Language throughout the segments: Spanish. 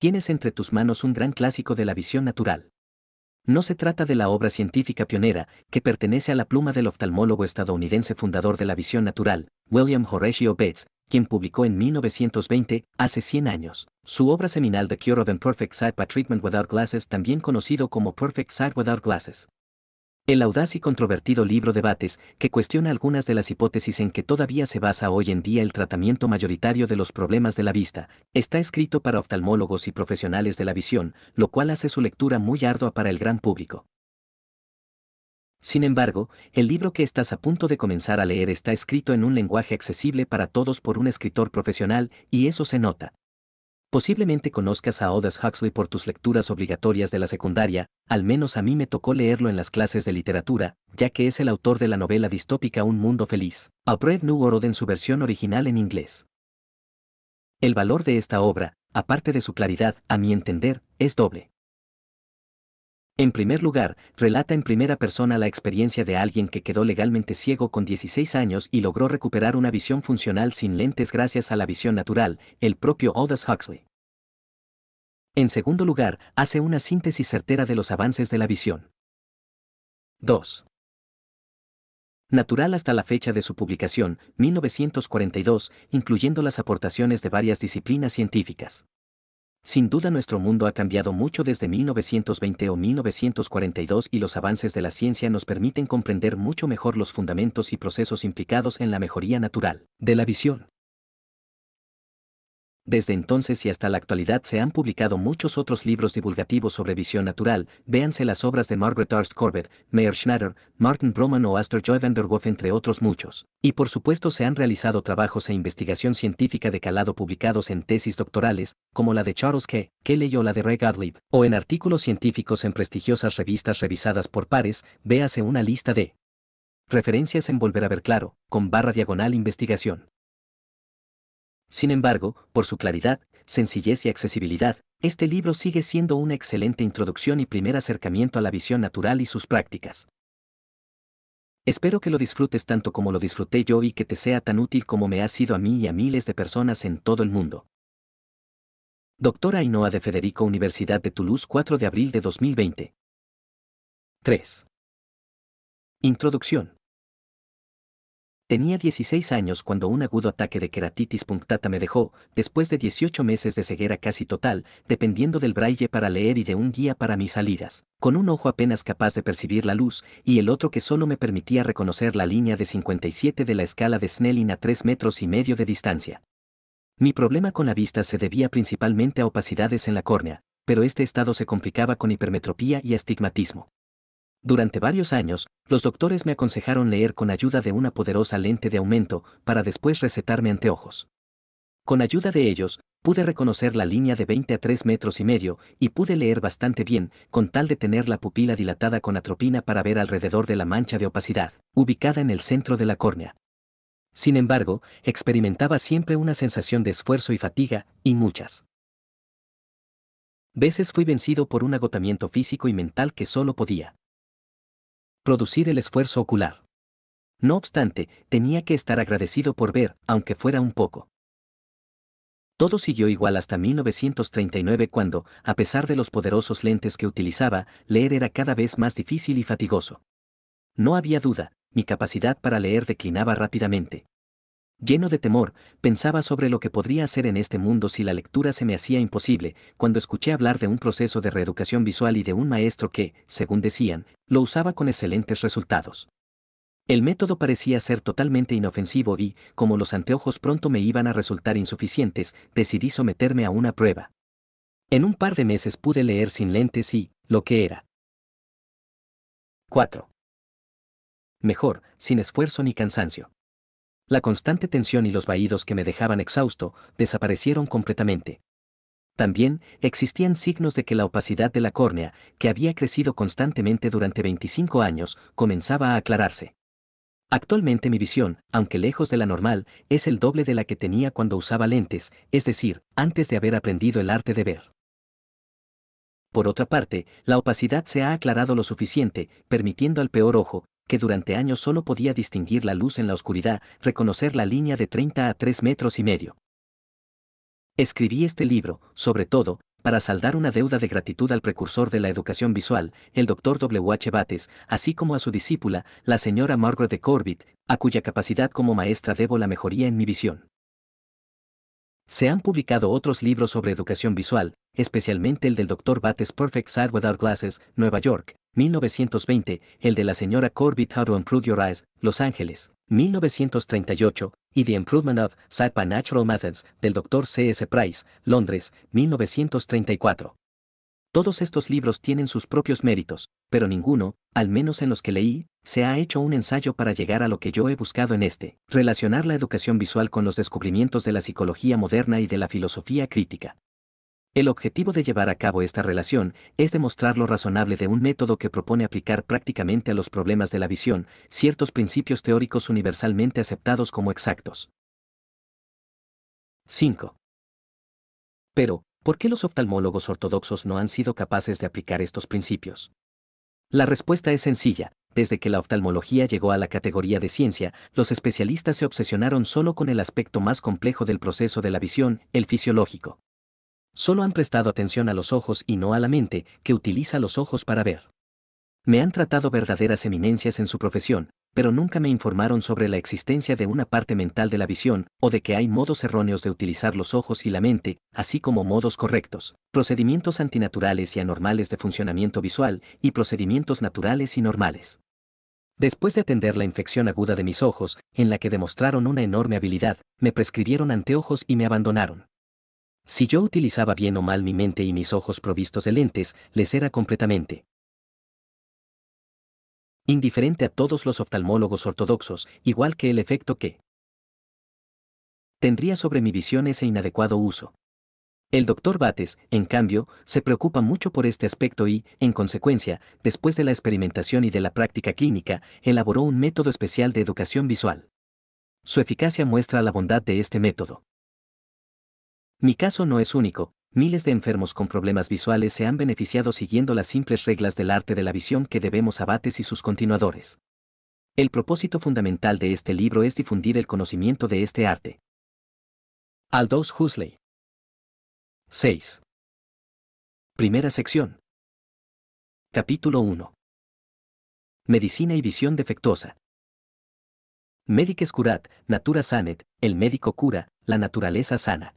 tienes entre tus manos un gran clásico de la visión natural. No se trata de la obra científica pionera, que pertenece a la pluma del oftalmólogo estadounidense fundador de la visión natural, William Horatio Bates, quien publicó en 1920, hace 100 años, su obra seminal The Cure of Imperfect Sight by Treatment Without Glasses, también conocido como Perfect Sight Without Glasses. El audaz y controvertido libro Debates, que cuestiona algunas de las hipótesis en que todavía se basa hoy en día el tratamiento mayoritario de los problemas de la vista, está escrito para oftalmólogos y profesionales de la visión, lo cual hace su lectura muy ardua para el gran público. Sin embargo, el libro que estás a punto de comenzar a leer está escrito en un lenguaje accesible para todos por un escritor profesional, y eso se nota. Posiblemente conozcas a Aldous Huxley por tus lecturas obligatorias de la secundaria, al menos a mí me tocó leerlo en las clases de literatura, ya que es el autor de la novela distópica Un Mundo Feliz, A Bread New World en su versión original en inglés. El valor de esta obra, aparte de su claridad, a mi entender, es doble. En primer lugar, relata en primera persona la experiencia de alguien que quedó legalmente ciego con 16 años y logró recuperar una visión funcional sin lentes gracias a la visión natural, el propio Aldous Huxley. En segundo lugar, hace una síntesis certera de los avances de la visión. 2. Natural hasta la fecha de su publicación, 1942, incluyendo las aportaciones de varias disciplinas científicas. Sin duda nuestro mundo ha cambiado mucho desde 1920 o 1942 y los avances de la ciencia nos permiten comprender mucho mejor los fundamentos y procesos implicados en la mejoría natural de la visión, desde entonces y hasta la actualidad se han publicado muchos otros libros divulgativos sobre visión natural, véanse las obras de Margaret Arst Corbett, Meyer Schneider, Martin Broman o Astor Joy van der Wolf, entre otros muchos. Y por supuesto se han realizado trabajos e investigación científica de calado publicados en tesis doctorales, como la de Charles K. Kelly o la de Ray Gardlib, o en artículos científicos en prestigiosas revistas revisadas por pares, véase una lista de referencias en Volver a Ver Claro, con barra diagonal investigación. Sin embargo, por su claridad, sencillez y accesibilidad, este libro sigue siendo una excelente introducción y primer acercamiento a la visión natural y sus prácticas. Espero que lo disfrutes tanto como lo disfruté yo y que te sea tan útil como me ha sido a mí y a miles de personas en todo el mundo. Doctora Ainhoa de Federico Universidad de Toulouse 4 de abril de 2020. 3. Introducción. Tenía 16 años cuando un agudo ataque de queratitis punctata me dejó, después de 18 meses de ceguera casi total, dependiendo del braille para leer y de un guía para mis salidas, con un ojo apenas capaz de percibir la luz y el otro que solo me permitía reconocer la línea de 57 de la escala de Snellin a 3 metros y medio de distancia. Mi problema con la vista se debía principalmente a opacidades en la córnea, pero este estado se complicaba con hipermetropía y astigmatismo. Durante varios años, los doctores me aconsejaron leer con ayuda de una poderosa lente de aumento para después recetarme anteojos. Con ayuda de ellos, pude reconocer la línea de 20 a 3 metros y medio y pude leer bastante bien, con tal de tener la pupila dilatada con atropina para ver alrededor de la mancha de opacidad, ubicada en el centro de la córnea. Sin embargo, experimentaba siempre una sensación de esfuerzo y fatiga, y muchas veces fui vencido por un agotamiento físico y mental que solo podía producir el esfuerzo ocular. No obstante, tenía que estar agradecido por ver, aunque fuera un poco. Todo siguió igual hasta 1939 cuando, a pesar de los poderosos lentes que utilizaba, leer era cada vez más difícil y fatigoso. No había duda, mi capacidad para leer declinaba rápidamente. Lleno de temor, pensaba sobre lo que podría hacer en este mundo si la lectura se me hacía imposible, cuando escuché hablar de un proceso de reeducación visual y de un maestro que, según decían, lo usaba con excelentes resultados. El método parecía ser totalmente inofensivo y, como los anteojos pronto me iban a resultar insuficientes, decidí someterme a una prueba. En un par de meses pude leer sin lentes y, lo que era. 4. Mejor, sin esfuerzo ni cansancio la constante tensión y los vaídos que me dejaban exhausto desaparecieron completamente. También existían signos de que la opacidad de la córnea, que había crecido constantemente durante 25 años, comenzaba a aclararse. Actualmente mi visión, aunque lejos de la normal, es el doble de la que tenía cuando usaba lentes, es decir, antes de haber aprendido el arte de ver. Por otra parte, la opacidad se ha aclarado lo suficiente, permitiendo al peor ojo, que durante años solo podía distinguir la luz en la oscuridad, reconocer la línea de 30 a 3 metros y medio. Escribí este libro, sobre todo, para saldar una deuda de gratitud al precursor de la educación visual, el doctor W. H. Bates, así como a su discípula, la señora Margaret de Corbett, a cuya capacidad como maestra debo la mejoría en mi visión. Se han publicado otros libros sobre educación visual, especialmente el del Dr. Bates Perfect Sight Without Glasses, Nueva York, 1920, el de la señora Corbett How to Improve Your Eyes, Los Ángeles, 1938, y The Improvement of Sight by Natural Methods, del Dr. C. S. Price, Londres, 1934. Todos estos libros tienen sus propios méritos, pero ninguno, al menos en los que leí, se ha hecho un ensayo para llegar a lo que yo he buscado en este, relacionar la educación visual con los descubrimientos de la psicología moderna y de la filosofía crítica. El objetivo de llevar a cabo esta relación es demostrar lo razonable de un método que propone aplicar prácticamente a los problemas de la visión ciertos principios teóricos universalmente aceptados como exactos. 5. Pero, ¿por qué los oftalmólogos ortodoxos no han sido capaces de aplicar estos principios? La respuesta es sencilla, desde que la oftalmología llegó a la categoría de ciencia, los especialistas se obsesionaron solo con el aspecto más complejo del proceso de la visión, el fisiológico. Solo han prestado atención a los ojos y no a la mente, que utiliza los ojos para ver. Me han tratado verdaderas eminencias en su profesión, pero nunca me informaron sobre la existencia de una parte mental de la visión, o de que hay modos erróneos de utilizar los ojos y la mente, así como modos correctos, procedimientos antinaturales y anormales de funcionamiento visual, y procedimientos naturales y normales. Después de atender la infección aguda de mis ojos, en la que demostraron una enorme habilidad, me prescribieron anteojos y me abandonaron. Si yo utilizaba bien o mal mi mente y mis ojos provistos de lentes, les era completamente indiferente a todos los oftalmólogos ortodoxos, igual que el efecto que tendría sobre mi visión ese inadecuado uso. El doctor Bates, en cambio, se preocupa mucho por este aspecto y, en consecuencia, después de la experimentación y de la práctica clínica, elaboró un método especial de educación visual. Su eficacia muestra la bondad de este método. Mi caso no es único, Miles de enfermos con problemas visuales se han beneficiado siguiendo las simples reglas del arte de la visión que debemos a Bates y sus continuadores. El propósito fundamental de este libro es difundir el conocimiento de este arte. Aldous Huxley 6. Primera sección. Capítulo 1. Medicina y visión defectuosa. Mediques curat, natura sanet, el médico cura, la naturaleza sana.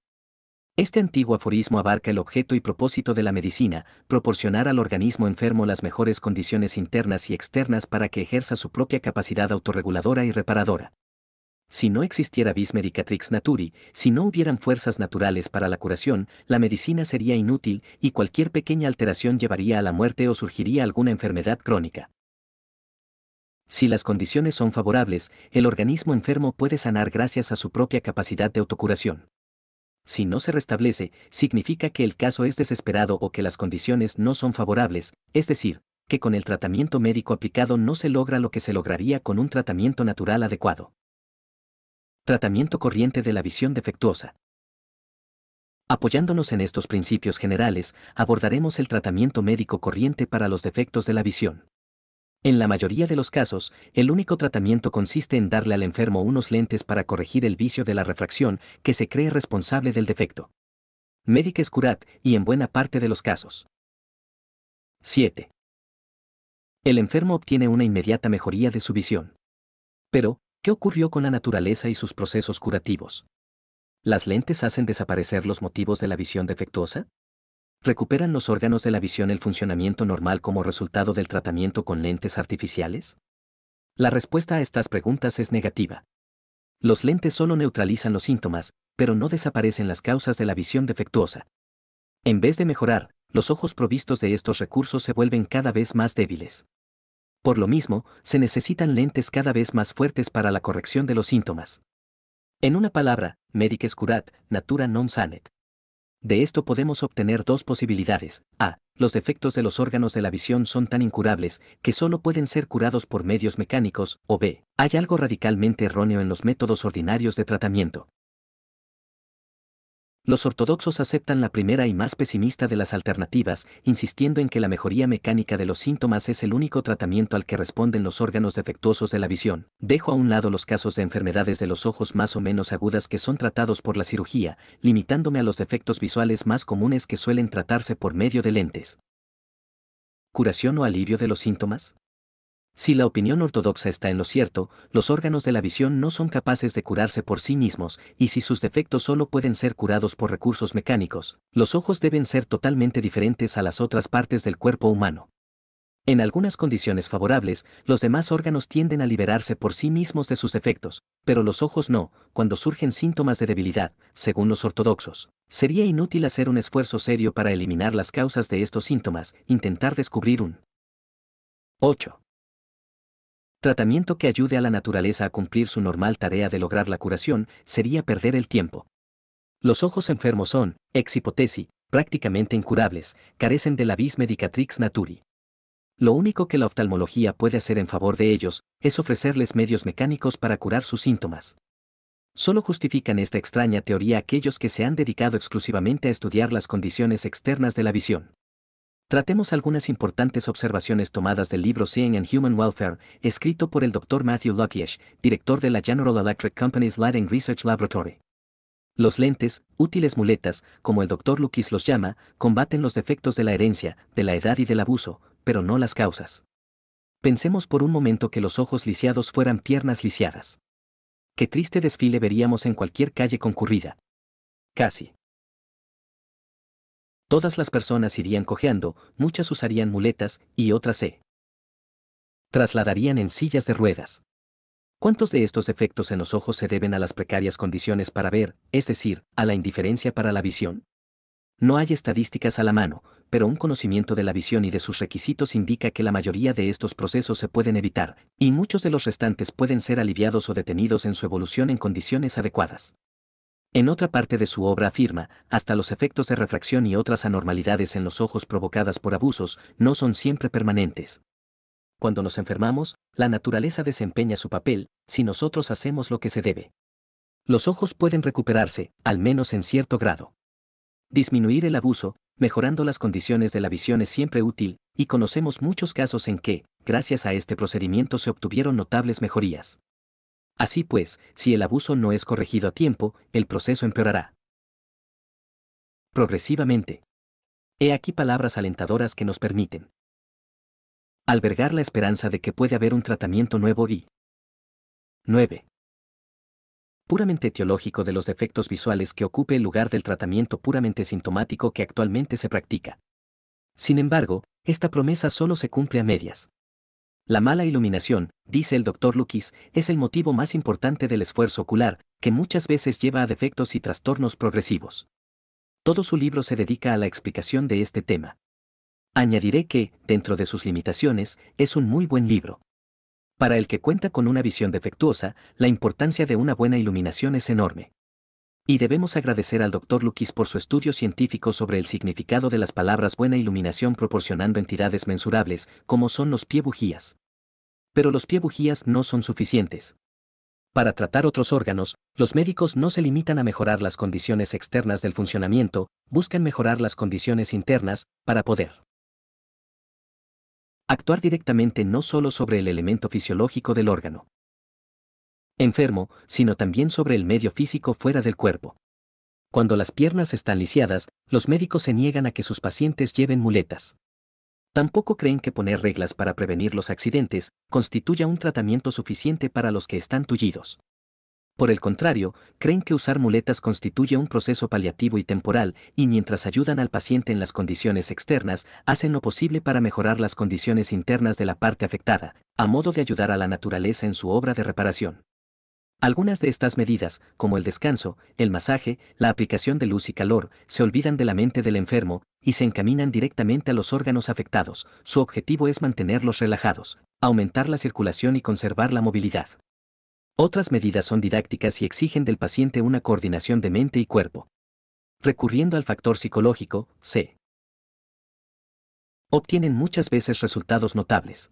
Este antiguo aforismo abarca el objeto y propósito de la medicina, proporcionar al organismo enfermo las mejores condiciones internas y externas para que ejerza su propia capacidad autorreguladora y reparadora. Si no existiera vis medicatrix naturi, si no hubieran fuerzas naturales para la curación, la medicina sería inútil y cualquier pequeña alteración llevaría a la muerte o surgiría alguna enfermedad crónica. Si las condiciones son favorables, el organismo enfermo puede sanar gracias a su propia capacidad de autocuración. Si no se restablece, significa que el caso es desesperado o que las condiciones no son favorables, es decir, que con el tratamiento médico aplicado no se logra lo que se lograría con un tratamiento natural adecuado. Tratamiento corriente de la visión defectuosa. Apoyándonos en estos principios generales, abordaremos el tratamiento médico corriente para los defectos de la visión. En la mayoría de los casos, el único tratamiento consiste en darle al enfermo unos lentes para corregir el vicio de la refracción que se cree responsable del defecto. Médica es curat y en buena parte de los casos. 7. El enfermo obtiene una inmediata mejoría de su visión. Pero, ¿qué ocurrió con la naturaleza y sus procesos curativos? ¿Las lentes hacen desaparecer los motivos de la visión defectuosa? ¿Recuperan los órganos de la visión el funcionamiento normal como resultado del tratamiento con lentes artificiales? La respuesta a estas preguntas es negativa. Los lentes solo neutralizan los síntomas, pero no desaparecen las causas de la visión defectuosa. En vez de mejorar, los ojos provistos de estos recursos se vuelven cada vez más débiles. Por lo mismo, se necesitan lentes cada vez más fuertes para la corrección de los síntomas. En una palabra, mediques curat, natura non sanet. De esto podemos obtener dos posibilidades. A. Los defectos de los órganos de la visión son tan incurables que solo pueden ser curados por medios mecánicos, o B. Hay algo radicalmente erróneo en los métodos ordinarios de tratamiento. Los ortodoxos aceptan la primera y más pesimista de las alternativas, insistiendo en que la mejoría mecánica de los síntomas es el único tratamiento al que responden los órganos defectuosos de la visión. Dejo a un lado los casos de enfermedades de los ojos más o menos agudas que son tratados por la cirugía, limitándome a los defectos visuales más comunes que suelen tratarse por medio de lentes. ¿Curación o alivio de los síntomas? Si la opinión ortodoxa está en lo cierto, los órganos de la visión no son capaces de curarse por sí mismos, y si sus defectos solo pueden ser curados por recursos mecánicos, los ojos deben ser totalmente diferentes a las otras partes del cuerpo humano. En algunas condiciones favorables, los demás órganos tienden a liberarse por sí mismos de sus defectos, pero los ojos no, cuando surgen síntomas de debilidad, según los ortodoxos. Sería inútil hacer un esfuerzo serio para eliminar las causas de estos síntomas, intentar descubrir un 8. Tratamiento que ayude a la naturaleza a cumplir su normal tarea de lograr la curación sería perder el tiempo. Los ojos enfermos son, ex hipótesis, prácticamente incurables, carecen de la vis medicatrix naturi. Lo único que la oftalmología puede hacer en favor de ellos es ofrecerles medios mecánicos para curar sus síntomas. Solo justifican esta extraña teoría aquellos que se han dedicado exclusivamente a estudiar las condiciones externas de la visión. Tratemos algunas importantes observaciones tomadas del libro Seeing and Human Welfare, escrito por el Dr. Matthew Luckiesh, director de la General Electric Company's Lighting Research Laboratory. Los lentes, útiles muletas, como el Dr. Luckiesh los llama, combaten los defectos de la herencia, de la edad y del abuso, pero no las causas. Pensemos por un momento que los ojos lisiados fueran piernas lisiadas. Qué triste desfile veríamos en cualquier calle concurrida. Casi. Todas las personas irían cojeando, muchas usarían muletas y otras se trasladarían en sillas de ruedas. ¿Cuántos de estos efectos en los ojos se deben a las precarias condiciones para ver, es decir, a la indiferencia para la visión? No hay estadísticas a la mano, pero un conocimiento de la visión y de sus requisitos indica que la mayoría de estos procesos se pueden evitar, y muchos de los restantes pueden ser aliviados o detenidos en su evolución en condiciones adecuadas. En otra parte de su obra afirma, hasta los efectos de refracción y otras anormalidades en los ojos provocadas por abusos no son siempre permanentes. Cuando nos enfermamos, la naturaleza desempeña su papel, si nosotros hacemos lo que se debe. Los ojos pueden recuperarse, al menos en cierto grado. Disminuir el abuso, mejorando las condiciones de la visión es siempre útil, y conocemos muchos casos en que, gracias a este procedimiento se obtuvieron notables mejorías. Así pues, si el abuso no es corregido a tiempo, el proceso empeorará. Progresivamente. He aquí palabras alentadoras que nos permiten albergar la esperanza de que puede haber un tratamiento nuevo y 9. Puramente teológico de los defectos visuales que ocupe el lugar del tratamiento puramente sintomático que actualmente se practica. Sin embargo, esta promesa solo se cumple a medias. La mala iluminación, dice el doctor Lukis, es el motivo más importante del esfuerzo ocular, que muchas veces lleva a defectos y trastornos progresivos. Todo su libro se dedica a la explicación de este tema. Añadiré que, dentro de sus limitaciones, es un muy buen libro. Para el que cuenta con una visión defectuosa, la importancia de una buena iluminación es enorme. Y debemos agradecer al Dr. Lukis por su estudio científico sobre el significado de las palabras buena iluminación proporcionando entidades mensurables, como son los pie bujías. Pero los pie bujías no son suficientes. Para tratar otros órganos, los médicos no se limitan a mejorar las condiciones externas del funcionamiento, buscan mejorar las condiciones internas, para poder actuar directamente no solo sobre el elemento fisiológico del órgano, enfermo, sino también sobre el medio físico fuera del cuerpo. Cuando las piernas están lisiadas, los médicos se niegan a que sus pacientes lleven muletas. Tampoco creen que poner reglas para prevenir los accidentes constituya un tratamiento suficiente para los que están tullidos. Por el contrario, creen que usar muletas constituye un proceso paliativo y temporal, y mientras ayudan al paciente en las condiciones externas, hacen lo posible para mejorar las condiciones internas de la parte afectada, a modo de ayudar a la naturaleza en su obra de reparación. Algunas de estas medidas, como el descanso, el masaje, la aplicación de luz y calor, se olvidan de la mente del enfermo y se encaminan directamente a los órganos afectados. Su objetivo es mantenerlos relajados, aumentar la circulación y conservar la movilidad. Otras medidas son didácticas y exigen del paciente una coordinación de mente y cuerpo. Recurriendo al factor psicológico, C. Obtienen muchas veces resultados notables.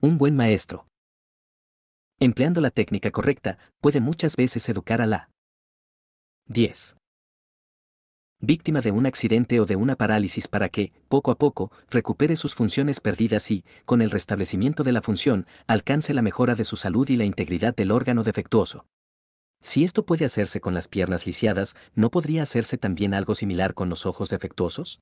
Un buen maestro, Empleando la técnica correcta, puede muchas veces educar a la 10. Víctima de un accidente o de una parálisis para que, poco a poco, recupere sus funciones perdidas y, con el restablecimiento de la función, alcance la mejora de su salud y la integridad del órgano defectuoso. Si esto puede hacerse con las piernas lisiadas, ¿no podría hacerse también algo similar con los ojos defectuosos?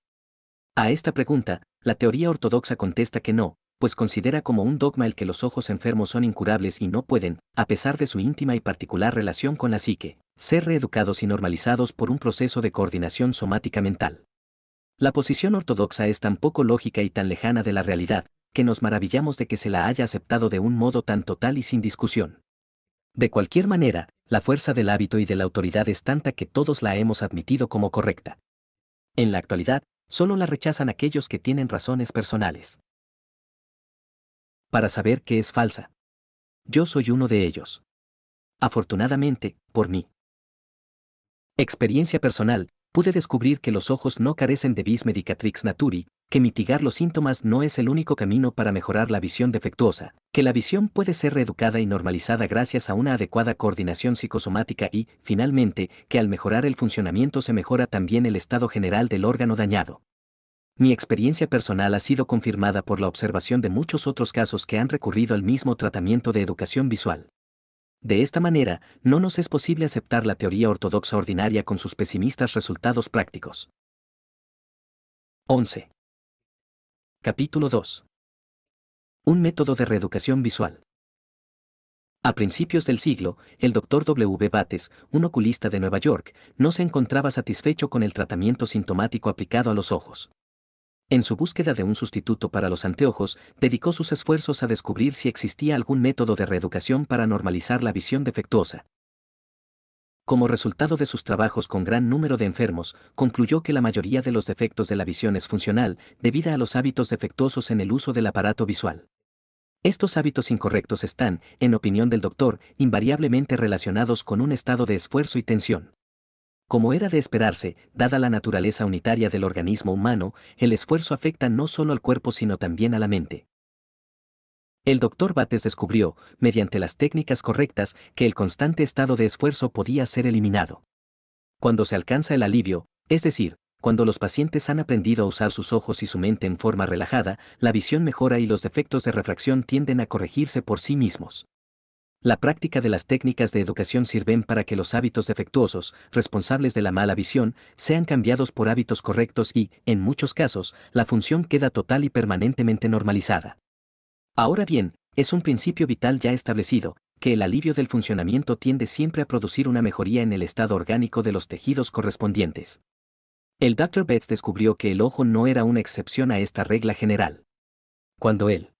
A esta pregunta, la teoría ortodoxa contesta que no, pues considera como un dogma el que los ojos enfermos son incurables y no pueden, a pesar de su íntima y particular relación con la psique, ser reeducados y normalizados por un proceso de coordinación somática mental. La posición ortodoxa es tan poco lógica y tan lejana de la realidad, que nos maravillamos de que se la haya aceptado de un modo tan total y sin discusión. De cualquier manera, la fuerza del hábito y de la autoridad es tanta que todos la hemos admitido como correcta. En la actualidad, solo la rechazan aquellos que tienen razones personales para saber que es falsa. Yo soy uno de ellos. Afortunadamente, por mí. Experiencia personal, pude descubrir que los ojos no carecen de vis medicatrix naturi, que mitigar los síntomas no es el único camino para mejorar la visión defectuosa, que la visión puede ser reeducada y normalizada gracias a una adecuada coordinación psicosomática y, finalmente, que al mejorar el funcionamiento se mejora también el estado general del órgano dañado. Mi experiencia personal ha sido confirmada por la observación de muchos otros casos que han recurrido al mismo tratamiento de educación visual. De esta manera, no nos es posible aceptar la teoría ortodoxa ordinaria con sus pesimistas resultados prácticos. 11. Capítulo 2. Un método de reeducación visual. A principios del siglo, el doctor W. Bates, un oculista de Nueva York, no se encontraba satisfecho con el tratamiento sintomático aplicado a los ojos. En su búsqueda de un sustituto para los anteojos, dedicó sus esfuerzos a descubrir si existía algún método de reeducación para normalizar la visión defectuosa. Como resultado de sus trabajos con gran número de enfermos, concluyó que la mayoría de los defectos de la visión es funcional, debido a los hábitos defectuosos en el uso del aparato visual. Estos hábitos incorrectos están, en opinión del doctor, invariablemente relacionados con un estado de esfuerzo y tensión. Como era de esperarse, dada la naturaleza unitaria del organismo humano, el esfuerzo afecta no solo al cuerpo sino también a la mente. El doctor Bates descubrió, mediante las técnicas correctas, que el constante estado de esfuerzo podía ser eliminado. Cuando se alcanza el alivio, es decir, cuando los pacientes han aprendido a usar sus ojos y su mente en forma relajada, la visión mejora y los defectos de refracción tienden a corregirse por sí mismos. La práctica de las técnicas de educación sirven para que los hábitos defectuosos, responsables de la mala visión, sean cambiados por hábitos correctos y, en muchos casos, la función queda total y permanentemente normalizada. Ahora bien, es un principio vital ya establecido, que el alivio del funcionamiento tiende siempre a producir una mejoría en el estado orgánico de los tejidos correspondientes. El Dr. Betts descubrió que el ojo no era una excepción a esta regla general. Cuando él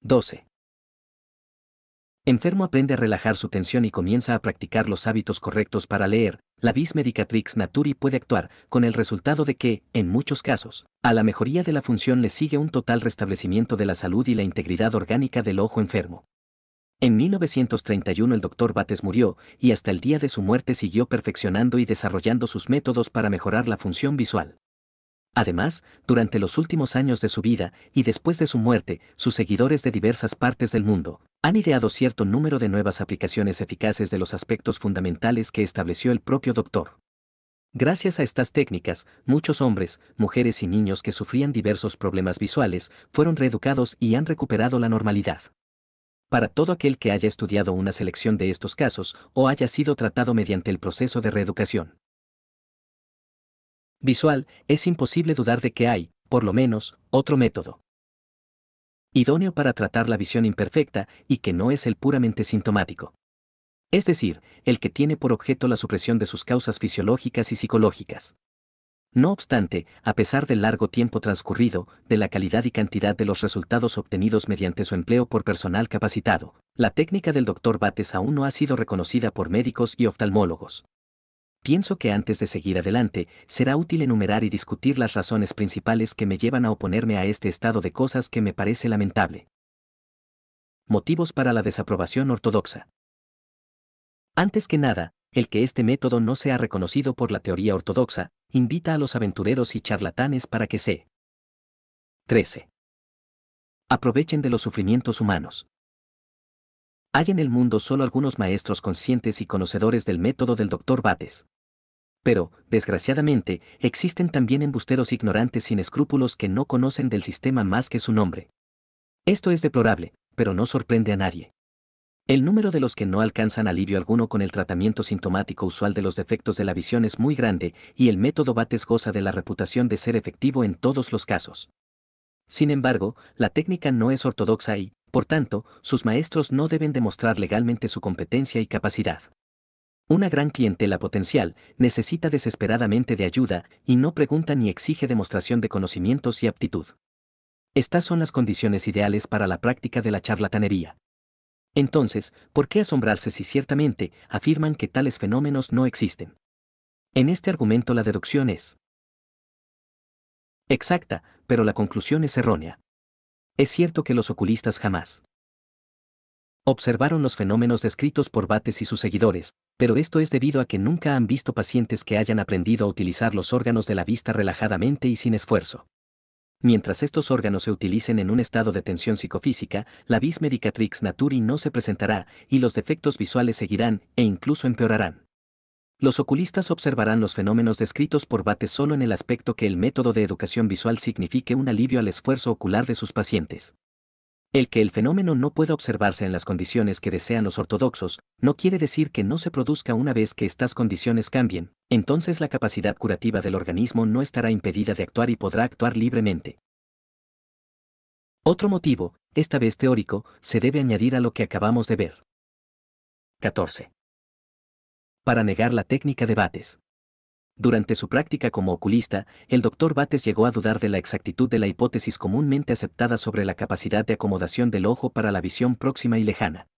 12 enfermo aprende a relajar su tensión y comienza a practicar los hábitos correctos para leer, la bis medicatrix naturi puede actuar, con el resultado de que, en muchos casos, a la mejoría de la función le sigue un total restablecimiento de la salud y la integridad orgánica del ojo enfermo. En 1931 el doctor Bates murió, y hasta el día de su muerte siguió perfeccionando y desarrollando sus métodos para mejorar la función visual. Además, durante los últimos años de su vida y después de su muerte, sus seguidores de diversas partes del mundo han ideado cierto número de nuevas aplicaciones eficaces de los aspectos fundamentales que estableció el propio doctor. Gracias a estas técnicas, muchos hombres, mujeres y niños que sufrían diversos problemas visuales fueron reeducados y han recuperado la normalidad. Para todo aquel que haya estudiado una selección de estos casos o haya sido tratado mediante el proceso de reeducación, visual, es imposible dudar de que hay, por lo menos, otro método. Idóneo para tratar la visión imperfecta y que no es el puramente sintomático. Es decir, el que tiene por objeto la supresión de sus causas fisiológicas y psicológicas. No obstante, a pesar del largo tiempo transcurrido, de la calidad y cantidad de los resultados obtenidos mediante su empleo por personal capacitado, la técnica del Dr. Bates aún no ha sido reconocida por médicos y oftalmólogos pienso que antes de seguir adelante, será útil enumerar y discutir las razones principales que me llevan a oponerme a este estado de cosas que me parece lamentable. Motivos para la desaprobación ortodoxa. Antes que nada, el que este método no sea reconocido por la teoría ortodoxa, invita a los aventureros y charlatanes para que se 13. Aprovechen de los sufrimientos humanos. Hay en el mundo solo algunos maestros conscientes y conocedores del método del Dr. Bates. Pero, desgraciadamente, existen también embusteros ignorantes sin escrúpulos que no conocen del sistema más que su nombre. Esto es deplorable, pero no sorprende a nadie. El número de los que no alcanzan alivio alguno con el tratamiento sintomático usual de los defectos de la visión es muy grande y el método Bates goza de la reputación de ser efectivo en todos los casos. Sin embargo, la técnica no es ortodoxa y, por tanto, sus maestros no deben demostrar legalmente su competencia y capacidad. Una gran clientela potencial necesita desesperadamente de ayuda y no pregunta ni exige demostración de conocimientos y aptitud. Estas son las condiciones ideales para la práctica de la charlatanería. Entonces, ¿por qué asombrarse si ciertamente afirman que tales fenómenos no existen? En este argumento la deducción es exacta, pero la conclusión es errónea. Es cierto que los oculistas jamás observaron los fenómenos descritos por Bates y sus seguidores, pero esto es debido a que nunca han visto pacientes que hayan aprendido a utilizar los órganos de la vista relajadamente y sin esfuerzo. Mientras estos órganos se utilicen en un estado de tensión psicofísica, la vis medicatrix naturi no se presentará y los defectos visuales seguirán e incluso empeorarán. Los oculistas observarán los fenómenos descritos por Bates solo en el aspecto que el método de educación visual signifique un alivio al esfuerzo ocular de sus pacientes. El que el fenómeno no pueda observarse en las condiciones que desean los ortodoxos, no quiere decir que no se produzca una vez que estas condiciones cambien, entonces la capacidad curativa del organismo no estará impedida de actuar y podrá actuar libremente. Otro motivo, esta vez teórico, se debe añadir a lo que acabamos de ver. 14. Para negar la técnica de Bates. Durante su práctica como oculista, el doctor Bates llegó a dudar de la exactitud de la hipótesis comúnmente aceptada sobre la capacidad de acomodación del ojo para la visión próxima y lejana.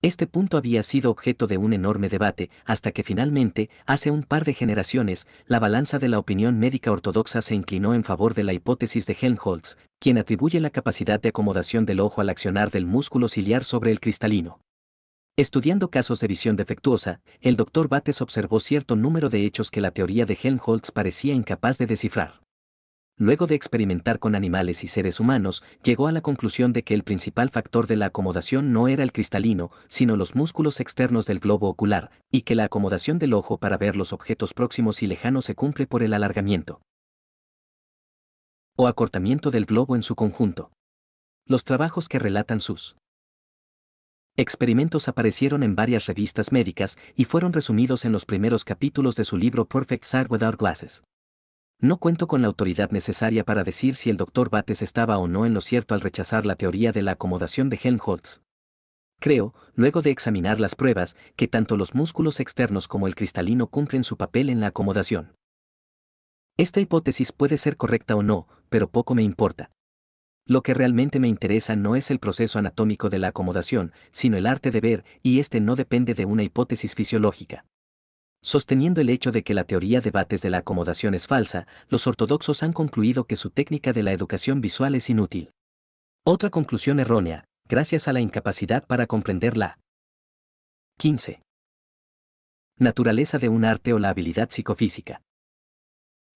Este punto había sido objeto de un enorme debate, hasta que finalmente, hace un par de generaciones, la balanza de la opinión médica ortodoxa se inclinó en favor de la hipótesis de Helmholtz, quien atribuye la capacidad de acomodación del ojo al accionar del músculo ciliar sobre el cristalino. Estudiando casos de visión defectuosa, el doctor Bates observó cierto número de hechos que la teoría de Helmholtz parecía incapaz de descifrar. Luego de experimentar con animales y seres humanos, llegó a la conclusión de que el principal factor de la acomodación no era el cristalino, sino los músculos externos del globo ocular, y que la acomodación del ojo para ver los objetos próximos y lejanos se cumple por el alargamiento o acortamiento del globo en su conjunto. Los trabajos que relatan sus experimentos aparecieron en varias revistas médicas y fueron resumidos en los primeros capítulos de su libro Perfect Sight Without Glasses. No cuento con la autoridad necesaria para decir si el doctor Bates estaba o no en lo cierto al rechazar la teoría de la acomodación de Helmholtz. Creo, luego de examinar las pruebas, que tanto los músculos externos como el cristalino cumplen su papel en la acomodación. Esta hipótesis puede ser correcta o no, pero poco me importa. Lo que realmente me interesa no es el proceso anatómico de la acomodación, sino el arte de ver, y este no depende de una hipótesis fisiológica. Sosteniendo el hecho de que la teoría de Bates de la acomodación es falsa, los ortodoxos han concluido que su técnica de la educación visual es inútil. Otra conclusión errónea, gracias a la incapacidad para comprenderla. 15. Naturaleza de un arte o la habilidad psicofísica.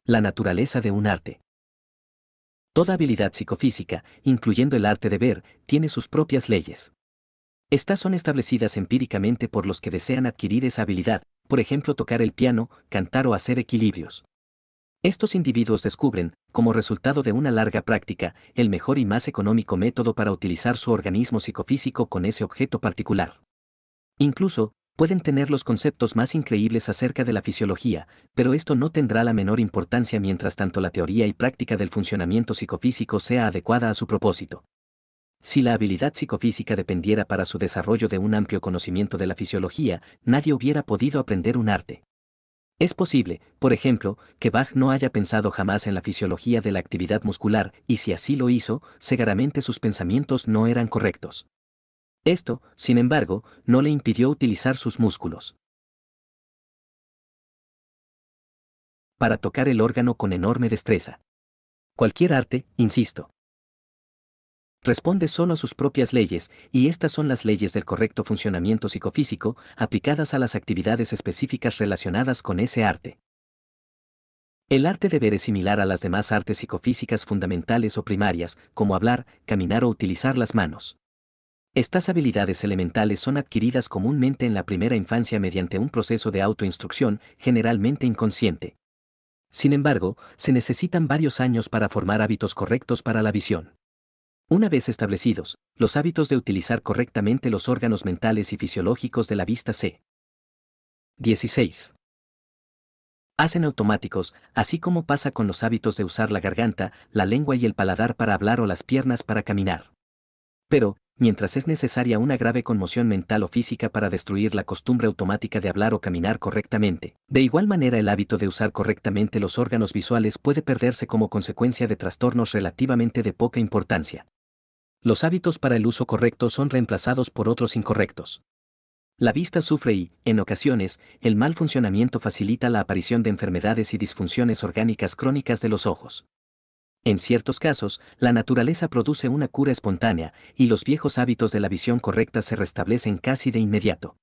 La naturaleza de un arte. Toda habilidad psicofísica, incluyendo el arte de ver, tiene sus propias leyes. Estas son establecidas empíricamente por los que desean adquirir esa habilidad, por ejemplo tocar el piano, cantar o hacer equilibrios. Estos individuos descubren, como resultado de una larga práctica, el mejor y más económico método para utilizar su organismo psicofísico con ese objeto particular. Incluso, pueden tener los conceptos más increíbles acerca de la fisiología, pero esto no tendrá la menor importancia mientras tanto la teoría y práctica del funcionamiento psicofísico sea adecuada a su propósito. Si la habilidad psicofísica dependiera para su desarrollo de un amplio conocimiento de la fisiología, nadie hubiera podido aprender un arte. Es posible, por ejemplo, que Bach no haya pensado jamás en la fisiología de la actividad muscular, y si así lo hizo, seguramente sus pensamientos no eran correctos. Esto, sin embargo, no le impidió utilizar sus músculos. Para tocar el órgano con enorme destreza. Cualquier arte, insisto. Responde solo a sus propias leyes, y estas son las leyes del correcto funcionamiento psicofísico aplicadas a las actividades específicas relacionadas con ese arte. El arte de ver es similar a las demás artes psicofísicas fundamentales o primarias, como hablar, caminar o utilizar las manos. Estas habilidades elementales son adquiridas comúnmente en la primera infancia mediante un proceso de autoinstrucción generalmente inconsciente. Sin embargo, se necesitan varios años para formar hábitos correctos para la visión. Una vez establecidos, los hábitos de utilizar correctamente los órganos mentales y fisiológicos de la vista se 16. Hacen automáticos, así como pasa con los hábitos de usar la garganta, la lengua y el paladar para hablar o las piernas para caminar. Pero, mientras es necesaria una grave conmoción mental o física para destruir la costumbre automática de hablar o caminar correctamente. De igual manera, el hábito de usar correctamente los órganos visuales puede perderse como consecuencia de trastornos relativamente de poca importancia. Los hábitos para el uso correcto son reemplazados por otros incorrectos. La vista sufre y, en ocasiones, el mal funcionamiento facilita la aparición de enfermedades y disfunciones orgánicas crónicas de los ojos. En ciertos casos, la naturaleza produce una cura espontánea y los viejos hábitos de la visión correcta se restablecen casi de inmediato.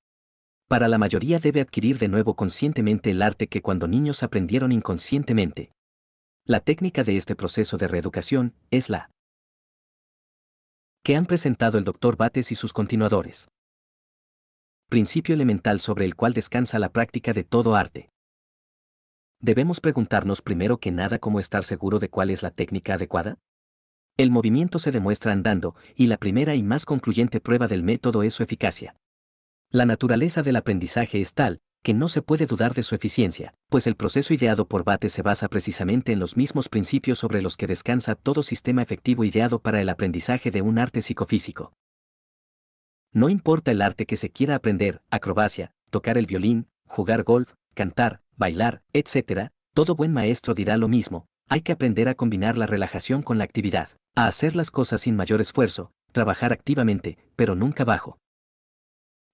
Para la mayoría debe adquirir de nuevo conscientemente el arte que cuando niños aprendieron inconscientemente. La técnica de este proceso de reeducación es la que han presentado el doctor Bates y sus continuadores. Principio elemental sobre el cual descansa la práctica de todo arte. Debemos preguntarnos primero que nada cómo estar seguro de cuál es la técnica adecuada. El movimiento se demuestra andando, y la primera y más concluyente prueba del método es su eficacia. La naturaleza del aprendizaje es tal, que no se puede dudar de su eficiencia, pues el proceso ideado por Bate se basa precisamente en los mismos principios sobre los que descansa todo sistema efectivo ideado para el aprendizaje de un arte psicofísico. No importa el arte que se quiera aprender, acrobacia, tocar el violín, jugar golf, cantar, bailar, etc., todo buen maestro dirá lo mismo, hay que aprender a combinar la relajación con la actividad, a hacer las cosas sin mayor esfuerzo, trabajar activamente, pero nunca bajo.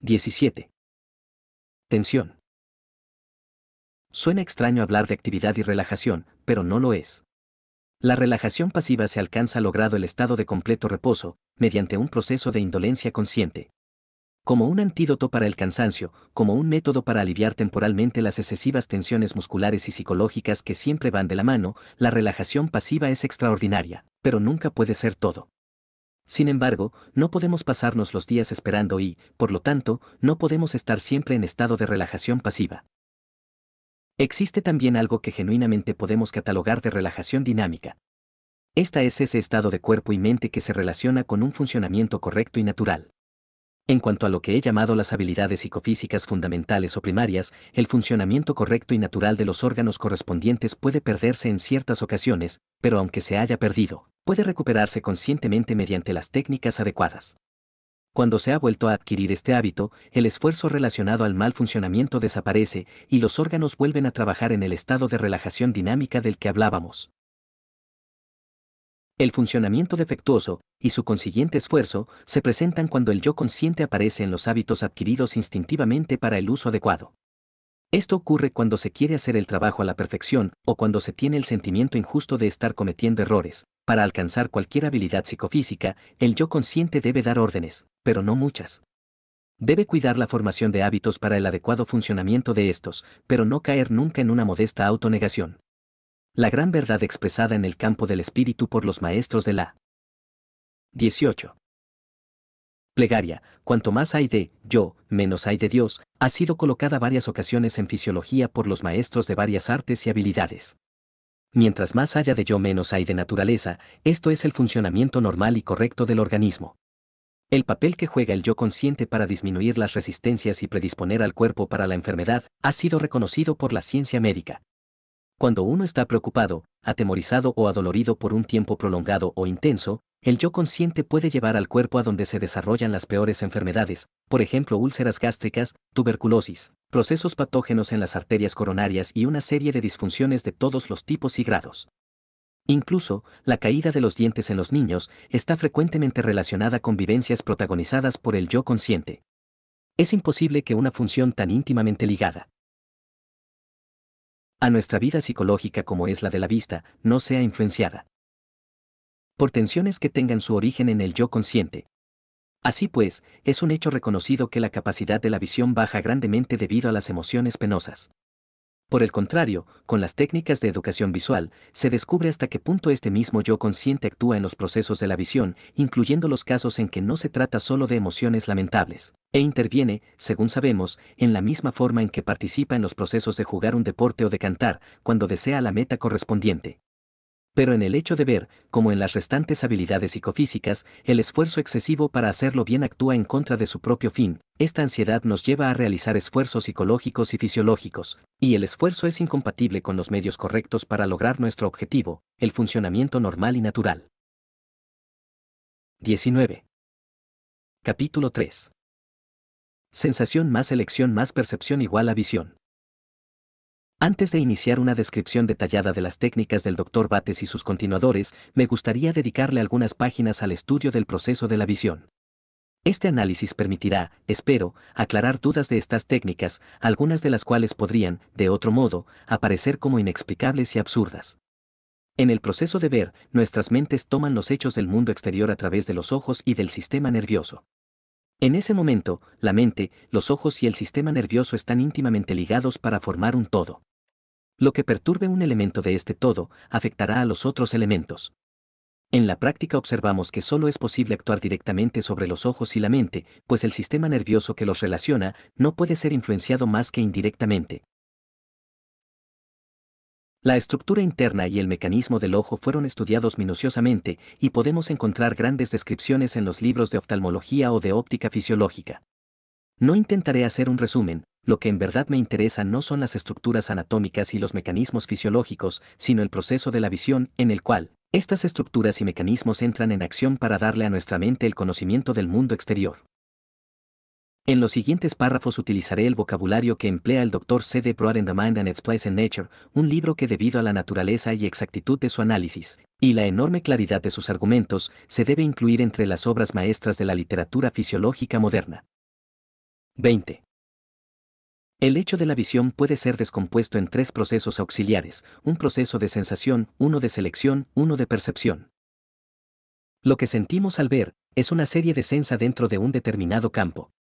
17. Tensión. Suena extraño hablar de actividad y relajación, pero no lo es. La relajación pasiva se alcanza logrado el estado de completo reposo, mediante un proceso de indolencia consciente, como un antídoto para el cansancio, como un método para aliviar temporalmente las excesivas tensiones musculares y psicológicas que siempre van de la mano, la relajación pasiva es extraordinaria, pero nunca puede ser todo. Sin embargo, no podemos pasarnos los días esperando y, por lo tanto, no podemos estar siempre en estado de relajación pasiva. Existe también algo que genuinamente podemos catalogar de relajación dinámica. Esta es ese estado de cuerpo y mente que se relaciona con un funcionamiento correcto y natural. En cuanto a lo que he llamado las habilidades psicofísicas fundamentales o primarias, el funcionamiento correcto y natural de los órganos correspondientes puede perderse en ciertas ocasiones, pero aunque se haya perdido, puede recuperarse conscientemente mediante las técnicas adecuadas. Cuando se ha vuelto a adquirir este hábito, el esfuerzo relacionado al mal funcionamiento desaparece y los órganos vuelven a trabajar en el estado de relajación dinámica del que hablábamos. El funcionamiento defectuoso, y su consiguiente esfuerzo, se presentan cuando el yo consciente aparece en los hábitos adquiridos instintivamente para el uso adecuado. Esto ocurre cuando se quiere hacer el trabajo a la perfección o cuando se tiene el sentimiento injusto de estar cometiendo errores. Para alcanzar cualquier habilidad psicofísica, el yo consciente debe dar órdenes, pero no muchas. Debe cuidar la formación de hábitos para el adecuado funcionamiento de estos, pero no caer nunca en una modesta autonegación. La gran verdad expresada en el campo del espíritu por los maestros de la 18. Plegaria, cuanto más hay de yo, menos hay de Dios, ha sido colocada varias ocasiones en fisiología por los maestros de varias artes y habilidades. Mientras más haya de yo menos hay de naturaleza, esto es el funcionamiento normal y correcto del organismo. El papel que juega el yo consciente para disminuir las resistencias y predisponer al cuerpo para la enfermedad ha sido reconocido por la ciencia médica. Cuando uno está preocupado, atemorizado o adolorido por un tiempo prolongado o intenso, el yo consciente puede llevar al cuerpo a donde se desarrollan las peores enfermedades, por ejemplo úlceras gástricas, tuberculosis, procesos patógenos en las arterias coronarias y una serie de disfunciones de todos los tipos y grados. Incluso, la caída de los dientes en los niños está frecuentemente relacionada con vivencias protagonizadas por el yo consciente. Es imposible que una función tan íntimamente ligada, a nuestra vida psicológica como es la de la vista, no sea influenciada por tensiones que tengan su origen en el yo consciente. Así pues, es un hecho reconocido que la capacidad de la visión baja grandemente debido a las emociones penosas. Por el contrario, con las técnicas de educación visual, se descubre hasta qué punto este mismo yo consciente actúa en los procesos de la visión, incluyendo los casos en que no se trata solo de emociones lamentables, e interviene, según sabemos, en la misma forma en que participa en los procesos de jugar un deporte o de cantar, cuando desea la meta correspondiente pero en el hecho de ver, como en las restantes habilidades psicofísicas, el esfuerzo excesivo para hacerlo bien actúa en contra de su propio fin, esta ansiedad nos lleva a realizar esfuerzos psicológicos y fisiológicos, y el esfuerzo es incompatible con los medios correctos para lograr nuestro objetivo, el funcionamiento normal y natural. 19. Capítulo 3. Sensación más elección más percepción igual a visión. Antes de iniciar una descripción detallada de las técnicas del Dr. Bates y sus continuadores, me gustaría dedicarle algunas páginas al estudio del proceso de la visión. Este análisis permitirá, espero, aclarar dudas de estas técnicas, algunas de las cuales podrían, de otro modo, aparecer como inexplicables y absurdas. En el proceso de ver, nuestras mentes toman los hechos del mundo exterior a través de los ojos y del sistema nervioso. En ese momento, la mente, los ojos y el sistema nervioso están íntimamente ligados para formar un todo lo que perturbe un elemento de este todo afectará a los otros elementos. En la práctica observamos que solo es posible actuar directamente sobre los ojos y la mente, pues el sistema nervioso que los relaciona no puede ser influenciado más que indirectamente. La estructura interna y el mecanismo del ojo fueron estudiados minuciosamente y podemos encontrar grandes descripciones en los libros de oftalmología o de óptica fisiológica. No intentaré hacer un resumen, lo que en verdad me interesa no son las estructuras anatómicas y los mecanismos fisiológicos, sino el proceso de la visión en el cual estas estructuras y mecanismos entran en acción para darle a nuestra mente el conocimiento del mundo exterior. En los siguientes párrafos utilizaré el vocabulario que emplea el Dr. C. de Broad in the Mind and Its Place in Nature, un libro que debido a la naturaleza y exactitud de su análisis, y la enorme claridad de sus argumentos, se debe incluir entre las obras maestras de la literatura fisiológica moderna. 20. El hecho de la visión puede ser descompuesto en tres procesos auxiliares, un proceso de sensación, uno de selección, uno de percepción. Lo que sentimos al ver es una serie de sensa dentro de un determinado campo.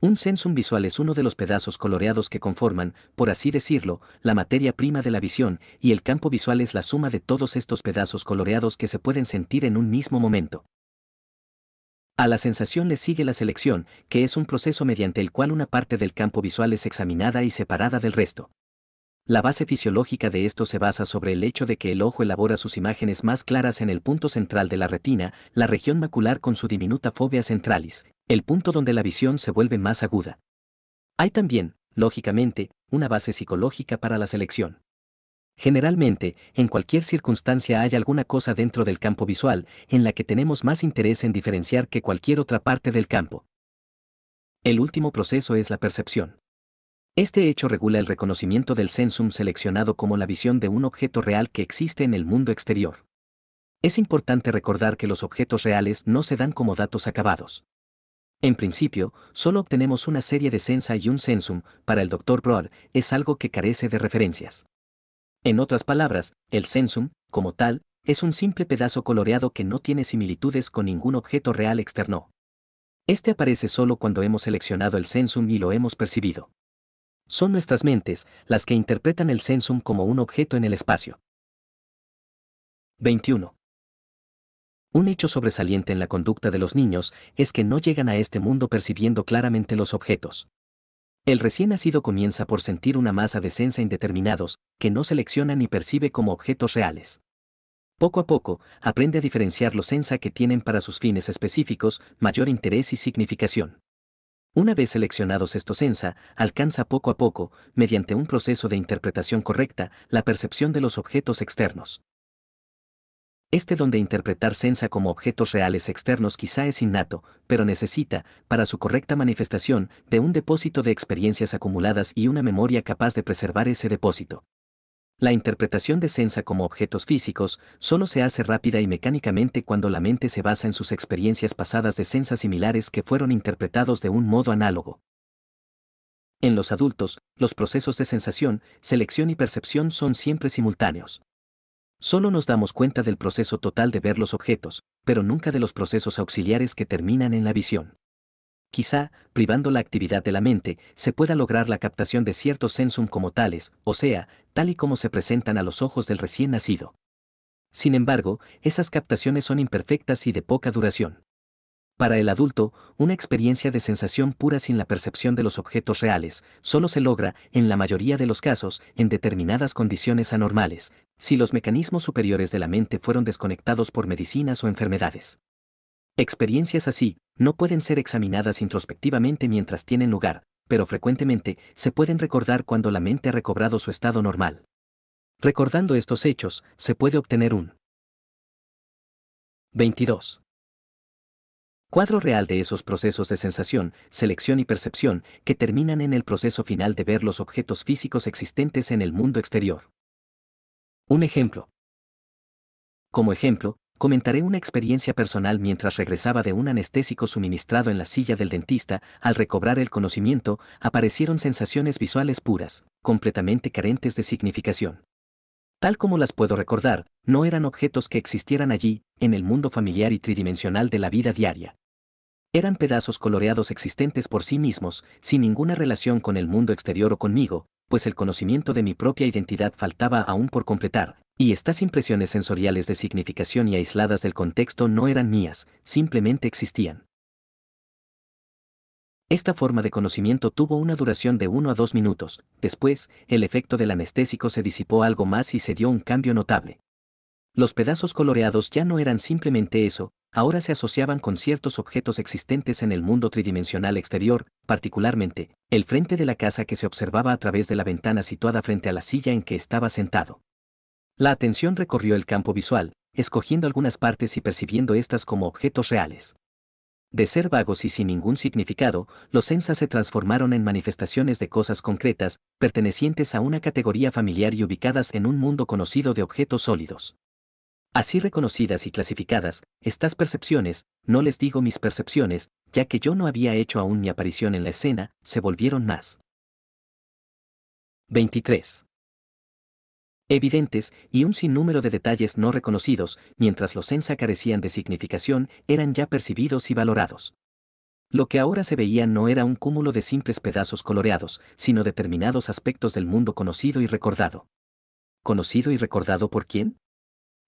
Un sensum visual es uno de los pedazos coloreados que conforman, por así decirlo, la materia prima de la visión, y el campo visual es la suma de todos estos pedazos coloreados que se pueden sentir en un mismo momento. A la sensación le sigue la selección, que es un proceso mediante el cual una parte del campo visual es examinada y separada del resto. La base fisiológica de esto se basa sobre el hecho de que el ojo elabora sus imágenes más claras en el punto central de la retina, la región macular con su diminuta fobia centralis, el punto donde la visión se vuelve más aguda. Hay también, lógicamente, una base psicológica para la selección. Generalmente, en cualquier circunstancia hay alguna cosa dentro del campo visual en la que tenemos más interés en diferenciar que cualquier otra parte del campo. El último proceso es la percepción. Este hecho regula el reconocimiento del sensum seleccionado como la visión de un objeto real que existe en el mundo exterior. Es importante recordar que los objetos reales no se dan como datos acabados. En principio, solo obtenemos una serie de sensa y un sensum, para el Dr. Broad, es algo que carece de referencias. En otras palabras, el sensum, como tal, es un simple pedazo coloreado que no tiene similitudes con ningún objeto real externo. Este aparece solo cuando hemos seleccionado el sensum y lo hemos percibido. Son nuestras mentes las que interpretan el sensum como un objeto en el espacio. 21. Un hecho sobresaliente en la conducta de los niños es que no llegan a este mundo percibiendo claramente los objetos. El recién nacido comienza por sentir una masa de sensa indeterminados, que no selecciona ni percibe como objetos reales. Poco a poco, aprende a diferenciar los sensa que tienen para sus fines específicos mayor interés y significación. Una vez seleccionados estos sensa, alcanza poco a poco, mediante un proceso de interpretación correcta, la percepción de los objetos externos. Este donde interpretar sensa como objetos reales externos quizá es innato, pero necesita, para su correcta manifestación, de un depósito de experiencias acumuladas y una memoria capaz de preservar ese depósito. La interpretación de sensa como objetos físicos solo se hace rápida y mecánicamente cuando la mente se basa en sus experiencias pasadas de sensas similares que fueron interpretados de un modo análogo. En los adultos, los procesos de sensación, selección y percepción son siempre simultáneos. Solo nos damos cuenta del proceso total de ver los objetos, pero nunca de los procesos auxiliares que terminan en la visión. Quizá, privando la actividad de la mente, se pueda lograr la captación de ciertos sensum como tales, o sea, tal y como se presentan a los ojos del recién nacido. Sin embargo, esas captaciones son imperfectas y de poca duración. Para el adulto, una experiencia de sensación pura sin la percepción de los objetos reales solo se logra, en la mayoría de los casos, en determinadas condiciones anormales, si los mecanismos superiores de la mente fueron desconectados por medicinas o enfermedades. Experiencias así no pueden ser examinadas introspectivamente mientras tienen lugar, pero frecuentemente se pueden recordar cuando la mente ha recobrado su estado normal. Recordando estos hechos, se puede obtener un 22. Cuadro real de esos procesos de sensación, selección y percepción que terminan en el proceso final de ver los objetos físicos existentes en el mundo exterior. Un ejemplo. Como ejemplo, comentaré una experiencia personal mientras regresaba de un anestésico suministrado en la silla del dentista, al recobrar el conocimiento, aparecieron sensaciones visuales puras, completamente carentes de significación tal como las puedo recordar, no eran objetos que existieran allí, en el mundo familiar y tridimensional de la vida diaria. Eran pedazos coloreados existentes por sí mismos, sin ninguna relación con el mundo exterior o conmigo, pues el conocimiento de mi propia identidad faltaba aún por completar, y estas impresiones sensoriales de significación y aisladas del contexto no eran mías, simplemente existían. Esta forma de conocimiento tuvo una duración de uno a dos minutos, después, el efecto del anestésico se disipó algo más y se dio un cambio notable. Los pedazos coloreados ya no eran simplemente eso, ahora se asociaban con ciertos objetos existentes en el mundo tridimensional exterior, particularmente, el frente de la casa que se observaba a través de la ventana situada frente a la silla en que estaba sentado. La atención recorrió el campo visual, escogiendo algunas partes y percibiendo estas como objetos reales. De ser vagos y sin ningún significado, los sensas se transformaron en manifestaciones de cosas concretas, pertenecientes a una categoría familiar y ubicadas en un mundo conocido de objetos sólidos. Así reconocidas y clasificadas, estas percepciones, no les digo mis percepciones, ya que yo no había hecho aún mi aparición en la escena, se volvieron más. 23 evidentes y un sinnúmero de detalles no reconocidos, mientras los Sensa carecían de significación, eran ya percibidos y valorados. Lo que ahora se veía no era un cúmulo de simples pedazos coloreados, sino determinados aspectos del mundo conocido y recordado. ¿Conocido y recordado por quién?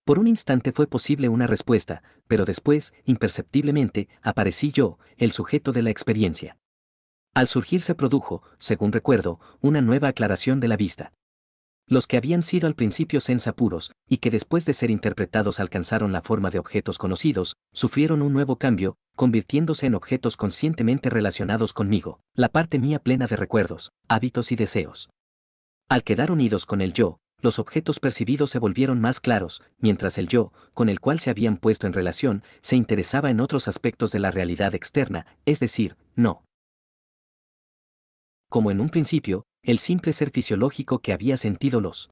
Por un instante fue posible una respuesta, pero después, imperceptiblemente, aparecí yo, el sujeto de la experiencia. Al surgir se produjo, según recuerdo, una nueva aclaración de la vista. Los que habían sido al principio sensa puros, y que después de ser interpretados alcanzaron la forma de objetos conocidos, sufrieron un nuevo cambio, convirtiéndose en objetos conscientemente relacionados conmigo, la parte mía plena de recuerdos, hábitos y deseos. Al quedar unidos con el yo, los objetos percibidos se volvieron más claros, mientras el yo, con el cual se habían puesto en relación, se interesaba en otros aspectos de la realidad externa, es decir, no. Como en un principio, el simple ser fisiológico que había sentido los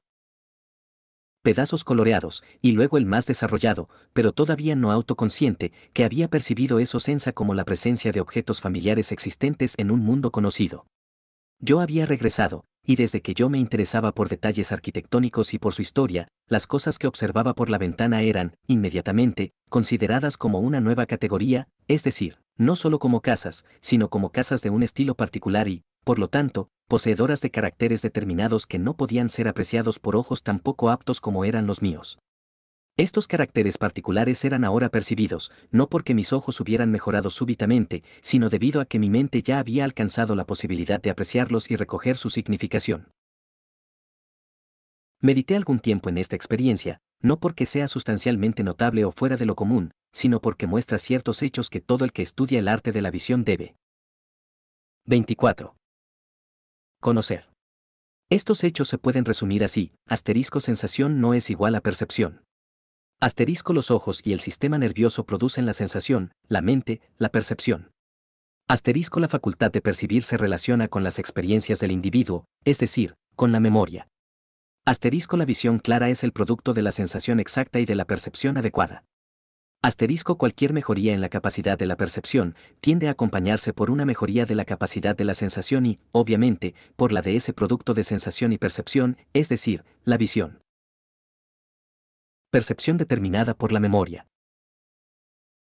pedazos coloreados, y luego el más desarrollado, pero todavía no autoconsciente, que había percibido eso sensa como la presencia de objetos familiares existentes en un mundo conocido. Yo había regresado, y desde que yo me interesaba por detalles arquitectónicos y por su historia, las cosas que observaba por la ventana eran, inmediatamente, consideradas como una nueva categoría, es decir, no solo como casas, sino como casas de un estilo particular y, por lo tanto, poseedoras de caracteres determinados que no podían ser apreciados por ojos tan poco aptos como eran los míos. Estos caracteres particulares eran ahora percibidos, no porque mis ojos hubieran mejorado súbitamente, sino debido a que mi mente ya había alcanzado la posibilidad de apreciarlos y recoger su significación. Medité algún tiempo en esta experiencia, no porque sea sustancialmente notable o fuera de lo común, sino porque muestra ciertos hechos que todo el que estudia el arte de la visión debe. 24. Conocer. Estos hechos se pueden resumir así, asterisco sensación no es igual a percepción. Asterisco los ojos y el sistema nervioso producen la sensación, la mente, la percepción. Asterisco la facultad de percibir se relaciona con las experiencias del individuo, es decir, con la memoria. Asterisco la visión clara es el producto de la sensación exacta y de la percepción adecuada. Asterisco cualquier mejoría en la capacidad de la percepción tiende a acompañarse por una mejoría de la capacidad de la sensación y, obviamente, por la de ese producto de sensación y percepción, es decir, la visión. Percepción determinada por la memoria.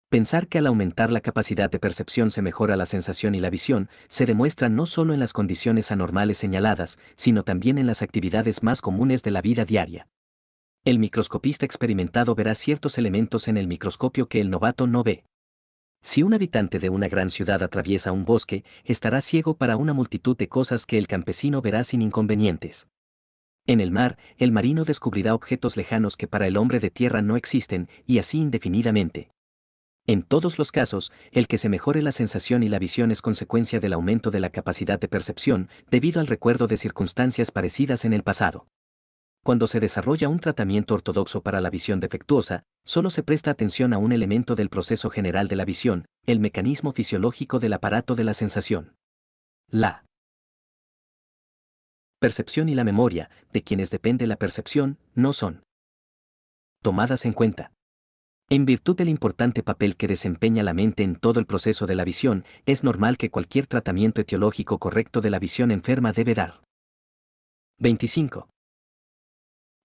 Pensar que al aumentar la capacidad de percepción se mejora la sensación y la visión se demuestra no solo en las condiciones anormales señaladas, sino también en las actividades más comunes de la vida diaria. El microscopista experimentado verá ciertos elementos en el microscopio que el novato no ve. Si un habitante de una gran ciudad atraviesa un bosque, estará ciego para una multitud de cosas que el campesino verá sin inconvenientes. En el mar, el marino descubrirá objetos lejanos que para el hombre de tierra no existen, y así indefinidamente. En todos los casos, el que se mejore la sensación y la visión es consecuencia del aumento de la capacidad de percepción, debido al recuerdo de circunstancias parecidas en el pasado. Cuando se desarrolla un tratamiento ortodoxo para la visión defectuosa, solo se presta atención a un elemento del proceso general de la visión, el mecanismo fisiológico del aparato de la sensación. La percepción y la memoria, de quienes depende la percepción, no son tomadas en cuenta. En virtud del importante papel que desempeña la mente en todo el proceso de la visión, es normal que cualquier tratamiento etiológico correcto de la visión enferma debe dar. 25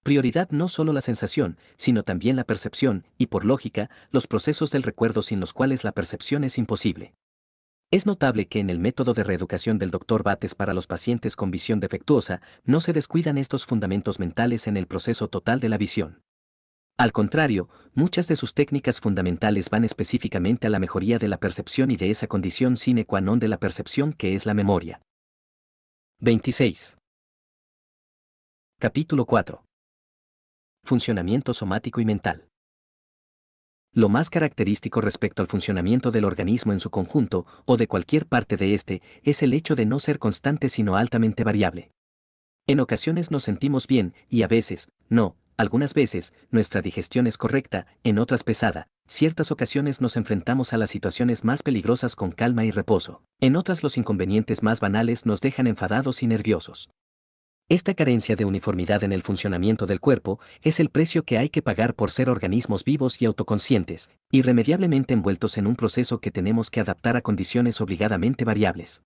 prioridad no solo la sensación, sino también la percepción, y por lógica, los procesos del recuerdo sin los cuales la percepción es imposible. Es notable que en el método de reeducación del Dr. Bates para los pacientes con visión defectuosa, no se descuidan estos fundamentos mentales en el proceso total de la visión. Al contrario, muchas de sus técnicas fundamentales van específicamente a la mejoría de la percepción y de esa condición sine qua non de la percepción que es la memoria. 26. Capítulo 4. Funcionamiento somático y mental. Lo más característico respecto al funcionamiento del organismo en su conjunto, o de cualquier parte de éste, es el hecho de no ser constante sino altamente variable. En ocasiones nos sentimos bien, y a veces, no, algunas veces, nuestra digestión es correcta, en otras pesada, ciertas ocasiones nos enfrentamos a las situaciones más peligrosas con calma y reposo, en otras los inconvenientes más banales nos dejan enfadados y nerviosos. Esta carencia de uniformidad en el funcionamiento del cuerpo es el precio que hay que pagar por ser organismos vivos y autoconscientes, irremediablemente envueltos en un proceso que tenemos que adaptar a condiciones obligadamente variables.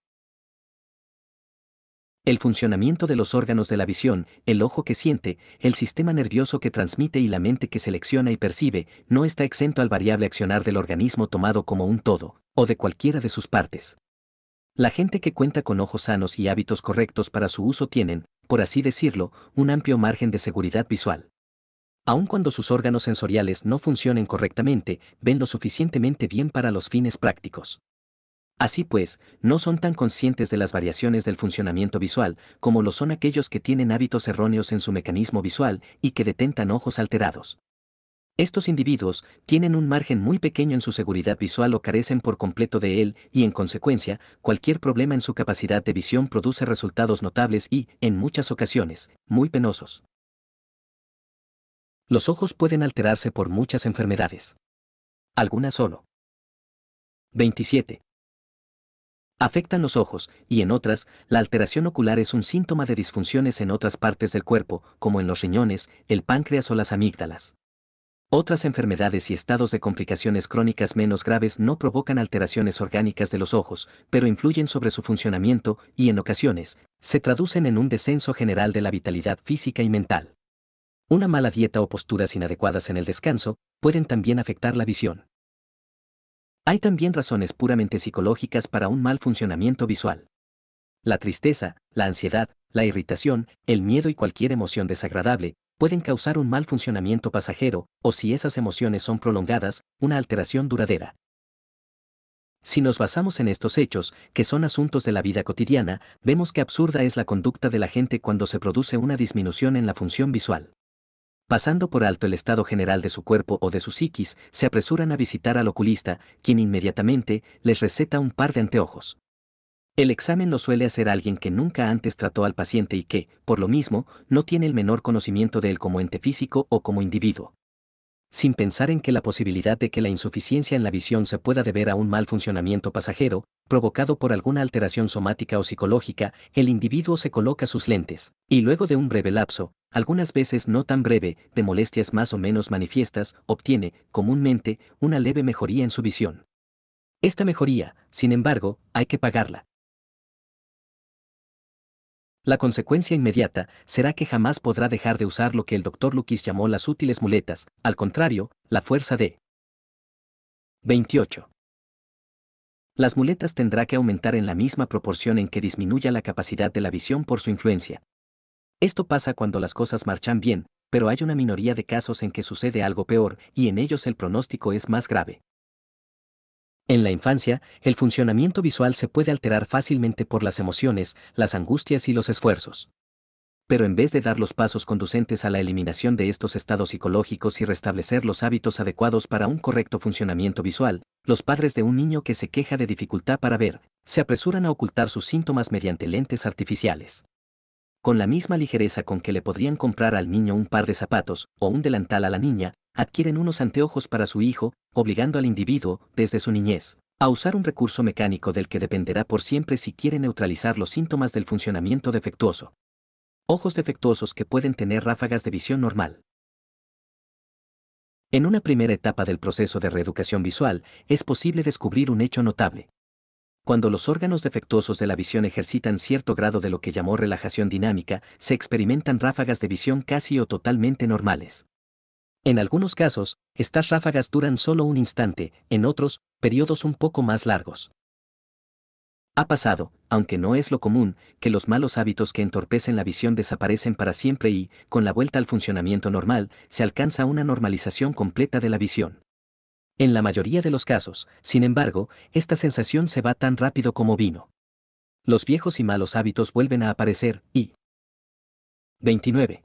El funcionamiento de los órganos de la visión, el ojo que siente, el sistema nervioso que transmite y la mente que selecciona y percibe, no está exento al variable accionar del organismo tomado como un todo, o de cualquiera de sus partes. La gente que cuenta con ojos sanos y hábitos correctos para su uso tienen, por así decirlo, un amplio margen de seguridad visual. Aun cuando sus órganos sensoriales no funcionen correctamente, ven lo suficientemente bien para los fines prácticos. Así pues, no son tan conscientes de las variaciones del funcionamiento visual como lo son aquellos que tienen hábitos erróneos en su mecanismo visual y que detentan ojos alterados. Estos individuos tienen un margen muy pequeño en su seguridad visual o carecen por completo de él y en consecuencia, cualquier problema en su capacidad de visión produce resultados notables y, en muchas ocasiones, muy penosos. Los ojos pueden alterarse por muchas enfermedades. Algunas solo. 27. Afectan los ojos, y en otras, la alteración ocular es un síntoma de disfunciones en otras partes del cuerpo, como en los riñones, el páncreas o las amígdalas. Otras enfermedades y estados de complicaciones crónicas menos graves no provocan alteraciones orgánicas de los ojos, pero influyen sobre su funcionamiento y en ocasiones, se traducen en un descenso general de la vitalidad física y mental. Una mala dieta o posturas inadecuadas en el descanso pueden también afectar la visión. Hay también razones puramente psicológicas para un mal funcionamiento visual. La tristeza, la ansiedad, la irritación, el miedo y cualquier emoción desagradable pueden causar un mal funcionamiento pasajero, o si esas emociones son prolongadas, una alteración duradera. Si nos basamos en estos hechos, que son asuntos de la vida cotidiana, vemos que absurda es la conducta de la gente cuando se produce una disminución en la función visual. Pasando por alto el estado general de su cuerpo o de su psiquis, se apresuran a visitar al oculista, quien inmediatamente les receta un par de anteojos. El examen lo suele hacer alguien que nunca antes trató al paciente y que, por lo mismo, no tiene el menor conocimiento de él como ente físico o como individuo. Sin pensar en que la posibilidad de que la insuficiencia en la visión se pueda deber a un mal funcionamiento pasajero, provocado por alguna alteración somática o psicológica, el individuo se coloca sus lentes, y luego de un breve lapso, algunas veces no tan breve, de molestias más o menos manifiestas, obtiene, comúnmente, una leve mejoría en su visión. Esta mejoría, sin embargo, hay que pagarla la consecuencia inmediata será que jamás podrá dejar de usar lo que el doctor Lucas llamó las útiles muletas, al contrario, la fuerza de 28. Las muletas tendrá que aumentar en la misma proporción en que disminuya la capacidad de la visión por su influencia. Esto pasa cuando las cosas marchan bien, pero hay una minoría de casos en que sucede algo peor y en ellos el pronóstico es más grave. En la infancia, el funcionamiento visual se puede alterar fácilmente por las emociones, las angustias y los esfuerzos. Pero en vez de dar los pasos conducentes a la eliminación de estos estados psicológicos y restablecer los hábitos adecuados para un correcto funcionamiento visual, los padres de un niño que se queja de dificultad para ver, se apresuran a ocultar sus síntomas mediante lentes artificiales. Con la misma ligereza con que le podrían comprar al niño un par de zapatos o un delantal a la niña, adquieren unos anteojos para su hijo, obligando al individuo, desde su niñez, a usar un recurso mecánico del que dependerá por siempre si quiere neutralizar los síntomas del funcionamiento defectuoso. Ojos defectuosos que pueden tener ráfagas de visión normal. En una primera etapa del proceso de reeducación visual, es posible descubrir un hecho notable. Cuando los órganos defectuosos de la visión ejercitan cierto grado de lo que llamó relajación dinámica, se experimentan ráfagas de visión casi o totalmente normales. En algunos casos, estas ráfagas duran solo un instante, en otros, periodos un poco más largos. Ha pasado, aunque no es lo común, que los malos hábitos que entorpecen la visión desaparecen para siempre y, con la vuelta al funcionamiento normal, se alcanza una normalización completa de la visión. En la mayoría de los casos, sin embargo, esta sensación se va tan rápido como vino. Los viejos y malos hábitos vuelven a aparecer y... 29.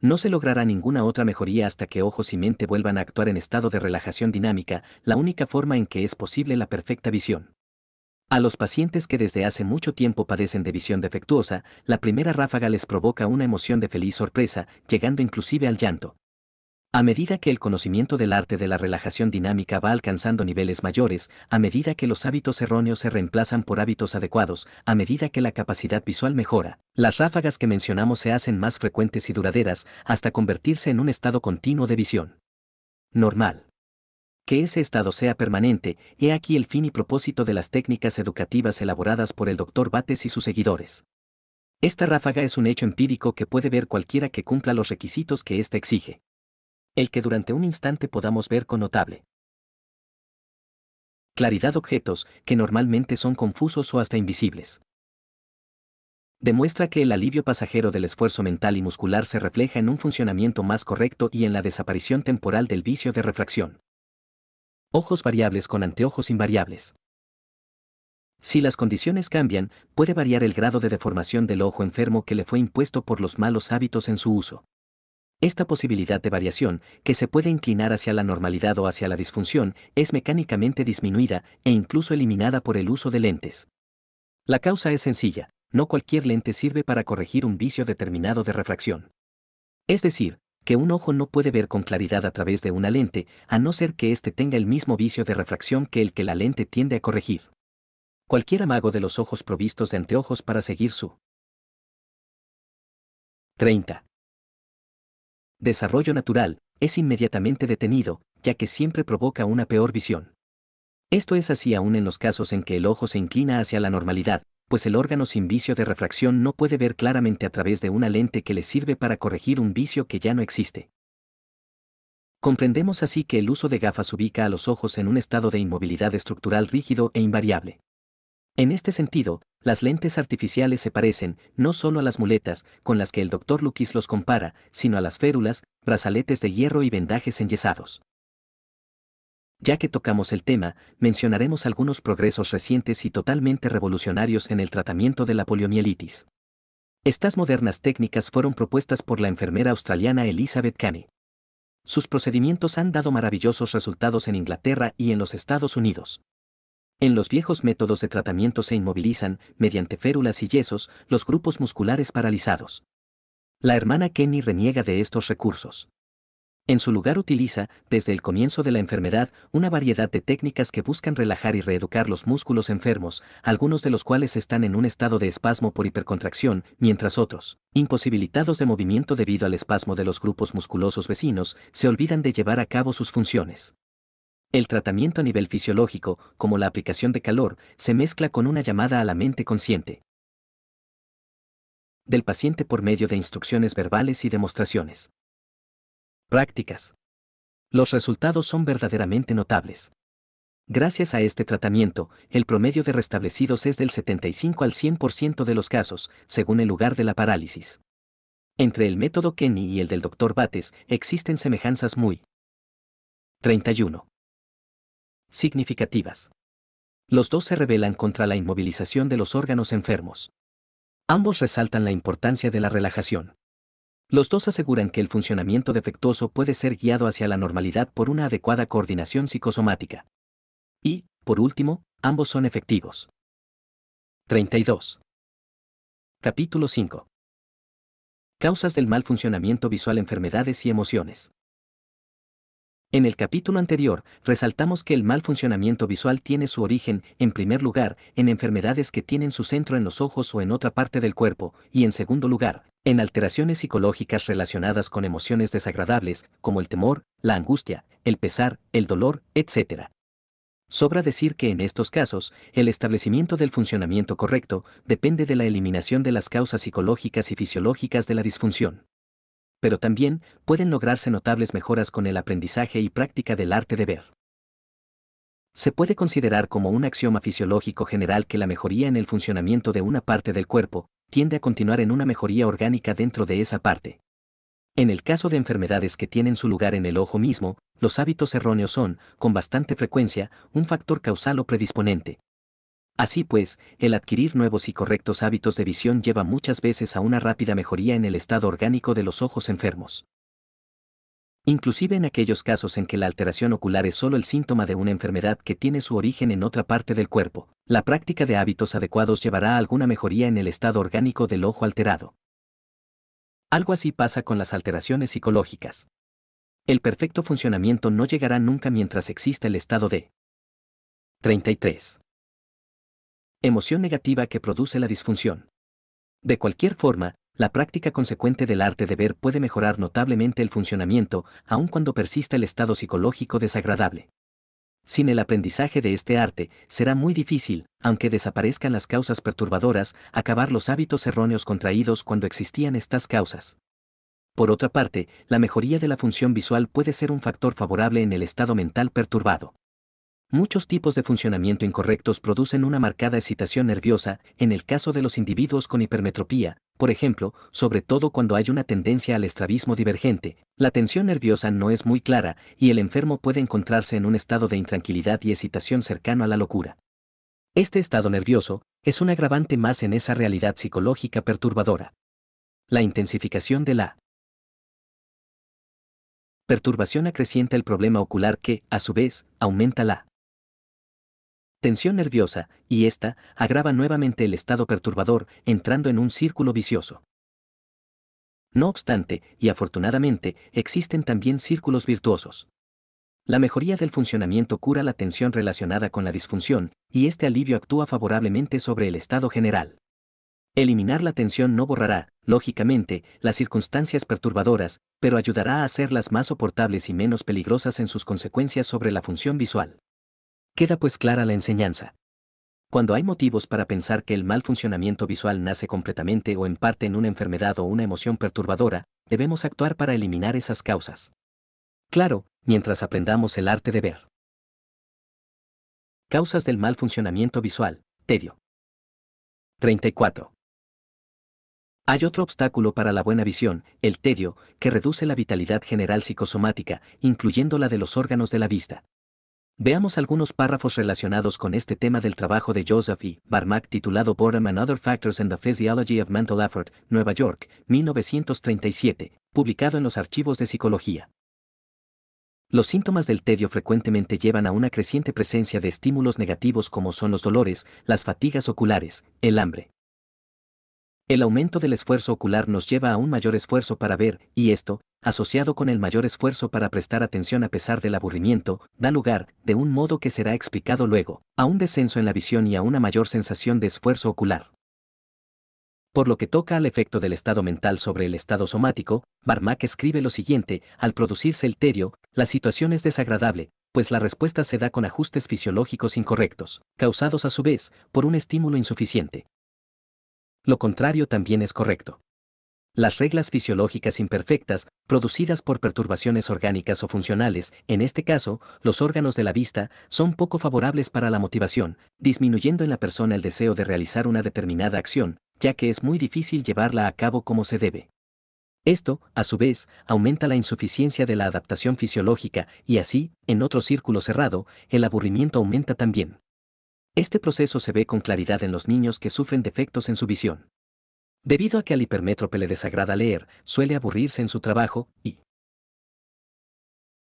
No se logrará ninguna otra mejoría hasta que ojos y mente vuelvan a actuar en estado de relajación dinámica, la única forma en que es posible la perfecta visión. A los pacientes que desde hace mucho tiempo padecen de visión defectuosa, la primera ráfaga les provoca una emoción de feliz sorpresa, llegando inclusive al llanto. A medida que el conocimiento del arte de la relajación dinámica va alcanzando niveles mayores, a medida que los hábitos erróneos se reemplazan por hábitos adecuados, a medida que la capacidad visual mejora, las ráfagas que mencionamos se hacen más frecuentes y duraderas hasta convertirse en un estado continuo de visión. Normal. Que ese estado sea permanente, he aquí el fin y propósito de las técnicas educativas elaboradas por el Dr. Bates y sus seguidores. Esta ráfaga es un hecho empírico que puede ver cualquiera que cumpla los requisitos que ésta exige el que durante un instante podamos ver con notable claridad objetos que normalmente son confusos o hasta invisibles. Demuestra que el alivio pasajero del esfuerzo mental y muscular se refleja en un funcionamiento más correcto y en la desaparición temporal del vicio de refracción. Ojos variables con anteojos invariables. Si las condiciones cambian, puede variar el grado de deformación del ojo enfermo que le fue impuesto por los malos hábitos en su uso. Esta posibilidad de variación, que se puede inclinar hacia la normalidad o hacia la disfunción, es mecánicamente disminuida e incluso eliminada por el uso de lentes. La causa es sencilla, no cualquier lente sirve para corregir un vicio determinado de refracción. Es decir, que un ojo no puede ver con claridad a través de una lente, a no ser que éste tenga el mismo vicio de refracción que el que la lente tiende a corregir. Cualquier amago de los ojos provistos de anteojos para seguir su 30 desarrollo natural, es inmediatamente detenido, ya que siempre provoca una peor visión. Esto es así aún en los casos en que el ojo se inclina hacia la normalidad, pues el órgano sin vicio de refracción no puede ver claramente a través de una lente que le sirve para corregir un vicio que ya no existe. Comprendemos así que el uso de gafas ubica a los ojos en un estado de inmovilidad estructural rígido e invariable. En este sentido, las lentes artificiales se parecen no solo a las muletas, con las que el doctor Lukis los compara, sino a las férulas, brazaletes de hierro y vendajes enyesados. Ya que tocamos el tema, mencionaremos algunos progresos recientes y totalmente revolucionarios en el tratamiento de la poliomielitis. Estas modernas técnicas fueron propuestas por la enfermera australiana Elizabeth Caney. Sus procedimientos han dado maravillosos resultados en Inglaterra y en los Estados Unidos. En los viejos métodos de tratamiento se inmovilizan, mediante férulas y yesos, los grupos musculares paralizados. La hermana Kenny reniega de estos recursos. En su lugar utiliza, desde el comienzo de la enfermedad, una variedad de técnicas que buscan relajar y reeducar los músculos enfermos, algunos de los cuales están en un estado de espasmo por hipercontracción, mientras otros, imposibilitados de movimiento debido al espasmo de los grupos musculosos vecinos, se olvidan de llevar a cabo sus funciones. El tratamiento a nivel fisiológico, como la aplicación de calor, se mezcla con una llamada a la mente consciente del paciente por medio de instrucciones verbales y demostraciones. Prácticas. Los resultados son verdaderamente notables. Gracias a este tratamiento, el promedio de restablecidos es del 75 al 100% de los casos, según el lugar de la parálisis. Entre el método Kenny y el del Dr. Bates existen semejanzas muy 31 significativas. Los dos se rebelan contra la inmovilización de los órganos enfermos. Ambos resaltan la importancia de la relajación. Los dos aseguran que el funcionamiento defectuoso puede ser guiado hacia la normalidad por una adecuada coordinación psicosomática. Y, por último, ambos son efectivos. 32. Capítulo 5. Causas del mal funcionamiento visual, enfermedades y emociones. En el capítulo anterior, resaltamos que el mal funcionamiento visual tiene su origen, en primer lugar, en enfermedades que tienen su centro en los ojos o en otra parte del cuerpo, y en segundo lugar, en alteraciones psicológicas relacionadas con emociones desagradables, como el temor, la angustia, el pesar, el dolor, etc. Sobra decir que en estos casos, el establecimiento del funcionamiento correcto depende de la eliminación de las causas psicológicas y fisiológicas de la disfunción pero también pueden lograrse notables mejoras con el aprendizaje y práctica del arte de ver. Se puede considerar como un axioma fisiológico general que la mejoría en el funcionamiento de una parte del cuerpo tiende a continuar en una mejoría orgánica dentro de esa parte. En el caso de enfermedades que tienen su lugar en el ojo mismo, los hábitos erróneos son, con bastante frecuencia, un factor causal o predisponente, Así pues, el adquirir nuevos y correctos hábitos de visión lleva muchas veces a una rápida mejoría en el estado orgánico de los ojos enfermos. Inclusive en aquellos casos en que la alteración ocular es solo el síntoma de una enfermedad que tiene su origen en otra parte del cuerpo, la práctica de hábitos adecuados llevará a alguna mejoría en el estado orgánico del ojo alterado. Algo así pasa con las alteraciones psicológicas. El perfecto funcionamiento no llegará nunca mientras exista el estado de 33 Emoción negativa que produce la disfunción. De cualquier forma, la práctica consecuente del arte de ver puede mejorar notablemente el funcionamiento, aun cuando persista el estado psicológico desagradable. Sin el aprendizaje de este arte, será muy difícil, aunque desaparezcan las causas perturbadoras, acabar los hábitos erróneos contraídos cuando existían estas causas. Por otra parte, la mejoría de la función visual puede ser un factor favorable en el estado mental perturbado. Muchos tipos de funcionamiento incorrectos producen una marcada excitación nerviosa en el caso de los individuos con hipermetropía, por ejemplo, sobre todo cuando hay una tendencia al estrabismo divergente, la tensión nerviosa no es muy clara y el enfermo puede encontrarse en un estado de intranquilidad y excitación cercano a la locura. Este estado nervioso es un agravante más en esa realidad psicológica perturbadora. La intensificación de la perturbación acrecienta el problema ocular que, a su vez, aumenta la tensión nerviosa, y esta agrava nuevamente el estado perturbador, entrando en un círculo vicioso. No obstante, y afortunadamente, existen también círculos virtuosos. La mejoría del funcionamiento cura la tensión relacionada con la disfunción, y este alivio actúa favorablemente sobre el estado general. Eliminar la tensión no borrará, lógicamente, las circunstancias perturbadoras, pero ayudará a hacerlas más soportables y menos peligrosas en sus consecuencias sobre la función visual. Queda pues clara la enseñanza. Cuando hay motivos para pensar que el mal funcionamiento visual nace completamente o en parte en una enfermedad o una emoción perturbadora, debemos actuar para eliminar esas causas. Claro, mientras aprendamos el arte de ver. Causas del mal funcionamiento visual, tedio. 34. Hay otro obstáculo para la buena visión, el tedio, que reduce la vitalidad general psicosomática, incluyendo la de los órganos de la vista. Veamos algunos párrafos relacionados con este tema del trabajo de Joseph E. Barmack titulado Boredom and Other Factors in the Physiology of Mental Effort, Nueva York, 1937, publicado en los archivos de psicología. Los síntomas del tedio frecuentemente llevan a una creciente presencia de estímulos negativos como son los dolores, las fatigas oculares, el hambre, el aumento del esfuerzo ocular nos lleva a un mayor esfuerzo para ver, y esto, asociado con el mayor esfuerzo para prestar atención a pesar del aburrimiento, da lugar, de un modo que será explicado luego, a un descenso en la visión y a una mayor sensación de esfuerzo ocular. Por lo que toca al efecto del estado mental sobre el estado somático, Barmack escribe lo siguiente, al producirse el tedio, la situación es desagradable, pues la respuesta se da con ajustes fisiológicos incorrectos, causados a su vez por un estímulo insuficiente lo contrario también es correcto. Las reglas fisiológicas imperfectas, producidas por perturbaciones orgánicas o funcionales, en este caso, los órganos de la vista, son poco favorables para la motivación, disminuyendo en la persona el deseo de realizar una determinada acción, ya que es muy difícil llevarla a cabo como se debe. Esto, a su vez, aumenta la insuficiencia de la adaptación fisiológica y así, en otro círculo cerrado, el aburrimiento aumenta también. Este proceso se ve con claridad en los niños que sufren defectos en su visión. Debido a que al hipermétrope le desagrada leer, suele aburrirse en su trabajo y...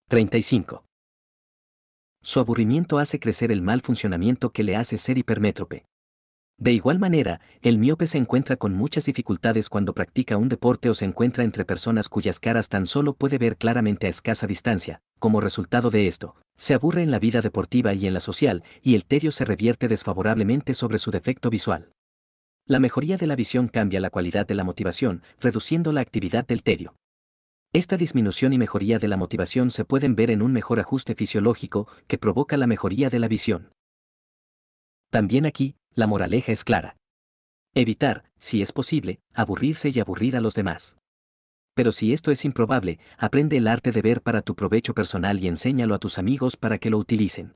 35. Su aburrimiento hace crecer el mal funcionamiento que le hace ser hipermétrope. De igual manera, el miope se encuentra con muchas dificultades cuando practica un deporte o se encuentra entre personas cuyas caras tan solo puede ver claramente a escasa distancia. Como resultado de esto, se aburre en la vida deportiva y en la social, y el tedio se revierte desfavorablemente sobre su defecto visual. La mejoría de la visión cambia la cualidad de la motivación, reduciendo la actividad del tedio. Esta disminución y mejoría de la motivación se pueden ver en un mejor ajuste fisiológico que provoca la mejoría de la visión. También aquí, la moraleja es clara. Evitar, si es posible, aburrirse y aburrir a los demás pero si esto es improbable, aprende el arte de ver para tu provecho personal y enséñalo a tus amigos para que lo utilicen.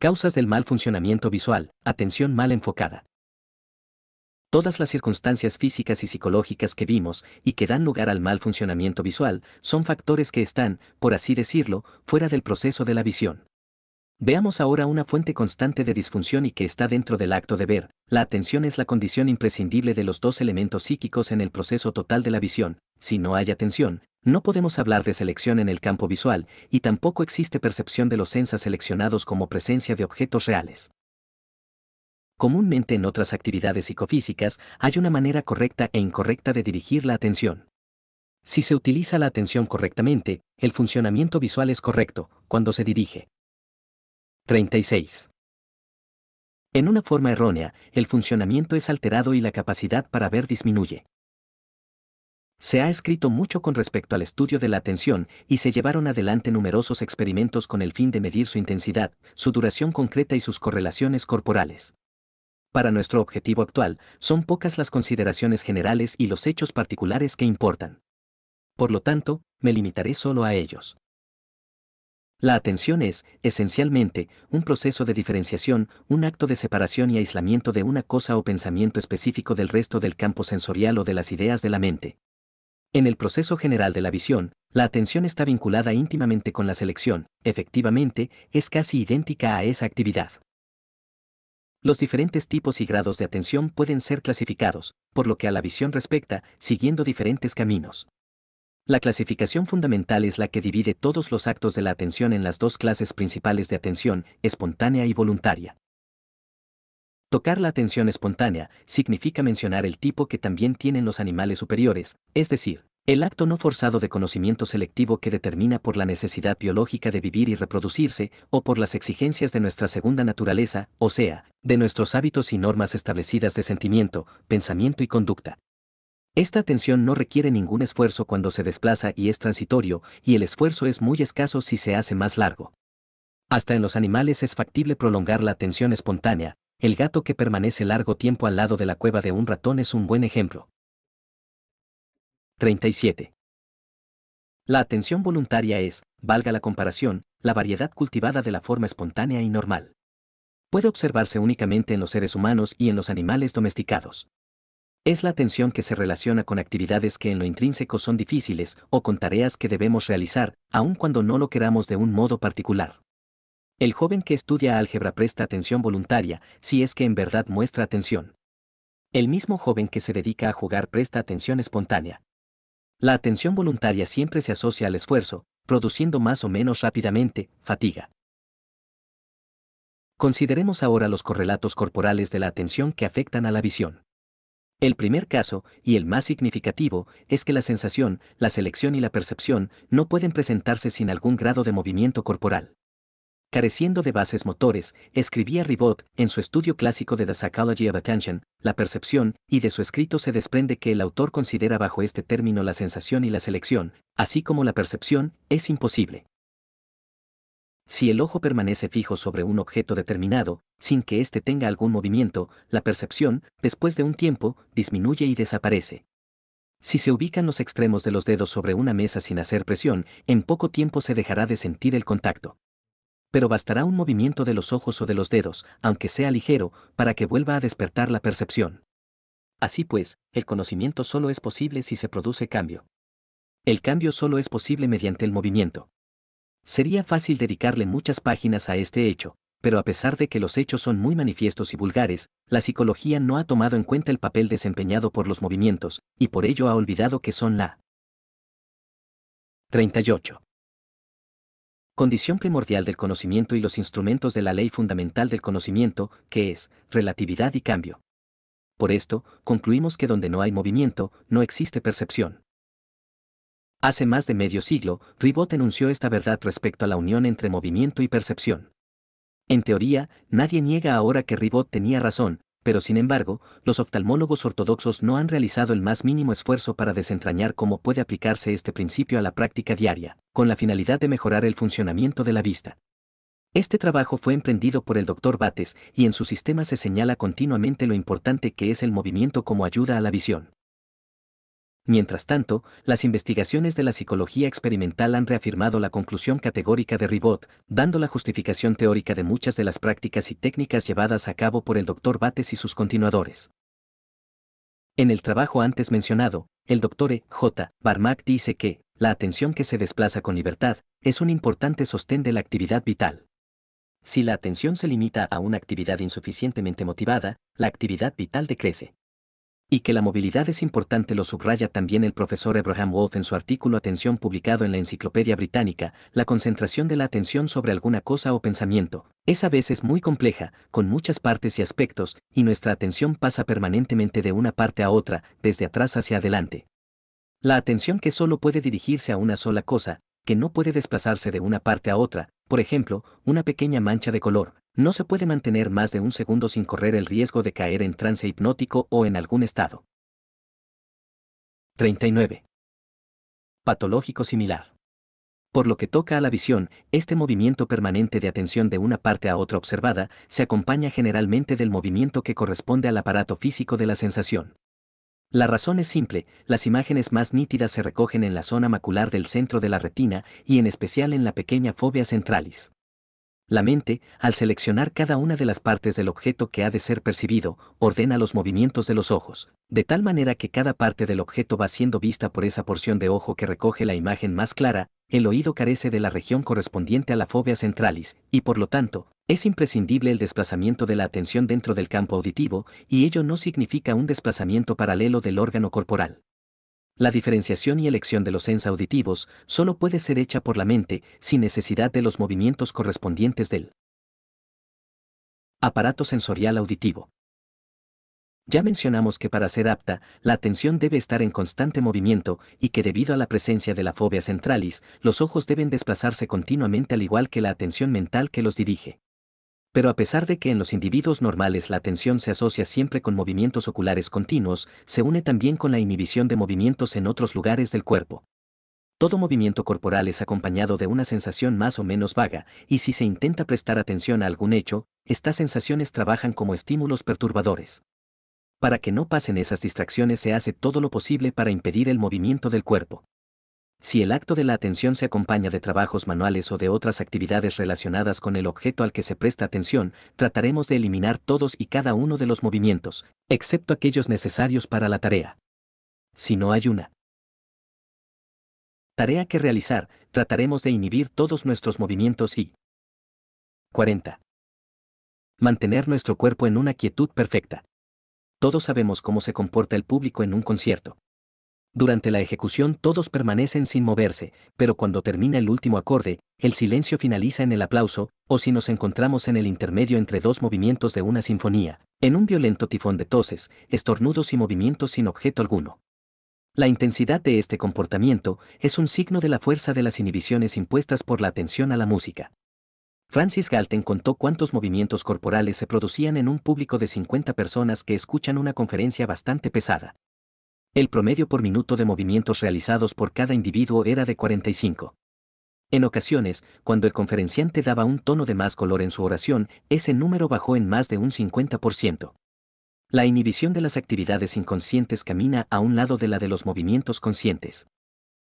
Causas del mal funcionamiento visual, atención mal enfocada. Todas las circunstancias físicas y psicológicas que vimos y que dan lugar al mal funcionamiento visual son factores que están, por así decirlo, fuera del proceso de la visión. Veamos ahora una fuente constante de disfunción y que está dentro del acto de ver. La atención es la condición imprescindible de los dos elementos psíquicos en el proceso total de la visión. Si no hay atención, no podemos hablar de selección en el campo visual, y tampoco existe percepción de los sensas seleccionados como presencia de objetos reales. Comúnmente en otras actividades psicofísicas hay una manera correcta e incorrecta de dirigir la atención. Si se utiliza la atención correctamente, el funcionamiento visual es correcto, cuando se dirige 36. En una forma errónea, el funcionamiento es alterado y la capacidad para ver disminuye. Se ha escrito mucho con respecto al estudio de la atención y se llevaron adelante numerosos experimentos con el fin de medir su intensidad, su duración concreta y sus correlaciones corporales. Para nuestro objetivo actual, son pocas las consideraciones generales y los hechos particulares que importan. Por lo tanto, me limitaré solo a ellos. La atención es, esencialmente, un proceso de diferenciación, un acto de separación y aislamiento de una cosa o pensamiento específico del resto del campo sensorial o de las ideas de la mente. En el proceso general de la visión, la atención está vinculada íntimamente con la selección, efectivamente, es casi idéntica a esa actividad. Los diferentes tipos y grados de atención pueden ser clasificados, por lo que a la visión respecta, siguiendo diferentes caminos. La clasificación fundamental es la que divide todos los actos de la atención en las dos clases principales de atención, espontánea y voluntaria. Tocar la atención espontánea significa mencionar el tipo que también tienen los animales superiores, es decir, el acto no forzado de conocimiento selectivo que determina por la necesidad biológica de vivir y reproducirse o por las exigencias de nuestra segunda naturaleza, o sea, de nuestros hábitos y normas establecidas de sentimiento, pensamiento y conducta. Esta atención no requiere ningún esfuerzo cuando se desplaza y es transitorio, y el esfuerzo es muy escaso si se hace más largo. Hasta en los animales es factible prolongar la atención espontánea, el gato que permanece largo tiempo al lado de la cueva de un ratón es un buen ejemplo. 37. La atención voluntaria es, valga la comparación, la variedad cultivada de la forma espontánea y normal. Puede observarse únicamente en los seres humanos y en los animales domesticados. Es la atención que se relaciona con actividades que en lo intrínseco son difíciles o con tareas que debemos realizar, aun cuando no lo queramos de un modo particular. El joven que estudia álgebra presta atención voluntaria, si es que en verdad muestra atención. El mismo joven que se dedica a jugar presta atención espontánea. La atención voluntaria siempre se asocia al esfuerzo, produciendo más o menos rápidamente fatiga. Consideremos ahora los correlatos corporales de la atención que afectan a la visión. El primer caso, y el más significativo, es que la sensación, la selección y la percepción no pueden presentarse sin algún grado de movimiento corporal. Careciendo de bases motores, escribía Ribot, en su estudio clásico de The Psychology of Attention, la percepción, y de su escrito se desprende que el autor considera bajo este término la sensación y la selección, así como la percepción, es imposible. Si el ojo permanece fijo sobre un objeto determinado, sin que éste tenga algún movimiento, la percepción, después de un tiempo, disminuye y desaparece. Si se ubican los extremos de los dedos sobre una mesa sin hacer presión, en poco tiempo se dejará de sentir el contacto. Pero bastará un movimiento de los ojos o de los dedos, aunque sea ligero, para que vuelva a despertar la percepción. Así pues, el conocimiento solo es posible si se produce cambio. El cambio solo es posible mediante el movimiento. Sería fácil dedicarle muchas páginas a este hecho, pero a pesar de que los hechos son muy manifiestos y vulgares, la psicología no ha tomado en cuenta el papel desempeñado por los movimientos, y por ello ha olvidado que son la 38. Condición primordial del conocimiento y los instrumentos de la ley fundamental del conocimiento, que es relatividad y cambio. Por esto, concluimos que donde no hay movimiento, no existe percepción. Hace más de medio siglo, Ribot enunció esta verdad respecto a la unión entre movimiento y percepción. En teoría, nadie niega ahora que Ribot tenía razón, pero sin embargo, los oftalmólogos ortodoxos no han realizado el más mínimo esfuerzo para desentrañar cómo puede aplicarse este principio a la práctica diaria, con la finalidad de mejorar el funcionamiento de la vista. Este trabajo fue emprendido por el Dr. Bates y en su sistema se señala continuamente lo importante que es el movimiento como ayuda a la visión. Mientras tanto, las investigaciones de la psicología experimental han reafirmado la conclusión categórica de Ribot, dando la justificación teórica de muchas de las prácticas y técnicas llevadas a cabo por el Dr. Bates y sus continuadores. En el trabajo antes mencionado, el Dr. E. J. Barmack dice que, la atención que se desplaza con libertad, es un importante sostén de la actividad vital. Si la atención se limita a una actividad insuficientemente motivada, la actividad vital decrece. Y que la movilidad es importante lo subraya también el profesor Abraham Wolf en su artículo Atención publicado en la Enciclopedia Británica, la concentración de la atención sobre alguna cosa o pensamiento, es a veces muy compleja, con muchas partes y aspectos, y nuestra atención pasa permanentemente de una parte a otra, desde atrás hacia adelante. La atención que solo puede dirigirse a una sola cosa, que no puede desplazarse de una parte a otra, por ejemplo, una pequeña mancha de color, no se puede mantener más de un segundo sin correr el riesgo de caer en trance hipnótico o en algún estado. 39. Patológico similar. Por lo que toca a la visión, este movimiento permanente de atención de una parte a otra observada se acompaña generalmente del movimiento que corresponde al aparato físico de la sensación. La razón es simple, las imágenes más nítidas se recogen en la zona macular del centro de la retina y en especial en la pequeña fobia centralis. La mente, al seleccionar cada una de las partes del objeto que ha de ser percibido, ordena los movimientos de los ojos, de tal manera que cada parte del objeto va siendo vista por esa porción de ojo que recoge la imagen más clara, el oído carece de la región correspondiente a la fobia centralis, y por lo tanto, es imprescindible el desplazamiento de la atención dentro del campo auditivo, y ello no significa un desplazamiento paralelo del órgano corporal. La diferenciación y elección de los sens auditivos solo puede ser hecha por la mente, sin necesidad de los movimientos correspondientes del aparato sensorial auditivo. Ya mencionamos que para ser apta, la atención debe estar en constante movimiento y que debido a la presencia de la fobia centralis, los ojos deben desplazarse continuamente al igual que la atención mental que los dirige. Pero a pesar de que en los individuos normales la atención se asocia siempre con movimientos oculares continuos, se une también con la inhibición de movimientos en otros lugares del cuerpo. Todo movimiento corporal es acompañado de una sensación más o menos vaga, y si se intenta prestar atención a algún hecho, estas sensaciones trabajan como estímulos perturbadores. Para que no pasen esas distracciones se hace todo lo posible para impedir el movimiento del cuerpo. Si el acto de la atención se acompaña de trabajos manuales o de otras actividades relacionadas con el objeto al que se presta atención, trataremos de eliminar todos y cada uno de los movimientos, excepto aquellos necesarios para la tarea. Si no hay una tarea que realizar, trataremos de inhibir todos nuestros movimientos y 40. Mantener nuestro cuerpo en una quietud perfecta. Todos sabemos cómo se comporta el público en un concierto. Durante la ejecución todos permanecen sin moverse, pero cuando termina el último acorde, el silencio finaliza en el aplauso, o si nos encontramos en el intermedio entre dos movimientos de una sinfonía, en un violento tifón de toses, estornudos y movimientos sin objeto alguno. La intensidad de este comportamiento es un signo de la fuerza de las inhibiciones impuestas por la atención a la música. Francis Galten contó cuántos movimientos corporales se producían en un público de 50 personas que escuchan una conferencia bastante pesada. El promedio por minuto de movimientos realizados por cada individuo era de 45. En ocasiones, cuando el conferenciante daba un tono de más color en su oración, ese número bajó en más de un 50%. La inhibición de las actividades inconscientes camina a un lado de la de los movimientos conscientes.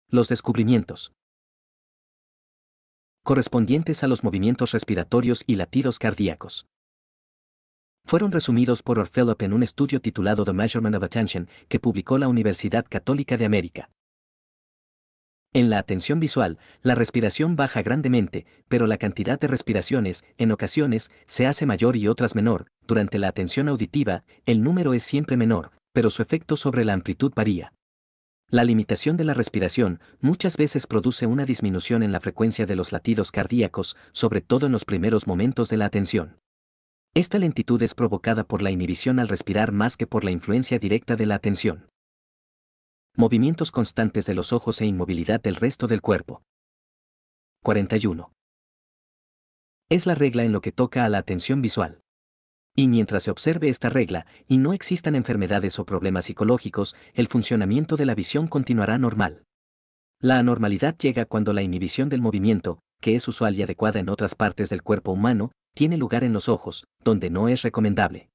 Los descubrimientos. Correspondientes a los movimientos respiratorios y latidos cardíacos fueron resumidos por Orfelop en un estudio titulado The Measurement of Attention, que publicó la Universidad Católica de América. En la atención visual, la respiración baja grandemente, pero la cantidad de respiraciones, en ocasiones, se hace mayor y otras menor. Durante la atención auditiva, el número es siempre menor, pero su efecto sobre la amplitud varía. La limitación de la respiración muchas veces produce una disminución en la frecuencia de los latidos cardíacos, sobre todo en los primeros momentos de la atención. Esta lentitud es provocada por la inhibición al respirar más que por la influencia directa de la atención. Movimientos constantes de los ojos e inmovilidad del resto del cuerpo. 41. Es la regla en lo que toca a la atención visual. Y mientras se observe esta regla y no existan enfermedades o problemas psicológicos, el funcionamiento de la visión continuará normal. La anormalidad llega cuando la inhibición del movimiento, que es usual y adecuada en otras partes del cuerpo humano, tiene lugar en los ojos, donde no es recomendable.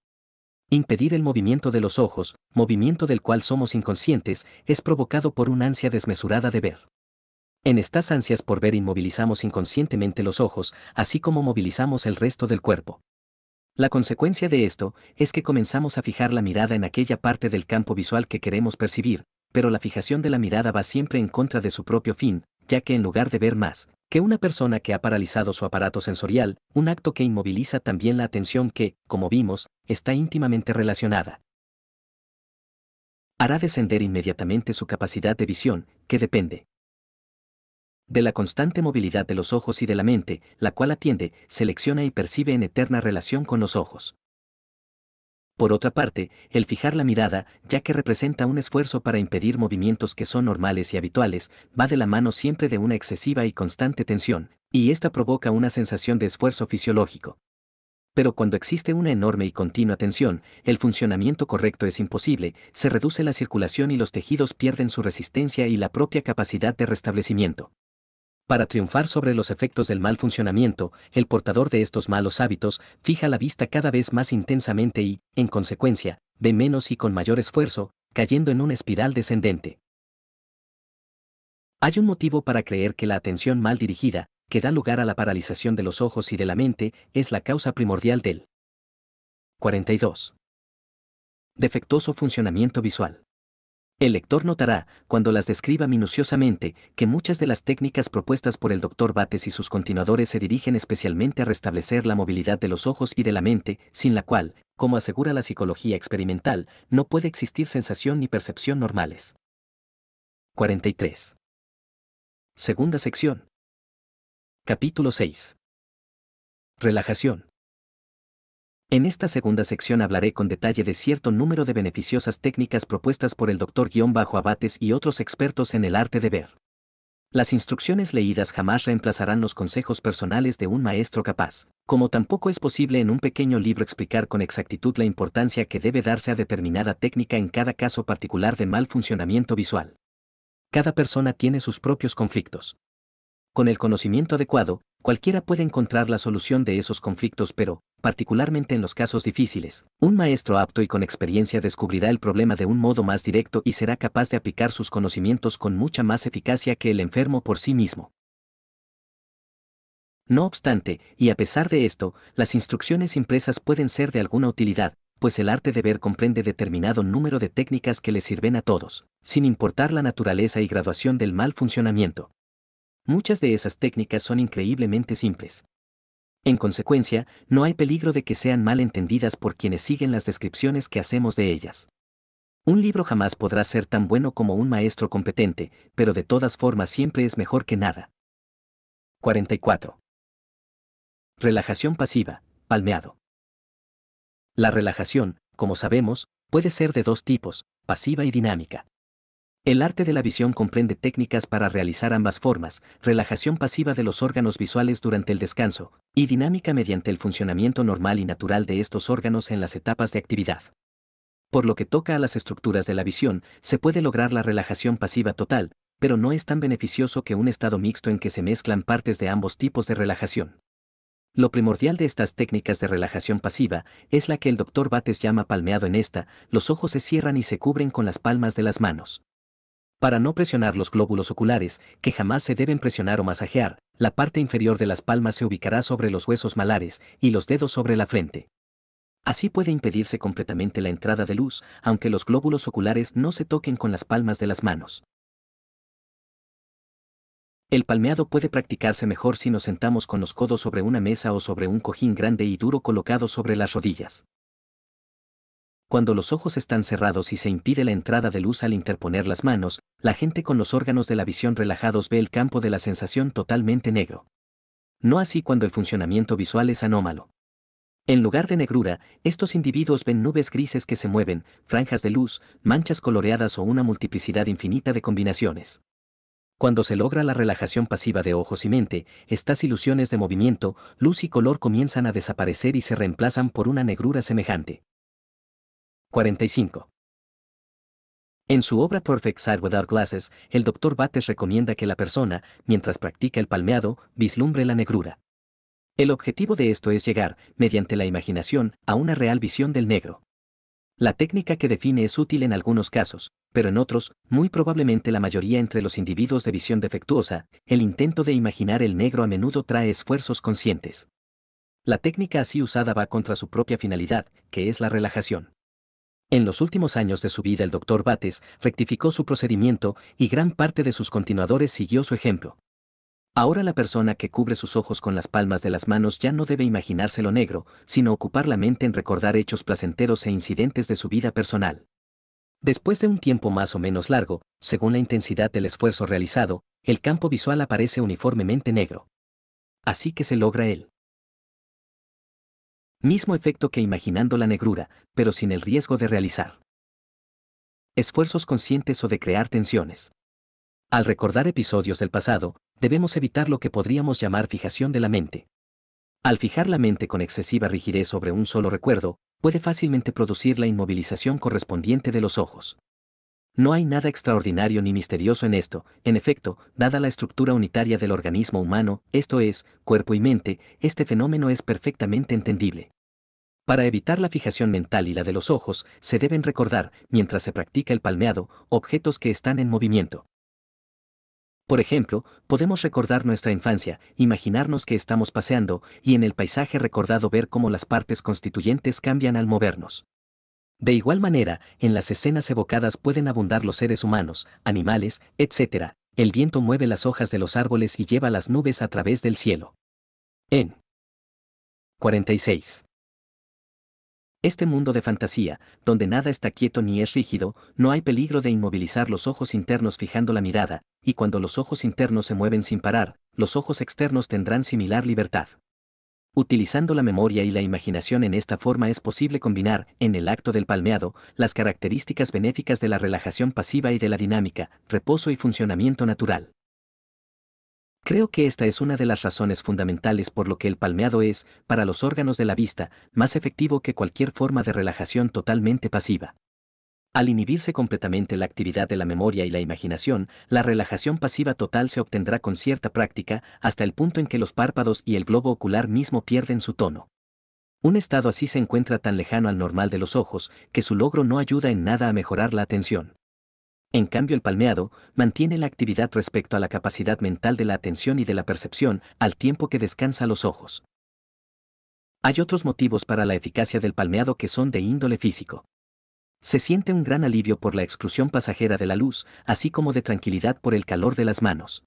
Impedir el movimiento de los ojos, movimiento del cual somos inconscientes, es provocado por una ansia desmesurada de ver. En estas ansias por ver inmovilizamos inconscientemente los ojos, así como movilizamos el resto del cuerpo. La consecuencia de esto es que comenzamos a fijar la mirada en aquella parte del campo visual que queremos percibir, pero la fijación de la mirada va siempre en contra de su propio fin, ya que en lugar de ver más, que una persona que ha paralizado su aparato sensorial, un acto que inmoviliza también la atención que, como vimos, está íntimamente relacionada. Hará descender inmediatamente su capacidad de visión, que depende de la constante movilidad de los ojos y de la mente, la cual atiende, selecciona y percibe en eterna relación con los ojos. Por otra parte, el fijar la mirada, ya que representa un esfuerzo para impedir movimientos que son normales y habituales, va de la mano siempre de una excesiva y constante tensión, y esta provoca una sensación de esfuerzo fisiológico. Pero cuando existe una enorme y continua tensión, el funcionamiento correcto es imposible, se reduce la circulación y los tejidos pierden su resistencia y la propia capacidad de restablecimiento. Para triunfar sobre los efectos del mal funcionamiento, el portador de estos malos hábitos fija la vista cada vez más intensamente y, en consecuencia, ve menos y con mayor esfuerzo, cayendo en una espiral descendente. Hay un motivo para creer que la atención mal dirigida, que da lugar a la paralización de los ojos y de la mente, es la causa primordial del 42. Defectuoso funcionamiento visual. El lector notará, cuando las describa minuciosamente, que muchas de las técnicas propuestas por el Dr. Bates y sus continuadores se dirigen especialmente a restablecer la movilidad de los ojos y de la mente, sin la cual, como asegura la psicología experimental, no puede existir sensación ni percepción normales. 43. Segunda sección. Capítulo 6. Relajación. En esta segunda sección hablaré con detalle de cierto número de beneficiosas técnicas propuestas por el doctor Guión Bajo Abates y otros expertos en el arte de ver. Las instrucciones leídas jamás reemplazarán los consejos personales de un maestro capaz, como tampoco es posible en un pequeño libro explicar con exactitud la importancia que debe darse a determinada técnica en cada caso particular de mal funcionamiento visual. Cada persona tiene sus propios conflictos. Con el conocimiento adecuado, cualquiera puede encontrar la solución de esos conflictos, pero, particularmente en los casos difíciles. Un maestro apto y con experiencia descubrirá el problema de un modo más directo y será capaz de aplicar sus conocimientos con mucha más eficacia que el enfermo por sí mismo. No obstante, y a pesar de esto, las instrucciones impresas pueden ser de alguna utilidad, pues el arte de ver comprende determinado número de técnicas que le sirven a todos, sin importar la naturaleza y graduación del mal funcionamiento. Muchas de esas técnicas son increíblemente simples, en consecuencia, no hay peligro de que sean mal entendidas por quienes siguen las descripciones que hacemos de ellas. Un libro jamás podrá ser tan bueno como un maestro competente, pero de todas formas siempre es mejor que nada. 44. Relajación pasiva, palmeado. La relajación, como sabemos, puede ser de dos tipos, pasiva y dinámica. El arte de la visión comprende técnicas para realizar ambas formas, relajación pasiva de los órganos visuales durante el descanso, y dinámica mediante el funcionamiento normal y natural de estos órganos en las etapas de actividad. Por lo que toca a las estructuras de la visión, se puede lograr la relajación pasiva total, pero no es tan beneficioso que un estado mixto en que se mezclan partes de ambos tipos de relajación. Lo primordial de estas técnicas de relajación pasiva es la que el doctor Bates llama palmeado en esta, los ojos se cierran y se cubren con las palmas de las manos para no presionar los glóbulos oculares, que jamás se deben presionar o masajear, la parte inferior de las palmas se ubicará sobre los huesos malares y los dedos sobre la frente. Así puede impedirse completamente la entrada de luz, aunque los glóbulos oculares no se toquen con las palmas de las manos. El palmeado puede practicarse mejor si nos sentamos con los codos sobre una mesa o sobre un cojín grande y duro colocado sobre las rodillas. Cuando los ojos están cerrados y se impide la entrada de luz al interponer las manos, la gente con los órganos de la visión relajados ve el campo de la sensación totalmente negro. No así cuando el funcionamiento visual es anómalo. En lugar de negrura, estos individuos ven nubes grises que se mueven, franjas de luz, manchas coloreadas o una multiplicidad infinita de combinaciones. Cuando se logra la relajación pasiva de ojos y mente, estas ilusiones de movimiento, luz y color comienzan a desaparecer y se reemplazan por una negrura semejante. 45. En su obra Perfect Sight Without Glasses, el Dr. Bates recomienda que la persona, mientras practica el palmeado, vislumbre la negrura. El objetivo de esto es llegar, mediante la imaginación, a una real visión del negro. La técnica que define es útil en algunos casos, pero en otros, muy probablemente la mayoría entre los individuos de visión defectuosa, el intento de imaginar el negro a menudo trae esfuerzos conscientes. La técnica así usada va contra su propia finalidad, que es la relajación. En los últimos años de su vida el doctor Bates rectificó su procedimiento y gran parte de sus continuadores siguió su ejemplo. Ahora la persona que cubre sus ojos con las palmas de las manos ya no debe imaginárselo negro, sino ocupar la mente en recordar hechos placenteros e incidentes de su vida personal. Después de un tiempo más o menos largo, según la intensidad del esfuerzo realizado, el campo visual aparece uniformemente negro. Así que se logra él mismo efecto que imaginando la negrura, pero sin el riesgo de realizar esfuerzos conscientes o de crear tensiones. Al recordar episodios del pasado, debemos evitar lo que podríamos llamar fijación de la mente. Al fijar la mente con excesiva rigidez sobre un solo recuerdo, puede fácilmente producir la inmovilización correspondiente de los ojos. No hay nada extraordinario ni misterioso en esto, en efecto, dada la estructura unitaria del organismo humano, esto es, cuerpo y mente, este fenómeno es perfectamente entendible. Para evitar la fijación mental y la de los ojos, se deben recordar, mientras se practica el palmeado, objetos que están en movimiento. Por ejemplo, podemos recordar nuestra infancia, imaginarnos que estamos paseando, y en el paisaje recordado ver cómo las partes constituyentes cambian al movernos. De igual manera, en las escenas evocadas pueden abundar los seres humanos, animales, etc. El viento mueve las hojas de los árboles y lleva las nubes a través del cielo. En 46. Este mundo de fantasía, donde nada está quieto ni es rígido, no hay peligro de inmovilizar los ojos internos fijando la mirada, y cuando los ojos internos se mueven sin parar, los ojos externos tendrán similar libertad. Utilizando la memoria y la imaginación en esta forma es posible combinar, en el acto del palmeado, las características benéficas de la relajación pasiva y de la dinámica, reposo y funcionamiento natural. Creo que esta es una de las razones fundamentales por lo que el palmeado es, para los órganos de la vista, más efectivo que cualquier forma de relajación totalmente pasiva. Al inhibirse completamente la actividad de la memoria y la imaginación, la relajación pasiva total se obtendrá con cierta práctica hasta el punto en que los párpados y el globo ocular mismo pierden su tono. Un estado así se encuentra tan lejano al normal de los ojos que su logro no ayuda en nada a mejorar la atención. En cambio, el palmeado mantiene la actividad respecto a la capacidad mental de la atención y de la percepción al tiempo que descansa los ojos. Hay otros motivos para la eficacia del palmeado que son de índole físico. Se siente un gran alivio por la exclusión pasajera de la luz, así como de tranquilidad por el calor de las manos.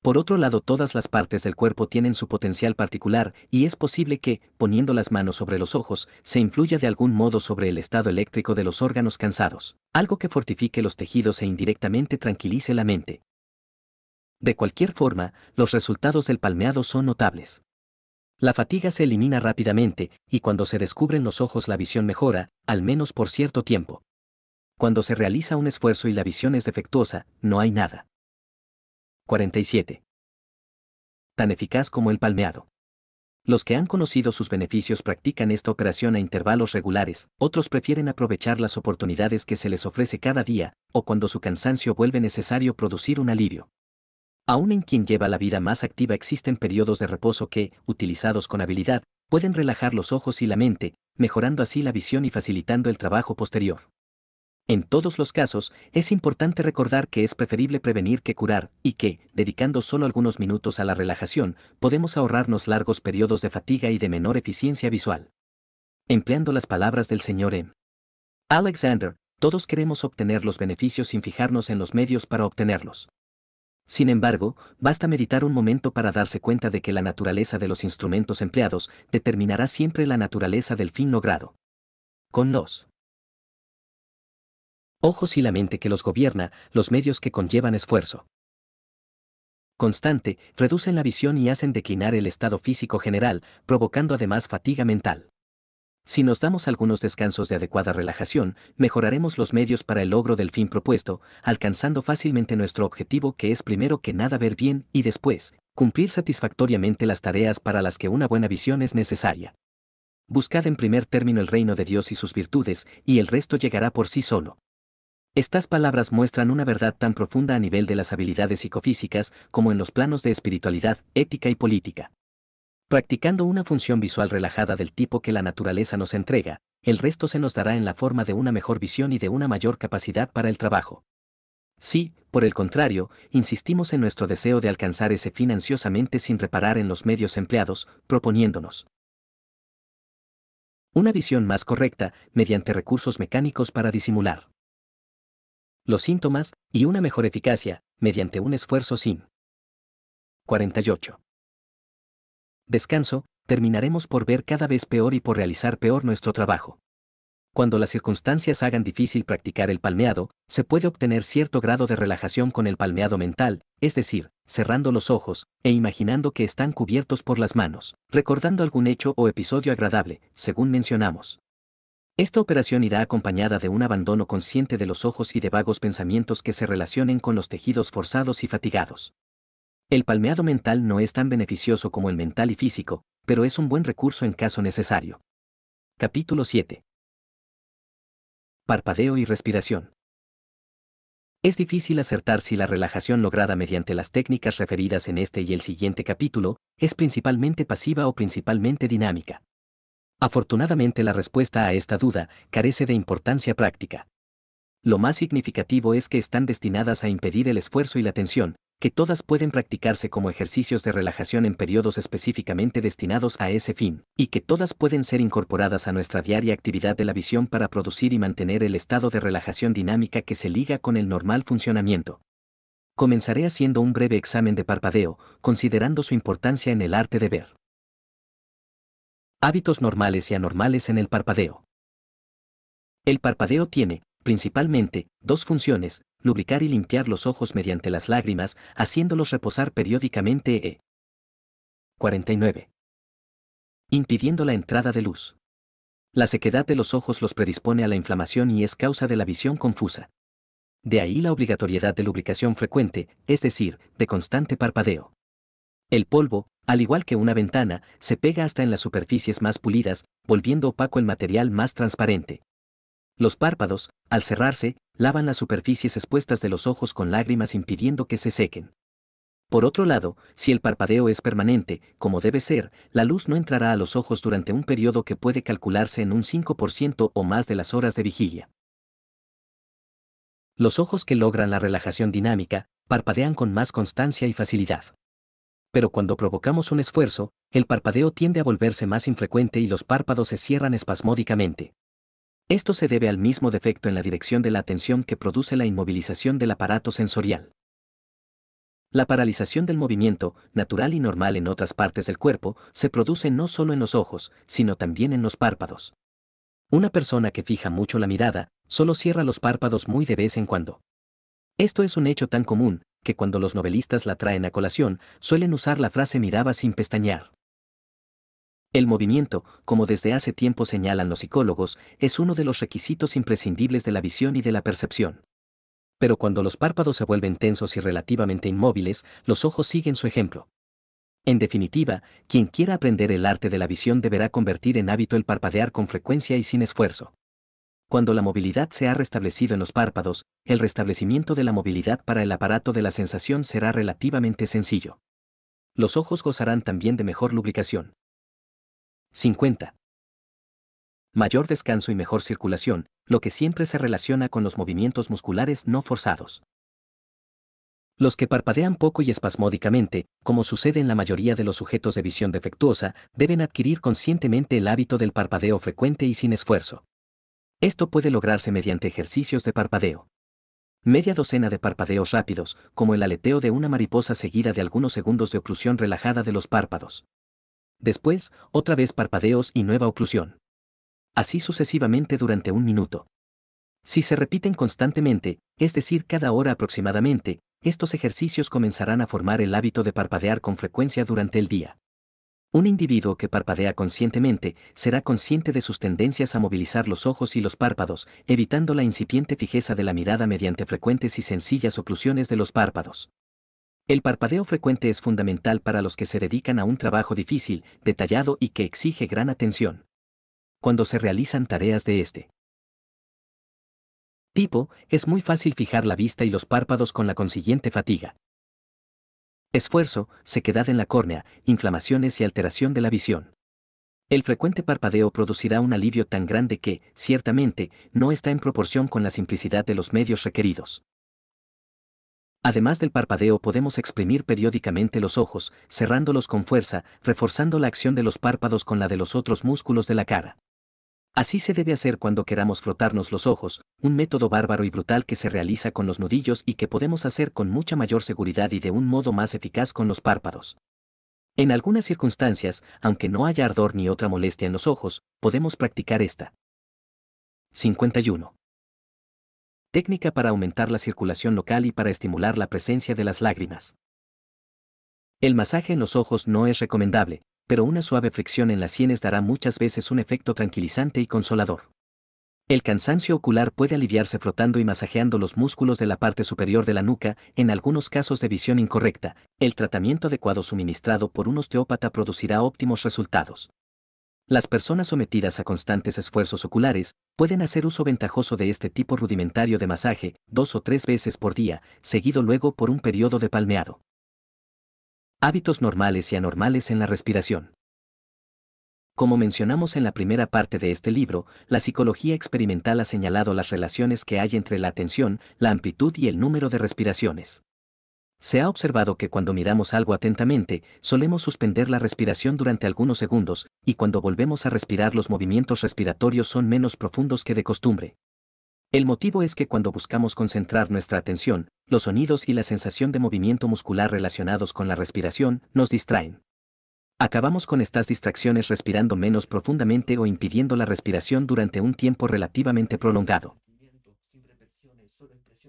Por otro lado, todas las partes del cuerpo tienen su potencial particular y es posible que, poniendo las manos sobre los ojos, se influya de algún modo sobre el estado eléctrico de los órganos cansados, algo que fortifique los tejidos e indirectamente tranquilice la mente. De cualquier forma, los resultados del palmeado son notables. La fatiga se elimina rápidamente, y cuando se descubren los ojos la visión mejora, al menos por cierto tiempo. Cuando se realiza un esfuerzo y la visión es defectuosa, no hay nada. 47. Tan eficaz como el palmeado. Los que han conocido sus beneficios practican esta operación a intervalos regulares, otros prefieren aprovechar las oportunidades que se les ofrece cada día, o cuando su cansancio vuelve necesario producir un alivio. Aún en quien lleva la vida más activa existen periodos de reposo que, utilizados con habilidad, pueden relajar los ojos y la mente, mejorando así la visión y facilitando el trabajo posterior. En todos los casos, es importante recordar que es preferible prevenir que curar, y que, dedicando solo algunos minutos a la relajación, podemos ahorrarnos largos periodos de fatiga y de menor eficiencia visual. Empleando las palabras del señor M. Alexander, todos queremos obtener los beneficios sin fijarnos en los medios para obtenerlos. Sin embargo, basta meditar un momento para darse cuenta de que la naturaleza de los instrumentos empleados determinará siempre la naturaleza del fin logrado. Con los ojos y la mente que los gobierna, los medios que conllevan esfuerzo constante reducen la visión y hacen declinar el estado físico general, provocando además fatiga mental. Si nos damos algunos descansos de adecuada relajación, mejoraremos los medios para el logro del fin propuesto, alcanzando fácilmente nuestro objetivo que es primero que nada ver bien y después, cumplir satisfactoriamente las tareas para las que una buena visión es necesaria. Buscad en primer término el reino de Dios y sus virtudes, y el resto llegará por sí solo. Estas palabras muestran una verdad tan profunda a nivel de las habilidades psicofísicas como en los planos de espiritualidad, ética y política. Practicando una función visual relajada del tipo que la naturaleza nos entrega, el resto se nos dará en la forma de una mejor visión y de una mayor capacidad para el trabajo. Si, por el contrario, insistimos en nuestro deseo de alcanzar ese fin ansiosamente sin reparar en los medios empleados, proponiéndonos una visión más correcta mediante recursos mecánicos para disimular los síntomas y una mejor eficacia mediante un esfuerzo sin 48 descanso, terminaremos por ver cada vez peor y por realizar peor nuestro trabajo. Cuando las circunstancias hagan difícil practicar el palmeado, se puede obtener cierto grado de relajación con el palmeado mental, es decir, cerrando los ojos e imaginando que están cubiertos por las manos, recordando algún hecho o episodio agradable, según mencionamos. Esta operación irá acompañada de un abandono consciente de los ojos y de vagos pensamientos que se relacionen con los tejidos forzados y fatigados. El palmeado mental no es tan beneficioso como el mental y físico, pero es un buen recurso en caso necesario. Capítulo 7. Parpadeo y respiración. Es difícil acertar si la relajación lograda mediante las técnicas referidas en este y el siguiente capítulo es principalmente pasiva o principalmente dinámica. Afortunadamente la respuesta a esta duda carece de importancia práctica. Lo más significativo es que están destinadas a impedir el esfuerzo y la tensión, que todas pueden practicarse como ejercicios de relajación en periodos específicamente destinados a ese fin, y que todas pueden ser incorporadas a nuestra diaria actividad de la visión para producir y mantener el estado de relajación dinámica que se liga con el normal funcionamiento. Comenzaré haciendo un breve examen de parpadeo, considerando su importancia en el arte de ver. Hábitos normales y anormales en el parpadeo. El parpadeo tiene, principalmente, dos funciones, lubricar y limpiar los ojos mediante las lágrimas, haciéndolos reposar periódicamente e 49. Impidiendo la entrada de luz. La sequedad de los ojos los predispone a la inflamación y es causa de la visión confusa. De ahí la obligatoriedad de lubricación frecuente, es decir, de constante parpadeo. El polvo, al igual que una ventana, se pega hasta en las superficies más pulidas, volviendo opaco el material más transparente. Los párpados, al cerrarse, lavan las superficies expuestas de los ojos con lágrimas impidiendo que se sequen. Por otro lado, si el parpadeo es permanente, como debe ser, la luz no entrará a los ojos durante un periodo que puede calcularse en un 5% o más de las horas de vigilia. Los ojos que logran la relajación dinámica, parpadean con más constancia y facilidad. Pero cuando provocamos un esfuerzo, el parpadeo tiende a volverse más infrecuente y los párpados se cierran espasmódicamente. Esto se debe al mismo defecto en la dirección de la atención que produce la inmovilización del aparato sensorial. La paralización del movimiento, natural y normal en otras partes del cuerpo, se produce no solo en los ojos, sino también en los párpados. Una persona que fija mucho la mirada, solo cierra los párpados muy de vez en cuando. Esto es un hecho tan común, que cuando los novelistas la traen a colación, suelen usar la frase miraba sin pestañear. El movimiento, como desde hace tiempo señalan los psicólogos, es uno de los requisitos imprescindibles de la visión y de la percepción. Pero cuando los párpados se vuelven tensos y relativamente inmóviles, los ojos siguen su ejemplo. En definitiva, quien quiera aprender el arte de la visión deberá convertir en hábito el parpadear con frecuencia y sin esfuerzo. Cuando la movilidad se ha restablecido en los párpados, el restablecimiento de la movilidad para el aparato de la sensación será relativamente sencillo. Los ojos gozarán también de mejor lubricación. 50. Mayor descanso y mejor circulación, lo que siempre se relaciona con los movimientos musculares no forzados. Los que parpadean poco y espasmódicamente, como sucede en la mayoría de los sujetos de visión defectuosa, deben adquirir conscientemente el hábito del parpadeo frecuente y sin esfuerzo. Esto puede lograrse mediante ejercicios de parpadeo. Media docena de parpadeos rápidos, como el aleteo de una mariposa seguida de algunos segundos de oclusión relajada de los párpados. Después, otra vez parpadeos y nueva oclusión. Así sucesivamente durante un minuto. Si se repiten constantemente, es decir, cada hora aproximadamente, estos ejercicios comenzarán a formar el hábito de parpadear con frecuencia durante el día. Un individuo que parpadea conscientemente será consciente de sus tendencias a movilizar los ojos y los párpados, evitando la incipiente fijeza de la mirada mediante frecuentes y sencillas oclusiones de los párpados. El parpadeo frecuente es fundamental para los que se dedican a un trabajo difícil, detallado y que exige gran atención. Cuando se realizan tareas de este tipo, es muy fácil fijar la vista y los párpados con la consiguiente fatiga. Esfuerzo, sequedad en la córnea, inflamaciones y alteración de la visión. El frecuente parpadeo producirá un alivio tan grande que, ciertamente, no está en proporción con la simplicidad de los medios requeridos. Además del parpadeo podemos exprimir periódicamente los ojos, cerrándolos con fuerza, reforzando la acción de los párpados con la de los otros músculos de la cara. Así se debe hacer cuando queramos frotarnos los ojos, un método bárbaro y brutal que se realiza con los nudillos y que podemos hacer con mucha mayor seguridad y de un modo más eficaz con los párpados. En algunas circunstancias, aunque no haya ardor ni otra molestia en los ojos, podemos practicar esta. 51 técnica para aumentar la circulación local y para estimular la presencia de las lágrimas. El masaje en los ojos no es recomendable, pero una suave fricción en las sienes dará muchas veces un efecto tranquilizante y consolador. El cansancio ocular puede aliviarse frotando y masajeando los músculos de la parte superior de la nuca, en algunos casos de visión incorrecta, el tratamiento adecuado suministrado por un osteópata producirá óptimos resultados. Las personas sometidas a constantes esfuerzos oculares pueden hacer uso ventajoso de este tipo rudimentario de masaje dos o tres veces por día, seguido luego por un periodo de palmeado. Hábitos normales y anormales en la respiración. Como mencionamos en la primera parte de este libro, la psicología experimental ha señalado las relaciones que hay entre la atención, la amplitud y el número de respiraciones. Se ha observado que cuando miramos algo atentamente, solemos suspender la respiración durante algunos segundos, y cuando volvemos a respirar los movimientos respiratorios son menos profundos que de costumbre. El motivo es que cuando buscamos concentrar nuestra atención, los sonidos y la sensación de movimiento muscular relacionados con la respiración nos distraen. Acabamos con estas distracciones respirando menos profundamente o impidiendo la respiración durante un tiempo relativamente prolongado.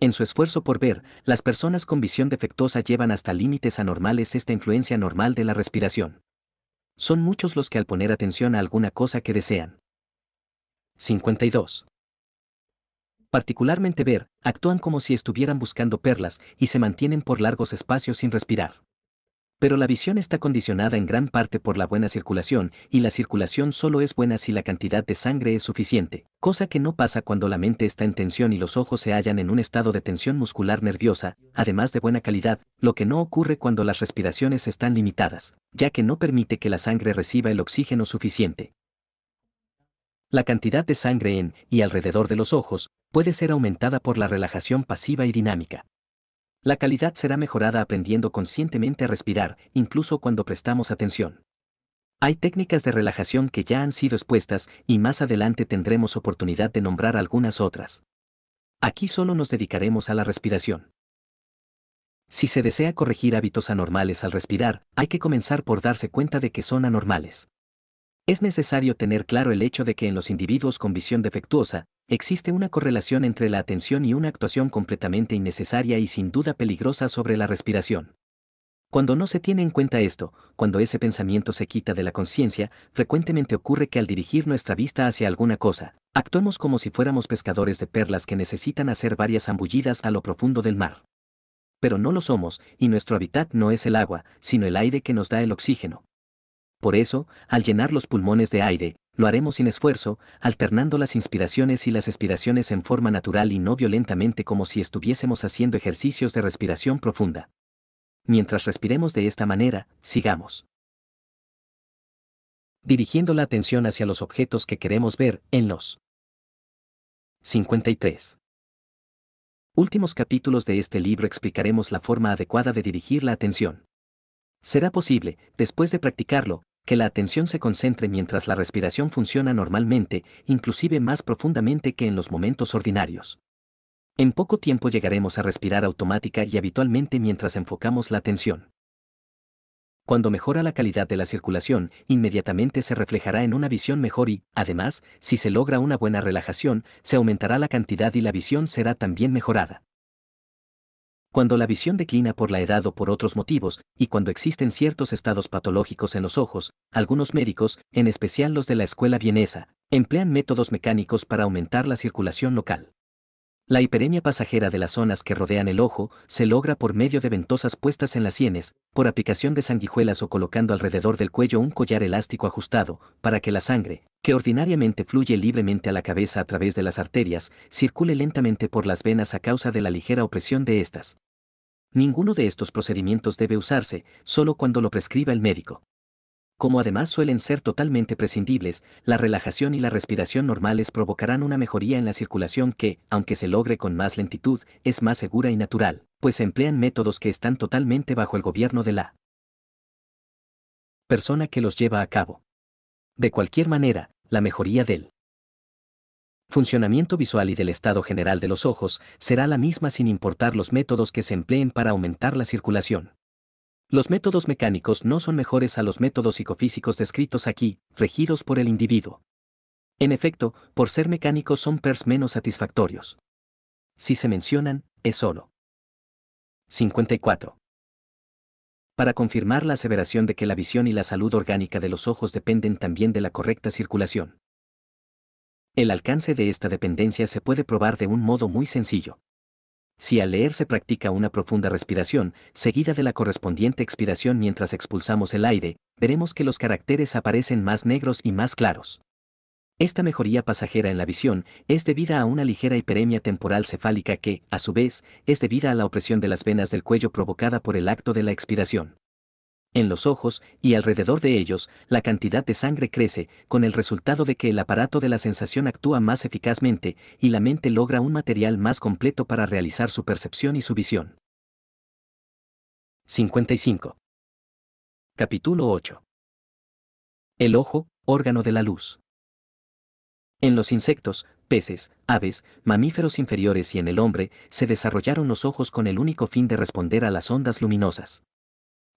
En su esfuerzo por ver, las personas con visión defectuosa llevan hasta límites anormales esta influencia normal de la respiración. Son muchos los que al poner atención a alguna cosa que desean. 52. Particularmente ver, actúan como si estuvieran buscando perlas y se mantienen por largos espacios sin respirar. Pero la visión está condicionada en gran parte por la buena circulación, y la circulación solo es buena si la cantidad de sangre es suficiente, cosa que no pasa cuando la mente está en tensión y los ojos se hallan en un estado de tensión muscular nerviosa, además de buena calidad, lo que no ocurre cuando las respiraciones están limitadas, ya que no permite que la sangre reciba el oxígeno suficiente. La cantidad de sangre en y alrededor de los ojos puede ser aumentada por la relajación pasiva y dinámica, la calidad será mejorada aprendiendo conscientemente a respirar, incluso cuando prestamos atención. Hay técnicas de relajación que ya han sido expuestas y más adelante tendremos oportunidad de nombrar algunas otras. Aquí solo nos dedicaremos a la respiración. Si se desea corregir hábitos anormales al respirar, hay que comenzar por darse cuenta de que son anormales. Es necesario tener claro el hecho de que en los individuos con visión defectuosa, existe una correlación entre la atención y una actuación completamente innecesaria y sin duda peligrosa sobre la respiración. Cuando no se tiene en cuenta esto, cuando ese pensamiento se quita de la conciencia, frecuentemente ocurre que al dirigir nuestra vista hacia alguna cosa, actuemos como si fuéramos pescadores de perlas que necesitan hacer varias ambullidas a lo profundo del mar. Pero no lo somos, y nuestro hábitat no es el agua, sino el aire que nos da el oxígeno. Por eso, al llenar los pulmones de aire, lo haremos sin esfuerzo, alternando las inspiraciones y las expiraciones en forma natural y no violentamente como si estuviésemos haciendo ejercicios de respiración profunda. Mientras respiremos de esta manera, sigamos. Dirigiendo la atención hacia los objetos que queremos ver en los 53. Últimos capítulos de este libro explicaremos la forma adecuada de dirigir la atención. Será posible, después de practicarlo, que la atención se concentre mientras la respiración funciona normalmente, inclusive más profundamente que en los momentos ordinarios. En poco tiempo llegaremos a respirar automática y habitualmente mientras enfocamos la atención. Cuando mejora la calidad de la circulación, inmediatamente se reflejará en una visión mejor y, además, si se logra una buena relajación, se aumentará la cantidad y la visión será también mejorada. Cuando la visión declina por la edad o por otros motivos, y cuando existen ciertos estados patológicos en los ojos, algunos médicos, en especial los de la escuela vienesa, emplean métodos mecánicos para aumentar la circulación local. La hiperemia pasajera de las zonas que rodean el ojo se logra por medio de ventosas puestas en las sienes, por aplicación de sanguijuelas o colocando alrededor del cuello un collar elástico ajustado, para que la sangre, que ordinariamente fluye libremente a la cabeza a través de las arterias, circule lentamente por las venas a causa de la ligera opresión de estas. Ninguno de estos procedimientos debe usarse, solo cuando lo prescriba el médico. Como además suelen ser totalmente prescindibles, la relajación y la respiración normales provocarán una mejoría en la circulación que, aunque se logre con más lentitud, es más segura y natural, pues emplean métodos que están totalmente bajo el gobierno de la persona que los lleva a cabo. De cualquier manera, la mejoría del funcionamiento visual y del estado general de los ojos será la misma sin importar los métodos que se empleen para aumentar la circulación. Los métodos mecánicos no son mejores a los métodos psicofísicos descritos aquí, regidos por el individuo. En efecto, por ser mecánicos son PERS menos satisfactorios. Si se mencionan, es solo. 54. Para confirmar la aseveración de que la visión y la salud orgánica de los ojos dependen también de la correcta circulación. El alcance de esta dependencia se puede probar de un modo muy sencillo. Si al leer se practica una profunda respiración, seguida de la correspondiente expiración mientras expulsamos el aire, veremos que los caracteres aparecen más negros y más claros. Esta mejoría pasajera en la visión es debida a una ligera hiperemia temporal cefálica que, a su vez, es debida a la opresión de las venas del cuello provocada por el acto de la expiración en los ojos y alrededor de ellos, la cantidad de sangre crece, con el resultado de que el aparato de la sensación actúa más eficazmente y la mente logra un material más completo para realizar su percepción y su visión. 55. Capítulo 8. El ojo, órgano de la luz. En los insectos, peces, aves, mamíferos inferiores y en el hombre, se desarrollaron los ojos con el único fin de responder a las ondas luminosas.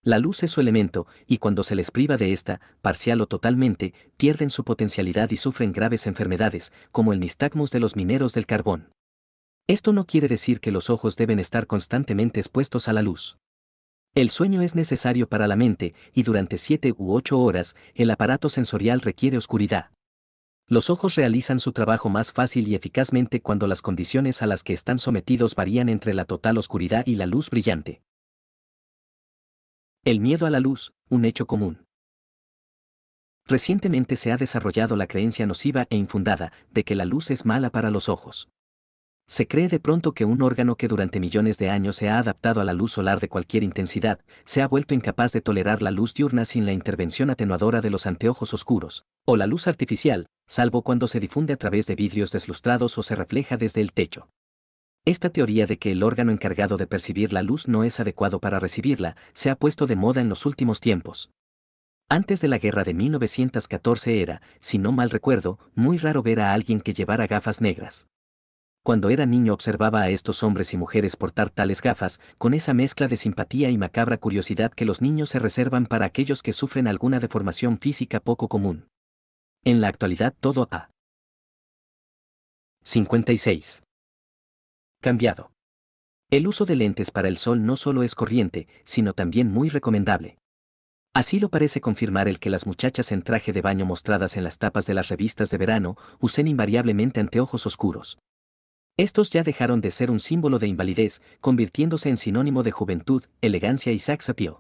La luz es su elemento, y cuando se les priva de esta, parcial o totalmente, pierden su potencialidad y sufren graves enfermedades, como el nistagmus de los mineros del carbón. Esto no quiere decir que los ojos deben estar constantemente expuestos a la luz. El sueño es necesario para la mente, y durante siete u ocho horas, el aparato sensorial requiere oscuridad. Los ojos realizan su trabajo más fácil y eficazmente cuando las condiciones a las que están sometidos varían entre la total oscuridad y la luz brillante. El miedo a la luz, un hecho común. Recientemente se ha desarrollado la creencia nociva e infundada de que la luz es mala para los ojos. Se cree de pronto que un órgano que durante millones de años se ha adaptado a la luz solar de cualquier intensidad, se ha vuelto incapaz de tolerar la luz diurna sin la intervención atenuadora de los anteojos oscuros, o la luz artificial, salvo cuando se difunde a través de vidrios deslustrados o se refleja desde el techo. Esta teoría de que el órgano encargado de percibir la luz no es adecuado para recibirla se ha puesto de moda en los últimos tiempos. Antes de la guerra de 1914 era, si no mal recuerdo, muy raro ver a alguien que llevara gafas negras. Cuando era niño observaba a estos hombres y mujeres portar tales gafas, con esa mezcla de simpatía y macabra curiosidad que los niños se reservan para aquellos que sufren alguna deformación física poco común. En la actualidad todo ha 56. Cambiado. El uso de lentes para el sol no solo es corriente, sino también muy recomendable. Así lo parece confirmar el que las muchachas en traje de baño mostradas en las tapas de las revistas de verano usen invariablemente anteojos oscuros. Estos ya dejaron de ser un símbolo de invalidez, convirtiéndose en sinónimo de juventud, elegancia y sex appeal.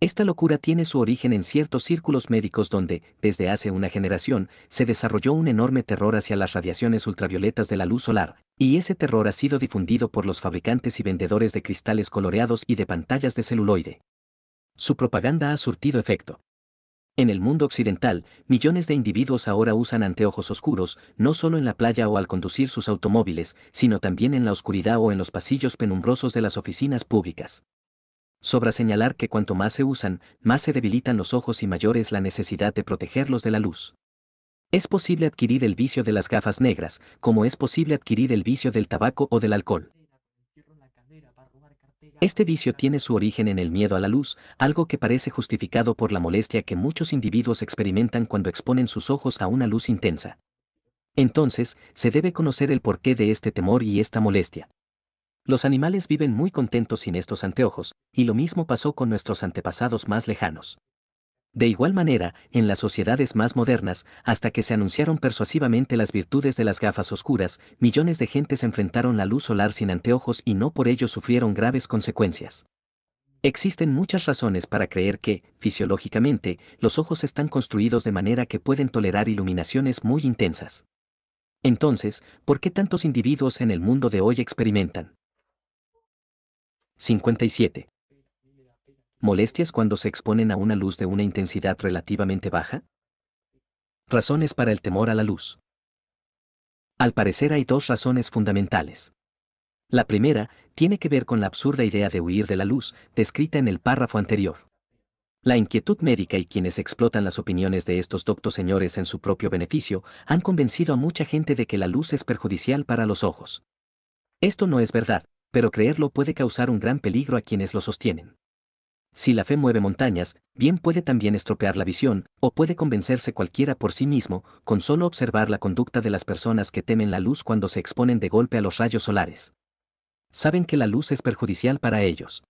Esta locura tiene su origen en ciertos círculos médicos donde, desde hace una generación, se desarrolló un enorme terror hacia las radiaciones ultravioletas de la luz solar, y ese terror ha sido difundido por los fabricantes y vendedores de cristales coloreados y de pantallas de celuloide. Su propaganda ha surtido efecto. En el mundo occidental, millones de individuos ahora usan anteojos oscuros, no solo en la playa o al conducir sus automóviles, sino también en la oscuridad o en los pasillos penumbrosos de las oficinas públicas sobra señalar que cuanto más se usan, más se debilitan los ojos y mayor es la necesidad de protegerlos de la luz. Es posible adquirir el vicio de las gafas negras, como es posible adquirir el vicio del tabaco o del alcohol. Este vicio tiene su origen en el miedo a la luz, algo que parece justificado por la molestia que muchos individuos experimentan cuando exponen sus ojos a una luz intensa. Entonces, se debe conocer el porqué de este temor y esta molestia. Los animales viven muy contentos sin estos anteojos, y lo mismo pasó con nuestros antepasados más lejanos. De igual manera, en las sociedades más modernas, hasta que se anunciaron persuasivamente las virtudes de las gafas oscuras, millones de gentes enfrentaron la luz solar sin anteojos y no por ello sufrieron graves consecuencias. Existen muchas razones para creer que, fisiológicamente, los ojos están construidos de manera que pueden tolerar iluminaciones muy intensas. Entonces, ¿por qué tantos individuos en el mundo de hoy experimentan 57. ¿Molestias cuando se exponen a una luz de una intensidad relativamente baja? Razones para el temor a la luz. Al parecer hay dos razones fundamentales. La primera tiene que ver con la absurda idea de huir de la luz, descrita en el párrafo anterior. La inquietud médica y quienes explotan las opiniones de estos doctos señores en su propio beneficio han convencido a mucha gente de que la luz es perjudicial para los ojos. Esto no es verdad, pero creerlo puede causar un gran peligro a quienes lo sostienen. Si la fe mueve montañas, bien puede también estropear la visión, o puede convencerse cualquiera por sí mismo, con solo observar la conducta de las personas que temen la luz cuando se exponen de golpe a los rayos solares. Saben que la luz es perjudicial para ellos.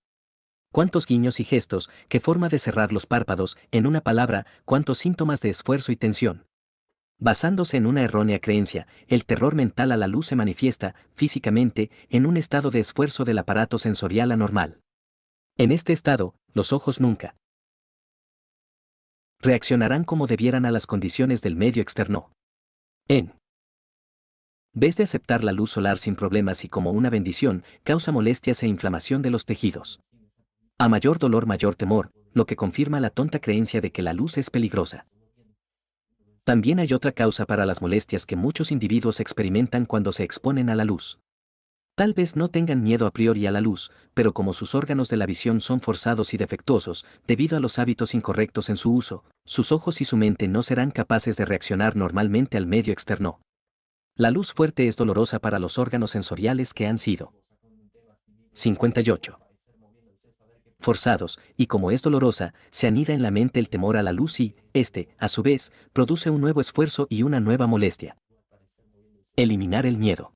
Cuántos guiños y gestos, qué forma de cerrar los párpados, en una palabra, cuántos síntomas de esfuerzo y tensión basándose en una errónea creencia, el terror mental a la luz se manifiesta, físicamente, en un estado de esfuerzo del aparato sensorial anormal. En este estado, los ojos nunca reaccionarán como debieran a las condiciones del medio externo. En vez de aceptar la luz solar sin problemas y como una bendición, causa molestias e inflamación de los tejidos. A mayor dolor, mayor temor, lo que confirma la tonta creencia de que la luz es peligrosa. También hay otra causa para las molestias que muchos individuos experimentan cuando se exponen a la luz. Tal vez no tengan miedo a priori a la luz, pero como sus órganos de la visión son forzados y defectuosos, debido a los hábitos incorrectos en su uso, sus ojos y su mente no serán capaces de reaccionar normalmente al medio externo. La luz fuerte es dolorosa para los órganos sensoriales que han sido 58 forzados, y como es dolorosa, se anida en la mente el temor a la luz y, este, a su vez, produce un nuevo esfuerzo y una nueva molestia. Eliminar el miedo.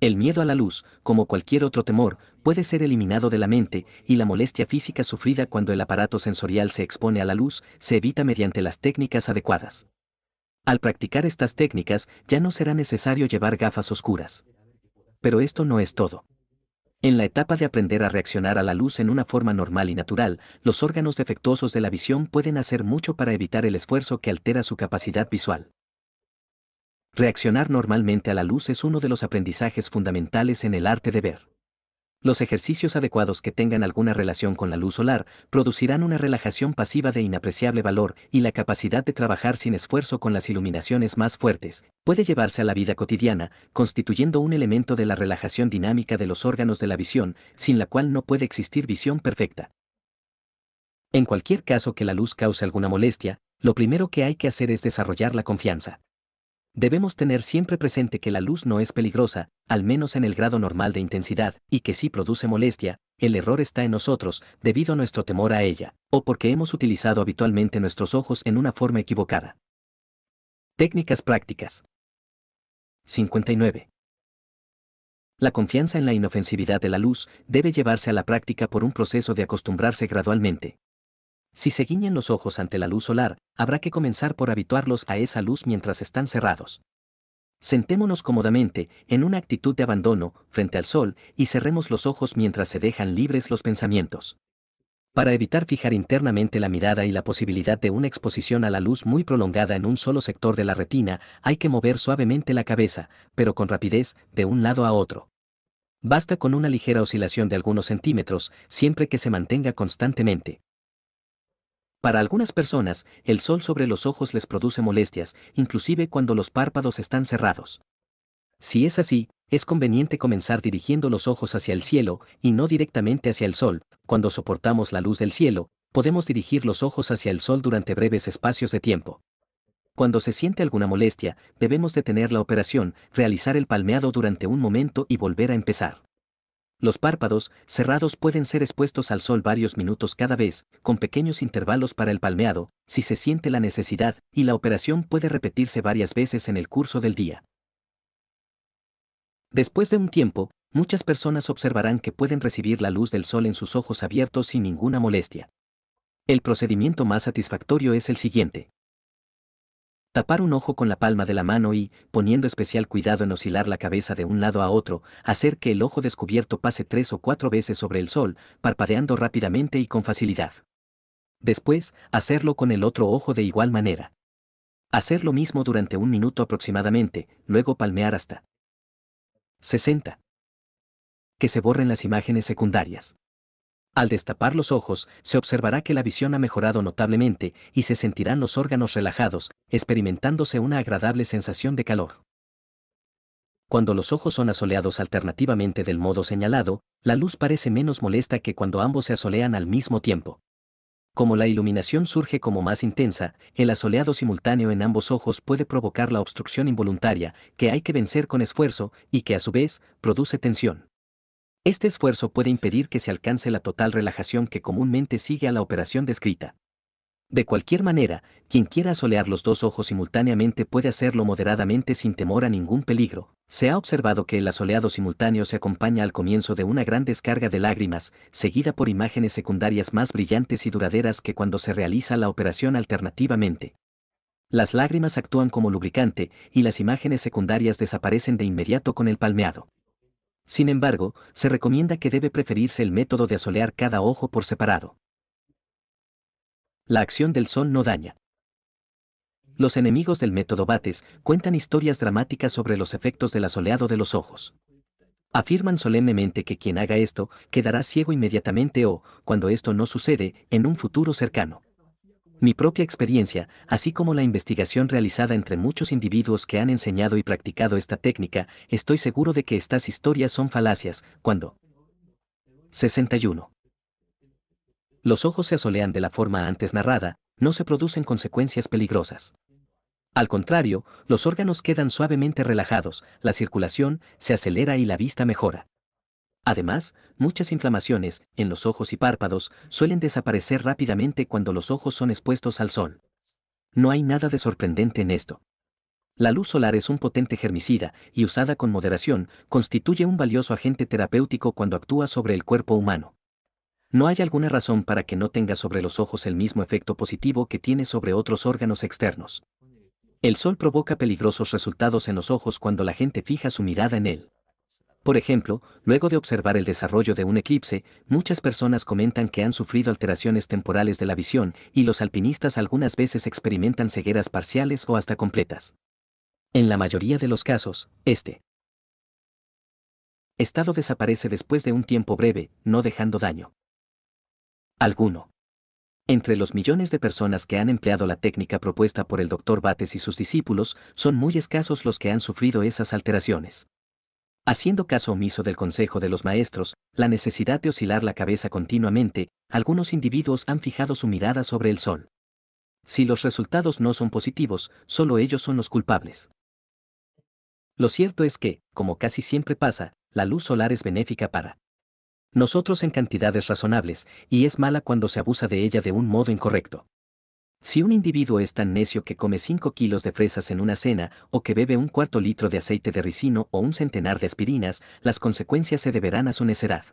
El miedo a la luz, como cualquier otro temor, puede ser eliminado de la mente, y la molestia física sufrida cuando el aparato sensorial se expone a la luz se evita mediante las técnicas adecuadas. Al practicar estas técnicas, ya no será necesario llevar gafas oscuras. Pero esto no es todo. En la etapa de aprender a reaccionar a la luz en una forma normal y natural, los órganos defectuosos de la visión pueden hacer mucho para evitar el esfuerzo que altera su capacidad visual. Reaccionar normalmente a la luz es uno de los aprendizajes fundamentales en el arte de ver. Los ejercicios adecuados que tengan alguna relación con la luz solar producirán una relajación pasiva de inapreciable valor y la capacidad de trabajar sin esfuerzo con las iluminaciones más fuertes puede llevarse a la vida cotidiana, constituyendo un elemento de la relajación dinámica de los órganos de la visión, sin la cual no puede existir visión perfecta. En cualquier caso que la luz cause alguna molestia, lo primero que hay que hacer es desarrollar la confianza. Debemos tener siempre presente que la luz no es peligrosa, al menos en el grado normal de intensidad, y que si produce molestia, el error está en nosotros, debido a nuestro temor a ella, o porque hemos utilizado habitualmente nuestros ojos en una forma equivocada. Técnicas prácticas. 59. La confianza en la inofensividad de la luz debe llevarse a la práctica por un proceso de acostumbrarse gradualmente, si se guiñan los ojos ante la luz solar, habrá que comenzar por habituarlos a esa luz mientras están cerrados. Sentémonos cómodamente, en una actitud de abandono, frente al sol, y cerremos los ojos mientras se dejan libres los pensamientos. Para evitar fijar internamente la mirada y la posibilidad de una exposición a la luz muy prolongada en un solo sector de la retina, hay que mover suavemente la cabeza, pero con rapidez, de un lado a otro. Basta con una ligera oscilación de algunos centímetros, siempre que se mantenga constantemente. Para algunas personas, el sol sobre los ojos les produce molestias, inclusive cuando los párpados están cerrados. Si es así, es conveniente comenzar dirigiendo los ojos hacia el cielo y no directamente hacia el sol. Cuando soportamos la luz del cielo, podemos dirigir los ojos hacia el sol durante breves espacios de tiempo. Cuando se siente alguna molestia, debemos detener la operación, realizar el palmeado durante un momento y volver a empezar. Los párpados cerrados pueden ser expuestos al sol varios minutos cada vez, con pequeños intervalos para el palmeado, si se siente la necesidad, y la operación puede repetirse varias veces en el curso del día. Después de un tiempo, muchas personas observarán que pueden recibir la luz del sol en sus ojos abiertos sin ninguna molestia. El procedimiento más satisfactorio es el siguiente. Tapar un ojo con la palma de la mano y, poniendo especial cuidado en oscilar la cabeza de un lado a otro, hacer que el ojo descubierto pase tres o cuatro veces sobre el sol, parpadeando rápidamente y con facilidad. Después, hacerlo con el otro ojo de igual manera. Hacer lo mismo durante un minuto aproximadamente, luego palmear hasta 60. Que se borren las imágenes secundarias. Al destapar los ojos, se observará que la visión ha mejorado notablemente y se sentirán los órganos relajados, experimentándose una agradable sensación de calor. Cuando los ojos son asoleados alternativamente del modo señalado, la luz parece menos molesta que cuando ambos se asolean al mismo tiempo. Como la iluminación surge como más intensa, el asoleado simultáneo en ambos ojos puede provocar la obstrucción involuntaria, que hay que vencer con esfuerzo y que a su vez produce tensión. Este esfuerzo puede impedir que se alcance la total relajación que comúnmente sigue a la operación descrita. De cualquier manera, quien quiera asolear los dos ojos simultáneamente puede hacerlo moderadamente sin temor a ningún peligro. Se ha observado que el asoleado simultáneo se acompaña al comienzo de una gran descarga de lágrimas, seguida por imágenes secundarias más brillantes y duraderas que cuando se realiza la operación alternativamente. Las lágrimas actúan como lubricante y las imágenes secundarias desaparecen de inmediato con el palmeado. Sin embargo, se recomienda que debe preferirse el método de asolear cada ojo por separado. La acción del sol no daña. Los enemigos del método Bates cuentan historias dramáticas sobre los efectos del asoleado de los ojos. Afirman solemnemente que quien haga esto quedará ciego inmediatamente o, cuando esto no sucede, en un futuro cercano. Mi propia experiencia, así como la investigación realizada entre muchos individuos que han enseñado y practicado esta técnica, estoy seguro de que estas historias son falacias, cuando... 61. Los ojos se asolean de la forma antes narrada, no se producen consecuencias peligrosas. Al contrario, los órganos quedan suavemente relajados, la circulación se acelera y la vista mejora. Además, muchas inflamaciones en los ojos y párpados suelen desaparecer rápidamente cuando los ojos son expuestos al sol. No hay nada de sorprendente en esto. La luz solar es un potente germicida y usada con moderación constituye un valioso agente terapéutico cuando actúa sobre el cuerpo humano. No hay alguna razón para que no tenga sobre los ojos el mismo efecto positivo que tiene sobre otros órganos externos. El sol provoca peligrosos resultados en los ojos cuando la gente fija su mirada en él. Por ejemplo, luego de observar el desarrollo de un eclipse, muchas personas comentan que han sufrido alteraciones temporales de la visión y los alpinistas algunas veces experimentan cegueras parciales o hasta completas. En la mayoría de los casos, este estado desaparece después de un tiempo breve, no dejando daño alguno. Entre los millones de personas que han empleado la técnica propuesta por el Dr. Bates y sus discípulos, son muy escasos los que han sufrido esas alteraciones. Haciendo caso omiso del consejo de los maestros, la necesidad de oscilar la cabeza continuamente, algunos individuos han fijado su mirada sobre el sol. Si los resultados no son positivos, solo ellos son los culpables. Lo cierto es que, como casi siempre pasa, la luz solar es benéfica para nosotros en cantidades razonables y es mala cuando se abusa de ella de un modo incorrecto. Si un individuo es tan necio que come 5 kilos de fresas en una cena o que bebe un cuarto litro de aceite de ricino o un centenar de aspirinas, las consecuencias se deberán a su necedad.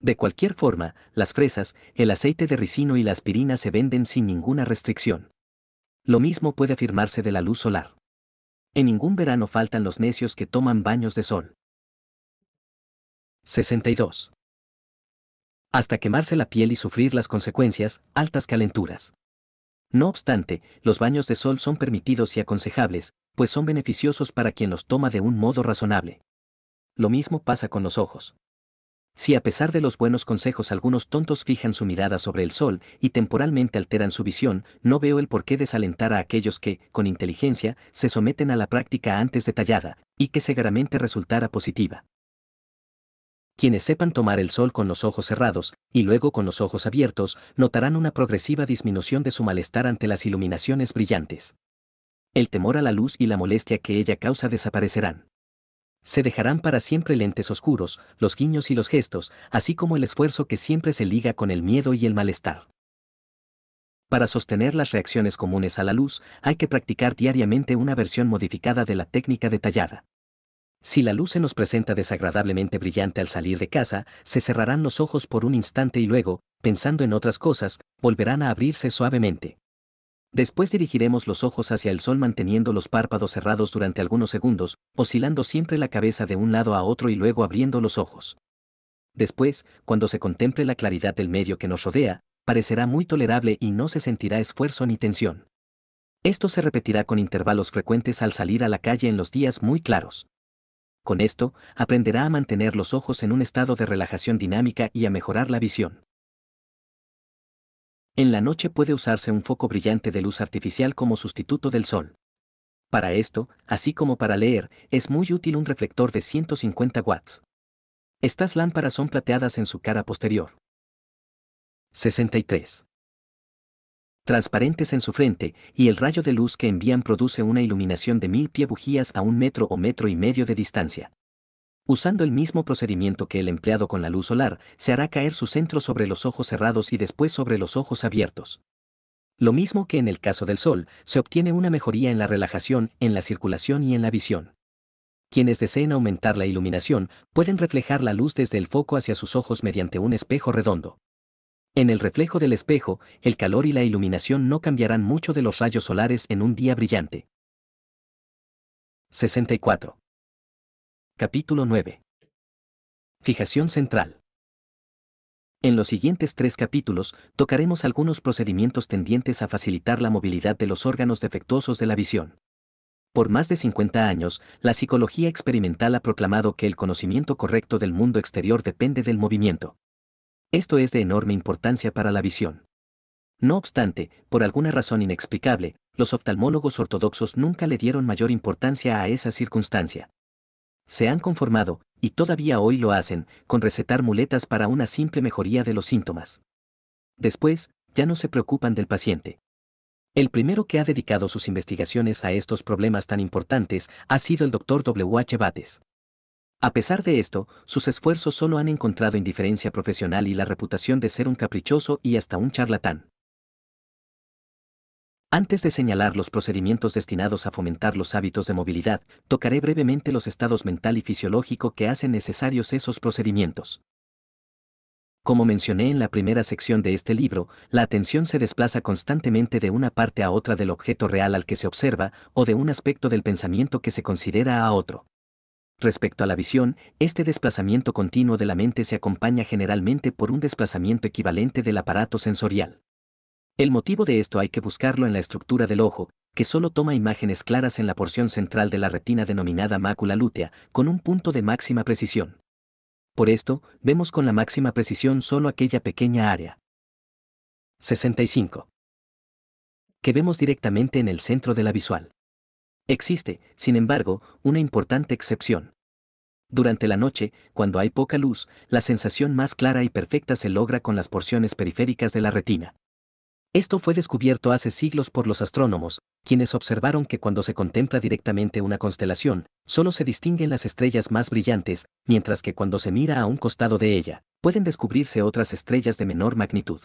De cualquier forma, las fresas, el aceite de ricino y la aspirina se venden sin ninguna restricción. Lo mismo puede afirmarse de la luz solar. En ningún verano faltan los necios que toman baños de sol. 62. Hasta quemarse la piel y sufrir las consecuencias, altas calenturas. No obstante, los baños de sol son permitidos y aconsejables, pues son beneficiosos para quien los toma de un modo razonable. Lo mismo pasa con los ojos. Si a pesar de los buenos consejos algunos tontos fijan su mirada sobre el sol y temporalmente alteran su visión, no veo el por qué desalentar a aquellos que, con inteligencia, se someten a la práctica antes detallada, y que seguramente resultará positiva. Quienes sepan tomar el sol con los ojos cerrados, y luego con los ojos abiertos, notarán una progresiva disminución de su malestar ante las iluminaciones brillantes. El temor a la luz y la molestia que ella causa desaparecerán. Se dejarán para siempre lentes oscuros, los guiños y los gestos, así como el esfuerzo que siempre se liga con el miedo y el malestar. Para sostener las reacciones comunes a la luz, hay que practicar diariamente una versión modificada de la técnica detallada. Si la luz se nos presenta desagradablemente brillante al salir de casa, se cerrarán los ojos por un instante y luego, pensando en otras cosas, volverán a abrirse suavemente. Después dirigiremos los ojos hacia el sol manteniendo los párpados cerrados durante algunos segundos, oscilando siempre la cabeza de un lado a otro y luego abriendo los ojos. Después, cuando se contemple la claridad del medio que nos rodea, parecerá muy tolerable y no se sentirá esfuerzo ni tensión. Esto se repetirá con intervalos frecuentes al salir a la calle en los días muy claros. Con esto, aprenderá a mantener los ojos en un estado de relajación dinámica y a mejorar la visión. En la noche puede usarse un foco brillante de luz artificial como sustituto del sol. Para esto, así como para leer, es muy útil un reflector de 150 watts. Estas lámparas son plateadas en su cara posterior. 63 transparentes en su frente, y el rayo de luz que envían produce una iluminación de mil pie bujías a un metro o metro y medio de distancia. Usando el mismo procedimiento que el empleado con la luz solar, se hará caer su centro sobre los ojos cerrados y después sobre los ojos abiertos. Lo mismo que en el caso del sol, se obtiene una mejoría en la relajación, en la circulación y en la visión. Quienes deseen aumentar la iluminación pueden reflejar la luz desde el foco hacia sus ojos mediante un espejo redondo. En el reflejo del espejo, el calor y la iluminación no cambiarán mucho de los rayos solares en un día brillante. 64. Capítulo 9. Fijación central. En los siguientes tres capítulos tocaremos algunos procedimientos tendientes a facilitar la movilidad de los órganos defectuosos de la visión. Por más de 50 años, la psicología experimental ha proclamado que el conocimiento correcto del mundo exterior depende del movimiento. Esto es de enorme importancia para la visión. No obstante, por alguna razón inexplicable, los oftalmólogos ortodoxos nunca le dieron mayor importancia a esa circunstancia. Se han conformado, y todavía hoy lo hacen, con recetar muletas para una simple mejoría de los síntomas. Después, ya no se preocupan del paciente. El primero que ha dedicado sus investigaciones a estos problemas tan importantes ha sido el Dr. W. H. Bates. A pesar de esto, sus esfuerzos solo han encontrado indiferencia profesional y la reputación de ser un caprichoso y hasta un charlatán. Antes de señalar los procedimientos destinados a fomentar los hábitos de movilidad, tocaré brevemente los estados mental y fisiológico que hacen necesarios esos procedimientos. Como mencioné en la primera sección de este libro, la atención se desplaza constantemente de una parte a otra del objeto real al que se observa o de un aspecto del pensamiento que se considera a otro. Respecto a la visión, este desplazamiento continuo de la mente se acompaña generalmente por un desplazamiento equivalente del aparato sensorial. El motivo de esto hay que buscarlo en la estructura del ojo, que solo toma imágenes claras en la porción central de la retina denominada mácula lútea, con un punto de máxima precisión. Por esto, vemos con la máxima precisión solo aquella pequeña área. 65. Que vemos directamente en el centro de la visual. Existe, sin embargo, una importante excepción. Durante la noche, cuando hay poca luz, la sensación más clara y perfecta se logra con las porciones periféricas de la retina. Esto fue descubierto hace siglos por los astrónomos, quienes observaron que cuando se contempla directamente una constelación, solo se distinguen las estrellas más brillantes, mientras que cuando se mira a un costado de ella, pueden descubrirse otras estrellas de menor magnitud.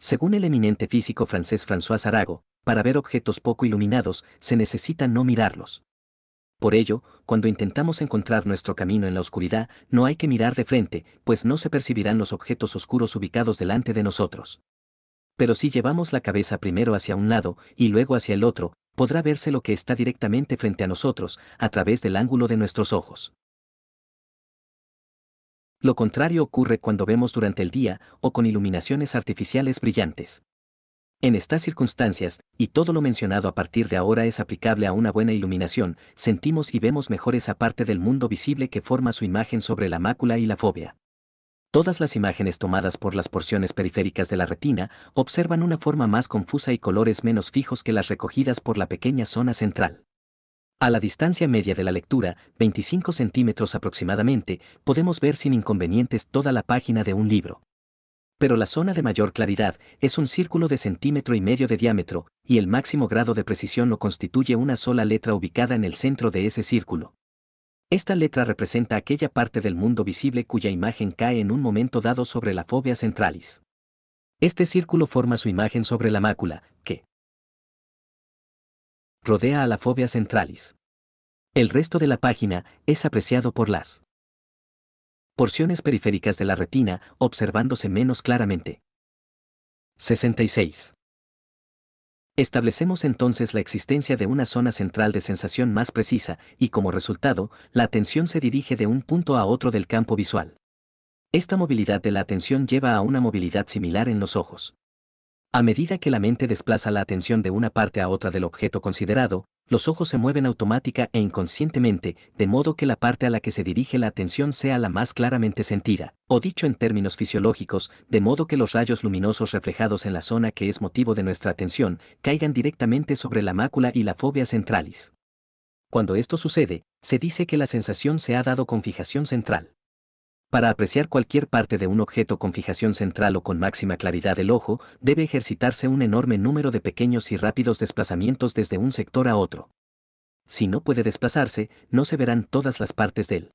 Según el eminente físico francés François Arago, para ver objetos poco iluminados se necesita no mirarlos. Por ello, cuando intentamos encontrar nuestro camino en la oscuridad, no hay que mirar de frente, pues no se percibirán los objetos oscuros ubicados delante de nosotros. Pero si llevamos la cabeza primero hacia un lado y luego hacia el otro, podrá verse lo que está directamente frente a nosotros, a través del ángulo de nuestros ojos. Lo contrario ocurre cuando vemos durante el día o con iluminaciones artificiales brillantes. En estas circunstancias, y todo lo mencionado a partir de ahora es aplicable a una buena iluminación, sentimos y vemos mejor esa parte del mundo visible que forma su imagen sobre la mácula y la fobia. Todas las imágenes tomadas por las porciones periféricas de la retina observan una forma más confusa y colores menos fijos que las recogidas por la pequeña zona central. A la distancia media de la lectura, 25 centímetros aproximadamente, podemos ver sin inconvenientes toda la página de un libro. Pero la zona de mayor claridad es un círculo de centímetro y medio de diámetro, y el máximo grado de precisión lo constituye una sola letra ubicada en el centro de ese círculo. Esta letra representa aquella parte del mundo visible cuya imagen cae en un momento dado sobre la fobia centralis. Este círculo forma su imagen sobre la mácula, que rodea a la fobia centralis. El resto de la página es apreciado por las porciones periféricas de la retina, observándose menos claramente. 66. Establecemos entonces la existencia de una zona central de sensación más precisa, y como resultado, la atención se dirige de un punto a otro del campo visual. Esta movilidad de la atención lleva a una movilidad similar en los ojos. A medida que la mente desplaza la atención de una parte a otra del objeto considerado, los ojos se mueven automática e inconscientemente, de modo que la parte a la que se dirige la atención sea la más claramente sentida, o dicho en términos fisiológicos, de modo que los rayos luminosos reflejados en la zona que es motivo de nuestra atención caigan directamente sobre la mácula y la fobia centralis. Cuando esto sucede, se dice que la sensación se ha dado con fijación central. Para apreciar cualquier parte de un objeto con fijación central o con máxima claridad del ojo, debe ejercitarse un enorme número de pequeños y rápidos desplazamientos desde un sector a otro. Si no puede desplazarse, no se verán todas las partes del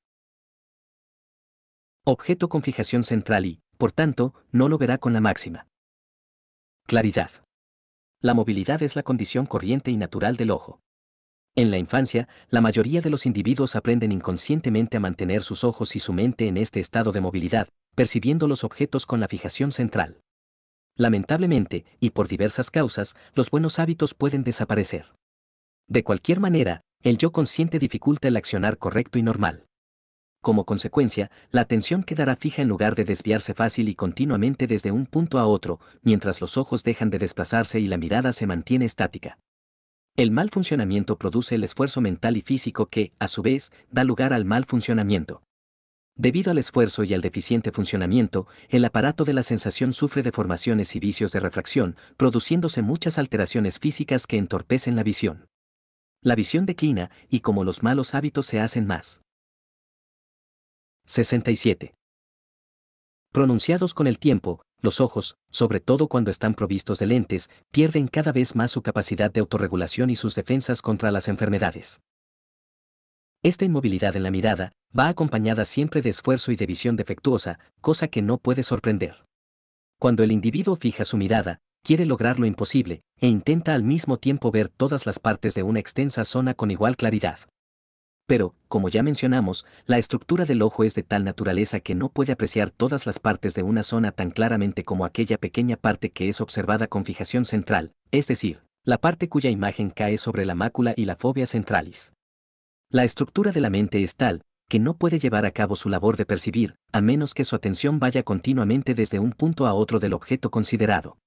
objeto con fijación central y, por tanto, no lo verá con la máxima claridad. La movilidad es la condición corriente y natural del ojo. En la infancia, la mayoría de los individuos aprenden inconscientemente a mantener sus ojos y su mente en este estado de movilidad, percibiendo los objetos con la fijación central. Lamentablemente, y por diversas causas, los buenos hábitos pueden desaparecer. De cualquier manera, el yo consciente dificulta el accionar correcto y normal. Como consecuencia, la atención quedará fija en lugar de desviarse fácil y continuamente desde un punto a otro, mientras los ojos dejan de desplazarse y la mirada se mantiene estática. El mal funcionamiento produce el esfuerzo mental y físico que, a su vez, da lugar al mal funcionamiento. Debido al esfuerzo y al deficiente funcionamiento, el aparato de la sensación sufre deformaciones y vicios de refracción, produciéndose muchas alteraciones físicas que entorpecen la visión. La visión declina y como los malos hábitos se hacen más. 67. Pronunciados con el tiempo, los ojos, sobre todo cuando están provistos de lentes, pierden cada vez más su capacidad de autorregulación y sus defensas contra las enfermedades. Esta inmovilidad en la mirada va acompañada siempre de esfuerzo y de visión defectuosa, cosa que no puede sorprender. Cuando el individuo fija su mirada, quiere lograr lo imposible, e intenta al mismo tiempo ver todas las partes de una extensa zona con igual claridad. Pero, como ya mencionamos, la estructura del ojo es de tal naturaleza que no puede apreciar todas las partes de una zona tan claramente como aquella pequeña parte que es observada con fijación central, es decir, la parte cuya imagen cae sobre la mácula y la fobia centralis. La estructura de la mente es tal, que no puede llevar a cabo su labor de percibir, a menos que su atención vaya continuamente desde un punto a otro del objeto considerado.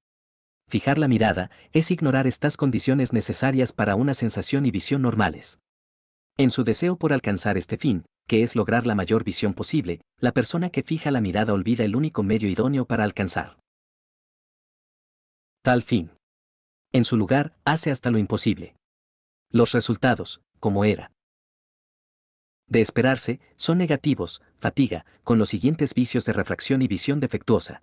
Fijar la mirada es ignorar estas condiciones necesarias para una sensación y visión normales. En su deseo por alcanzar este fin, que es lograr la mayor visión posible, la persona que fija la mirada olvida el único medio idóneo para alcanzar tal fin. En su lugar, hace hasta lo imposible. Los resultados, como era. De esperarse, son negativos, fatiga, con los siguientes vicios de refracción y visión defectuosa,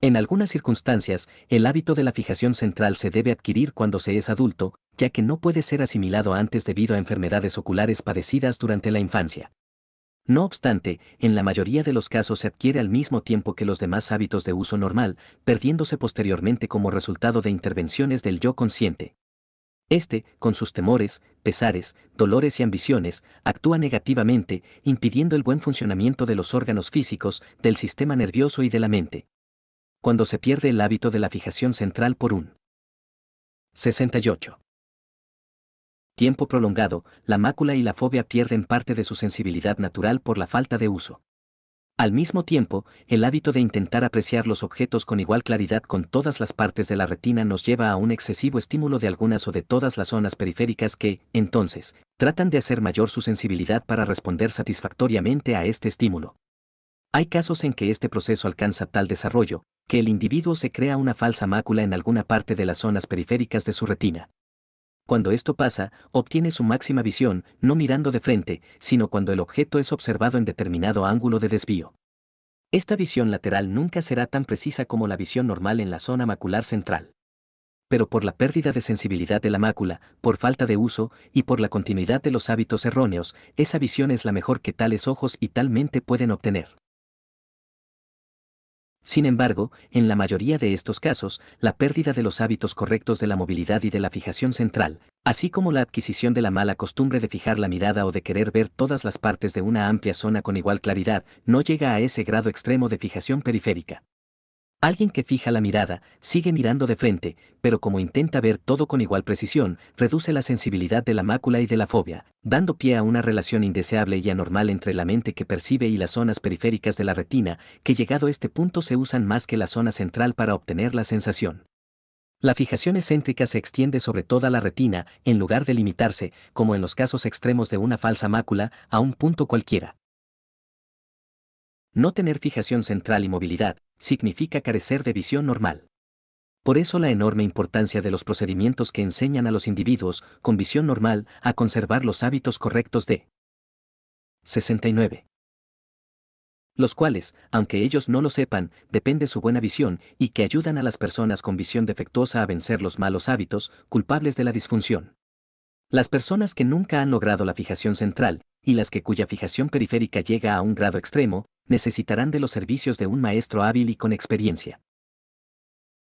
en algunas circunstancias, el hábito de la fijación central se debe adquirir cuando se es adulto, ya que no puede ser asimilado antes debido a enfermedades oculares padecidas durante la infancia. No obstante, en la mayoría de los casos se adquiere al mismo tiempo que los demás hábitos de uso normal, perdiéndose posteriormente como resultado de intervenciones del yo consciente. Este, con sus temores, pesares, dolores y ambiciones, actúa negativamente, impidiendo el buen funcionamiento de los órganos físicos, del sistema nervioso y de la mente cuando se pierde el hábito de la fijación central por un 68. Tiempo prolongado, la mácula y la fobia pierden parte de su sensibilidad natural por la falta de uso. Al mismo tiempo, el hábito de intentar apreciar los objetos con igual claridad con todas las partes de la retina nos lleva a un excesivo estímulo de algunas o de todas las zonas periféricas que, entonces, tratan de hacer mayor su sensibilidad para responder satisfactoriamente a este estímulo. Hay casos en que este proceso alcanza tal desarrollo, que el individuo se crea una falsa mácula en alguna parte de las zonas periféricas de su retina. Cuando esto pasa, obtiene su máxima visión, no mirando de frente, sino cuando el objeto es observado en determinado ángulo de desvío. Esta visión lateral nunca será tan precisa como la visión normal en la zona macular central. Pero por la pérdida de sensibilidad de la mácula, por falta de uso y por la continuidad de los hábitos erróneos, esa visión es la mejor que tales ojos y tal mente pueden obtener. Sin embargo, en la mayoría de estos casos, la pérdida de los hábitos correctos de la movilidad y de la fijación central, así como la adquisición de la mala costumbre de fijar la mirada o de querer ver todas las partes de una amplia zona con igual claridad, no llega a ese grado extremo de fijación periférica. Alguien que fija la mirada, sigue mirando de frente, pero como intenta ver todo con igual precisión, reduce la sensibilidad de la mácula y de la fobia, dando pie a una relación indeseable y anormal entre la mente que percibe y las zonas periféricas de la retina, que llegado a este punto se usan más que la zona central para obtener la sensación. La fijación excéntrica se extiende sobre toda la retina, en lugar de limitarse, como en los casos extremos de una falsa mácula, a un punto cualquiera. No tener fijación central y movilidad, significa carecer de visión normal. Por eso la enorme importancia de los procedimientos que enseñan a los individuos con visión normal a conservar los hábitos correctos de 69. Los cuales, aunque ellos no lo sepan, depende su buena visión y que ayudan a las personas con visión defectuosa a vencer los malos hábitos culpables de la disfunción. Las personas que nunca han logrado la fijación central, y las que cuya fijación periférica llega a un grado extremo, necesitarán de los servicios de un maestro hábil y con experiencia.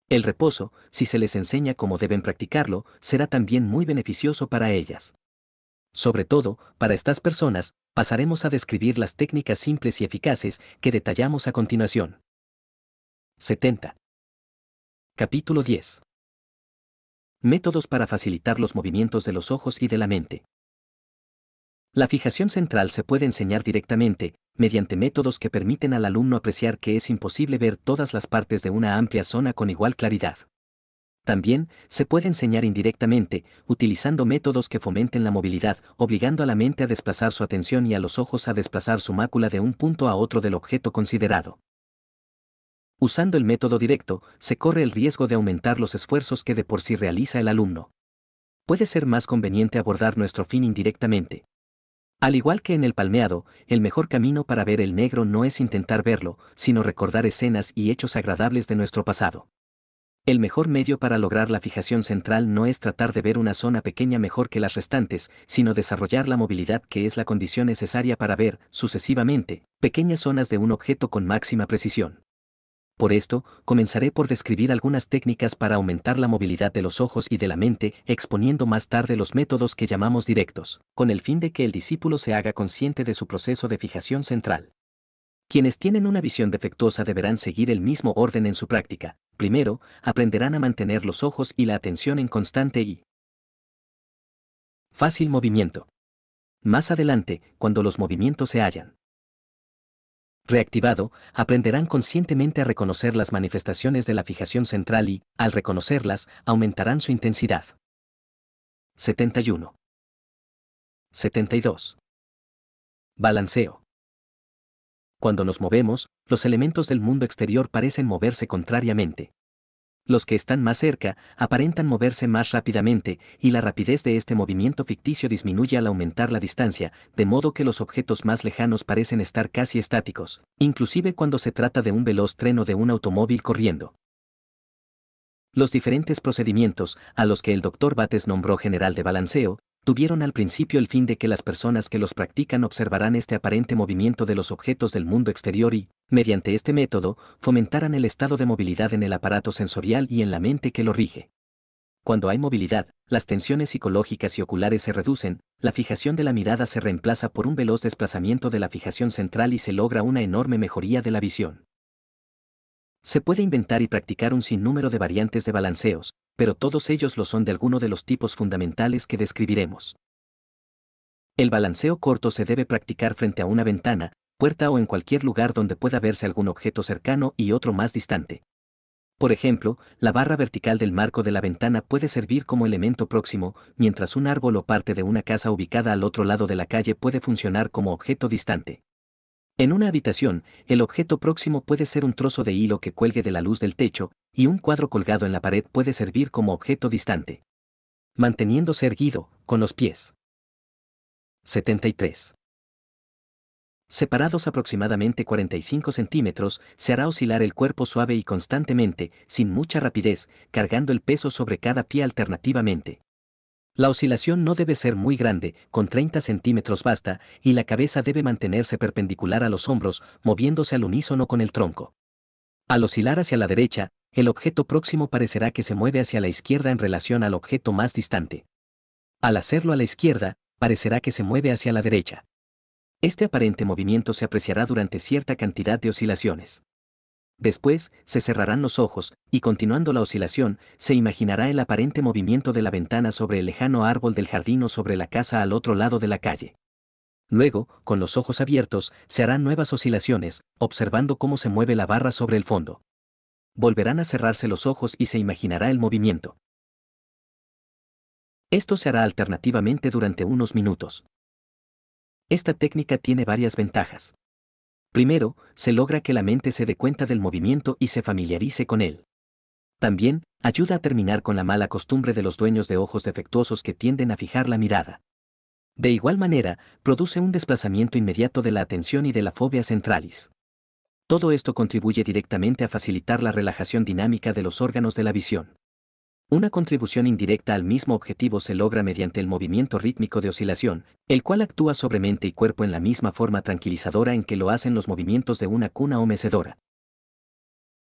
El reposo, si se les enseña cómo deben practicarlo, será también muy beneficioso para ellas. Sobre todo, para estas personas, pasaremos a describir las técnicas simples y eficaces que detallamos a continuación. 70. Capítulo 10. Métodos para facilitar los movimientos de los ojos y de la mente. La fijación central se puede enseñar directamente, mediante métodos que permiten al alumno apreciar que es imposible ver todas las partes de una amplia zona con igual claridad. También, se puede enseñar indirectamente, utilizando métodos que fomenten la movilidad, obligando a la mente a desplazar su atención y a los ojos a desplazar su mácula de un punto a otro del objeto considerado. Usando el método directo, se corre el riesgo de aumentar los esfuerzos que de por sí realiza el alumno. Puede ser más conveniente abordar nuestro fin indirectamente. Al igual que en el palmeado, el mejor camino para ver el negro no es intentar verlo, sino recordar escenas y hechos agradables de nuestro pasado. El mejor medio para lograr la fijación central no es tratar de ver una zona pequeña mejor que las restantes, sino desarrollar la movilidad que es la condición necesaria para ver, sucesivamente, pequeñas zonas de un objeto con máxima precisión. Por esto, comenzaré por describir algunas técnicas para aumentar la movilidad de los ojos y de la mente, exponiendo más tarde los métodos que llamamos directos, con el fin de que el discípulo se haga consciente de su proceso de fijación central. Quienes tienen una visión defectuosa deberán seguir el mismo orden en su práctica. Primero, aprenderán a mantener los ojos y la atención en constante y fácil movimiento. Más adelante, cuando los movimientos se hallan reactivado, aprenderán conscientemente a reconocer las manifestaciones de la fijación central y, al reconocerlas, aumentarán su intensidad. 71. 72. Balanceo. Cuando nos movemos, los elementos del mundo exterior parecen moverse contrariamente los que están más cerca aparentan moverse más rápidamente y la rapidez de este movimiento ficticio disminuye al aumentar la distancia, de modo que los objetos más lejanos parecen estar casi estáticos, inclusive cuando se trata de un veloz tren o de un automóvil corriendo. Los diferentes procedimientos a los que el doctor Bates nombró general de balanceo tuvieron al principio el fin de que las personas que los practican observarán este aparente movimiento de los objetos del mundo exterior y, mediante este método, fomentaran el estado de movilidad en el aparato sensorial y en la mente que lo rige. Cuando hay movilidad, las tensiones psicológicas y oculares se reducen, la fijación de la mirada se reemplaza por un veloz desplazamiento de la fijación central y se logra una enorme mejoría de la visión. Se puede inventar y practicar un sinnúmero de variantes de balanceos, pero todos ellos lo son de alguno de los tipos fundamentales que describiremos. El balanceo corto se debe practicar frente a una ventana, puerta o en cualquier lugar donde pueda verse algún objeto cercano y otro más distante. Por ejemplo, la barra vertical del marco de la ventana puede servir como elemento próximo, mientras un árbol o parte de una casa ubicada al otro lado de la calle puede funcionar como objeto distante. En una habitación, el objeto próximo puede ser un trozo de hilo que cuelgue de la luz del techo, y un cuadro colgado en la pared puede servir como objeto distante. Manteniéndose erguido, con los pies. 73. Separados aproximadamente 45 centímetros, se hará oscilar el cuerpo suave y constantemente, sin mucha rapidez, cargando el peso sobre cada pie alternativamente. La oscilación no debe ser muy grande, con 30 centímetros basta, y la cabeza debe mantenerse perpendicular a los hombros, moviéndose al unísono con el tronco. Al oscilar hacia la derecha, el objeto próximo parecerá que se mueve hacia la izquierda en relación al objeto más distante. Al hacerlo a la izquierda, parecerá que se mueve hacia la derecha. Este aparente movimiento se apreciará durante cierta cantidad de oscilaciones. Después, se cerrarán los ojos, y continuando la oscilación, se imaginará el aparente movimiento de la ventana sobre el lejano árbol del jardín o sobre la casa al otro lado de la calle. Luego, con los ojos abiertos, se harán nuevas oscilaciones, observando cómo se mueve la barra sobre el fondo. Volverán a cerrarse los ojos y se imaginará el movimiento. Esto se hará alternativamente durante unos minutos. Esta técnica tiene varias ventajas. Primero, se logra que la mente se dé cuenta del movimiento y se familiarice con él. También, ayuda a terminar con la mala costumbre de los dueños de ojos defectuosos que tienden a fijar la mirada. De igual manera, produce un desplazamiento inmediato de la atención y de la fobia centralis. Todo esto contribuye directamente a facilitar la relajación dinámica de los órganos de la visión. Una contribución indirecta al mismo objetivo se logra mediante el movimiento rítmico de oscilación, el cual actúa sobre mente y cuerpo en la misma forma tranquilizadora en que lo hacen los movimientos de una cuna o mecedora.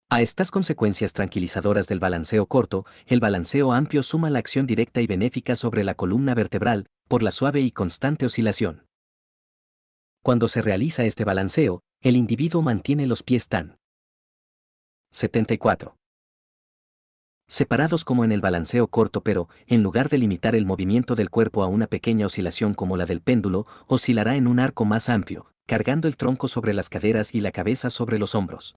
A estas consecuencias tranquilizadoras del balanceo corto, el balanceo amplio suma la acción directa y benéfica sobre la columna vertebral, por la suave y constante oscilación. Cuando se realiza este balanceo, el individuo mantiene los pies tan 74 separados como en el balanceo corto pero, en lugar de limitar el movimiento del cuerpo a una pequeña oscilación como la del péndulo, oscilará en un arco más amplio, cargando el tronco sobre las caderas y la cabeza sobre los hombros.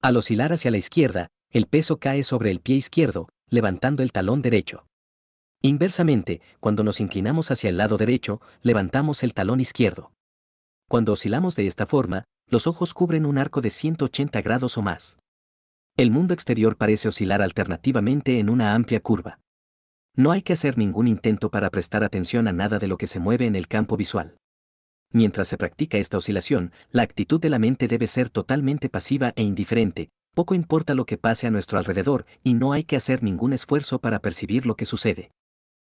Al oscilar hacia la izquierda, el peso cae sobre el pie izquierdo, levantando el talón derecho. Inversamente, cuando nos inclinamos hacia el lado derecho, levantamos el talón izquierdo. Cuando oscilamos de esta forma, los ojos cubren un arco de 180 grados o más. El mundo exterior parece oscilar alternativamente en una amplia curva. No hay que hacer ningún intento para prestar atención a nada de lo que se mueve en el campo visual. Mientras se practica esta oscilación, la actitud de la mente debe ser totalmente pasiva e indiferente, poco importa lo que pase a nuestro alrededor y no hay que hacer ningún esfuerzo para percibir lo que sucede.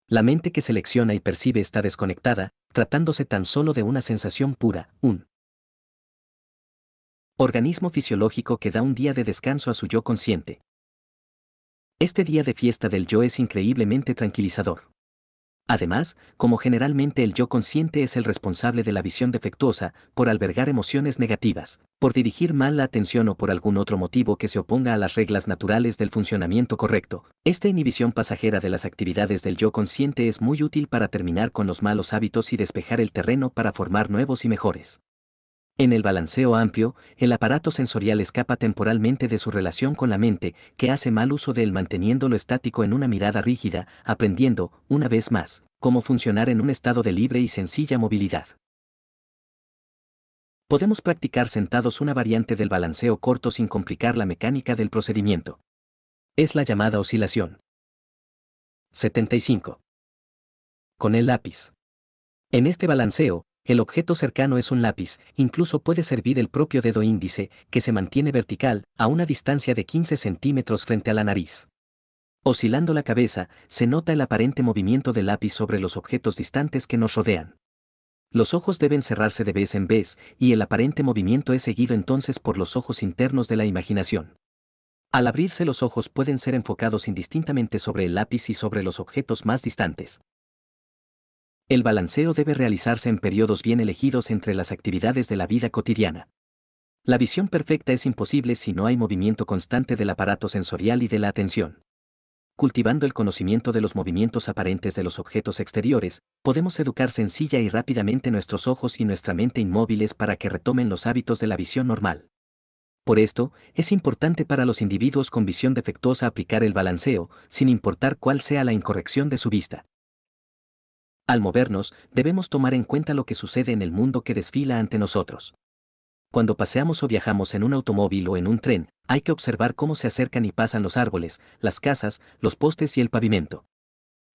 La mente que selecciona y percibe está desconectada, tratándose tan solo de una sensación pura, un Organismo fisiológico que da un día de descanso a su yo consciente. Este día de fiesta del yo es increíblemente tranquilizador. Además, como generalmente el yo consciente es el responsable de la visión defectuosa, por albergar emociones negativas, por dirigir mal la atención o por algún otro motivo que se oponga a las reglas naturales del funcionamiento correcto, esta inhibición pasajera de las actividades del yo consciente es muy útil para terminar con los malos hábitos y despejar el terreno para formar nuevos y mejores. En el balanceo amplio, el aparato sensorial escapa temporalmente de su relación con la mente, que hace mal uso de él manteniéndolo estático en una mirada rígida, aprendiendo, una vez más, cómo funcionar en un estado de libre y sencilla movilidad. Podemos practicar sentados una variante del balanceo corto sin complicar la mecánica del procedimiento. Es la llamada oscilación. 75. Con el lápiz. En este balanceo, el objeto cercano es un lápiz, incluso puede servir el propio dedo índice, que se mantiene vertical, a una distancia de 15 centímetros frente a la nariz. Oscilando la cabeza, se nota el aparente movimiento del lápiz sobre los objetos distantes que nos rodean. Los ojos deben cerrarse de vez en vez, y el aparente movimiento es seguido entonces por los ojos internos de la imaginación. Al abrirse los ojos pueden ser enfocados indistintamente sobre el lápiz y sobre los objetos más distantes. El balanceo debe realizarse en periodos bien elegidos entre las actividades de la vida cotidiana. La visión perfecta es imposible si no hay movimiento constante del aparato sensorial y de la atención. Cultivando el conocimiento de los movimientos aparentes de los objetos exteriores, podemos educar sencilla y rápidamente nuestros ojos y nuestra mente inmóviles para que retomen los hábitos de la visión normal. Por esto, es importante para los individuos con visión defectuosa aplicar el balanceo, sin importar cuál sea la incorrección de su vista. Al movernos, debemos tomar en cuenta lo que sucede en el mundo que desfila ante nosotros. Cuando paseamos o viajamos en un automóvil o en un tren, hay que observar cómo se acercan y pasan los árboles, las casas, los postes y el pavimento.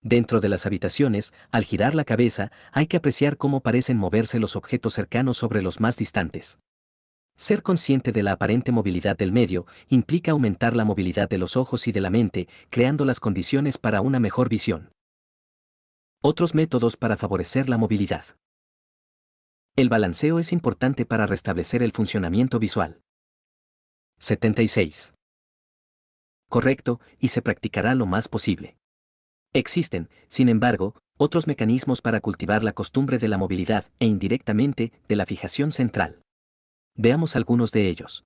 Dentro de las habitaciones, al girar la cabeza, hay que apreciar cómo parecen moverse los objetos cercanos sobre los más distantes. Ser consciente de la aparente movilidad del medio implica aumentar la movilidad de los ojos y de la mente, creando las condiciones para una mejor visión. Otros métodos para favorecer la movilidad. El balanceo es importante para restablecer el funcionamiento visual. 76. Correcto, y se practicará lo más posible. Existen, sin embargo, otros mecanismos para cultivar la costumbre de la movilidad e indirectamente de la fijación central. Veamos algunos de ellos.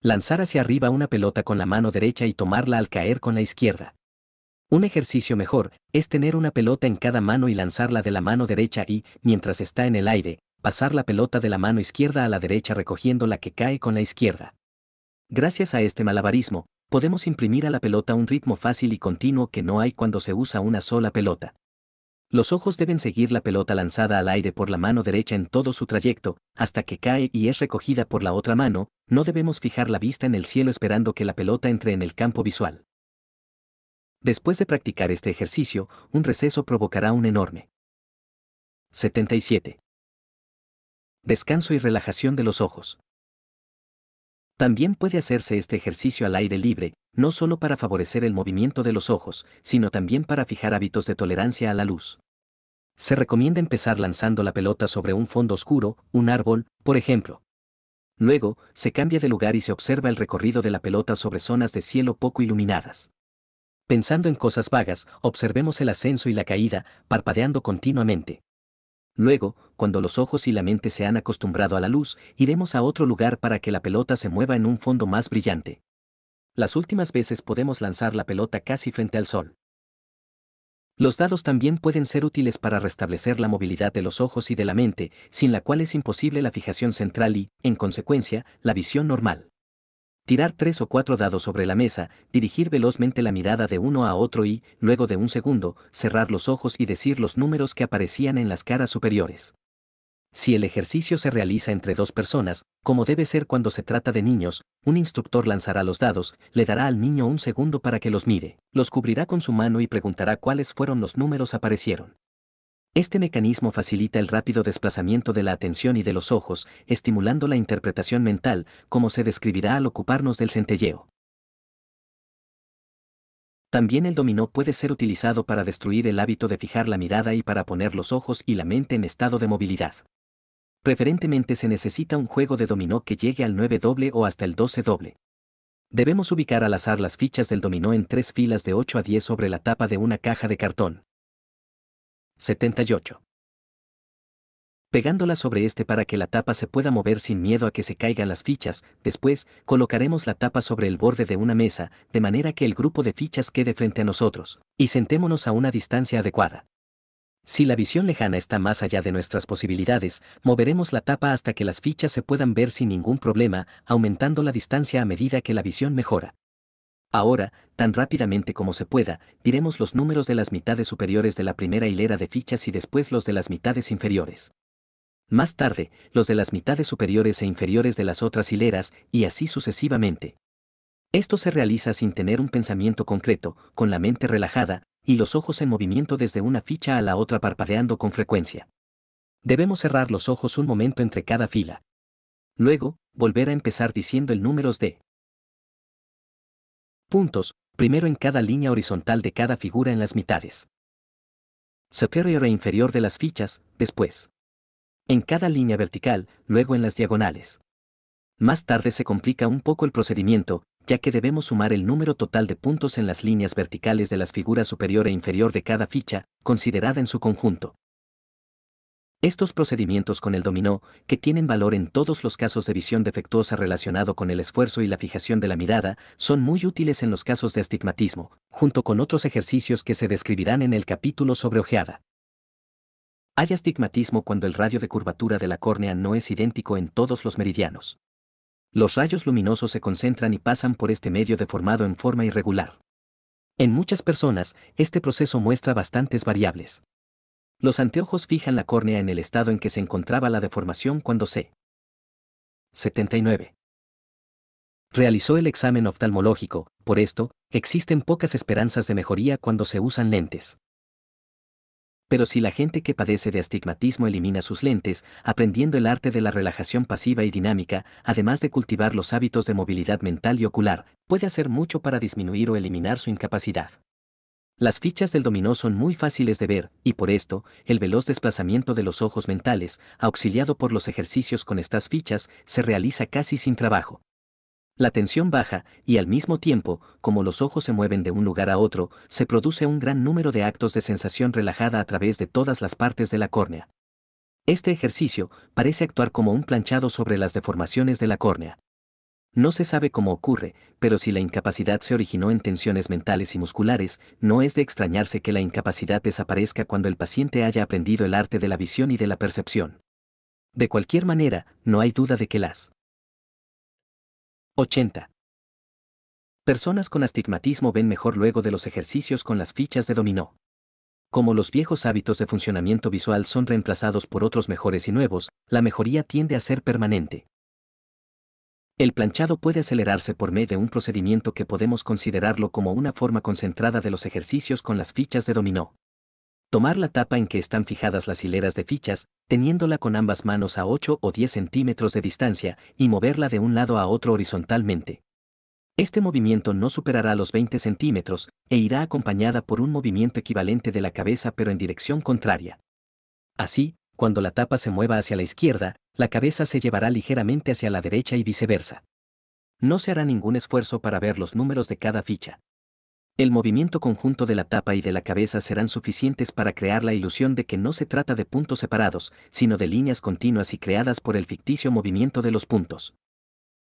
Lanzar hacia arriba una pelota con la mano derecha y tomarla al caer con la izquierda. Un ejercicio mejor es tener una pelota en cada mano y lanzarla de la mano derecha y, mientras está en el aire, pasar la pelota de la mano izquierda a la derecha recogiendo la que cae con la izquierda. Gracias a este malabarismo, podemos imprimir a la pelota un ritmo fácil y continuo que no hay cuando se usa una sola pelota. Los ojos deben seguir la pelota lanzada al aire por la mano derecha en todo su trayecto, hasta que cae y es recogida por la otra mano, no debemos fijar la vista en el cielo esperando que la pelota entre en el campo visual. Después de practicar este ejercicio, un receso provocará un enorme. 77. Descanso y relajación de los ojos. También puede hacerse este ejercicio al aire libre, no solo para favorecer el movimiento de los ojos, sino también para fijar hábitos de tolerancia a la luz. Se recomienda empezar lanzando la pelota sobre un fondo oscuro, un árbol, por ejemplo. Luego, se cambia de lugar y se observa el recorrido de la pelota sobre zonas de cielo poco iluminadas. Pensando en cosas vagas, observemos el ascenso y la caída, parpadeando continuamente. Luego, cuando los ojos y la mente se han acostumbrado a la luz, iremos a otro lugar para que la pelota se mueva en un fondo más brillante. Las últimas veces podemos lanzar la pelota casi frente al sol. Los dados también pueden ser útiles para restablecer la movilidad de los ojos y de la mente, sin la cual es imposible la fijación central y, en consecuencia, la visión normal. Tirar tres o cuatro dados sobre la mesa, dirigir velozmente la mirada de uno a otro y, luego de un segundo, cerrar los ojos y decir los números que aparecían en las caras superiores. Si el ejercicio se realiza entre dos personas, como debe ser cuando se trata de niños, un instructor lanzará los dados, le dará al niño un segundo para que los mire, los cubrirá con su mano y preguntará cuáles fueron los números aparecieron. Este mecanismo facilita el rápido desplazamiento de la atención y de los ojos, estimulando la interpretación mental, como se describirá al ocuparnos del centelleo. También el dominó puede ser utilizado para destruir el hábito de fijar la mirada y para poner los ojos y la mente en estado de movilidad. Preferentemente se necesita un juego de dominó que llegue al 9 doble o hasta el 12 doble. Debemos ubicar al azar las fichas del dominó en tres filas de 8 a 10 sobre la tapa de una caja de cartón. 78. Pegándola sobre este para que la tapa se pueda mover sin miedo a que se caigan las fichas, después colocaremos la tapa sobre el borde de una mesa, de manera que el grupo de fichas quede frente a nosotros, y sentémonos a una distancia adecuada. Si la visión lejana está más allá de nuestras posibilidades, moveremos la tapa hasta que las fichas se puedan ver sin ningún problema, aumentando la distancia a medida que la visión mejora. Ahora, tan rápidamente como se pueda, diremos los números de las mitades superiores de la primera hilera de fichas y después los de las mitades inferiores. Más tarde, los de las mitades superiores e inferiores de las otras hileras, y así sucesivamente. Esto se realiza sin tener un pensamiento concreto, con la mente relajada, y los ojos en movimiento desde una ficha a la otra parpadeando con frecuencia. Debemos cerrar los ojos un momento entre cada fila. Luego, volver a empezar diciendo el números de puntos, primero en cada línea horizontal de cada figura en las mitades. Superior e inferior de las fichas, después. En cada línea vertical, luego en las diagonales. Más tarde se complica un poco el procedimiento, ya que debemos sumar el número total de puntos en las líneas verticales de las figuras superior e inferior de cada ficha, considerada en su conjunto. Estos procedimientos con el dominó, que tienen valor en todos los casos de visión defectuosa relacionado con el esfuerzo y la fijación de la mirada, son muy útiles en los casos de astigmatismo, junto con otros ejercicios que se describirán en el capítulo sobre ojeada. Hay astigmatismo cuando el radio de curvatura de la córnea no es idéntico en todos los meridianos. Los rayos luminosos se concentran y pasan por este medio deformado en forma irregular. En muchas personas, este proceso muestra bastantes variables. Los anteojos fijan la córnea en el estado en que se encontraba la deformación cuando se 79. Realizó el examen oftalmológico, por esto, existen pocas esperanzas de mejoría cuando se usan lentes. Pero si la gente que padece de astigmatismo elimina sus lentes, aprendiendo el arte de la relajación pasiva y dinámica, además de cultivar los hábitos de movilidad mental y ocular, puede hacer mucho para disminuir o eliminar su incapacidad. Las fichas del dominó son muy fáciles de ver, y por esto, el veloz desplazamiento de los ojos mentales, auxiliado por los ejercicios con estas fichas, se realiza casi sin trabajo. La tensión baja, y al mismo tiempo, como los ojos se mueven de un lugar a otro, se produce un gran número de actos de sensación relajada a través de todas las partes de la córnea. Este ejercicio parece actuar como un planchado sobre las deformaciones de la córnea. No se sabe cómo ocurre, pero si la incapacidad se originó en tensiones mentales y musculares, no es de extrañarse que la incapacidad desaparezca cuando el paciente haya aprendido el arte de la visión y de la percepción. De cualquier manera, no hay duda de que las 80. Personas con astigmatismo ven mejor luego de los ejercicios con las fichas de dominó. Como los viejos hábitos de funcionamiento visual son reemplazados por otros mejores y nuevos, la mejoría tiende a ser permanente. El planchado puede acelerarse por medio de un procedimiento que podemos considerarlo como una forma concentrada de los ejercicios con las fichas de dominó. Tomar la tapa en que están fijadas las hileras de fichas, teniéndola con ambas manos a 8 o 10 centímetros de distancia, y moverla de un lado a otro horizontalmente. Este movimiento no superará los 20 centímetros, e irá acompañada por un movimiento equivalente de la cabeza pero en dirección contraria. Así, cuando la tapa se mueva hacia la izquierda, la cabeza se llevará ligeramente hacia la derecha y viceversa. No se hará ningún esfuerzo para ver los números de cada ficha. El movimiento conjunto de la tapa y de la cabeza serán suficientes para crear la ilusión de que no se trata de puntos separados, sino de líneas continuas y creadas por el ficticio movimiento de los puntos.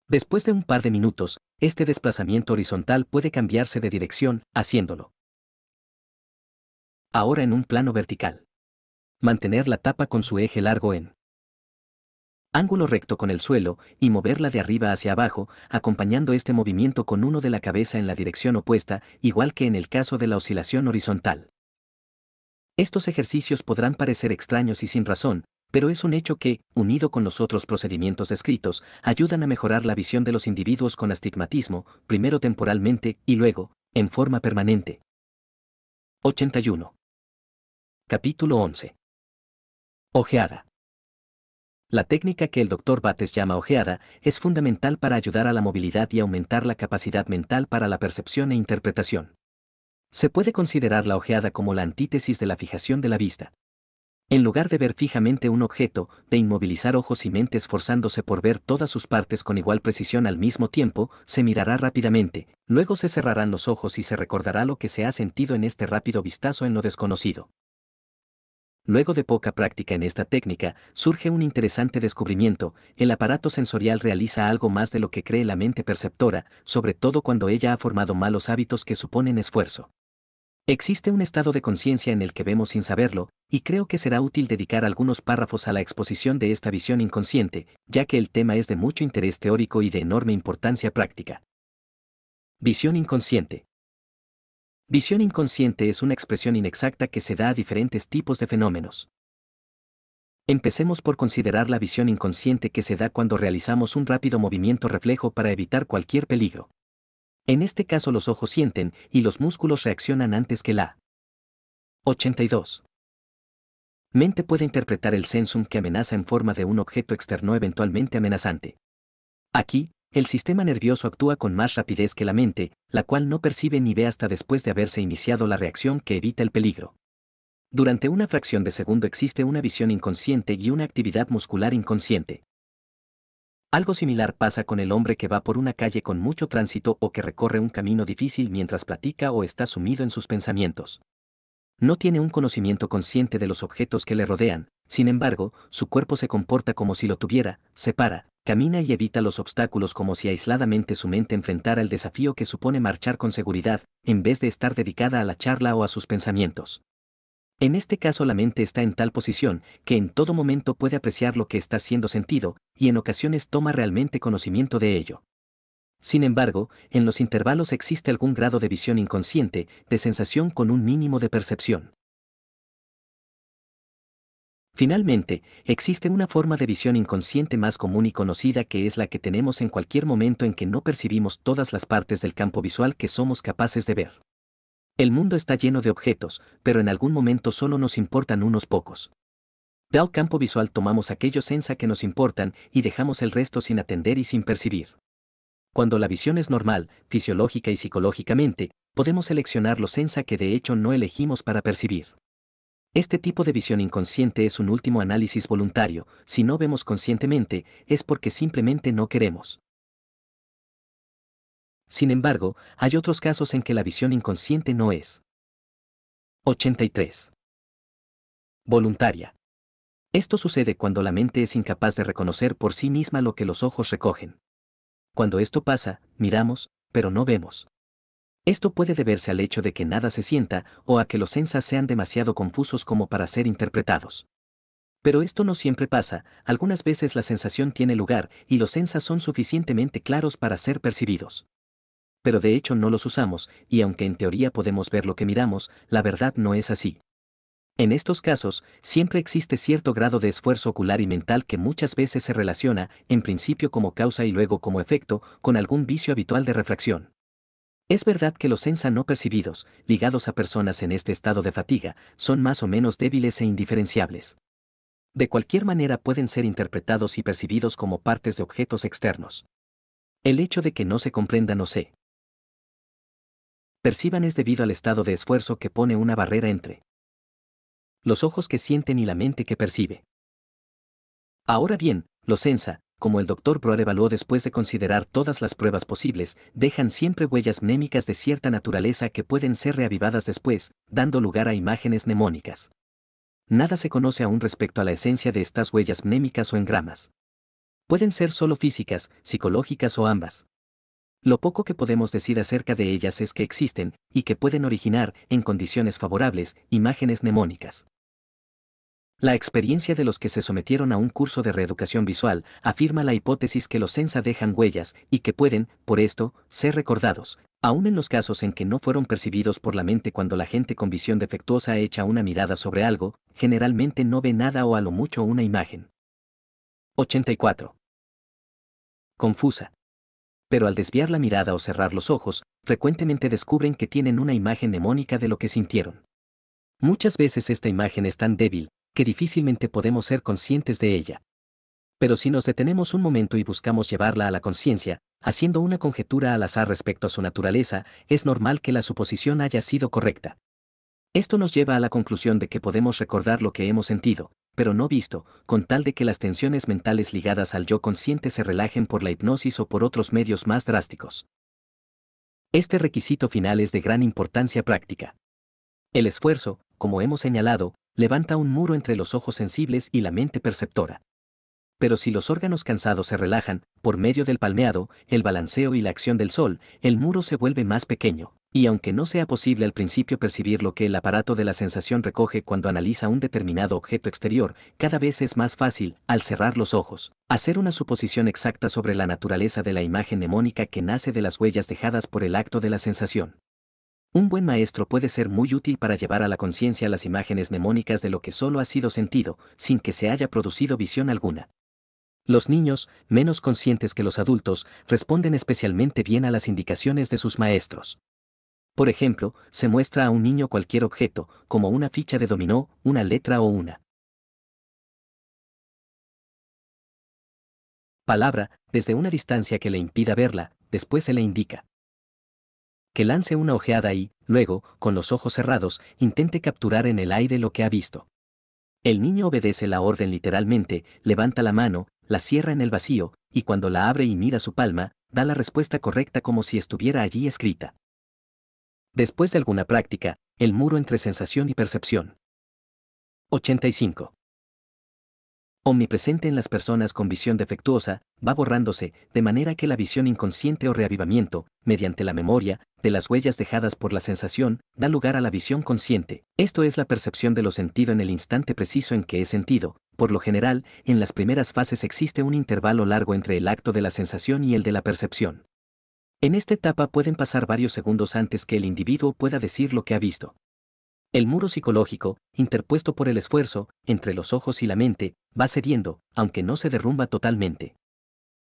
Después de un par de minutos, este desplazamiento horizontal puede cambiarse de dirección, haciéndolo. Ahora en un plano vertical. Mantener la tapa con su eje largo en ángulo recto con el suelo, y moverla de arriba hacia abajo, acompañando este movimiento con uno de la cabeza en la dirección opuesta, igual que en el caso de la oscilación horizontal. Estos ejercicios podrán parecer extraños y sin razón, pero es un hecho que, unido con los otros procedimientos escritos, ayudan a mejorar la visión de los individuos con astigmatismo, primero temporalmente y luego, en forma permanente. 81. Capítulo 11. Ojeada. La técnica que el Dr. Bates llama ojeada es fundamental para ayudar a la movilidad y aumentar la capacidad mental para la percepción e interpretación. Se puede considerar la ojeada como la antítesis de la fijación de la vista. En lugar de ver fijamente un objeto, de inmovilizar ojos y mente esforzándose por ver todas sus partes con igual precisión al mismo tiempo, se mirará rápidamente, luego se cerrarán los ojos y se recordará lo que se ha sentido en este rápido vistazo en lo desconocido. Luego de poca práctica en esta técnica, surge un interesante descubrimiento, el aparato sensorial realiza algo más de lo que cree la mente perceptora, sobre todo cuando ella ha formado malos hábitos que suponen esfuerzo. Existe un estado de conciencia en el que vemos sin saberlo, y creo que será útil dedicar algunos párrafos a la exposición de esta visión inconsciente, ya que el tema es de mucho interés teórico y de enorme importancia práctica. Visión inconsciente. Visión inconsciente es una expresión inexacta que se da a diferentes tipos de fenómenos. Empecemos por considerar la visión inconsciente que se da cuando realizamos un rápido movimiento reflejo para evitar cualquier peligro. En este caso los ojos sienten y los músculos reaccionan antes que la 82. Mente puede interpretar el sensum que amenaza en forma de un objeto externo eventualmente amenazante. Aquí, el sistema nervioso actúa con más rapidez que la mente, la cual no percibe ni ve hasta después de haberse iniciado la reacción que evita el peligro. Durante una fracción de segundo existe una visión inconsciente y una actividad muscular inconsciente. Algo similar pasa con el hombre que va por una calle con mucho tránsito o que recorre un camino difícil mientras platica o está sumido en sus pensamientos. No tiene un conocimiento consciente de los objetos que le rodean, sin embargo, su cuerpo se comporta como si lo tuviera, se para, camina y evita los obstáculos como si aisladamente su mente enfrentara el desafío que supone marchar con seguridad, en vez de estar dedicada a la charla o a sus pensamientos. En este caso la mente está en tal posición que en todo momento puede apreciar lo que está siendo sentido, y en ocasiones toma realmente conocimiento de ello. Sin embargo, en los intervalos existe algún grado de visión inconsciente, de sensación con un mínimo de percepción. Finalmente, existe una forma de visión inconsciente más común y conocida que es la que tenemos en cualquier momento en que no percibimos todas las partes del campo visual que somos capaces de ver. El mundo está lleno de objetos, pero en algún momento solo nos importan unos pocos. Del campo visual tomamos aquellos sensa que nos importan y dejamos el resto sin atender y sin percibir. Cuando la visión es normal, fisiológica y psicológicamente, podemos seleccionar los sensa que de hecho no elegimos para percibir. Este tipo de visión inconsciente es un último análisis voluntario, si no vemos conscientemente, es porque simplemente no queremos. Sin embargo, hay otros casos en que la visión inconsciente no es. 83. Voluntaria. Esto sucede cuando la mente es incapaz de reconocer por sí misma lo que los ojos recogen. Cuando esto pasa, miramos, pero no vemos. Esto puede deberse al hecho de que nada se sienta o a que los sensas sean demasiado confusos como para ser interpretados. Pero esto no siempre pasa, algunas veces la sensación tiene lugar y los sensas son suficientemente claros para ser percibidos. Pero de hecho no los usamos, y aunque en teoría podemos ver lo que miramos, la verdad no es así. En estos casos, siempre existe cierto grado de esfuerzo ocular y mental que muchas veces se relaciona, en principio como causa y luego como efecto, con algún vicio habitual de refracción. Es verdad que los sensa no percibidos, ligados a personas en este estado de fatiga, son más o menos débiles e indiferenciables. De cualquier manera pueden ser interpretados y percibidos como partes de objetos externos. El hecho de que no se comprendan o se perciban es debido al estado de esfuerzo que pone una barrera entre los ojos que sienten y la mente que percibe. Ahora bien, los sensa, como el doctor Broer evaluó después de considerar todas las pruebas posibles, dejan siempre huellas mnémicas de cierta naturaleza que pueden ser reavivadas después, dando lugar a imágenes mnemónicas. Nada se conoce aún respecto a la esencia de estas huellas mnémicas o engramas. Pueden ser solo físicas, psicológicas o ambas. Lo poco que podemos decir acerca de ellas es que existen, y que pueden originar, en condiciones favorables, imágenes mnemónicas. La experiencia de los que se sometieron a un curso de reeducación visual afirma la hipótesis que los sensa dejan huellas y que pueden, por esto, ser recordados, aun en los casos en que no fueron percibidos por la mente cuando la gente con visión defectuosa echa una mirada sobre algo, generalmente no ve nada o a lo mucho una imagen. 84. Confusa. Pero al desviar la mirada o cerrar los ojos, frecuentemente descubren que tienen una imagen mnemónica de lo que sintieron. Muchas veces esta imagen es tan débil, que difícilmente podemos ser conscientes de ella. Pero si nos detenemos un momento y buscamos llevarla a la conciencia, haciendo una conjetura al azar respecto a su naturaleza, es normal que la suposición haya sido correcta. Esto nos lleva a la conclusión de que podemos recordar lo que hemos sentido, pero no visto, con tal de que las tensiones mentales ligadas al yo consciente se relajen por la hipnosis o por otros medios más drásticos. Este requisito final es de gran importancia práctica. El esfuerzo, como hemos señalado, levanta un muro entre los ojos sensibles y la mente perceptora. Pero si los órganos cansados se relajan, por medio del palmeado, el balanceo y la acción del sol, el muro se vuelve más pequeño, y aunque no sea posible al principio percibir lo que el aparato de la sensación recoge cuando analiza un determinado objeto exterior, cada vez es más fácil, al cerrar los ojos, hacer una suposición exacta sobre la naturaleza de la imagen mnemónica que nace de las huellas dejadas por el acto de la sensación. Un buen maestro puede ser muy útil para llevar a la conciencia las imágenes mnemónicas de lo que solo ha sido sentido, sin que se haya producido visión alguna. Los niños, menos conscientes que los adultos, responden especialmente bien a las indicaciones de sus maestros. Por ejemplo, se muestra a un niño cualquier objeto, como una ficha de dominó, una letra o una palabra, desde una distancia que le impida verla, después se le indica que lance una ojeada y, luego, con los ojos cerrados, intente capturar en el aire lo que ha visto. El niño obedece la orden literalmente, levanta la mano, la cierra en el vacío, y cuando la abre y mira su palma, da la respuesta correcta como si estuviera allí escrita. Después de alguna práctica, el muro entre sensación y percepción. 85 omnipresente en las personas con visión defectuosa, va borrándose, de manera que la visión inconsciente o reavivamiento, mediante la memoria, de las huellas dejadas por la sensación, da lugar a la visión consciente. Esto es la percepción de lo sentido en el instante preciso en que es sentido. Por lo general, en las primeras fases existe un intervalo largo entre el acto de la sensación y el de la percepción. En esta etapa pueden pasar varios segundos antes que el individuo pueda decir lo que ha visto. El muro psicológico, interpuesto por el esfuerzo, entre los ojos y la mente, va cediendo, aunque no se derrumba totalmente.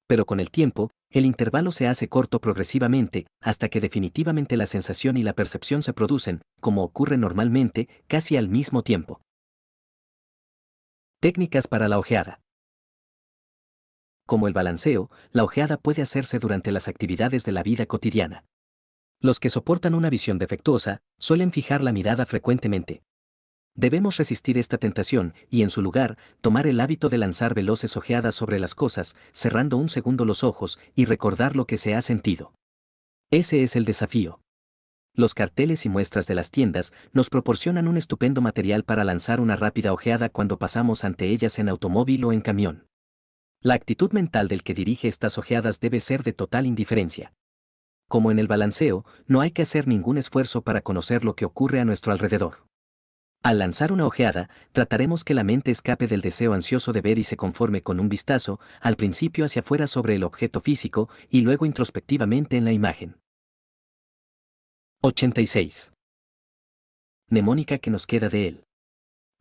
Pero con el tiempo, el intervalo se hace corto progresivamente, hasta que definitivamente la sensación y la percepción se producen, como ocurre normalmente, casi al mismo tiempo. Técnicas para la ojeada. Como el balanceo, la ojeada puede hacerse durante las actividades de la vida cotidiana. Los que soportan una visión defectuosa suelen fijar la mirada frecuentemente. Debemos resistir esta tentación y en su lugar tomar el hábito de lanzar veloces ojeadas sobre las cosas, cerrando un segundo los ojos y recordar lo que se ha sentido. Ese es el desafío. Los carteles y muestras de las tiendas nos proporcionan un estupendo material para lanzar una rápida ojeada cuando pasamos ante ellas en automóvil o en camión. La actitud mental del que dirige estas ojeadas debe ser de total indiferencia. Como en el balanceo, no hay que hacer ningún esfuerzo para conocer lo que ocurre a nuestro alrededor. Al lanzar una ojeada, trataremos que la mente escape del deseo ansioso de ver y se conforme con un vistazo, al principio hacia afuera sobre el objeto físico y luego introspectivamente en la imagen. 86. Mnemónica que nos queda de él.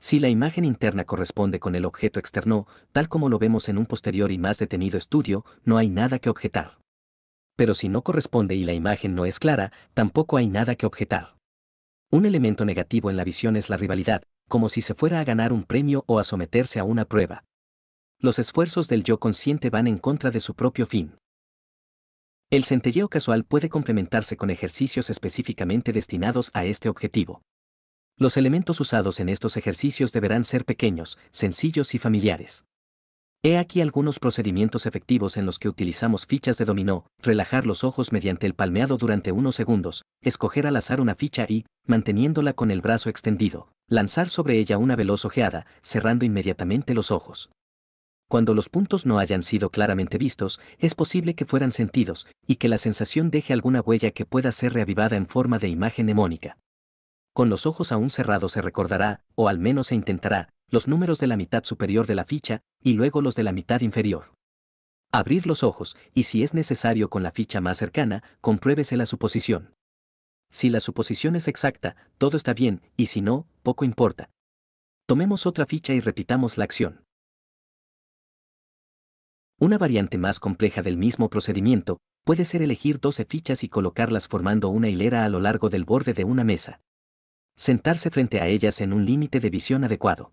Si la imagen interna corresponde con el objeto externo, tal como lo vemos en un posterior y más detenido estudio, no hay nada que objetar pero si no corresponde y la imagen no es clara, tampoco hay nada que objetar. Un elemento negativo en la visión es la rivalidad, como si se fuera a ganar un premio o a someterse a una prueba. Los esfuerzos del yo consciente van en contra de su propio fin. El centelleo casual puede complementarse con ejercicios específicamente destinados a este objetivo. Los elementos usados en estos ejercicios deberán ser pequeños, sencillos y familiares. He aquí algunos procedimientos efectivos en los que utilizamos fichas de dominó, relajar los ojos mediante el palmeado durante unos segundos, escoger al azar una ficha y, manteniéndola con el brazo extendido, lanzar sobre ella una veloz ojeada, cerrando inmediatamente los ojos. Cuando los puntos no hayan sido claramente vistos, es posible que fueran sentidos, y que la sensación deje alguna huella que pueda ser reavivada en forma de imagen mnemónica. Con los ojos aún cerrados se recordará, o al menos se intentará, los números de la mitad superior de la ficha y luego los de la mitad inferior. Abrir los ojos y si es necesario con la ficha más cercana, compruébese la suposición. Si la suposición es exacta, todo está bien y si no, poco importa. Tomemos otra ficha y repitamos la acción. Una variante más compleja del mismo procedimiento puede ser elegir 12 fichas y colocarlas formando una hilera a lo largo del borde de una mesa sentarse frente a ellas en un límite de visión adecuado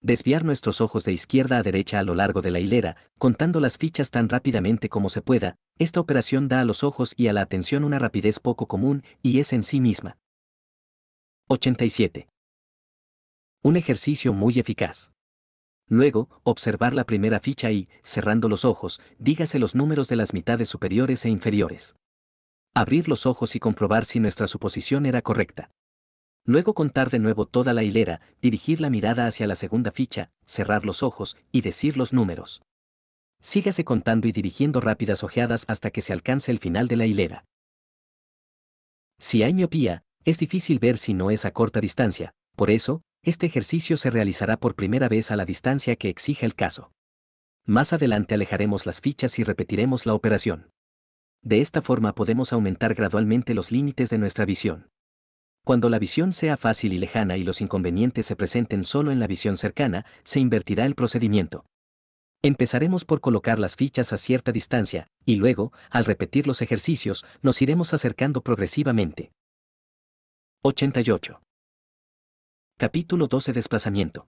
desviar nuestros ojos de izquierda a derecha a lo largo de la hilera, contando las fichas tan rápidamente como se pueda, esta operación da a los ojos y a la atención una rapidez poco común y es en sí misma. 87. Un ejercicio muy eficaz. Luego, observar la primera ficha y, cerrando los ojos, dígase los números de las mitades superiores e inferiores. Abrir los ojos y comprobar si nuestra suposición era correcta luego contar de nuevo toda la hilera, dirigir la mirada hacia la segunda ficha, cerrar los ojos y decir los números. Sígase contando y dirigiendo rápidas ojeadas hasta que se alcance el final de la hilera. Si hay miopía, es difícil ver si no es a corta distancia, por eso, este ejercicio se realizará por primera vez a la distancia que exija el caso. Más adelante alejaremos las fichas y repetiremos la operación. De esta forma podemos aumentar gradualmente los límites de nuestra visión. Cuando la visión sea fácil y lejana y los inconvenientes se presenten solo en la visión cercana, se invertirá el procedimiento. Empezaremos por colocar las fichas a cierta distancia, y luego, al repetir los ejercicios, nos iremos acercando progresivamente. 88. Capítulo 12 Desplazamiento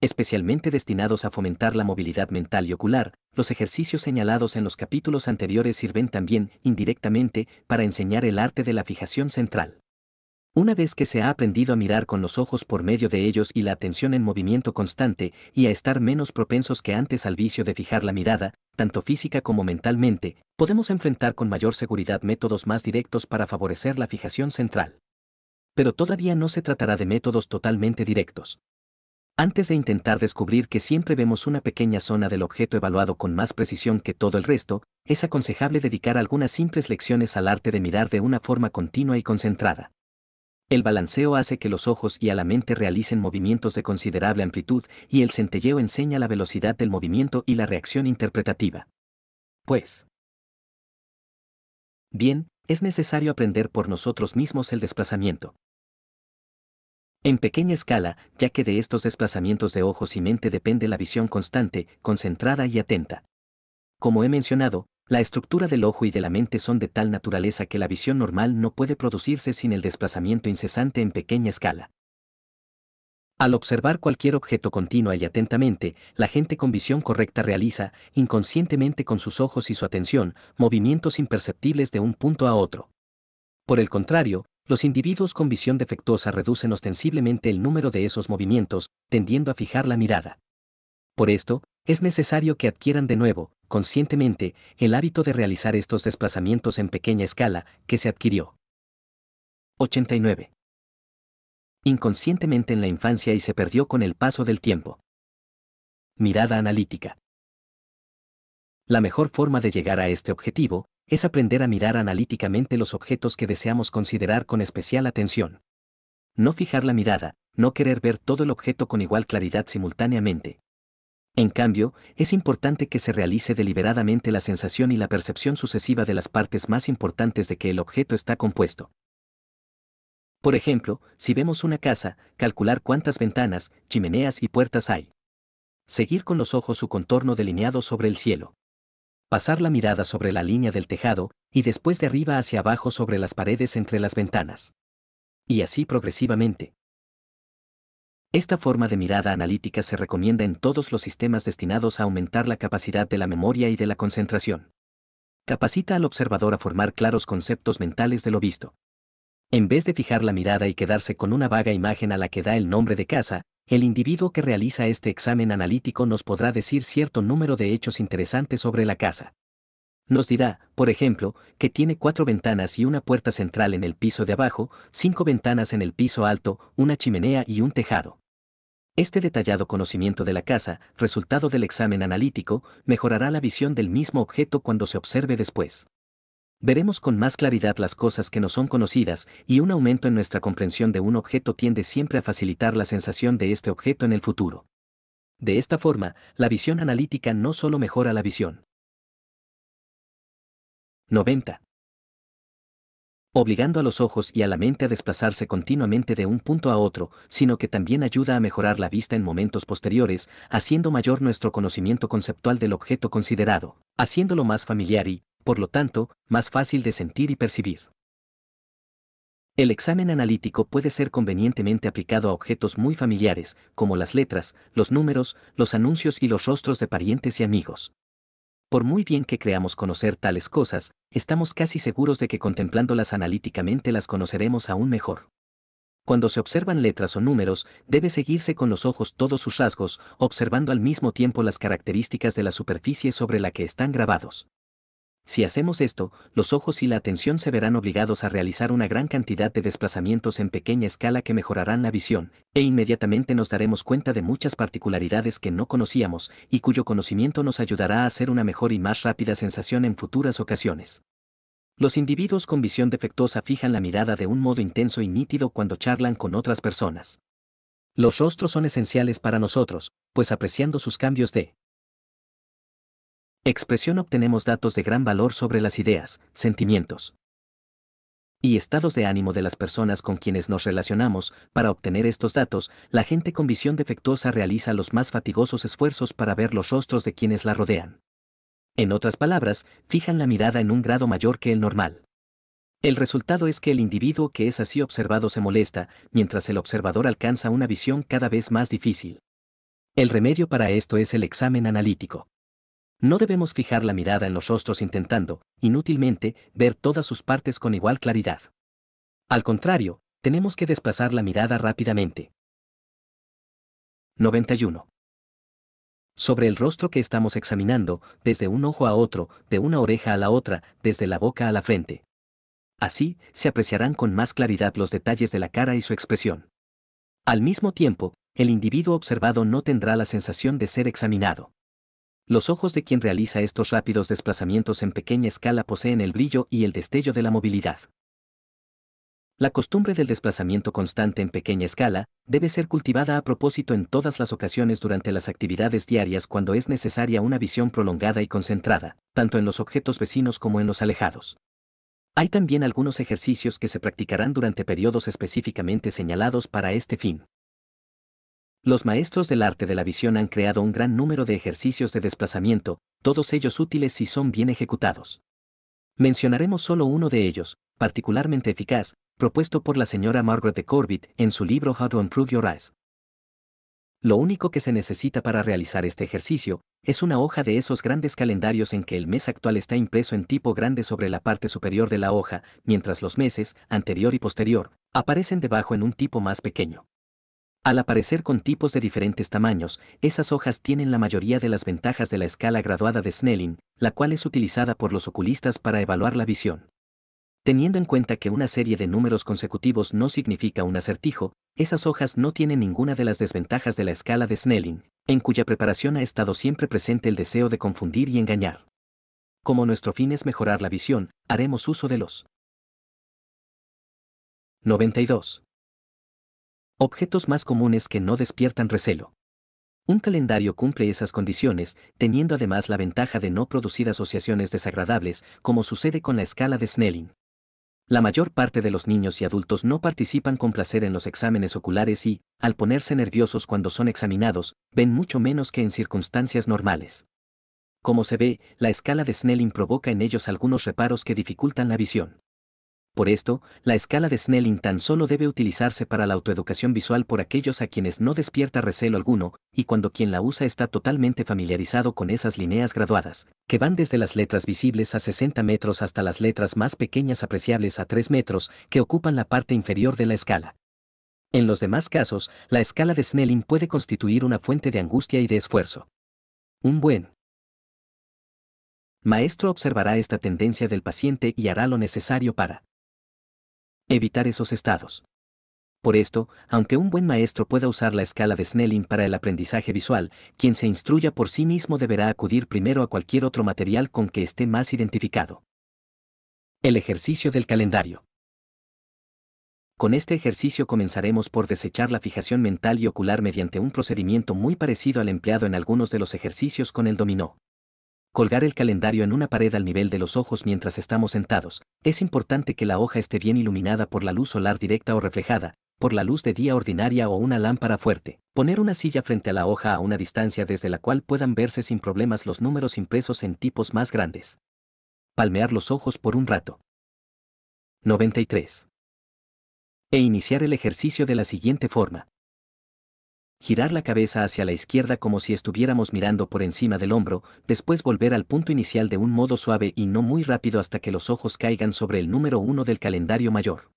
especialmente destinados a fomentar la movilidad mental y ocular, los ejercicios señalados en los capítulos anteriores sirven también, indirectamente, para enseñar el arte de la fijación central. Una vez que se ha aprendido a mirar con los ojos por medio de ellos y la atención en movimiento constante, y a estar menos propensos que antes al vicio de fijar la mirada, tanto física como mentalmente, podemos enfrentar con mayor seguridad métodos más directos para favorecer la fijación central. Pero todavía no se tratará de métodos totalmente directos. Antes de intentar descubrir que siempre vemos una pequeña zona del objeto evaluado con más precisión que todo el resto, es aconsejable dedicar algunas simples lecciones al arte de mirar de una forma continua y concentrada. El balanceo hace que los ojos y a la mente realicen movimientos de considerable amplitud y el centelleo enseña la velocidad del movimiento y la reacción interpretativa. Pues, bien, es necesario aprender por nosotros mismos el desplazamiento. En pequeña escala, ya que de estos desplazamientos de ojos y mente depende la visión constante, concentrada y atenta. Como he mencionado, la estructura del ojo y de la mente son de tal naturaleza que la visión normal no puede producirse sin el desplazamiento incesante en pequeña escala. Al observar cualquier objeto continua y atentamente, la gente con visión correcta realiza, inconscientemente con sus ojos y su atención, movimientos imperceptibles de un punto a otro. Por el contrario, los individuos con visión defectuosa reducen ostensiblemente el número de esos movimientos, tendiendo a fijar la mirada. Por esto, es necesario que adquieran de nuevo, conscientemente, el hábito de realizar estos desplazamientos en pequeña escala que se adquirió. 89. Inconscientemente en la infancia y se perdió con el paso del tiempo. Mirada analítica. La mejor forma de llegar a este objetivo es aprender a mirar analíticamente los objetos que deseamos considerar con especial atención. No fijar la mirada, no querer ver todo el objeto con igual claridad simultáneamente. En cambio, es importante que se realice deliberadamente la sensación y la percepción sucesiva de las partes más importantes de que el objeto está compuesto. Por ejemplo, si vemos una casa, calcular cuántas ventanas, chimeneas y puertas hay. Seguir con los ojos su contorno delineado sobre el cielo pasar la mirada sobre la línea del tejado y después de arriba hacia abajo sobre las paredes entre las ventanas. Y así progresivamente. Esta forma de mirada analítica se recomienda en todos los sistemas destinados a aumentar la capacidad de la memoria y de la concentración. Capacita al observador a formar claros conceptos mentales de lo visto. En vez de fijar la mirada y quedarse con una vaga imagen a la que da el nombre de casa, el individuo que realiza este examen analítico nos podrá decir cierto número de hechos interesantes sobre la casa. Nos dirá, por ejemplo, que tiene cuatro ventanas y una puerta central en el piso de abajo, cinco ventanas en el piso alto, una chimenea y un tejado. Este detallado conocimiento de la casa, resultado del examen analítico, mejorará la visión del mismo objeto cuando se observe después. Veremos con más claridad las cosas que no son conocidas y un aumento en nuestra comprensión de un objeto tiende siempre a facilitar la sensación de este objeto en el futuro. De esta forma, la visión analítica no solo mejora la visión. 90. Obligando a los ojos y a la mente a desplazarse continuamente de un punto a otro, sino que también ayuda a mejorar la vista en momentos posteriores, haciendo mayor nuestro conocimiento conceptual del objeto considerado, haciéndolo más familiar y, por lo tanto, más fácil de sentir y percibir. El examen analítico puede ser convenientemente aplicado a objetos muy familiares, como las letras, los números, los anuncios y los rostros de parientes y amigos. Por muy bien que creamos conocer tales cosas, estamos casi seguros de que contemplándolas analíticamente las conoceremos aún mejor. Cuando se observan letras o números, debe seguirse con los ojos todos sus rasgos, observando al mismo tiempo las características de la superficie sobre la que están grabados. Si hacemos esto, los ojos y la atención se verán obligados a realizar una gran cantidad de desplazamientos en pequeña escala que mejorarán la visión, e inmediatamente nos daremos cuenta de muchas particularidades que no conocíamos y cuyo conocimiento nos ayudará a hacer una mejor y más rápida sensación en futuras ocasiones. Los individuos con visión defectuosa fijan la mirada de un modo intenso y nítido cuando charlan con otras personas. Los rostros son esenciales para nosotros, pues apreciando sus cambios de Expresión obtenemos datos de gran valor sobre las ideas, sentimientos y estados de ánimo de las personas con quienes nos relacionamos. Para obtener estos datos, la gente con visión defectuosa realiza los más fatigosos esfuerzos para ver los rostros de quienes la rodean. En otras palabras, fijan la mirada en un grado mayor que el normal. El resultado es que el individuo que es así observado se molesta, mientras el observador alcanza una visión cada vez más difícil. El remedio para esto es el examen analítico. No debemos fijar la mirada en los rostros intentando, inútilmente, ver todas sus partes con igual claridad. Al contrario, tenemos que desplazar la mirada rápidamente. 91. Sobre el rostro que estamos examinando, desde un ojo a otro, de una oreja a la otra, desde la boca a la frente. Así, se apreciarán con más claridad los detalles de la cara y su expresión. Al mismo tiempo, el individuo observado no tendrá la sensación de ser examinado. Los ojos de quien realiza estos rápidos desplazamientos en pequeña escala poseen el brillo y el destello de la movilidad. La costumbre del desplazamiento constante en pequeña escala debe ser cultivada a propósito en todas las ocasiones durante las actividades diarias cuando es necesaria una visión prolongada y concentrada, tanto en los objetos vecinos como en los alejados. Hay también algunos ejercicios que se practicarán durante periodos específicamente señalados para este fin. Los maestros del arte de la visión han creado un gran número de ejercicios de desplazamiento, todos ellos útiles si son bien ejecutados. Mencionaremos solo uno de ellos, particularmente eficaz, propuesto por la señora Margaret de Corbett en su libro How to Improve Your Eyes. Lo único que se necesita para realizar este ejercicio es una hoja de esos grandes calendarios en que el mes actual está impreso en tipo grande sobre la parte superior de la hoja, mientras los meses, anterior y posterior, aparecen debajo en un tipo más pequeño. Al aparecer con tipos de diferentes tamaños, esas hojas tienen la mayoría de las ventajas de la escala graduada de Snelling, la cual es utilizada por los oculistas para evaluar la visión. Teniendo en cuenta que una serie de números consecutivos no significa un acertijo, esas hojas no tienen ninguna de las desventajas de la escala de Snelling, en cuya preparación ha estado siempre presente el deseo de confundir y engañar. Como nuestro fin es mejorar la visión, haremos uso de los 92. Objetos más comunes que no despiertan recelo. Un calendario cumple esas condiciones, teniendo además la ventaja de no producir asociaciones desagradables, como sucede con la escala de Snelling. La mayor parte de los niños y adultos no participan con placer en los exámenes oculares y, al ponerse nerviosos cuando son examinados, ven mucho menos que en circunstancias normales. Como se ve, la escala de Snelling provoca en ellos algunos reparos que dificultan la visión. Por esto, la escala de Snelling tan solo debe utilizarse para la autoeducación visual por aquellos a quienes no despierta recelo alguno, y cuando quien la usa está totalmente familiarizado con esas líneas graduadas, que van desde las letras visibles a 60 metros hasta las letras más pequeñas apreciables a 3 metros, que ocupan la parte inferior de la escala. En los demás casos, la escala de Snelling puede constituir una fuente de angustia y de esfuerzo. Un buen maestro observará esta tendencia del paciente y hará lo necesario para evitar esos estados. Por esto, aunque un buen maestro pueda usar la escala de Snelling para el aprendizaje visual, quien se instruya por sí mismo deberá acudir primero a cualquier otro material con que esté más identificado. El ejercicio del calendario. Con este ejercicio comenzaremos por desechar la fijación mental y ocular mediante un procedimiento muy parecido al empleado en algunos de los ejercicios con el dominó. Colgar el calendario en una pared al nivel de los ojos mientras estamos sentados. Es importante que la hoja esté bien iluminada por la luz solar directa o reflejada, por la luz de día ordinaria o una lámpara fuerte. Poner una silla frente a la hoja a una distancia desde la cual puedan verse sin problemas los números impresos en tipos más grandes. Palmear los ojos por un rato. 93. E iniciar el ejercicio de la siguiente forma girar la cabeza hacia la izquierda como si estuviéramos mirando por encima del hombro, después volver al punto inicial de un modo suave y no muy rápido hasta que los ojos caigan sobre el número 1 del calendario mayor.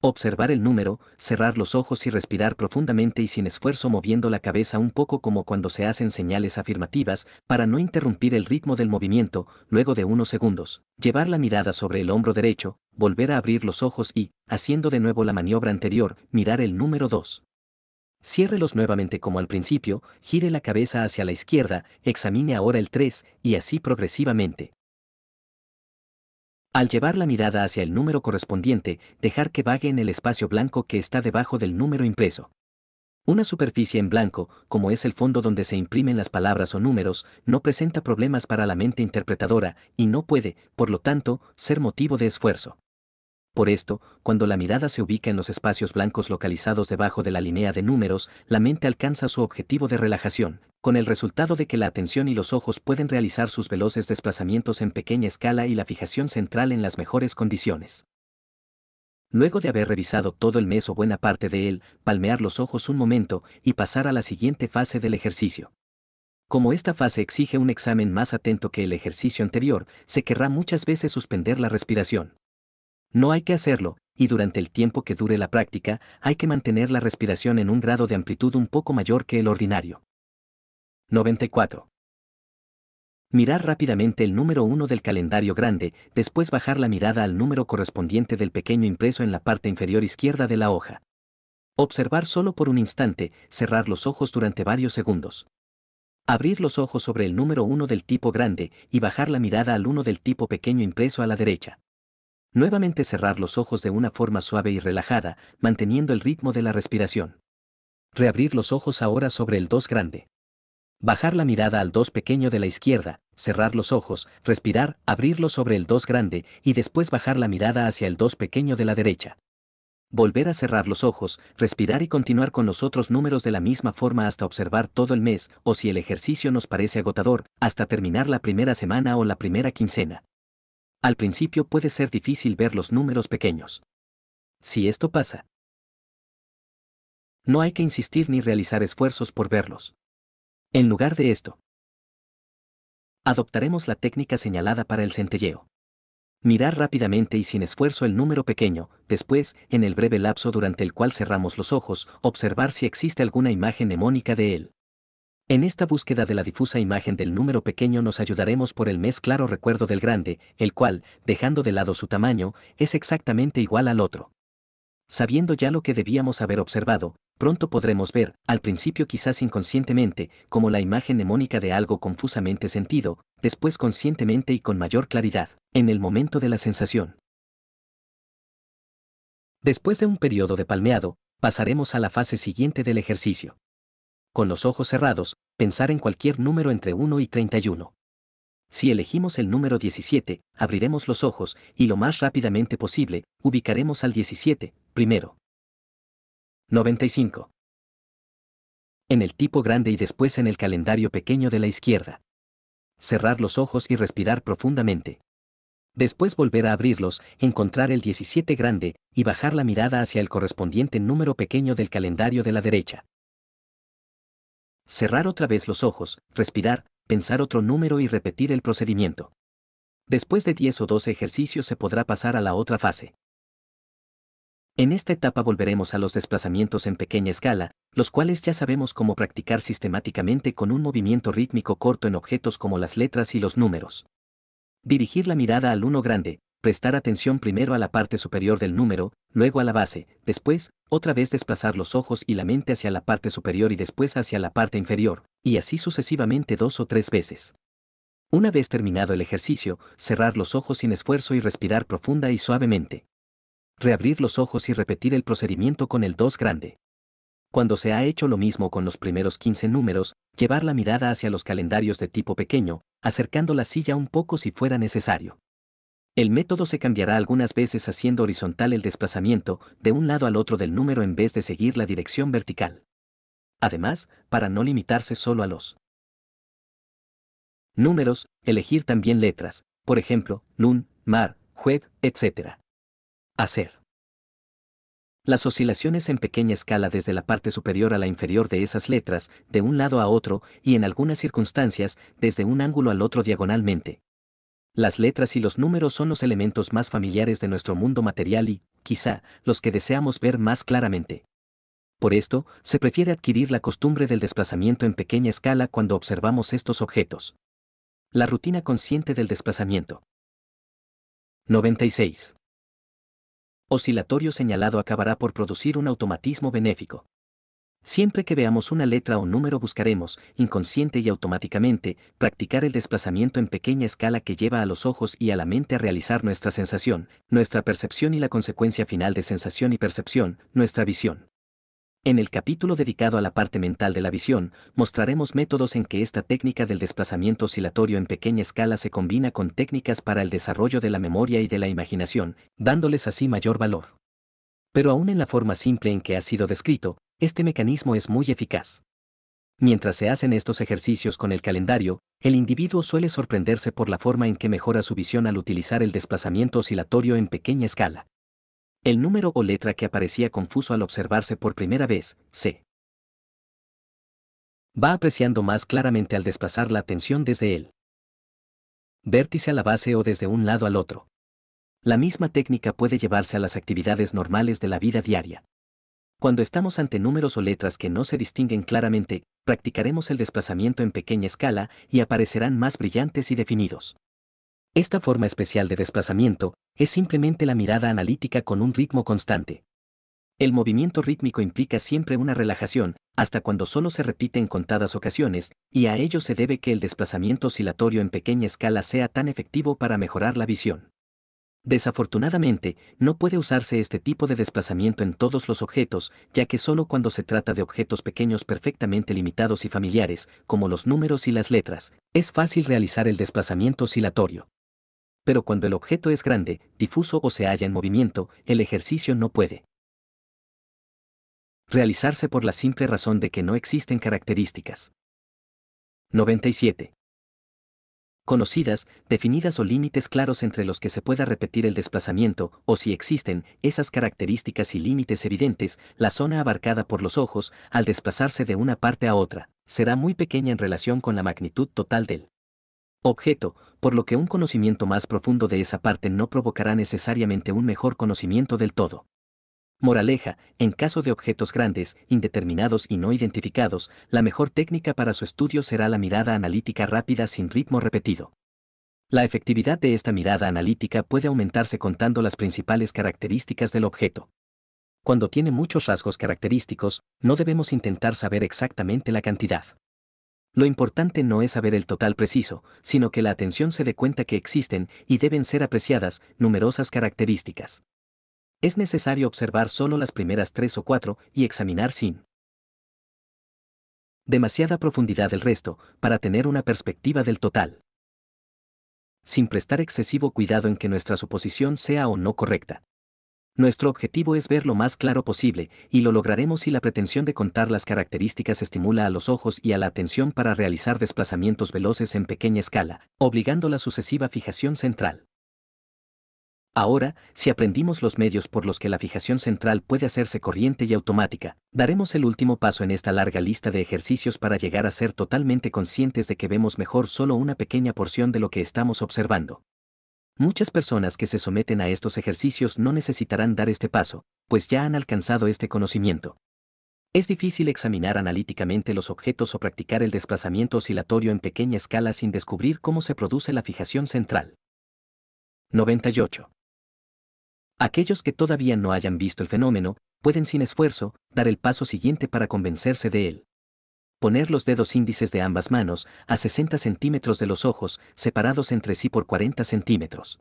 Observar el número, cerrar los ojos y respirar profundamente y sin esfuerzo moviendo la cabeza un poco como cuando se hacen señales afirmativas, para no interrumpir el ritmo del movimiento, luego de unos segundos, llevar la mirada sobre el hombro derecho, volver a abrir los ojos y, haciendo de nuevo la maniobra anterior, mirar el número 2. Ciérrelos nuevamente como al principio, gire la cabeza hacia la izquierda, examine ahora el 3 y así progresivamente. Al llevar la mirada hacia el número correspondiente, dejar que vague en el espacio blanco que está debajo del número impreso. Una superficie en blanco, como es el fondo donde se imprimen las palabras o números, no presenta problemas para la mente interpretadora y no puede, por lo tanto, ser motivo de esfuerzo. Por esto, cuando la mirada se ubica en los espacios blancos localizados debajo de la línea de números, la mente alcanza su objetivo de relajación, con el resultado de que la atención y los ojos pueden realizar sus veloces desplazamientos en pequeña escala y la fijación central en las mejores condiciones. Luego de haber revisado todo el mes o buena parte de él, palmear los ojos un momento y pasar a la siguiente fase del ejercicio. Como esta fase exige un examen más atento que el ejercicio anterior, se querrá muchas veces suspender la respiración. No hay que hacerlo, y durante el tiempo que dure la práctica, hay que mantener la respiración en un grado de amplitud un poco mayor que el ordinario. 94. Mirar rápidamente el número 1 del calendario grande, después bajar la mirada al número correspondiente del pequeño impreso en la parte inferior izquierda de la hoja. Observar solo por un instante, cerrar los ojos durante varios segundos. Abrir los ojos sobre el número 1 del tipo grande y bajar la mirada al 1 del tipo pequeño impreso a la derecha. Nuevamente cerrar los ojos de una forma suave y relajada, manteniendo el ritmo de la respiración. Reabrir los ojos ahora sobre el 2 grande. Bajar la mirada al 2 pequeño de la izquierda, cerrar los ojos, respirar, abrirlo sobre el 2 grande y después bajar la mirada hacia el 2 pequeño de la derecha. Volver a cerrar los ojos, respirar y continuar con los otros números de la misma forma hasta observar todo el mes o si el ejercicio nos parece agotador, hasta terminar la primera semana o la primera quincena. Al principio puede ser difícil ver los números pequeños. Si esto pasa, no hay que insistir ni realizar esfuerzos por verlos. En lugar de esto, adoptaremos la técnica señalada para el centelleo. Mirar rápidamente y sin esfuerzo el número pequeño, después, en el breve lapso durante el cual cerramos los ojos, observar si existe alguna imagen mnemónica de él. En esta búsqueda de la difusa imagen del número pequeño nos ayudaremos por el mes claro recuerdo del grande, el cual, dejando de lado su tamaño, es exactamente igual al otro. Sabiendo ya lo que debíamos haber observado, pronto podremos ver, al principio quizás inconscientemente, como la imagen mnemónica de algo confusamente sentido, después conscientemente y con mayor claridad, en el momento de la sensación. Después de un periodo de palmeado, pasaremos a la fase siguiente del ejercicio con los ojos cerrados, pensar en cualquier número entre 1 y 31. Si elegimos el número 17, abriremos los ojos y lo más rápidamente posible, ubicaremos al 17, primero. 95. En el tipo grande y después en el calendario pequeño de la izquierda. Cerrar los ojos y respirar profundamente. Después volver a abrirlos, encontrar el 17 grande y bajar la mirada hacia el correspondiente número pequeño del calendario de la derecha. Cerrar otra vez los ojos, respirar, pensar otro número y repetir el procedimiento. Después de 10 o 12 ejercicios se podrá pasar a la otra fase. En esta etapa volveremos a los desplazamientos en pequeña escala, los cuales ya sabemos cómo practicar sistemáticamente con un movimiento rítmico corto en objetos como las letras y los números. Dirigir la mirada al uno grande, prestar atención primero a la parte superior del número, luego a la base, después, otra vez desplazar los ojos y la mente hacia la parte superior y después hacia la parte inferior, y así sucesivamente dos o tres veces. Una vez terminado el ejercicio, cerrar los ojos sin esfuerzo y respirar profunda y suavemente. Reabrir los ojos y repetir el procedimiento con el 2 grande. Cuando se ha hecho lo mismo con los primeros 15 números, llevar la mirada hacia los calendarios de tipo pequeño, acercando la silla un poco si fuera necesario. El método se cambiará algunas veces haciendo horizontal el desplazamiento de un lado al otro del número en vez de seguir la dirección vertical. Además, para no limitarse solo a los números, elegir también letras, por ejemplo, lun, mar, jued, etc. Hacer. Las oscilaciones en pequeña escala desde la parte superior a la inferior de esas letras, de un lado a otro y en algunas circunstancias, desde un ángulo al otro diagonalmente, las letras y los números son los elementos más familiares de nuestro mundo material y, quizá, los que deseamos ver más claramente. Por esto, se prefiere adquirir la costumbre del desplazamiento en pequeña escala cuando observamos estos objetos. La rutina consciente del desplazamiento. 96. Oscilatorio señalado acabará por producir un automatismo benéfico. Siempre que veamos una letra o número buscaremos, inconsciente y automáticamente, practicar el desplazamiento en pequeña escala que lleva a los ojos y a la mente a realizar nuestra sensación, nuestra percepción y la consecuencia final de sensación y percepción, nuestra visión. En el capítulo dedicado a la parte mental de la visión, mostraremos métodos en que esta técnica del desplazamiento oscilatorio en pequeña escala se combina con técnicas para el desarrollo de la memoria y de la imaginación, dándoles así mayor valor. Pero aún en la forma simple en que ha sido descrito, este mecanismo es muy eficaz. Mientras se hacen estos ejercicios con el calendario, el individuo suele sorprenderse por la forma en que mejora su visión al utilizar el desplazamiento oscilatorio en pequeña escala. El número o letra que aparecía confuso al observarse por primera vez, C. va apreciando más claramente al desplazar la atención desde él vértice a la base o desde un lado al otro. La misma técnica puede llevarse a las actividades normales de la vida diaria. Cuando estamos ante números o letras que no se distinguen claramente, practicaremos el desplazamiento en pequeña escala y aparecerán más brillantes y definidos. Esta forma especial de desplazamiento es simplemente la mirada analítica con un ritmo constante. El movimiento rítmico implica siempre una relajación, hasta cuando solo se repite en contadas ocasiones, y a ello se debe que el desplazamiento oscilatorio en pequeña escala sea tan efectivo para mejorar la visión. Desafortunadamente, no puede usarse este tipo de desplazamiento en todos los objetos, ya que solo cuando se trata de objetos pequeños perfectamente limitados y familiares, como los números y las letras, es fácil realizar el desplazamiento oscilatorio. Pero cuando el objeto es grande, difuso o se halla en movimiento, el ejercicio no puede realizarse por la simple razón de que no existen características. 97 conocidas, definidas o límites claros entre los que se pueda repetir el desplazamiento, o si existen esas características y límites evidentes, la zona abarcada por los ojos, al desplazarse de una parte a otra, será muy pequeña en relación con la magnitud total del objeto, por lo que un conocimiento más profundo de esa parte no provocará necesariamente un mejor conocimiento del todo. Moraleja, en caso de objetos grandes, indeterminados y no identificados, la mejor técnica para su estudio será la mirada analítica rápida sin ritmo repetido. La efectividad de esta mirada analítica puede aumentarse contando las principales características del objeto. Cuando tiene muchos rasgos característicos, no debemos intentar saber exactamente la cantidad. Lo importante no es saber el total preciso, sino que la atención se dé cuenta que existen y deben ser apreciadas numerosas características. Es necesario observar solo las primeras tres o cuatro y examinar sin demasiada profundidad el resto para tener una perspectiva del total. Sin prestar excesivo cuidado en que nuestra suposición sea o no correcta. Nuestro objetivo es ver lo más claro posible, y lo lograremos si la pretensión de contar las características estimula a los ojos y a la atención para realizar desplazamientos veloces en pequeña escala, obligando la sucesiva fijación central. Ahora, si aprendimos los medios por los que la fijación central puede hacerse corriente y automática, daremos el último paso en esta larga lista de ejercicios para llegar a ser totalmente conscientes de que vemos mejor solo una pequeña porción de lo que estamos observando. Muchas personas que se someten a estos ejercicios no necesitarán dar este paso, pues ya han alcanzado este conocimiento. Es difícil examinar analíticamente los objetos o practicar el desplazamiento oscilatorio en pequeña escala sin descubrir cómo se produce la fijación central. 98. Aquellos que todavía no hayan visto el fenómeno, pueden sin esfuerzo, dar el paso siguiente para convencerse de él. Poner los dedos índices de ambas manos a 60 centímetros de los ojos, separados entre sí por 40 centímetros.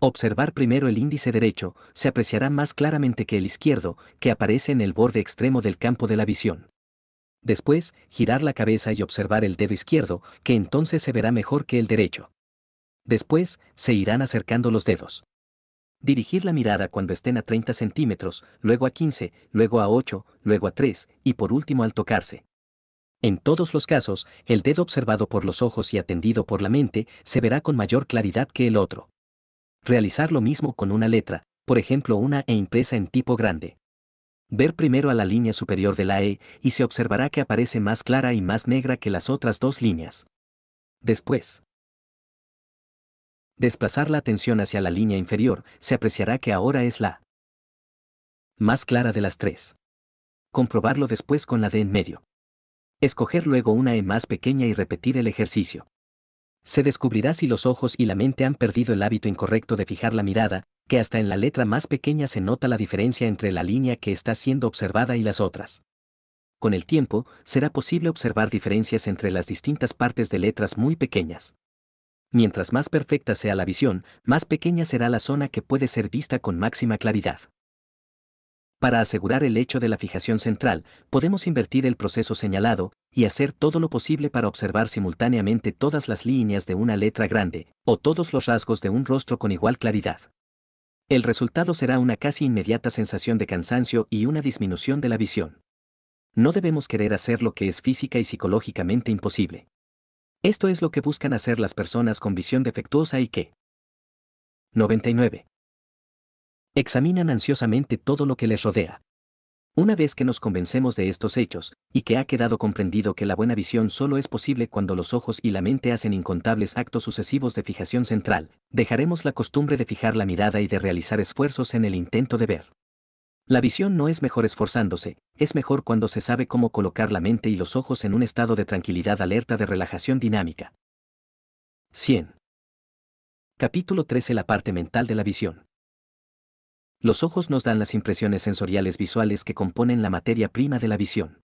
Observar primero el índice derecho, se apreciará más claramente que el izquierdo, que aparece en el borde extremo del campo de la visión. Después, girar la cabeza y observar el dedo izquierdo, que entonces se verá mejor que el derecho. Después, se irán acercando los dedos. Dirigir la mirada cuando estén a 30 centímetros, luego a 15, luego a 8, luego a 3 y por último al tocarse. En todos los casos, el dedo observado por los ojos y atendido por la mente se verá con mayor claridad que el otro. Realizar lo mismo con una letra, por ejemplo una E impresa en tipo grande. Ver primero a la línea superior de la E y se observará que aparece más clara y más negra que las otras dos líneas. Después, desplazar la atención hacia la línea inferior, se apreciará que ahora es la más clara de las tres. Comprobarlo después con la D en medio. Escoger luego una E más pequeña y repetir el ejercicio. Se descubrirá si los ojos y la mente han perdido el hábito incorrecto de fijar la mirada, que hasta en la letra más pequeña se nota la diferencia entre la línea que está siendo observada y las otras. Con el tiempo, será posible observar diferencias entre las distintas partes de letras muy pequeñas. Mientras más perfecta sea la visión, más pequeña será la zona que puede ser vista con máxima claridad. Para asegurar el hecho de la fijación central, podemos invertir el proceso señalado y hacer todo lo posible para observar simultáneamente todas las líneas de una letra grande o todos los rasgos de un rostro con igual claridad. El resultado será una casi inmediata sensación de cansancio y una disminución de la visión. No debemos querer hacer lo que es física y psicológicamente imposible. Esto es lo que buscan hacer las personas con visión defectuosa y que. 99. Examinan ansiosamente todo lo que les rodea. Una vez que nos convencemos de estos hechos, y que ha quedado comprendido que la buena visión solo es posible cuando los ojos y la mente hacen incontables actos sucesivos de fijación central, dejaremos la costumbre de fijar la mirada y de realizar esfuerzos en el intento de ver. La visión no es mejor esforzándose, es mejor cuando se sabe cómo colocar la mente y los ojos en un estado de tranquilidad alerta de relajación dinámica. 100. Capítulo 13 La parte mental de la visión. Los ojos nos dan las impresiones sensoriales visuales que componen la materia prima de la visión.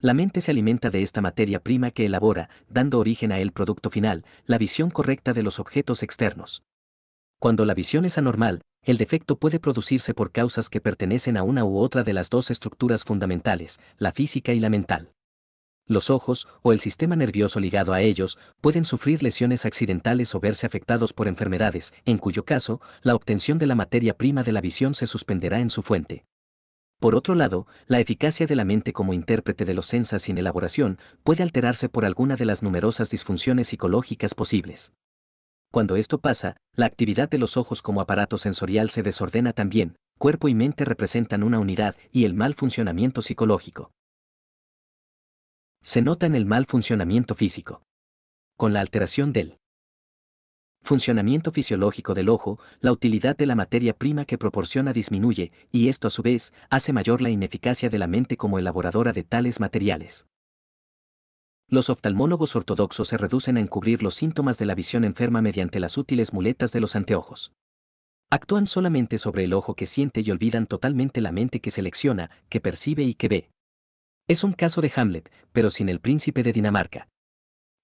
La mente se alimenta de esta materia prima que elabora, dando origen a el producto final, la visión correcta de los objetos externos. Cuando la visión es anormal, el defecto puede producirse por causas que pertenecen a una u otra de las dos estructuras fundamentales, la física y la mental. Los ojos, o el sistema nervioso ligado a ellos, pueden sufrir lesiones accidentales o verse afectados por enfermedades, en cuyo caso, la obtención de la materia prima de la visión se suspenderá en su fuente. Por otro lado, la eficacia de la mente como intérprete de los sensas sin elaboración puede alterarse por alguna de las numerosas disfunciones psicológicas posibles. Cuando esto pasa, la actividad de los ojos como aparato sensorial se desordena también, cuerpo y mente representan una unidad y el mal funcionamiento psicológico. Se nota en el mal funcionamiento físico. Con la alteración del funcionamiento fisiológico del ojo, la utilidad de la materia prima que proporciona disminuye, y esto a su vez hace mayor la ineficacia de la mente como elaboradora de tales materiales. Los oftalmólogos ortodoxos se reducen a encubrir los síntomas de la visión enferma mediante las útiles muletas de los anteojos. Actúan solamente sobre el ojo que siente y olvidan totalmente la mente que selecciona, que percibe y que ve. Es un caso de Hamlet, pero sin el príncipe de Dinamarca.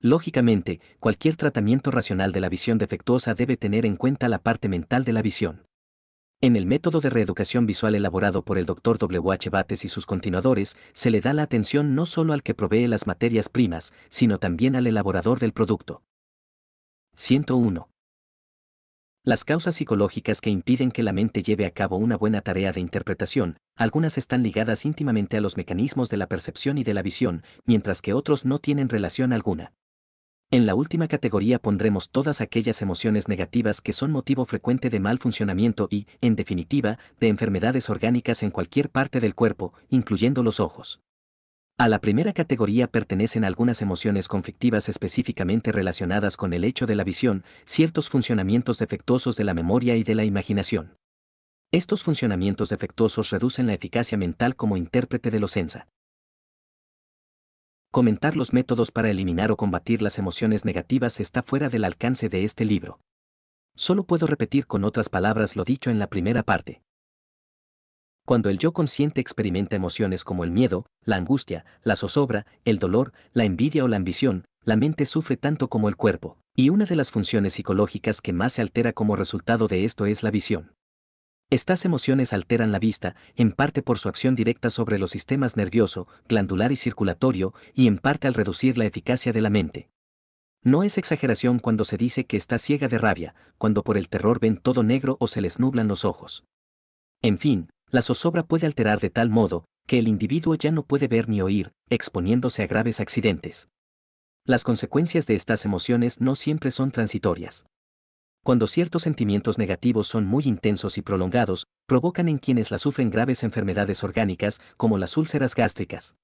Lógicamente, cualquier tratamiento racional de la visión defectuosa debe tener en cuenta la parte mental de la visión. En el método de reeducación visual elaborado por el Dr. W. H. Bates y sus continuadores, se le da la atención no solo al que provee las materias primas, sino también al elaborador del producto. 101. Las causas psicológicas que impiden que la mente lleve a cabo una buena tarea de interpretación, algunas están ligadas íntimamente a los mecanismos de la percepción y de la visión, mientras que otros no tienen relación alguna. En la última categoría pondremos todas aquellas emociones negativas que son motivo frecuente de mal funcionamiento y, en definitiva, de enfermedades orgánicas en cualquier parte del cuerpo, incluyendo los ojos. A la primera categoría pertenecen algunas emociones conflictivas específicamente relacionadas con el hecho de la visión, ciertos funcionamientos defectuosos de la memoria y de la imaginación. Estos funcionamientos defectuosos reducen la eficacia mental como intérprete de los ENSA. Comentar los métodos para eliminar o combatir las emociones negativas está fuera del alcance de este libro. Solo puedo repetir con otras palabras lo dicho en la primera parte. Cuando el yo consciente experimenta emociones como el miedo, la angustia, la zozobra, el dolor, la envidia o la ambición, la mente sufre tanto como el cuerpo, y una de las funciones psicológicas que más se altera como resultado de esto es la visión. Estas emociones alteran la vista, en parte por su acción directa sobre los sistemas nervioso, glandular y circulatorio, y en parte al reducir la eficacia de la mente. No es exageración cuando se dice que está ciega de rabia, cuando por el terror ven todo negro o se les nublan los ojos. En fin, la zozobra puede alterar de tal modo, que el individuo ya no puede ver ni oír, exponiéndose a graves accidentes. Las consecuencias de estas emociones no siempre son transitorias. Cuando ciertos sentimientos negativos son muy intensos y prolongados, provocan en quienes la sufren graves enfermedades orgánicas como las úlceras gástricas.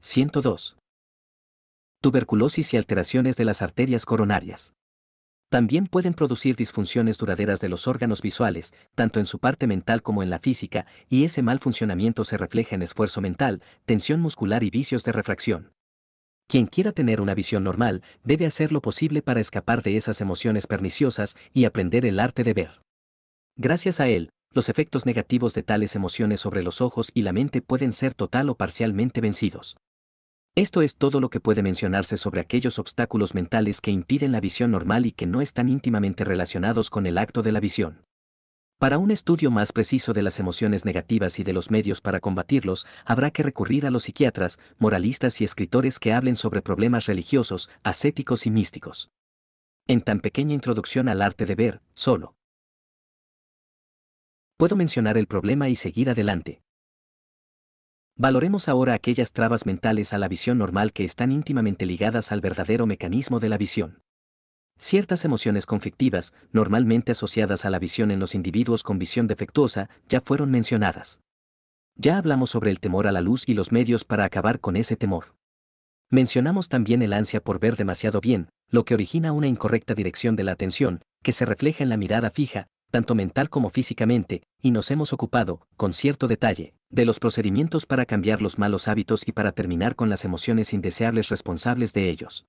102. Tuberculosis y alteraciones de las arterias coronarias. También pueden producir disfunciones duraderas de los órganos visuales, tanto en su parte mental como en la física, y ese mal funcionamiento se refleja en esfuerzo mental, tensión muscular y vicios de refracción. Quien quiera tener una visión normal, debe hacer lo posible para escapar de esas emociones perniciosas y aprender el arte de ver. Gracias a él, los efectos negativos de tales emociones sobre los ojos y la mente pueden ser total o parcialmente vencidos. Esto es todo lo que puede mencionarse sobre aquellos obstáculos mentales que impiden la visión normal y que no están íntimamente relacionados con el acto de la visión. Para un estudio más preciso de las emociones negativas y de los medios para combatirlos, habrá que recurrir a los psiquiatras, moralistas y escritores que hablen sobre problemas religiosos, ascéticos y místicos. En tan pequeña introducción al arte de ver, solo. Puedo mencionar el problema y seguir adelante. Valoremos ahora aquellas trabas mentales a la visión normal que están íntimamente ligadas al verdadero mecanismo de la visión. Ciertas emociones conflictivas, normalmente asociadas a la visión en los individuos con visión defectuosa, ya fueron mencionadas. Ya hablamos sobre el temor a la luz y los medios para acabar con ese temor. Mencionamos también el ansia por ver demasiado bien, lo que origina una incorrecta dirección de la atención, que se refleja en la mirada fija, tanto mental como físicamente, y nos hemos ocupado, con cierto detalle, de los procedimientos para cambiar los malos hábitos y para terminar con las emociones indeseables responsables de ellos.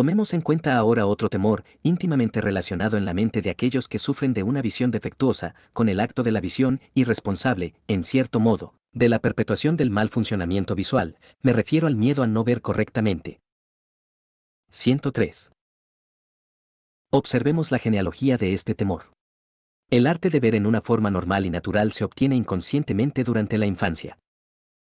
Tomemos en cuenta ahora otro temor, íntimamente relacionado en la mente de aquellos que sufren de una visión defectuosa, con el acto de la visión, irresponsable, en cierto modo, de la perpetuación del mal funcionamiento visual, me refiero al miedo a no ver correctamente. 103. Observemos la genealogía de este temor. El arte de ver en una forma normal y natural se obtiene inconscientemente durante la infancia.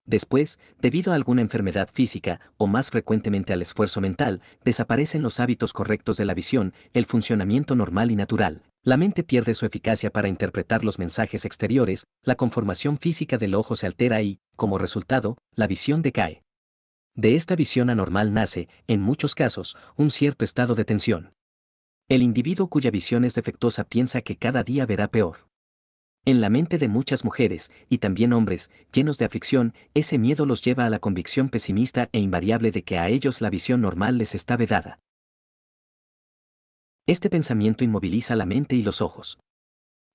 Después, debido a alguna enfermedad física o más frecuentemente al esfuerzo mental, desaparecen los hábitos correctos de la visión, el funcionamiento normal y natural. La mente pierde su eficacia para interpretar los mensajes exteriores, la conformación física del ojo se altera y, como resultado, la visión decae. De esta visión anormal nace, en muchos casos, un cierto estado de tensión. El individuo cuya visión es defectuosa piensa que cada día verá peor. En la mente de muchas mujeres, y también hombres, llenos de aflicción, ese miedo los lleva a la convicción pesimista e invariable de que a ellos la visión normal les está vedada. Este pensamiento inmoviliza la mente y los ojos.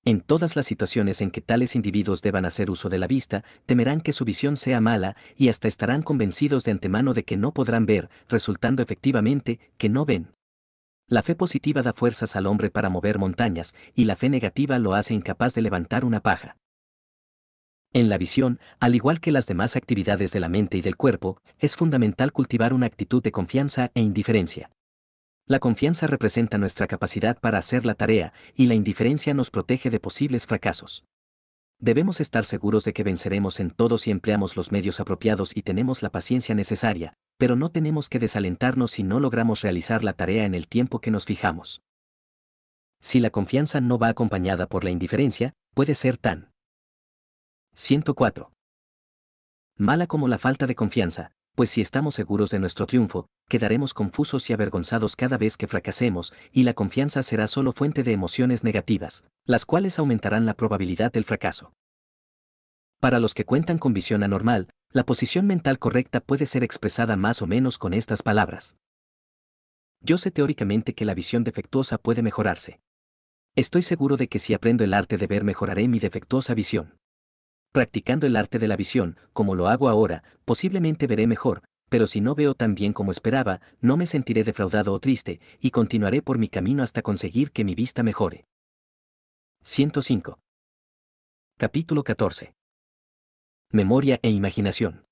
En todas las situaciones en que tales individuos deban hacer uso de la vista, temerán que su visión sea mala y hasta estarán convencidos de antemano de que no podrán ver, resultando efectivamente que no ven. La fe positiva da fuerzas al hombre para mover montañas y la fe negativa lo hace incapaz de levantar una paja. En la visión, al igual que las demás actividades de la mente y del cuerpo, es fundamental cultivar una actitud de confianza e indiferencia. La confianza representa nuestra capacidad para hacer la tarea y la indiferencia nos protege de posibles fracasos. Debemos estar seguros de que venceremos en todo si empleamos los medios apropiados y tenemos la paciencia necesaria, pero no tenemos que desalentarnos si no logramos realizar la tarea en el tiempo que nos fijamos. Si la confianza no va acompañada por la indiferencia, puede ser tan. 104. Mala como la falta de confianza, pues si estamos seguros de nuestro triunfo, quedaremos confusos y avergonzados cada vez que fracasemos, y la confianza será solo fuente de emociones negativas, las cuales aumentarán la probabilidad del fracaso. Para los que cuentan con visión anormal, la posición mental correcta puede ser expresada más o menos con estas palabras. Yo sé teóricamente que la visión defectuosa puede mejorarse. Estoy seguro de que si aprendo el arte de ver mejoraré mi defectuosa visión. Practicando el arte de la visión, como lo hago ahora, posiblemente veré mejor, pero si no veo tan bien como esperaba, no me sentiré defraudado o triste, y continuaré por mi camino hasta conseguir que mi vista mejore. 105. Capítulo 14. Memoria e imaginación.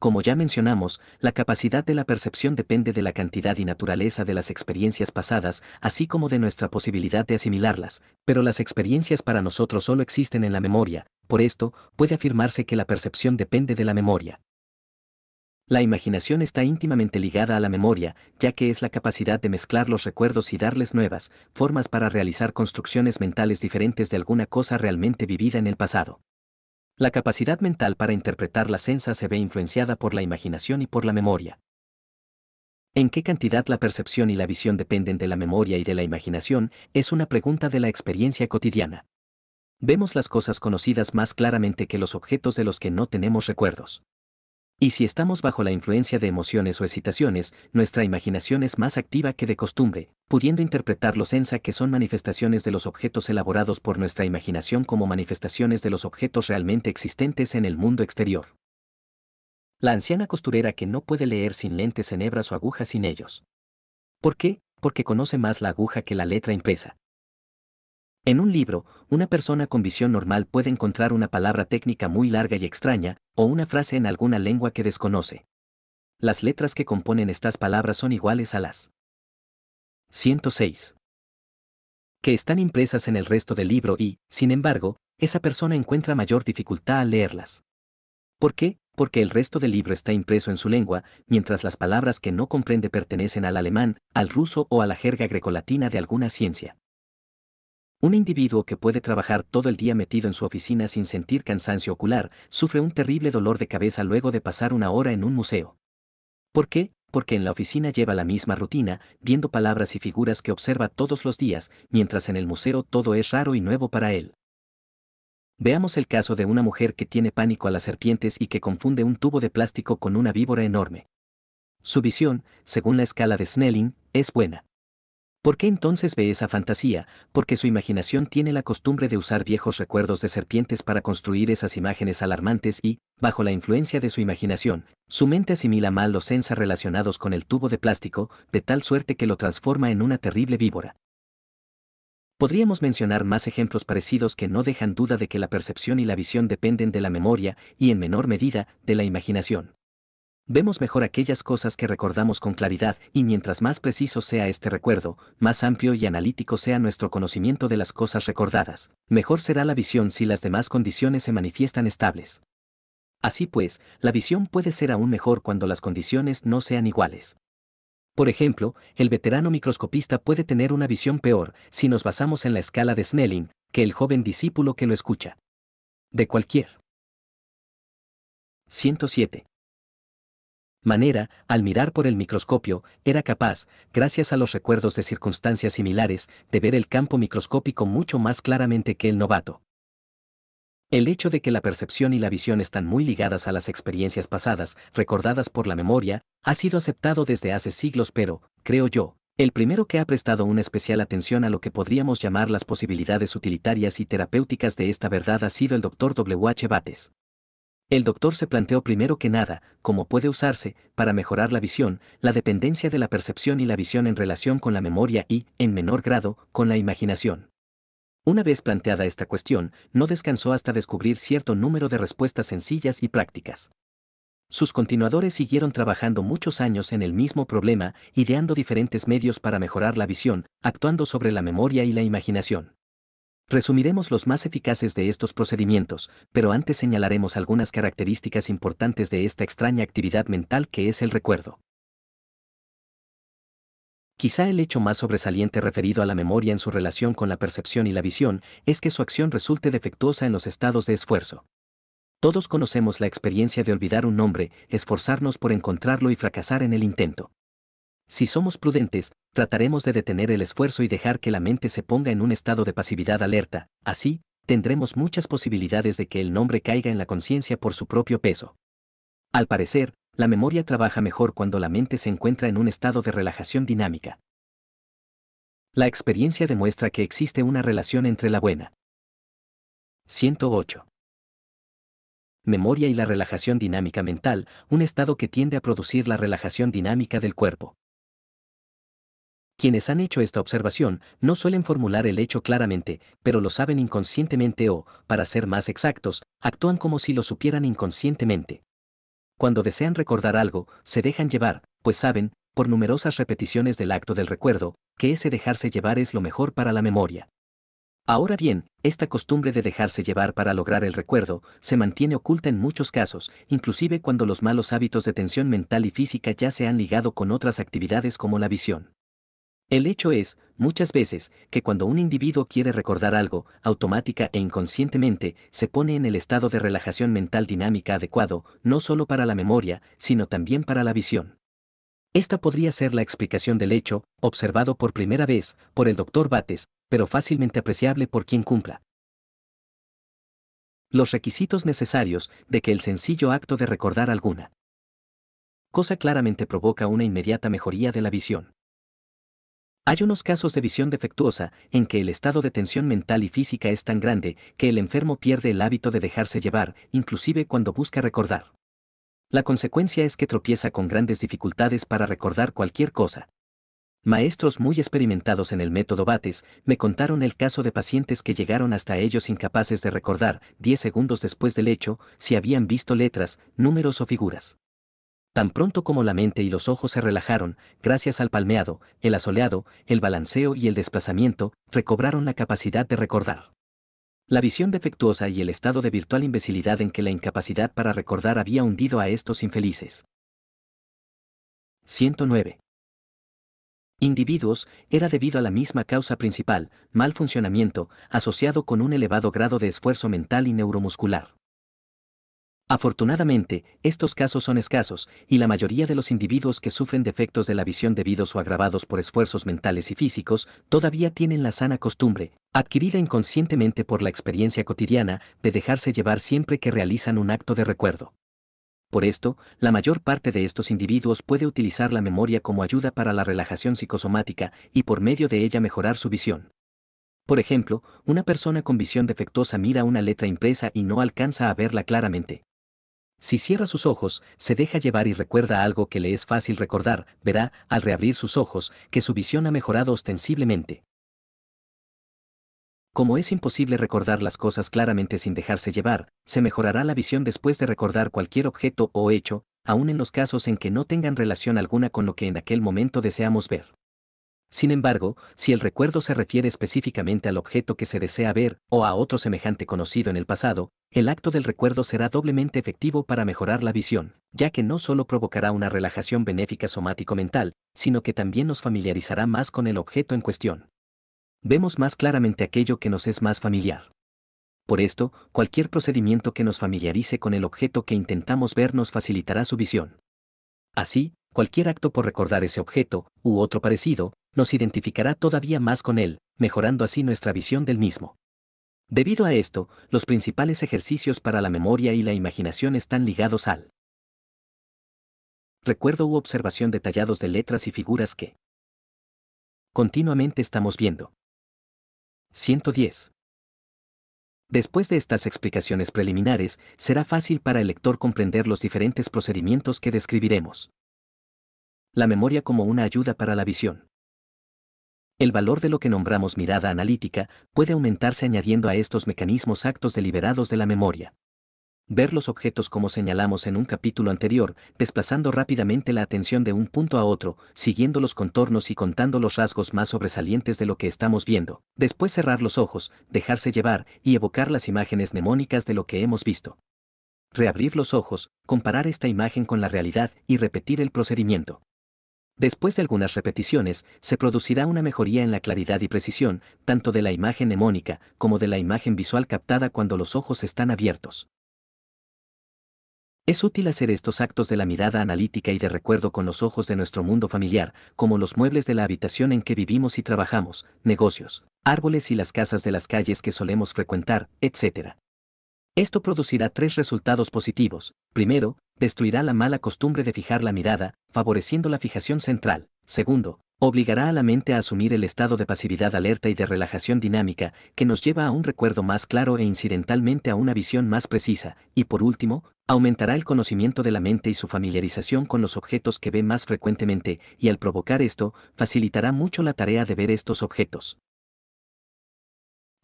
Como ya mencionamos, la capacidad de la percepción depende de la cantidad y naturaleza de las experiencias pasadas, así como de nuestra posibilidad de asimilarlas, pero las experiencias para nosotros solo existen en la memoria, por esto, puede afirmarse que la percepción depende de la memoria. La imaginación está íntimamente ligada a la memoria, ya que es la capacidad de mezclar los recuerdos y darles nuevas formas para realizar construcciones mentales diferentes de alguna cosa realmente vivida en el pasado. La capacidad mental para interpretar la sensa se ve influenciada por la imaginación y por la memoria. ¿En qué cantidad la percepción y la visión dependen de la memoria y de la imaginación? Es una pregunta de la experiencia cotidiana. Vemos las cosas conocidas más claramente que los objetos de los que no tenemos recuerdos. Y si estamos bajo la influencia de emociones o excitaciones, nuestra imaginación es más activa que de costumbre, pudiendo interpretar los ensa que son manifestaciones de los objetos elaborados por nuestra imaginación como manifestaciones de los objetos realmente existentes en el mundo exterior. La anciana costurera que no puede leer sin lentes en hebras o agujas sin ellos. ¿Por qué? Porque conoce más la aguja que la letra impresa. En un libro, una persona con visión normal puede encontrar una palabra técnica muy larga y extraña, o una frase en alguna lengua que desconoce. Las letras que componen estas palabras son iguales a las 106 que están impresas en el resto del libro y, sin embargo, esa persona encuentra mayor dificultad al leerlas. ¿Por qué? Porque el resto del libro está impreso en su lengua, mientras las palabras que no comprende pertenecen al alemán, al ruso o a la jerga grecolatina de alguna ciencia. Un individuo que puede trabajar todo el día metido en su oficina sin sentir cansancio ocular, sufre un terrible dolor de cabeza luego de pasar una hora en un museo. ¿Por qué? Porque en la oficina lleva la misma rutina, viendo palabras y figuras que observa todos los días, mientras en el museo todo es raro y nuevo para él. Veamos el caso de una mujer que tiene pánico a las serpientes y que confunde un tubo de plástico con una víbora enorme. Su visión, según la escala de Snelling, es buena. ¿Por qué entonces ve esa fantasía? Porque su imaginación tiene la costumbre de usar viejos recuerdos de serpientes para construir esas imágenes alarmantes y, bajo la influencia de su imaginación, su mente asimila mal los sensa relacionados con el tubo de plástico, de tal suerte que lo transforma en una terrible víbora. Podríamos mencionar más ejemplos parecidos que no dejan duda de que la percepción y la visión dependen de la memoria y en menor medida de la imaginación vemos mejor aquellas cosas que recordamos con claridad y mientras más preciso sea este recuerdo, más amplio y analítico sea nuestro conocimiento de las cosas recordadas, mejor será la visión si las demás condiciones se manifiestan estables. Así pues, la visión puede ser aún mejor cuando las condiciones no sean iguales. Por ejemplo, el veterano microscopista puede tener una visión peor si nos basamos en la escala de Snelling, que el joven discípulo que lo escucha. De cualquier. 107 manera, al mirar por el microscopio, era capaz, gracias a los recuerdos de circunstancias similares, de ver el campo microscópico mucho más claramente que el novato. El hecho de que la percepción y la visión están muy ligadas a las experiencias pasadas, recordadas por la memoria, ha sido aceptado desde hace siglos, pero, creo yo, el primero que ha prestado una especial atención a lo que podríamos llamar las posibilidades utilitarias y terapéuticas de esta verdad ha sido el Dr. W. H. Bates. El doctor se planteó primero que nada cómo puede usarse, para mejorar la visión, la dependencia de la percepción y la visión en relación con la memoria y, en menor grado, con la imaginación. Una vez planteada esta cuestión, no descansó hasta descubrir cierto número de respuestas sencillas y prácticas. Sus continuadores siguieron trabajando muchos años en el mismo problema, ideando diferentes medios para mejorar la visión, actuando sobre la memoria y la imaginación. Resumiremos los más eficaces de estos procedimientos, pero antes señalaremos algunas características importantes de esta extraña actividad mental que es el recuerdo. Quizá el hecho más sobresaliente referido a la memoria en su relación con la percepción y la visión es que su acción resulte defectuosa en los estados de esfuerzo. Todos conocemos la experiencia de olvidar un nombre, esforzarnos por encontrarlo y fracasar en el intento. Si somos prudentes, trataremos de detener el esfuerzo y dejar que la mente se ponga en un estado de pasividad alerta, así, tendremos muchas posibilidades de que el nombre caiga en la conciencia por su propio peso. Al parecer, la memoria trabaja mejor cuando la mente se encuentra en un estado de relajación dinámica. La experiencia demuestra que existe una relación entre la buena. 108. Memoria y la relajación dinámica mental, un estado que tiende a producir la relajación dinámica del cuerpo. Quienes han hecho esta observación no suelen formular el hecho claramente, pero lo saben inconscientemente o, para ser más exactos, actúan como si lo supieran inconscientemente. Cuando desean recordar algo, se dejan llevar, pues saben, por numerosas repeticiones del acto del recuerdo, que ese dejarse llevar es lo mejor para la memoria. Ahora bien, esta costumbre de dejarse llevar para lograr el recuerdo se mantiene oculta en muchos casos, inclusive cuando los malos hábitos de tensión mental y física ya se han ligado con otras actividades como la visión. El hecho es, muchas veces, que cuando un individuo quiere recordar algo, automática e inconscientemente, se pone en el estado de relajación mental dinámica adecuado, no solo para la memoria, sino también para la visión. Esta podría ser la explicación del hecho, observado por primera vez por el doctor Bates, pero fácilmente apreciable por quien cumpla. Los requisitos necesarios de que el sencillo acto de recordar alguna cosa claramente provoca una inmediata mejoría de la visión. Hay unos casos de visión defectuosa en que el estado de tensión mental y física es tan grande que el enfermo pierde el hábito de dejarse llevar, inclusive cuando busca recordar. La consecuencia es que tropieza con grandes dificultades para recordar cualquier cosa. Maestros muy experimentados en el método Bates me contaron el caso de pacientes que llegaron hasta ellos incapaces de recordar, 10 segundos después del hecho, si habían visto letras, números o figuras. Tan pronto como la mente y los ojos se relajaron, gracias al palmeado, el asoleado, el balanceo y el desplazamiento, recobraron la capacidad de recordar. La visión defectuosa y el estado de virtual imbecilidad en que la incapacidad para recordar había hundido a estos infelices. 109. Individuos era debido a la misma causa principal, mal funcionamiento, asociado con un elevado grado de esfuerzo mental y neuromuscular. Afortunadamente, estos casos son escasos, y la mayoría de los individuos que sufren defectos de la visión debidos o agravados por esfuerzos mentales y físicos, todavía tienen la sana costumbre, adquirida inconscientemente por la experiencia cotidiana, de dejarse llevar siempre que realizan un acto de recuerdo. Por esto, la mayor parte de estos individuos puede utilizar la memoria como ayuda para la relajación psicosomática y por medio de ella mejorar su visión. Por ejemplo, una persona con visión defectuosa mira una letra impresa y no alcanza a verla claramente. Si cierra sus ojos, se deja llevar y recuerda algo que le es fácil recordar, verá, al reabrir sus ojos, que su visión ha mejorado ostensiblemente. Como es imposible recordar las cosas claramente sin dejarse llevar, se mejorará la visión después de recordar cualquier objeto o hecho, aun en los casos en que no tengan relación alguna con lo que en aquel momento deseamos ver. Sin embargo, si el recuerdo se refiere específicamente al objeto que se desea ver o a otro semejante conocido en el pasado, el acto del recuerdo será doblemente efectivo para mejorar la visión, ya que no solo provocará una relajación benéfica somático-mental, sino que también nos familiarizará más con el objeto en cuestión. Vemos más claramente aquello que nos es más familiar. Por esto, cualquier procedimiento que nos familiarice con el objeto que intentamos ver nos facilitará su visión. Así, Cualquier acto por recordar ese objeto, u otro parecido, nos identificará todavía más con él, mejorando así nuestra visión del mismo. Debido a esto, los principales ejercicios para la memoria y la imaginación están ligados al recuerdo u observación detallados de letras y figuras que continuamente estamos viendo. 110. Después de estas explicaciones preliminares, será fácil para el lector comprender los diferentes procedimientos que describiremos la memoria como una ayuda para la visión. El valor de lo que nombramos mirada analítica puede aumentarse añadiendo a estos mecanismos actos deliberados de la memoria. Ver los objetos como señalamos en un capítulo anterior, desplazando rápidamente la atención de un punto a otro, siguiendo los contornos y contando los rasgos más sobresalientes de lo que estamos viendo, después cerrar los ojos, dejarse llevar y evocar las imágenes mnemónicas de lo que hemos visto. Reabrir los ojos, comparar esta imagen con la realidad y repetir el procedimiento. Después de algunas repeticiones, se producirá una mejoría en la claridad y precisión, tanto de la imagen mnemónica como de la imagen visual captada cuando los ojos están abiertos. Es útil hacer estos actos de la mirada analítica y de recuerdo con los ojos de nuestro mundo familiar, como los muebles de la habitación en que vivimos y trabajamos, negocios, árboles y las casas de las calles que solemos frecuentar, etc. Esto producirá tres resultados positivos. Primero, destruirá la mala costumbre de fijar la mirada, favoreciendo la fijación central. Segundo, obligará a la mente a asumir el estado de pasividad alerta y de relajación dinámica, que nos lleva a un recuerdo más claro e incidentalmente a una visión más precisa, y por último, aumentará el conocimiento de la mente y su familiarización con los objetos que ve más frecuentemente, y al provocar esto, facilitará mucho la tarea de ver estos objetos.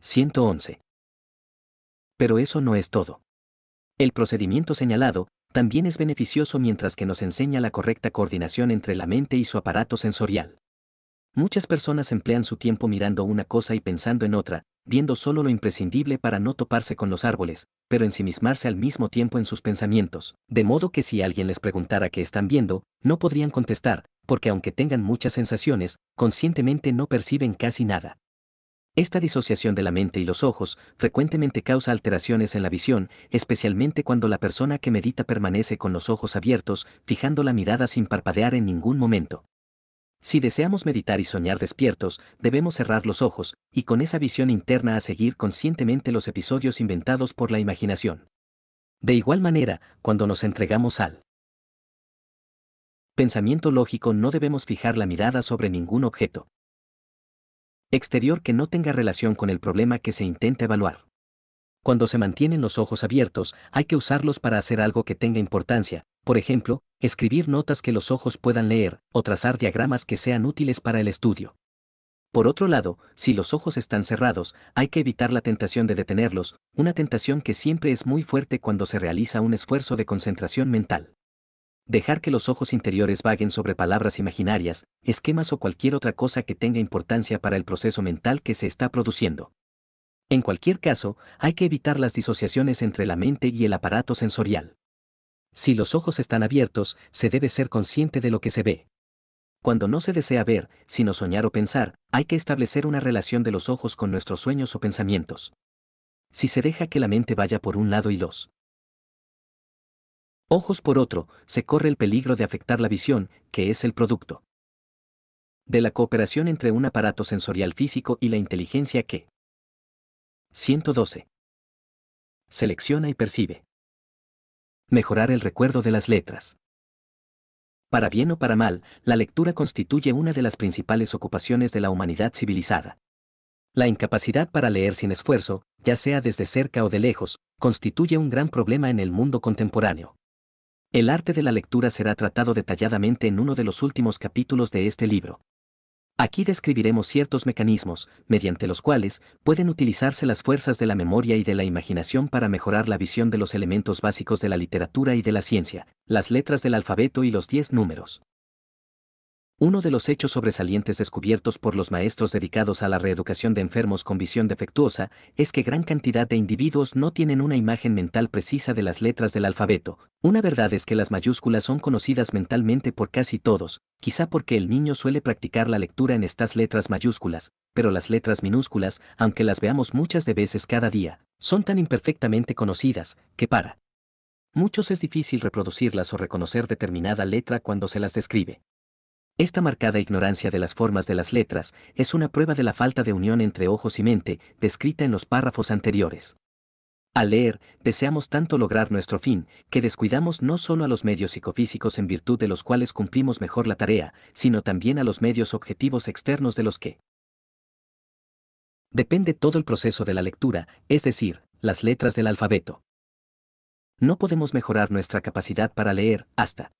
111. Pero eso no es todo. El procedimiento señalado también es beneficioso mientras que nos enseña la correcta coordinación entre la mente y su aparato sensorial. Muchas personas emplean su tiempo mirando una cosa y pensando en otra, viendo solo lo imprescindible para no toparse con los árboles, pero ensimismarse al mismo tiempo en sus pensamientos, de modo que si alguien les preguntara qué están viendo, no podrían contestar, porque aunque tengan muchas sensaciones, conscientemente no perciben casi nada. Esta disociación de la mente y los ojos frecuentemente causa alteraciones en la visión, especialmente cuando la persona que medita permanece con los ojos abiertos, fijando la mirada sin parpadear en ningún momento. Si deseamos meditar y soñar despiertos, debemos cerrar los ojos, y con esa visión interna a seguir conscientemente los episodios inventados por la imaginación. De igual manera, cuando nos entregamos al pensamiento lógico no debemos fijar la mirada sobre ningún objeto exterior que no tenga relación con el problema que se intenta evaluar. Cuando se mantienen los ojos abiertos, hay que usarlos para hacer algo que tenga importancia, por ejemplo, escribir notas que los ojos puedan leer, o trazar diagramas que sean útiles para el estudio. Por otro lado, si los ojos están cerrados, hay que evitar la tentación de detenerlos, una tentación que siempre es muy fuerte cuando se realiza un esfuerzo de concentración mental. Dejar que los ojos interiores vaguen sobre palabras imaginarias, esquemas o cualquier otra cosa que tenga importancia para el proceso mental que se está produciendo. En cualquier caso, hay que evitar las disociaciones entre la mente y el aparato sensorial. Si los ojos están abiertos, se debe ser consciente de lo que se ve. Cuando no se desea ver, sino soñar o pensar, hay que establecer una relación de los ojos con nuestros sueños o pensamientos. Si se deja que la mente vaya por un lado y los ojos por otro, se corre el peligro de afectar la visión, que es el producto de la cooperación entre un aparato sensorial físico y la inteligencia que 112. Selecciona y percibe. Mejorar el recuerdo de las letras. Para bien o para mal, la lectura constituye una de las principales ocupaciones de la humanidad civilizada. La incapacidad para leer sin esfuerzo, ya sea desde cerca o de lejos, constituye un gran problema en el mundo contemporáneo. El arte de la lectura será tratado detalladamente en uno de los últimos capítulos de este libro. Aquí describiremos ciertos mecanismos, mediante los cuales pueden utilizarse las fuerzas de la memoria y de la imaginación para mejorar la visión de los elementos básicos de la literatura y de la ciencia, las letras del alfabeto y los diez números. Uno de los hechos sobresalientes descubiertos por los maestros dedicados a la reeducación de enfermos con visión defectuosa es que gran cantidad de individuos no tienen una imagen mental precisa de las letras del alfabeto. Una verdad es que las mayúsculas son conocidas mentalmente por casi todos, quizá porque el niño suele practicar la lectura en estas letras mayúsculas, pero las letras minúsculas, aunque las veamos muchas de veces cada día, son tan imperfectamente conocidas, que para muchos es difícil reproducirlas o reconocer determinada letra cuando se las describe. Esta marcada ignorancia de las formas de las letras es una prueba de la falta de unión entre ojos y mente, descrita en los párrafos anteriores. Al leer, deseamos tanto lograr nuestro fin, que descuidamos no solo a los medios psicofísicos en virtud de los cuales cumplimos mejor la tarea, sino también a los medios objetivos externos de los que depende todo el proceso de la lectura, es decir, las letras del alfabeto. No podemos mejorar nuestra capacidad para leer hasta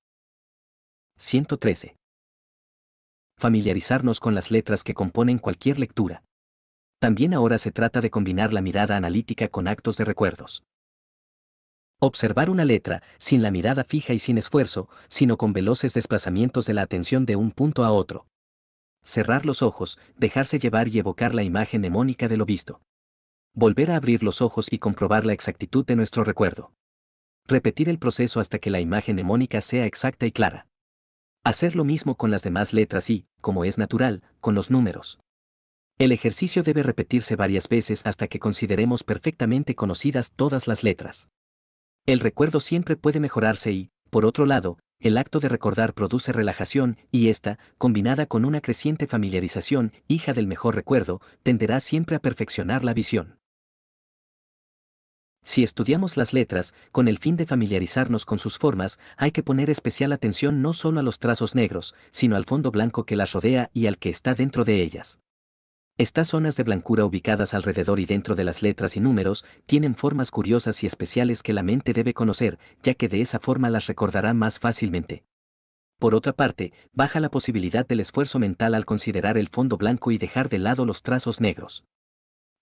113 familiarizarnos con las letras que componen cualquier lectura. También ahora se trata de combinar la mirada analítica con actos de recuerdos. Observar una letra, sin la mirada fija y sin esfuerzo, sino con veloces desplazamientos de la atención de un punto a otro. Cerrar los ojos, dejarse llevar y evocar la imagen mnemónica de lo visto. Volver a abrir los ojos y comprobar la exactitud de nuestro recuerdo. Repetir el proceso hasta que la imagen mnemónica sea exacta y clara. Hacer lo mismo con las demás letras y, como es natural, con los números. El ejercicio debe repetirse varias veces hasta que consideremos perfectamente conocidas todas las letras. El recuerdo siempre puede mejorarse y, por otro lado, el acto de recordar produce relajación y esta, combinada con una creciente familiarización, hija del mejor recuerdo, tenderá siempre a perfeccionar la visión. Si estudiamos las letras, con el fin de familiarizarnos con sus formas, hay que poner especial atención no solo a los trazos negros, sino al fondo blanco que las rodea y al que está dentro de ellas. Estas zonas de blancura ubicadas alrededor y dentro de las letras y números tienen formas curiosas y especiales que la mente debe conocer, ya que de esa forma las recordará más fácilmente. Por otra parte, baja la posibilidad del esfuerzo mental al considerar el fondo blanco y dejar de lado los trazos negros.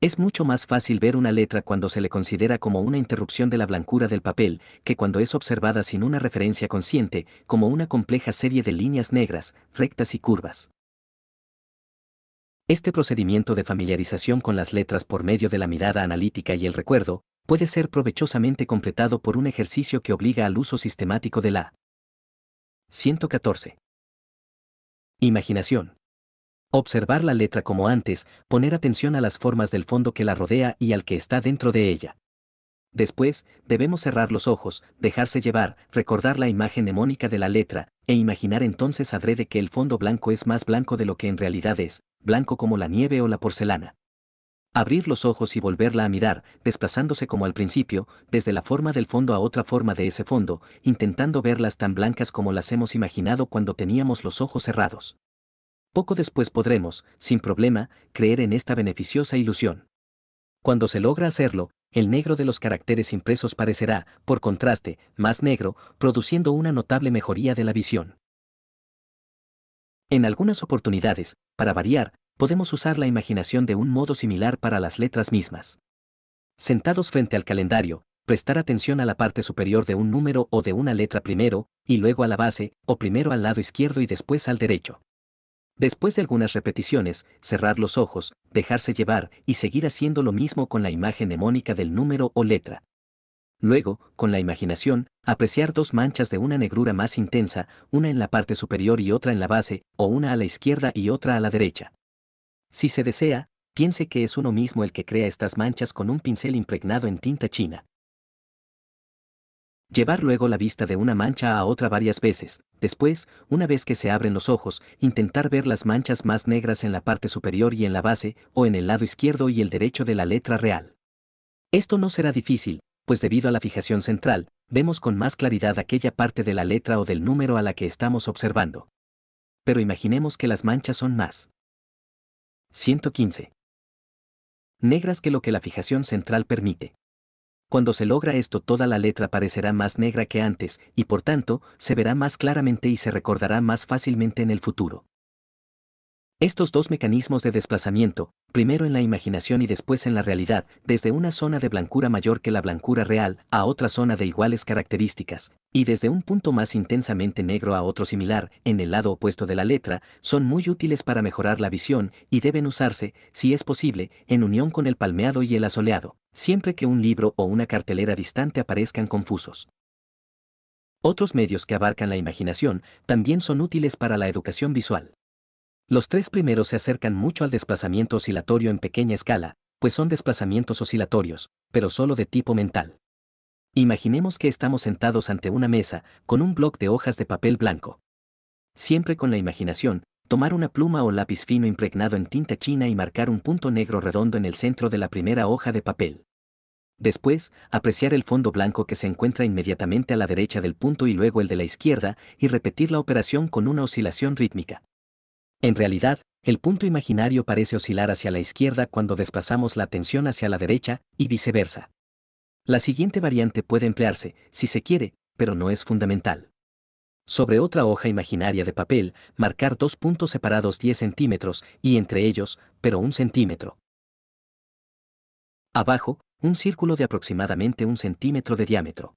Es mucho más fácil ver una letra cuando se le considera como una interrupción de la blancura del papel que cuando es observada sin una referencia consciente, como una compleja serie de líneas negras, rectas y curvas. Este procedimiento de familiarización con las letras por medio de la mirada analítica y el recuerdo puede ser provechosamente completado por un ejercicio que obliga al uso sistemático de la 114. Imaginación. Observar la letra como antes, poner atención a las formas del fondo que la rodea y al que está dentro de ella. Después, debemos cerrar los ojos, dejarse llevar, recordar la imagen mnemónica de la letra, e imaginar entonces adrede que el fondo blanco es más blanco de lo que en realidad es, blanco como la nieve o la porcelana. Abrir los ojos y volverla a mirar, desplazándose como al principio, desde la forma del fondo a otra forma de ese fondo, intentando verlas tan blancas como las hemos imaginado cuando teníamos los ojos cerrados poco después podremos, sin problema, creer en esta beneficiosa ilusión. Cuando se logra hacerlo, el negro de los caracteres impresos parecerá, por contraste, más negro, produciendo una notable mejoría de la visión. En algunas oportunidades, para variar, podemos usar la imaginación de un modo similar para las letras mismas. Sentados frente al calendario, prestar atención a la parte superior de un número o de una letra primero, y luego a la base, o primero al lado izquierdo y después al derecho. Después de algunas repeticiones, cerrar los ojos, dejarse llevar y seguir haciendo lo mismo con la imagen mnemónica del número o letra. Luego, con la imaginación, apreciar dos manchas de una negrura más intensa, una en la parte superior y otra en la base, o una a la izquierda y otra a la derecha. Si se desea, piense que es uno mismo el que crea estas manchas con un pincel impregnado en tinta china. Llevar luego la vista de una mancha a otra varias veces, después, una vez que se abren los ojos, intentar ver las manchas más negras en la parte superior y en la base, o en el lado izquierdo y el derecho de la letra real. Esto no será difícil, pues debido a la fijación central, vemos con más claridad aquella parte de la letra o del número a la que estamos observando. Pero imaginemos que las manchas son más. 115. Negras que lo que la fijación central permite. Cuando se logra esto toda la letra parecerá más negra que antes, y por tanto, se verá más claramente y se recordará más fácilmente en el futuro. Estos dos mecanismos de desplazamiento, primero en la imaginación y después en la realidad, desde una zona de blancura mayor que la blancura real a otra zona de iguales características, y desde un punto más intensamente negro a otro similar, en el lado opuesto de la letra, son muy útiles para mejorar la visión y deben usarse, si es posible, en unión con el palmeado y el asoleado siempre que un libro o una cartelera distante aparezcan confusos. Otros medios que abarcan la imaginación también son útiles para la educación visual. Los tres primeros se acercan mucho al desplazamiento oscilatorio en pequeña escala, pues son desplazamientos oscilatorios, pero solo de tipo mental. Imaginemos que estamos sentados ante una mesa, con un bloc de hojas de papel blanco. Siempre con la imaginación, Tomar una pluma o lápiz fino impregnado en tinta china y marcar un punto negro redondo en el centro de la primera hoja de papel. Después, apreciar el fondo blanco que se encuentra inmediatamente a la derecha del punto y luego el de la izquierda, y repetir la operación con una oscilación rítmica. En realidad, el punto imaginario parece oscilar hacia la izquierda cuando desplazamos la atención hacia la derecha, y viceversa. La siguiente variante puede emplearse, si se quiere, pero no es fundamental. Sobre otra hoja imaginaria de papel, marcar dos puntos separados 10 centímetros y entre ellos, pero un centímetro. Abajo, un círculo de aproximadamente un centímetro de diámetro.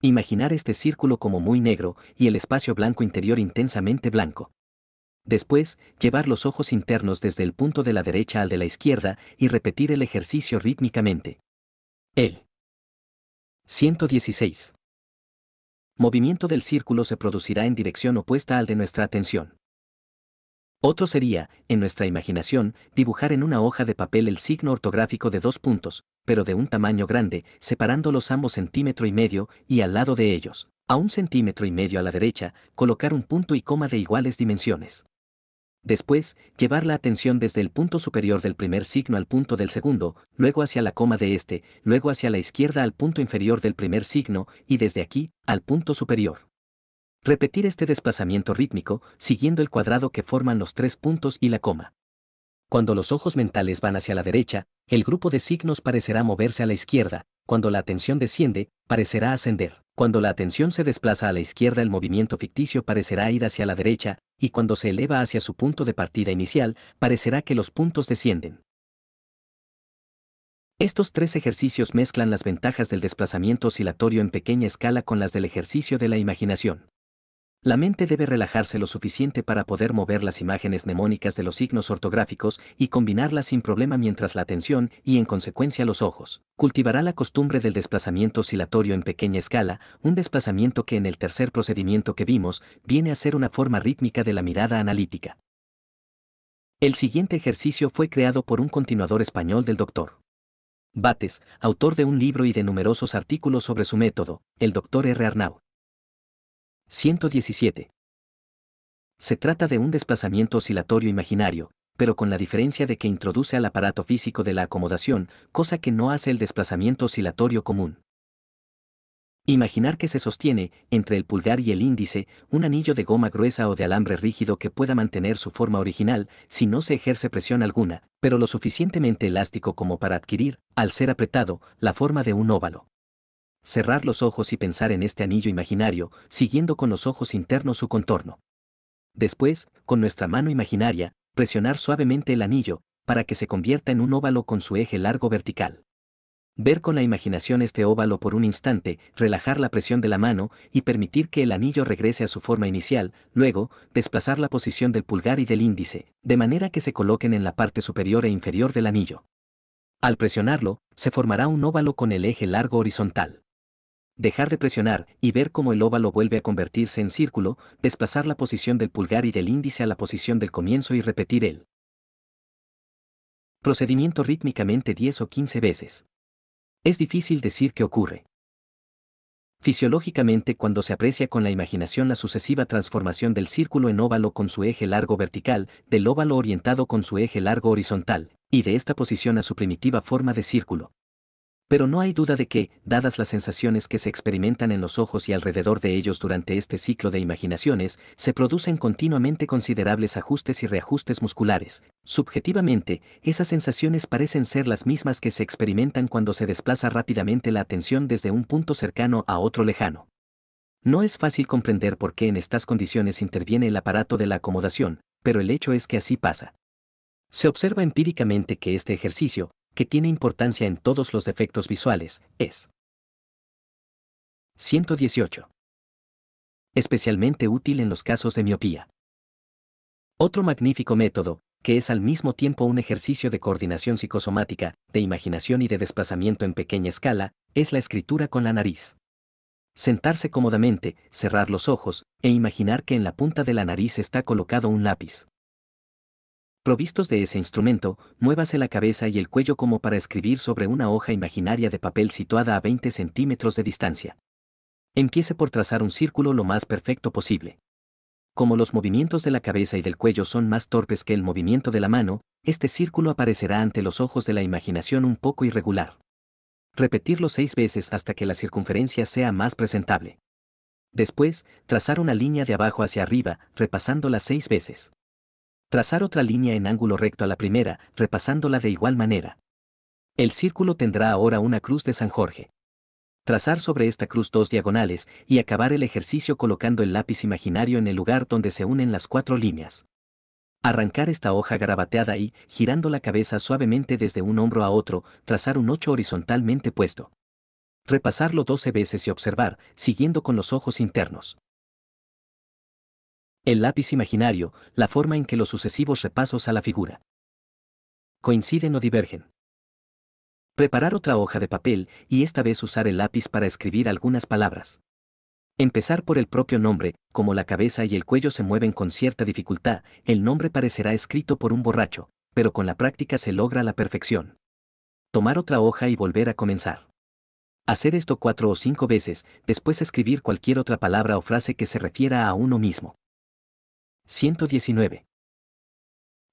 Imaginar este círculo como muy negro y el espacio blanco interior intensamente blanco. Después, llevar los ojos internos desde el punto de la derecha al de la izquierda y repetir el ejercicio rítmicamente. El 116 movimiento del círculo se producirá en dirección opuesta al de nuestra atención. Otro sería, en nuestra imaginación, dibujar en una hoja de papel el signo ortográfico de dos puntos, pero de un tamaño grande, separándolos ambos centímetro y medio, y al lado de ellos, a un centímetro y medio a la derecha, colocar un punto y coma de iguales dimensiones. Después, llevar la atención desde el punto superior del primer signo al punto del segundo, luego hacia la coma de este, luego hacia la izquierda al punto inferior del primer signo y desde aquí al punto superior. Repetir este desplazamiento rítmico siguiendo el cuadrado que forman los tres puntos y la coma. Cuando los ojos mentales van hacia la derecha, el grupo de signos parecerá moverse a la izquierda, cuando la atención desciende, parecerá ascender. Cuando la atención se desplaza a la izquierda el movimiento ficticio parecerá ir hacia la derecha, y cuando se eleva hacia su punto de partida inicial, parecerá que los puntos descienden. Estos tres ejercicios mezclan las ventajas del desplazamiento oscilatorio en pequeña escala con las del ejercicio de la imaginación. La mente debe relajarse lo suficiente para poder mover las imágenes mnemónicas de los signos ortográficos y combinarlas sin problema mientras la atención y en consecuencia los ojos cultivará la costumbre del desplazamiento oscilatorio en pequeña escala, un desplazamiento que en el tercer procedimiento que vimos viene a ser una forma rítmica de la mirada analítica. El siguiente ejercicio fue creado por un continuador español del doctor. Bates, autor de un libro y de numerosos artículos sobre su método, el Dr. R. Arnau. 117. Se trata de un desplazamiento oscilatorio imaginario, pero con la diferencia de que introduce al aparato físico de la acomodación, cosa que no hace el desplazamiento oscilatorio común. Imaginar que se sostiene, entre el pulgar y el índice, un anillo de goma gruesa o de alambre rígido que pueda mantener su forma original si no se ejerce presión alguna, pero lo suficientemente elástico como para adquirir, al ser apretado, la forma de un óvalo cerrar los ojos y pensar en este anillo imaginario, siguiendo con los ojos internos su contorno. Después, con nuestra mano imaginaria, presionar suavemente el anillo, para que se convierta en un óvalo con su eje largo vertical. Ver con la imaginación este óvalo por un instante, relajar la presión de la mano y permitir que el anillo regrese a su forma inicial, luego, desplazar la posición del pulgar y del índice, de manera que se coloquen en la parte superior e inferior del anillo. Al presionarlo, se formará un óvalo con el eje largo horizontal. Dejar de presionar y ver cómo el óvalo vuelve a convertirse en círculo, desplazar la posición del pulgar y del índice a la posición del comienzo y repetir el procedimiento rítmicamente 10 o 15 veces. Es difícil decir qué ocurre. Fisiológicamente cuando se aprecia con la imaginación la sucesiva transformación del círculo en óvalo con su eje largo vertical, del óvalo orientado con su eje largo horizontal, y de esta posición a su primitiva forma de círculo. Pero no hay duda de que, dadas las sensaciones que se experimentan en los ojos y alrededor de ellos durante este ciclo de imaginaciones, se producen continuamente considerables ajustes y reajustes musculares. Subjetivamente, esas sensaciones parecen ser las mismas que se experimentan cuando se desplaza rápidamente la atención desde un punto cercano a otro lejano. No es fácil comprender por qué en estas condiciones interviene el aparato de la acomodación, pero el hecho es que así pasa. Se observa empíricamente que este ejercicio, que tiene importancia en todos los defectos visuales, es 118. Especialmente útil en los casos de miopía. Otro magnífico método, que es al mismo tiempo un ejercicio de coordinación psicosomática, de imaginación y de desplazamiento en pequeña escala, es la escritura con la nariz. Sentarse cómodamente, cerrar los ojos, e imaginar que en la punta de la nariz está colocado un lápiz. Provistos de ese instrumento, muévase la cabeza y el cuello como para escribir sobre una hoja imaginaria de papel situada a 20 centímetros de distancia. Empiece por trazar un círculo lo más perfecto posible. Como los movimientos de la cabeza y del cuello son más torpes que el movimiento de la mano, este círculo aparecerá ante los ojos de la imaginación un poco irregular. Repetirlo seis veces hasta que la circunferencia sea más presentable. Después, trazar una línea de abajo hacia arriba, repasándola seis veces. Trazar otra línea en ángulo recto a la primera, repasándola de igual manera. El círculo tendrá ahora una cruz de San Jorge. Trazar sobre esta cruz dos diagonales y acabar el ejercicio colocando el lápiz imaginario en el lugar donde se unen las cuatro líneas. Arrancar esta hoja garabateada y, girando la cabeza suavemente desde un hombro a otro, trazar un 8 horizontalmente puesto. Repasarlo 12 veces y observar, siguiendo con los ojos internos. El lápiz imaginario, la forma en que los sucesivos repasos a la figura coinciden o divergen. Preparar otra hoja de papel y esta vez usar el lápiz para escribir algunas palabras. Empezar por el propio nombre, como la cabeza y el cuello se mueven con cierta dificultad, el nombre parecerá escrito por un borracho, pero con la práctica se logra la perfección. Tomar otra hoja y volver a comenzar. Hacer esto cuatro o cinco veces, después escribir cualquier otra palabra o frase que se refiera a uno mismo. 119.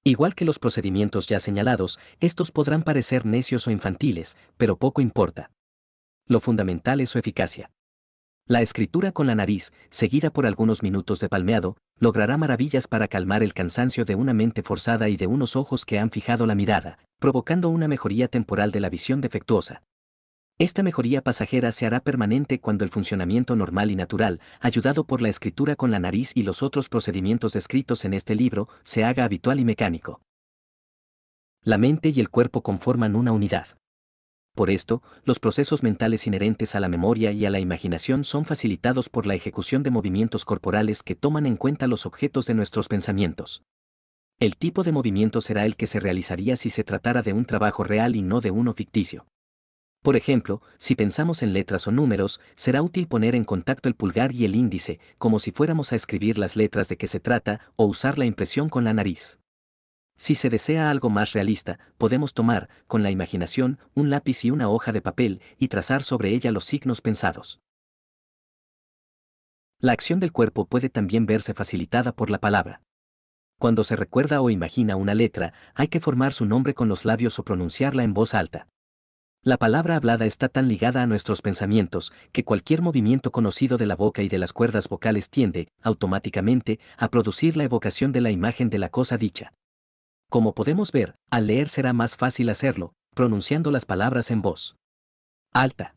Igual que los procedimientos ya señalados, estos podrán parecer necios o infantiles, pero poco importa. Lo fundamental es su eficacia. La escritura con la nariz, seguida por algunos minutos de palmeado, logrará maravillas para calmar el cansancio de una mente forzada y de unos ojos que han fijado la mirada, provocando una mejoría temporal de la visión defectuosa, esta mejoría pasajera se hará permanente cuando el funcionamiento normal y natural, ayudado por la escritura con la nariz y los otros procedimientos descritos en este libro, se haga habitual y mecánico. La mente y el cuerpo conforman una unidad. Por esto, los procesos mentales inherentes a la memoria y a la imaginación son facilitados por la ejecución de movimientos corporales que toman en cuenta los objetos de nuestros pensamientos. El tipo de movimiento será el que se realizaría si se tratara de un trabajo real y no de uno ficticio. Por ejemplo, si pensamos en letras o números, será útil poner en contacto el pulgar y el índice, como si fuéramos a escribir las letras de que se trata, o usar la impresión con la nariz. Si se desea algo más realista, podemos tomar, con la imaginación, un lápiz y una hoja de papel y trazar sobre ella los signos pensados. La acción del cuerpo puede también verse facilitada por la palabra. Cuando se recuerda o imagina una letra, hay que formar su nombre con los labios o pronunciarla en voz alta. La palabra hablada está tan ligada a nuestros pensamientos que cualquier movimiento conocido de la boca y de las cuerdas vocales tiende, automáticamente, a producir la evocación de la imagen de la cosa dicha. Como podemos ver, al leer será más fácil hacerlo, pronunciando las palabras en voz alta.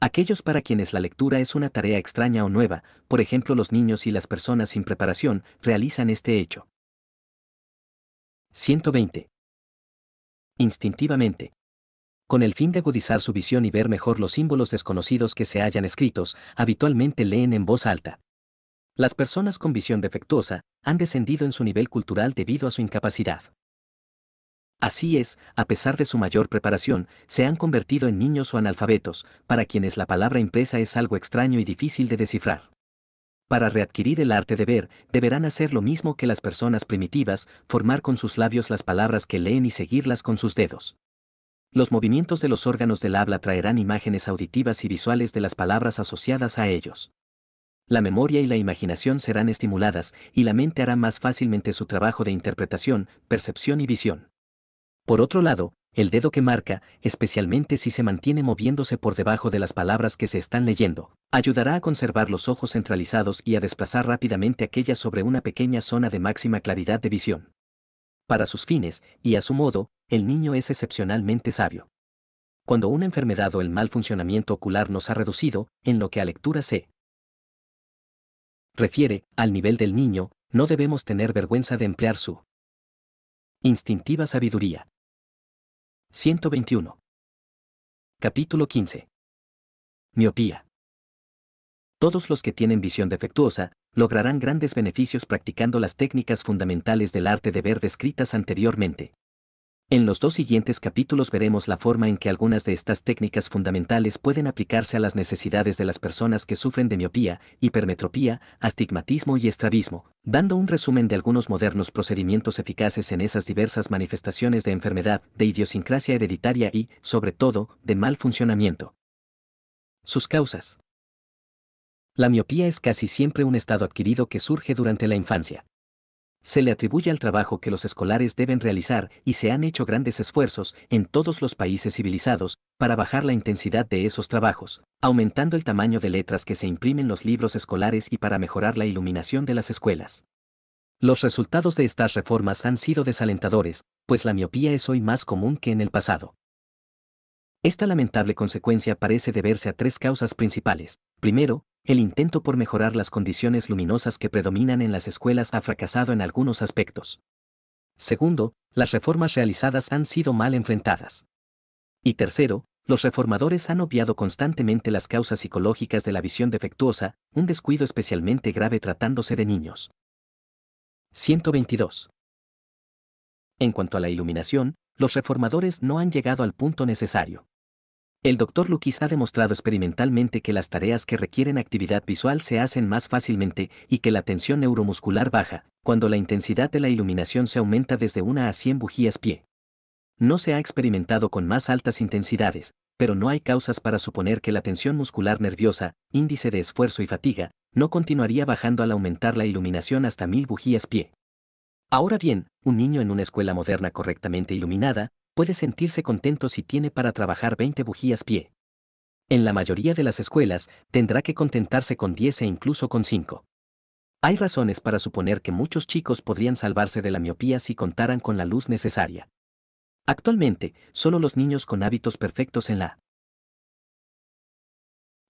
Aquellos para quienes la lectura es una tarea extraña o nueva, por ejemplo los niños y las personas sin preparación, realizan este hecho. 120. Instintivamente, con el fin de agudizar su visión y ver mejor los símbolos desconocidos que se hayan escritos, habitualmente leen en voz alta. Las personas con visión defectuosa han descendido en su nivel cultural debido a su incapacidad. Así es, a pesar de su mayor preparación, se han convertido en niños o analfabetos, para quienes la palabra impresa es algo extraño y difícil de descifrar. Para readquirir el arte de ver, deberán hacer lo mismo que las personas primitivas, formar con sus labios las palabras que leen y seguirlas con sus dedos los movimientos de los órganos del habla traerán imágenes auditivas y visuales de las palabras asociadas a ellos. La memoria y la imaginación serán estimuladas y la mente hará más fácilmente su trabajo de interpretación, percepción y visión. Por otro lado, el dedo que marca, especialmente si se mantiene moviéndose por debajo de las palabras que se están leyendo, ayudará a conservar los ojos centralizados y a desplazar rápidamente aquellas sobre una pequeña zona de máxima claridad de visión para sus fines, y a su modo, el niño es excepcionalmente sabio. Cuando una enfermedad o el mal funcionamiento ocular nos ha reducido, en lo que a lectura se refiere, al nivel del niño, no debemos tener vergüenza de emplear su instintiva sabiduría. 121. Capítulo 15. Miopía. Todos los que tienen visión defectuosa, lograrán grandes beneficios practicando las técnicas fundamentales del arte de ver descritas anteriormente. En los dos siguientes capítulos veremos la forma en que algunas de estas técnicas fundamentales pueden aplicarse a las necesidades de las personas que sufren de miopía, hipermetropía, astigmatismo y estrabismo, dando un resumen de algunos modernos procedimientos eficaces en esas diversas manifestaciones de enfermedad, de idiosincrasia hereditaria y, sobre todo, de mal funcionamiento. Sus causas. La miopía es casi siempre un estado adquirido que surge durante la infancia. Se le atribuye al trabajo que los escolares deben realizar y se han hecho grandes esfuerzos en todos los países civilizados para bajar la intensidad de esos trabajos, aumentando el tamaño de letras que se imprimen los libros escolares y para mejorar la iluminación de las escuelas. Los resultados de estas reformas han sido desalentadores, pues la miopía es hoy más común que en el pasado. Esta lamentable consecuencia parece deberse a tres causas principales. Primero, el intento por mejorar las condiciones luminosas que predominan en las escuelas ha fracasado en algunos aspectos. Segundo, las reformas realizadas han sido mal enfrentadas. Y tercero, los reformadores han obviado constantemente las causas psicológicas de la visión defectuosa, un descuido especialmente grave tratándose de niños. 122. En cuanto a la iluminación, los reformadores no han llegado al punto necesario. El Dr. Lukis ha demostrado experimentalmente que las tareas que requieren actividad visual se hacen más fácilmente y que la tensión neuromuscular baja cuando la intensidad de la iluminación se aumenta desde una a 100 bujías pie. No se ha experimentado con más altas intensidades, pero no hay causas para suponer que la tensión muscular nerviosa, índice de esfuerzo y fatiga, no continuaría bajando al aumentar la iluminación hasta 1000 bujías pie. Ahora bien, un niño en una escuela moderna correctamente iluminada puede sentirse contento si tiene para trabajar 20 bujías pie. En la mayoría de las escuelas, tendrá que contentarse con 10 e incluso con 5. Hay razones para suponer que muchos chicos podrían salvarse de la miopía si contaran con la luz necesaria. Actualmente, solo los niños con hábitos perfectos en la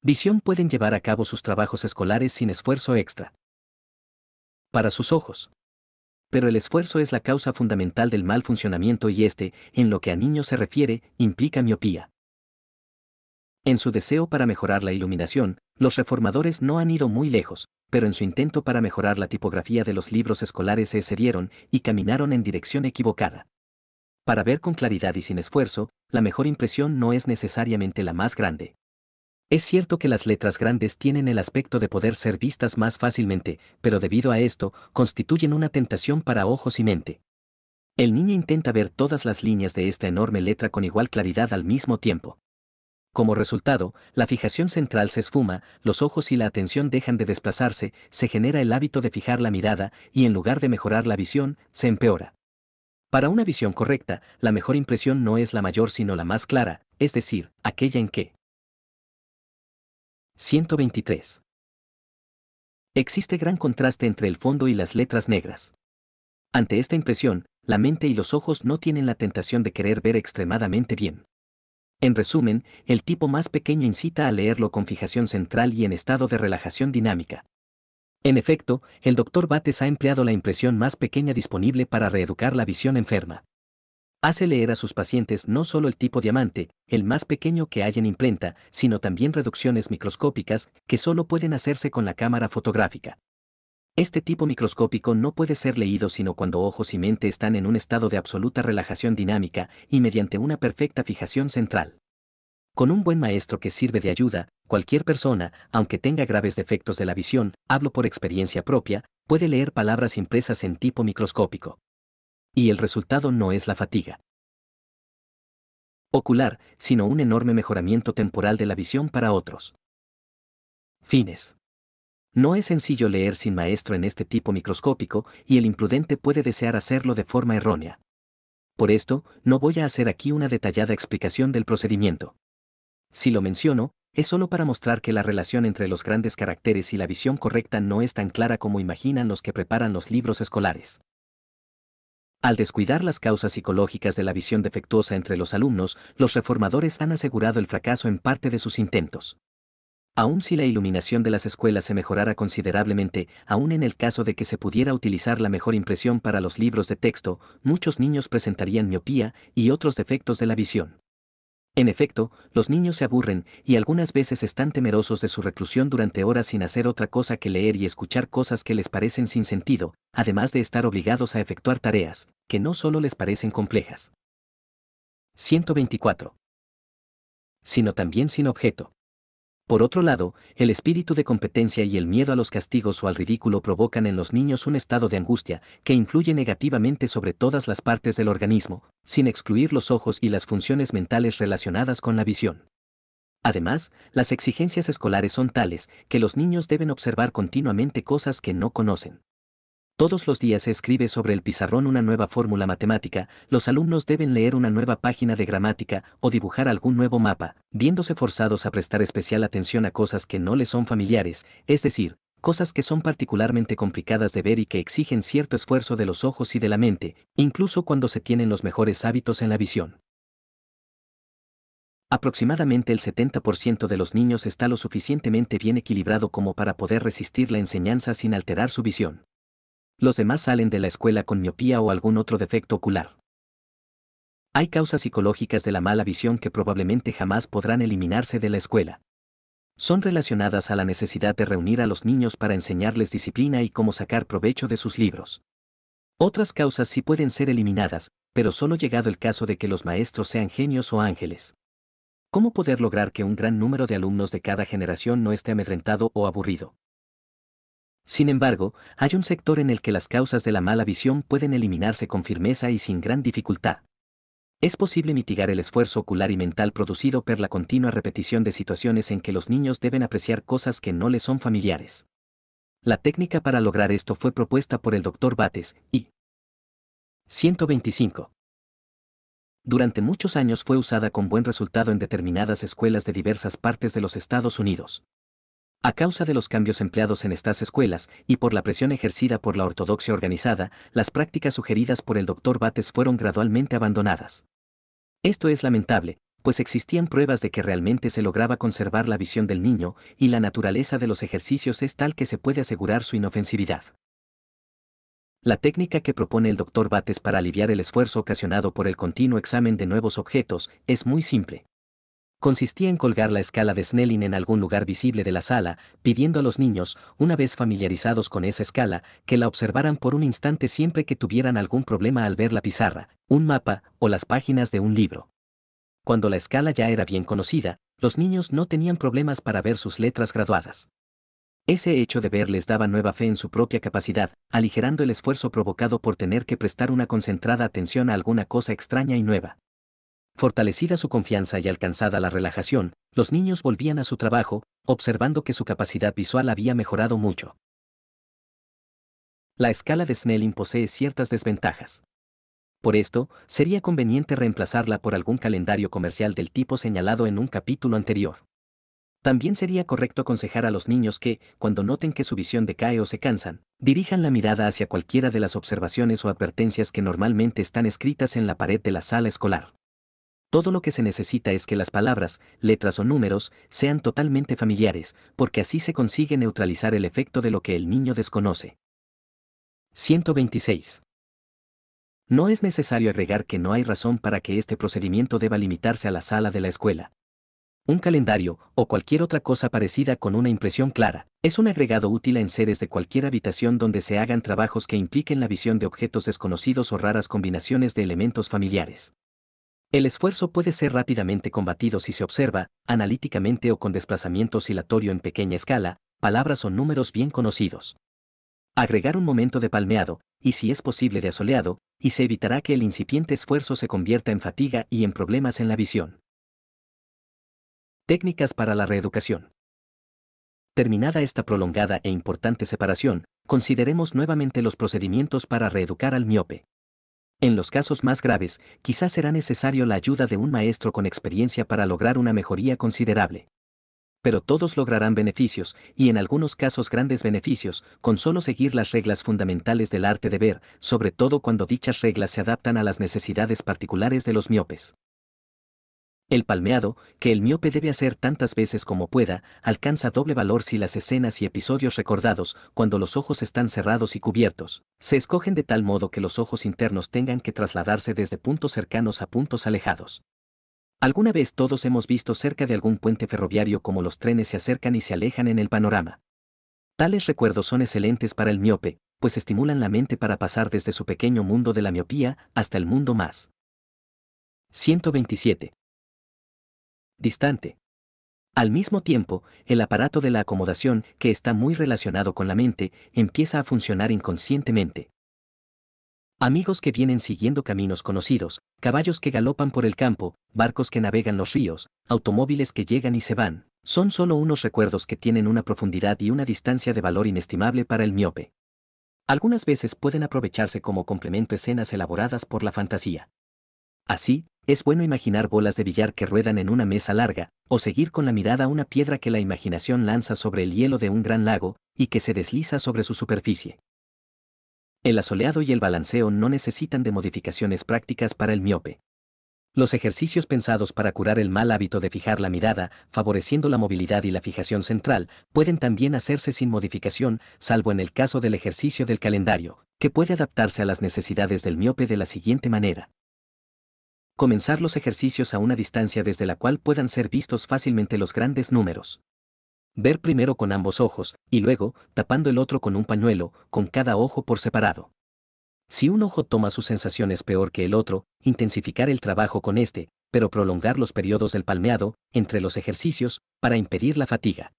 visión pueden llevar a cabo sus trabajos escolares sin esfuerzo extra. Para sus ojos pero el esfuerzo es la causa fundamental del mal funcionamiento y este, en lo que a niños se refiere, implica miopía. En su deseo para mejorar la iluminación, los reformadores no han ido muy lejos, pero en su intento para mejorar la tipografía de los libros escolares se excedieron y caminaron en dirección equivocada. Para ver con claridad y sin esfuerzo, la mejor impresión no es necesariamente la más grande. Es cierto que las letras grandes tienen el aspecto de poder ser vistas más fácilmente, pero debido a esto, constituyen una tentación para ojos y mente. El niño intenta ver todas las líneas de esta enorme letra con igual claridad al mismo tiempo. Como resultado, la fijación central se esfuma, los ojos y la atención dejan de desplazarse, se genera el hábito de fijar la mirada y en lugar de mejorar la visión, se empeora. Para una visión correcta, la mejor impresión no es la mayor sino la más clara, es decir, aquella en que 123. Existe gran contraste entre el fondo y las letras negras. Ante esta impresión, la mente y los ojos no tienen la tentación de querer ver extremadamente bien. En resumen, el tipo más pequeño incita a leerlo con fijación central y en estado de relajación dinámica. En efecto, el doctor Bates ha empleado la impresión más pequeña disponible para reeducar la visión enferma. Hace leer a sus pacientes no solo el tipo diamante, el más pequeño que hay en imprenta, sino también reducciones microscópicas que solo pueden hacerse con la cámara fotográfica. Este tipo microscópico no puede ser leído sino cuando ojos y mente están en un estado de absoluta relajación dinámica y mediante una perfecta fijación central. Con un buen maestro que sirve de ayuda, cualquier persona, aunque tenga graves defectos de la visión, hablo por experiencia propia, puede leer palabras impresas en tipo microscópico y el resultado no es la fatiga ocular, sino un enorme mejoramiento temporal de la visión para otros. Fines. No es sencillo leer sin maestro en este tipo microscópico y el imprudente puede desear hacerlo de forma errónea. Por esto, no voy a hacer aquí una detallada explicación del procedimiento. Si lo menciono, es solo para mostrar que la relación entre los grandes caracteres y la visión correcta no es tan clara como imaginan los que preparan los libros escolares. Al descuidar las causas psicológicas de la visión defectuosa entre los alumnos, los reformadores han asegurado el fracaso en parte de sus intentos. Aun si la iluminación de las escuelas se mejorara considerablemente, aun en el caso de que se pudiera utilizar la mejor impresión para los libros de texto, muchos niños presentarían miopía y otros defectos de la visión. En efecto, los niños se aburren y algunas veces están temerosos de su reclusión durante horas sin hacer otra cosa que leer y escuchar cosas que les parecen sin sentido, además de estar obligados a efectuar tareas que no solo les parecen complejas. 124. Sino también sin objeto. Por otro lado, el espíritu de competencia y el miedo a los castigos o al ridículo provocan en los niños un estado de angustia que influye negativamente sobre todas las partes del organismo, sin excluir los ojos y las funciones mentales relacionadas con la visión. Además, las exigencias escolares son tales que los niños deben observar continuamente cosas que no conocen. Todos los días se escribe sobre el pizarrón una nueva fórmula matemática, los alumnos deben leer una nueva página de gramática o dibujar algún nuevo mapa, viéndose forzados a prestar especial atención a cosas que no les son familiares, es decir, cosas que son particularmente complicadas de ver y que exigen cierto esfuerzo de los ojos y de la mente, incluso cuando se tienen los mejores hábitos en la visión. Aproximadamente el 70% de los niños está lo suficientemente bien equilibrado como para poder resistir la enseñanza sin alterar su visión. Los demás salen de la escuela con miopía o algún otro defecto ocular. Hay causas psicológicas de la mala visión que probablemente jamás podrán eliminarse de la escuela. Son relacionadas a la necesidad de reunir a los niños para enseñarles disciplina y cómo sacar provecho de sus libros. Otras causas sí pueden ser eliminadas, pero solo llegado el caso de que los maestros sean genios o ángeles. ¿Cómo poder lograr que un gran número de alumnos de cada generación no esté amedrentado o aburrido? Sin embargo, hay un sector en el que las causas de la mala visión pueden eliminarse con firmeza y sin gran dificultad. Es posible mitigar el esfuerzo ocular y mental producido por la continua repetición de situaciones en que los niños deben apreciar cosas que no les son familiares. La técnica para lograr esto fue propuesta por el Dr. Bates y 125. Durante muchos años fue usada con buen resultado en determinadas escuelas de diversas partes de los Estados Unidos. A causa de los cambios empleados en estas escuelas y por la presión ejercida por la ortodoxia organizada, las prácticas sugeridas por el doctor Bates fueron gradualmente abandonadas. Esto es lamentable, pues existían pruebas de que realmente se lograba conservar la visión del niño y la naturaleza de los ejercicios es tal que se puede asegurar su inofensividad. La técnica que propone el doctor Bates para aliviar el esfuerzo ocasionado por el continuo examen de nuevos objetos es muy simple consistía en colgar la escala de Snelling en algún lugar visible de la sala, pidiendo a los niños, una vez familiarizados con esa escala, que la observaran por un instante siempre que tuvieran algún problema al ver la pizarra, un mapa o las páginas de un libro. Cuando la escala ya era bien conocida, los niños no tenían problemas para ver sus letras graduadas. Ese hecho de ver les daba nueva fe en su propia capacidad, aligerando el esfuerzo provocado por tener que prestar una concentrada atención a alguna cosa extraña y nueva. Fortalecida su confianza y alcanzada la relajación, los niños volvían a su trabajo, observando que su capacidad visual había mejorado mucho. La escala de Snelling posee ciertas desventajas. Por esto, sería conveniente reemplazarla por algún calendario comercial del tipo señalado en un capítulo anterior. También sería correcto aconsejar a los niños que, cuando noten que su visión decae o se cansan, dirijan la mirada hacia cualquiera de las observaciones o advertencias que normalmente están escritas en la pared de la sala escolar. Todo lo que se necesita es que las palabras, letras o números sean totalmente familiares, porque así se consigue neutralizar el efecto de lo que el niño desconoce. 126. No es necesario agregar que no hay razón para que este procedimiento deba limitarse a la sala de la escuela. Un calendario, o cualquier otra cosa parecida con una impresión clara, es un agregado útil en seres de cualquier habitación donde se hagan trabajos que impliquen la visión de objetos desconocidos o raras combinaciones de elementos familiares. El esfuerzo puede ser rápidamente combatido si se observa, analíticamente o con desplazamiento oscilatorio en pequeña escala, palabras o números bien conocidos. Agregar un momento de palmeado, y si es posible de asoleado, y se evitará que el incipiente esfuerzo se convierta en fatiga y en problemas en la visión. Técnicas para la reeducación. Terminada esta prolongada e importante separación, consideremos nuevamente los procedimientos para reeducar al miope. En los casos más graves, quizás será necesario la ayuda de un maestro con experiencia para lograr una mejoría considerable. Pero todos lograrán beneficios, y en algunos casos grandes beneficios, con solo seguir las reglas fundamentales del arte de ver, sobre todo cuando dichas reglas se adaptan a las necesidades particulares de los miopes. El palmeado, que el miope debe hacer tantas veces como pueda, alcanza doble valor si las escenas y episodios recordados, cuando los ojos están cerrados y cubiertos, se escogen de tal modo que los ojos internos tengan que trasladarse desde puntos cercanos a puntos alejados. Alguna vez todos hemos visto cerca de algún puente ferroviario como los trenes se acercan y se alejan en el panorama. Tales recuerdos son excelentes para el miope, pues estimulan la mente para pasar desde su pequeño mundo de la miopía hasta el mundo más. 127 distante. Al mismo tiempo, el aparato de la acomodación, que está muy relacionado con la mente, empieza a funcionar inconscientemente. Amigos que vienen siguiendo caminos conocidos, caballos que galopan por el campo, barcos que navegan los ríos, automóviles que llegan y se van, son solo unos recuerdos que tienen una profundidad y una distancia de valor inestimable para el miope. Algunas veces pueden aprovecharse como complemento escenas elaboradas por la fantasía. Así, es bueno imaginar bolas de billar que ruedan en una mesa larga, o seguir con la mirada una piedra que la imaginación lanza sobre el hielo de un gran lago, y que se desliza sobre su superficie. El asoleado y el balanceo no necesitan de modificaciones prácticas para el miope. Los ejercicios pensados para curar el mal hábito de fijar la mirada, favoreciendo la movilidad y la fijación central, pueden también hacerse sin modificación, salvo en el caso del ejercicio del calendario, que puede adaptarse a las necesidades del miope de la siguiente manera. Comenzar los ejercicios a una distancia desde la cual puedan ser vistos fácilmente los grandes números. Ver primero con ambos ojos, y luego, tapando el otro con un pañuelo, con cada ojo por separado. Si un ojo toma sus sensaciones peor que el otro, intensificar el trabajo con este, pero prolongar los periodos del palmeado, entre los ejercicios, para impedir la fatiga.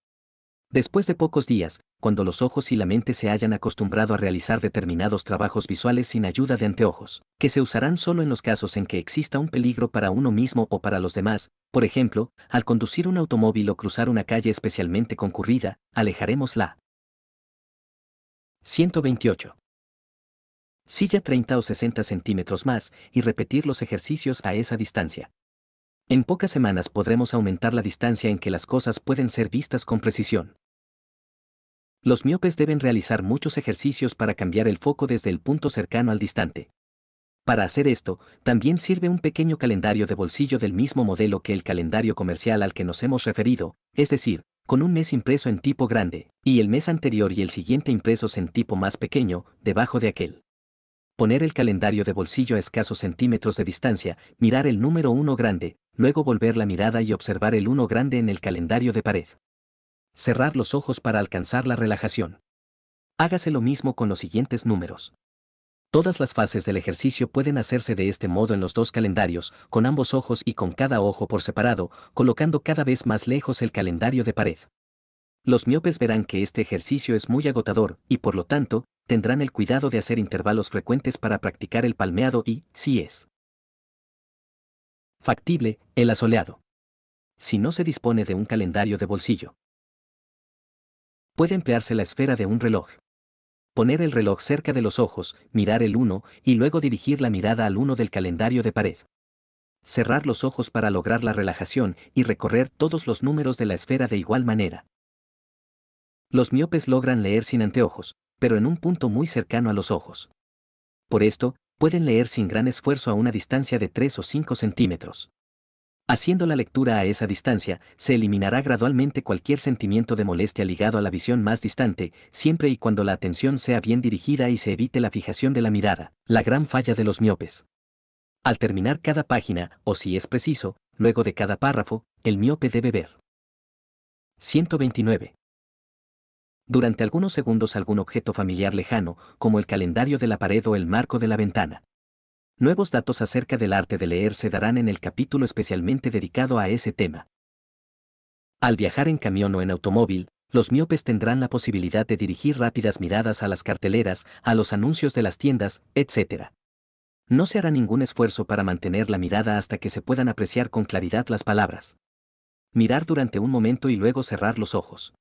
Después de pocos días, cuando los ojos y la mente se hayan acostumbrado a realizar determinados trabajos visuales sin ayuda de anteojos, que se usarán solo en los casos en que exista un peligro para uno mismo o para los demás, por ejemplo, al conducir un automóvil o cruzar una calle especialmente concurrida, alejaremos la 128. Silla 30 o 60 centímetros más y repetir los ejercicios a esa distancia. En pocas semanas podremos aumentar la distancia en que las cosas pueden ser vistas con precisión. Los miopes deben realizar muchos ejercicios para cambiar el foco desde el punto cercano al distante. Para hacer esto, también sirve un pequeño calendario de bolsillo del mismo modelo que el calendario comercial al que nos hemos referido, es decir, con un mes impreso en tipo grande, y el mes anterior y el siguiente impresos en tipo más pequeño, debajo de aquel. Poner el calendario de bolsillo a escasos centímetros de distancia, mirar el número uno grande, luego volver la mirada y observar el uno grande en el calendario de pared. Cerrar los ojos para alcanzar la relajación. Hágase lo mismo con los siguientes números. Todas las fases del ejercicio pueden hacerse de este modo en los dos calendarios, con ambos ojos y con cada ojo por separado, colocando cada vez más lejos el calendario de pared. Los miopes verán que este ejercicio es muy agotador y por lo tanto, tendrán el cuidado de hacer intervalos frecuentes para practicar el palmeado y, si es factible, el asoleado. Si no se dispone de un calendario de bolsillo, puede emplearse la esfera de un reloj. Poner el reloj cerca de los ojos, mirar el uno y luego dirigir la mirada al uno del calendario de pared. Cerrar los ojos para lograr la relajación y recorrer todos los números de la esfera de igual manera. Los miopes logran leer sin anteojos, pero en un punto muy cercano a los ojos. Por esto, pueden leer sin gran esfuerzo a una distancia de 3 o 5 centímetros. Haciendo la lectura a esa distancia, se eliminará gradualmente cualquier sentimiento de molestia ligado a la visión más distante, siempre y cuando la atención sea bien dirigida y se evite la fijación de la mirada, la gran falla de los miopes. Al terminar cada página, o si es preciso, luego de cada párrafo, el miope debe ver. 129 durante algunos segundos algún objeto familiar lejano, como el calendario de la pared o el marco de la ventana. Nuevos datos acerca del arte de leer se darán en el capítulo especialmente dedicado a ese tema. Al viajar en camión o en automóvil, los miopes tendrán la posibilidad de dirigir rápidas miradas a las carteleras, a los anuncios de las tiendas, etc. No se hará ningún esfuerzo para mantener la mirada hasta que se puedan apreciar con claridad las palabras. Mirar durante un momento y luego cerrar los ojos.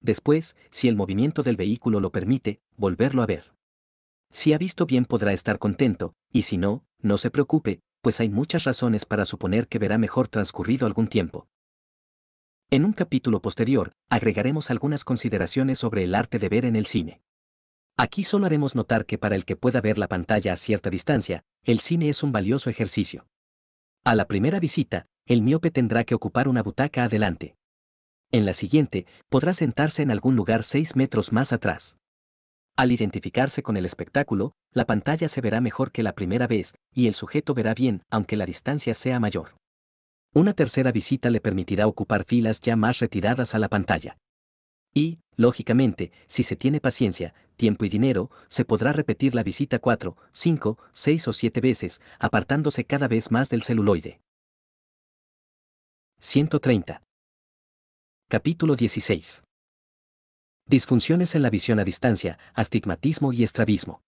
Después, si el movimiento del vehículo lo permite, volverlo a ver. Si ha visto bien podrá estar contento, y si no, no se preocupe, pues hay muchas razones para suponer que verá mejor transcurrido algún tiempo. En un capítulo posterior, agregaremos algunas consideraciones sobre el arte de ver en el cine. Aquí solo haremos notar que para el que pueda ver la pantalla a cierta distancia, el cine es un valioso ejercicio. A la primera visita, el miope tendrá que ocupar una butaca adelante. En la siguiente, podrá sentarse en algún lugar 6 metros más atrás. Al identificarse con el espectáculo, la pantalla se verá mejor que la primera vez y el sujeto verá bien aunque la distancia sea mayor. Una tercera visita le permitirá ocupar filas ya más retiradas a la pantalla. Y, lógicamente, si se tiene paciencia, tiempo y dinero, se podrá repetir la visita 4, 5, 6 o 7 veces, apartándose cada vez más del celuloide. 130. Capítulo 16. Disfunciones en la visión a distancia, astigmatismo y estrabismo.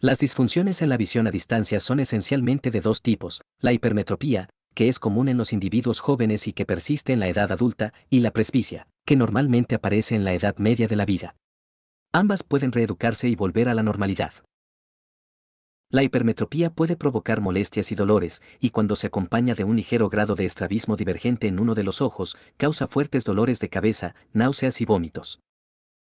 Las disfunciones en la visión a distancia son esencialmente de dos tipos, la hipermetropía, que es común en los individuos jóvenes y que persiste en la edad adulta, y la presbicia, que normalmente aparece en la edad media de la vida. Ambas pueden reeducarse y volver a la normalidad, la hipermetropía puede provocar molestias y dolores, y cuando se acompaña de un ligero grado de estrabismo divergente en uno de los ojos, causa fuertes dolores de cabeza, náuseas y vómitos.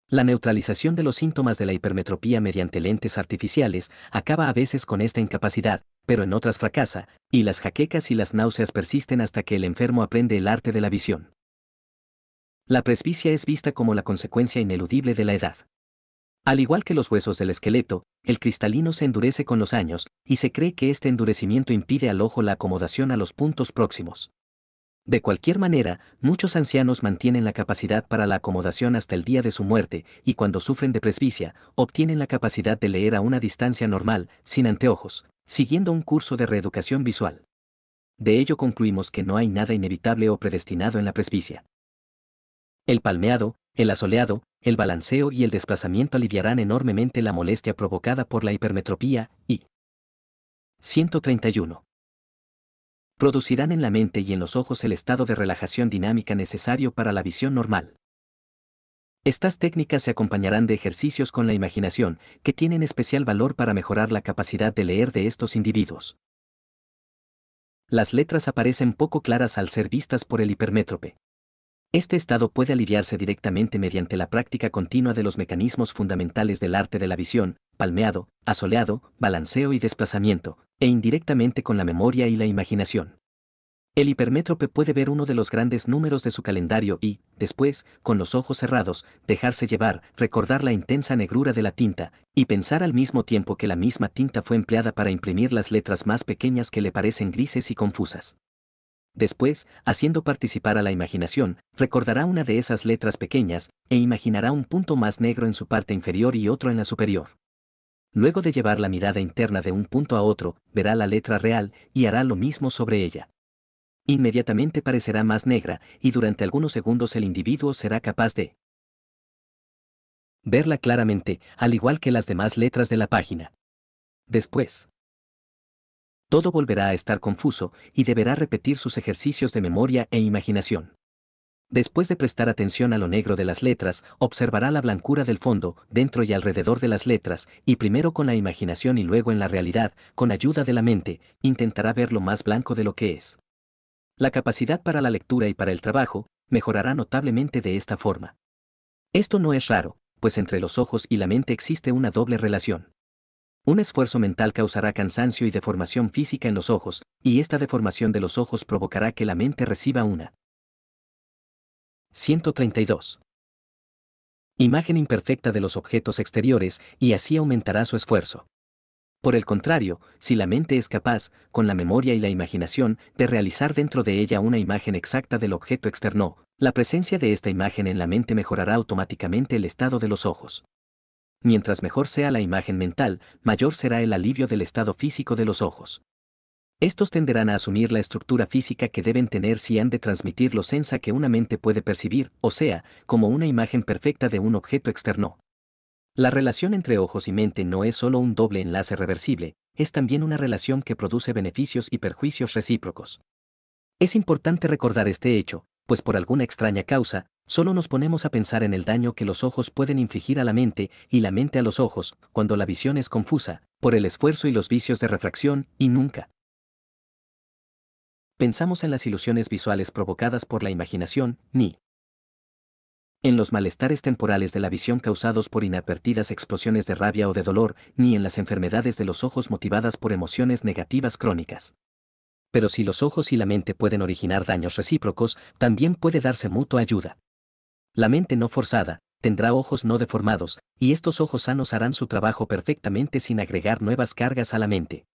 La neutralización de los síntomas de la hipermetropía mediante lentes artificiales acaba a veces con esta incapacidad, pero en otras fracasa, y las jaquecas y las náuseas persisten hasta que el enfermo aprende el arte de la visión. La presbicia es vista como la consecuencia ineludible de la edad. Al igual que los huesos del esqueleto, el cristalino se endurece con los años, y se cree que este endurecimiento impide al ojo la acomodación a los puntos próximos. De cualquier manera, muchos ancianos mantienen la capacidad para la acomodación hasta el día de su muerte, y cuando sufren de presbicia, obtienen la capacidad de leer a una distancia normal, sin anteojos, siguiendo un curso de reeducación visual. De ello concluimos que no hay nada inevitable o predestinado en la presbicia. El palmeado, el asoleado, el balanceo y el desplazamiento aliviarán enormemente la molestia provocada por la hipermetropía y 131. Producirán en la mente y en los ojos el estado de relajación dinámica necesario para la visión normal. Estas técnicas se acompañarán de ejercicios con la imaginación, que tienen especial valor para mejorar la capacidad de leer de estos individuos. Las letras aparecen poco claras al ser vistas por el hipermétrope. Este estado puede aliviarse directamente mediante la práctica continua de los mecanismos fundamentales del arte de la visión, palmeado, asoleado, balanceo y desplazamiento, e indirectamente con la memoria y la imaginación. El hipermétrope puede ver uno de los grandes números de su calendario y, después, con los ojos cerrados, dejarse llevar, recordar la intensa negrura de la tinta, y pensar al mismo tiempo que la misma tinta fue empleada para imprimir las letras más pequeñas que le parecen grises y confusas. Después, haciendo participar a la imaginación, recordará una de esas letras pequeñas e imaginará un punto más negro en su parte inferior y otro en la superior. Luego de llevar la mirada interna de un punto a otro, verá la letra real y hará lo mismo sobre ella. Inmediatamente parecerá más negra y durante algunos segundos el individuo será capaz de verla claramente, al igual que las demás letras de la página. Después, todo volverá a estar confuso y deberá repetir sus ejercicios de memoria e imaginación. Después de prestar atención a lo negro de las letras, observará la blancura del fondo, dentro y alrededor de las letras, y primero con la imaginación y luego en la realidad, con ayuda de la mente, intentará ver lo más blanco de lo que es. La capacidad para la lectura y para el trabajo mejorará notablemente de esta forma. Esto no es raro, pues entre los ojos y la mente existe una doble relación. Un esfuerzo mental causará cansancio y deformación física en los ojos, y esta deformación de los ojos provocará que la mente reciba una. 132. Imagen imperfecta de los objetos exteriores y así aumentará su esfuerzo. Por el contrario, si la mente es capaz, con la memoria y la imaginación, de realizar dentro de ella una imagen exacta del objeto externo, la presencia de esta imagen en la mente mejorará automáticamente el estado de los ojos mientras mejor sea la imagen mental, mayor será el alivio del estado físico de los ojos. Estos tenderán a asumir la estructura física que deben tener si han de transmitir lo sensa que una mente puede percibir, o sea, como una imagen perfecta de un objeto externo. La relación entre ojos y mente no es solo un doble enlace reversible, es también una relación que produce beneficios y perjuicios recíprocos. Es importante recordar este hecho, pues por alguna extraña causa, Solo nos ponemos a pensar en el daño que los ojos pueden infligir a la mente y la mente a los ojos, cuando la visión es confusa, por el esfuerzo y los vicios de refracción, y nunca. Pensamos en las ilusiones visuales provocadas por la imaginación, ni en los malestares temporales de la visión causados por inadvertidas explosiones de rabia o de dolor, ni en las enfermedades de los ojos motivadas por emociones negativas crónicas. Pero si los ojos y la mente pueden originar daños recíprocos, también puede darse mutua ayuda. La mente no forzada, tendrá ojos no deformados, y estos ojos sanos harán su trabajo perfectamente sin agregar nuevas cargas a la mente.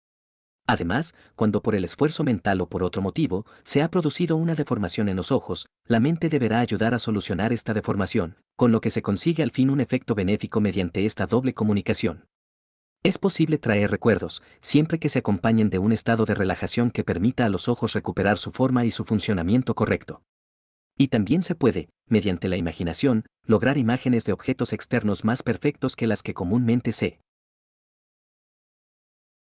Además, cuando por el esfuerzo mental o por otro motivo se ha producido una deformación en los ojos, la mente deberá ayudar a solucionar esta deformación, con lo que se consigue al fin un efecto benéfico mediante esta doble comunicación. Es posible traer recuerdos, siempre que se acompañen de un estado de relajación que permita a los ojos recuperar su forma y su funcionamiento correcto. Y también se puede, mediante la imaginación, lograr imágenes de objetos externos más perfectos que las que comúnmente se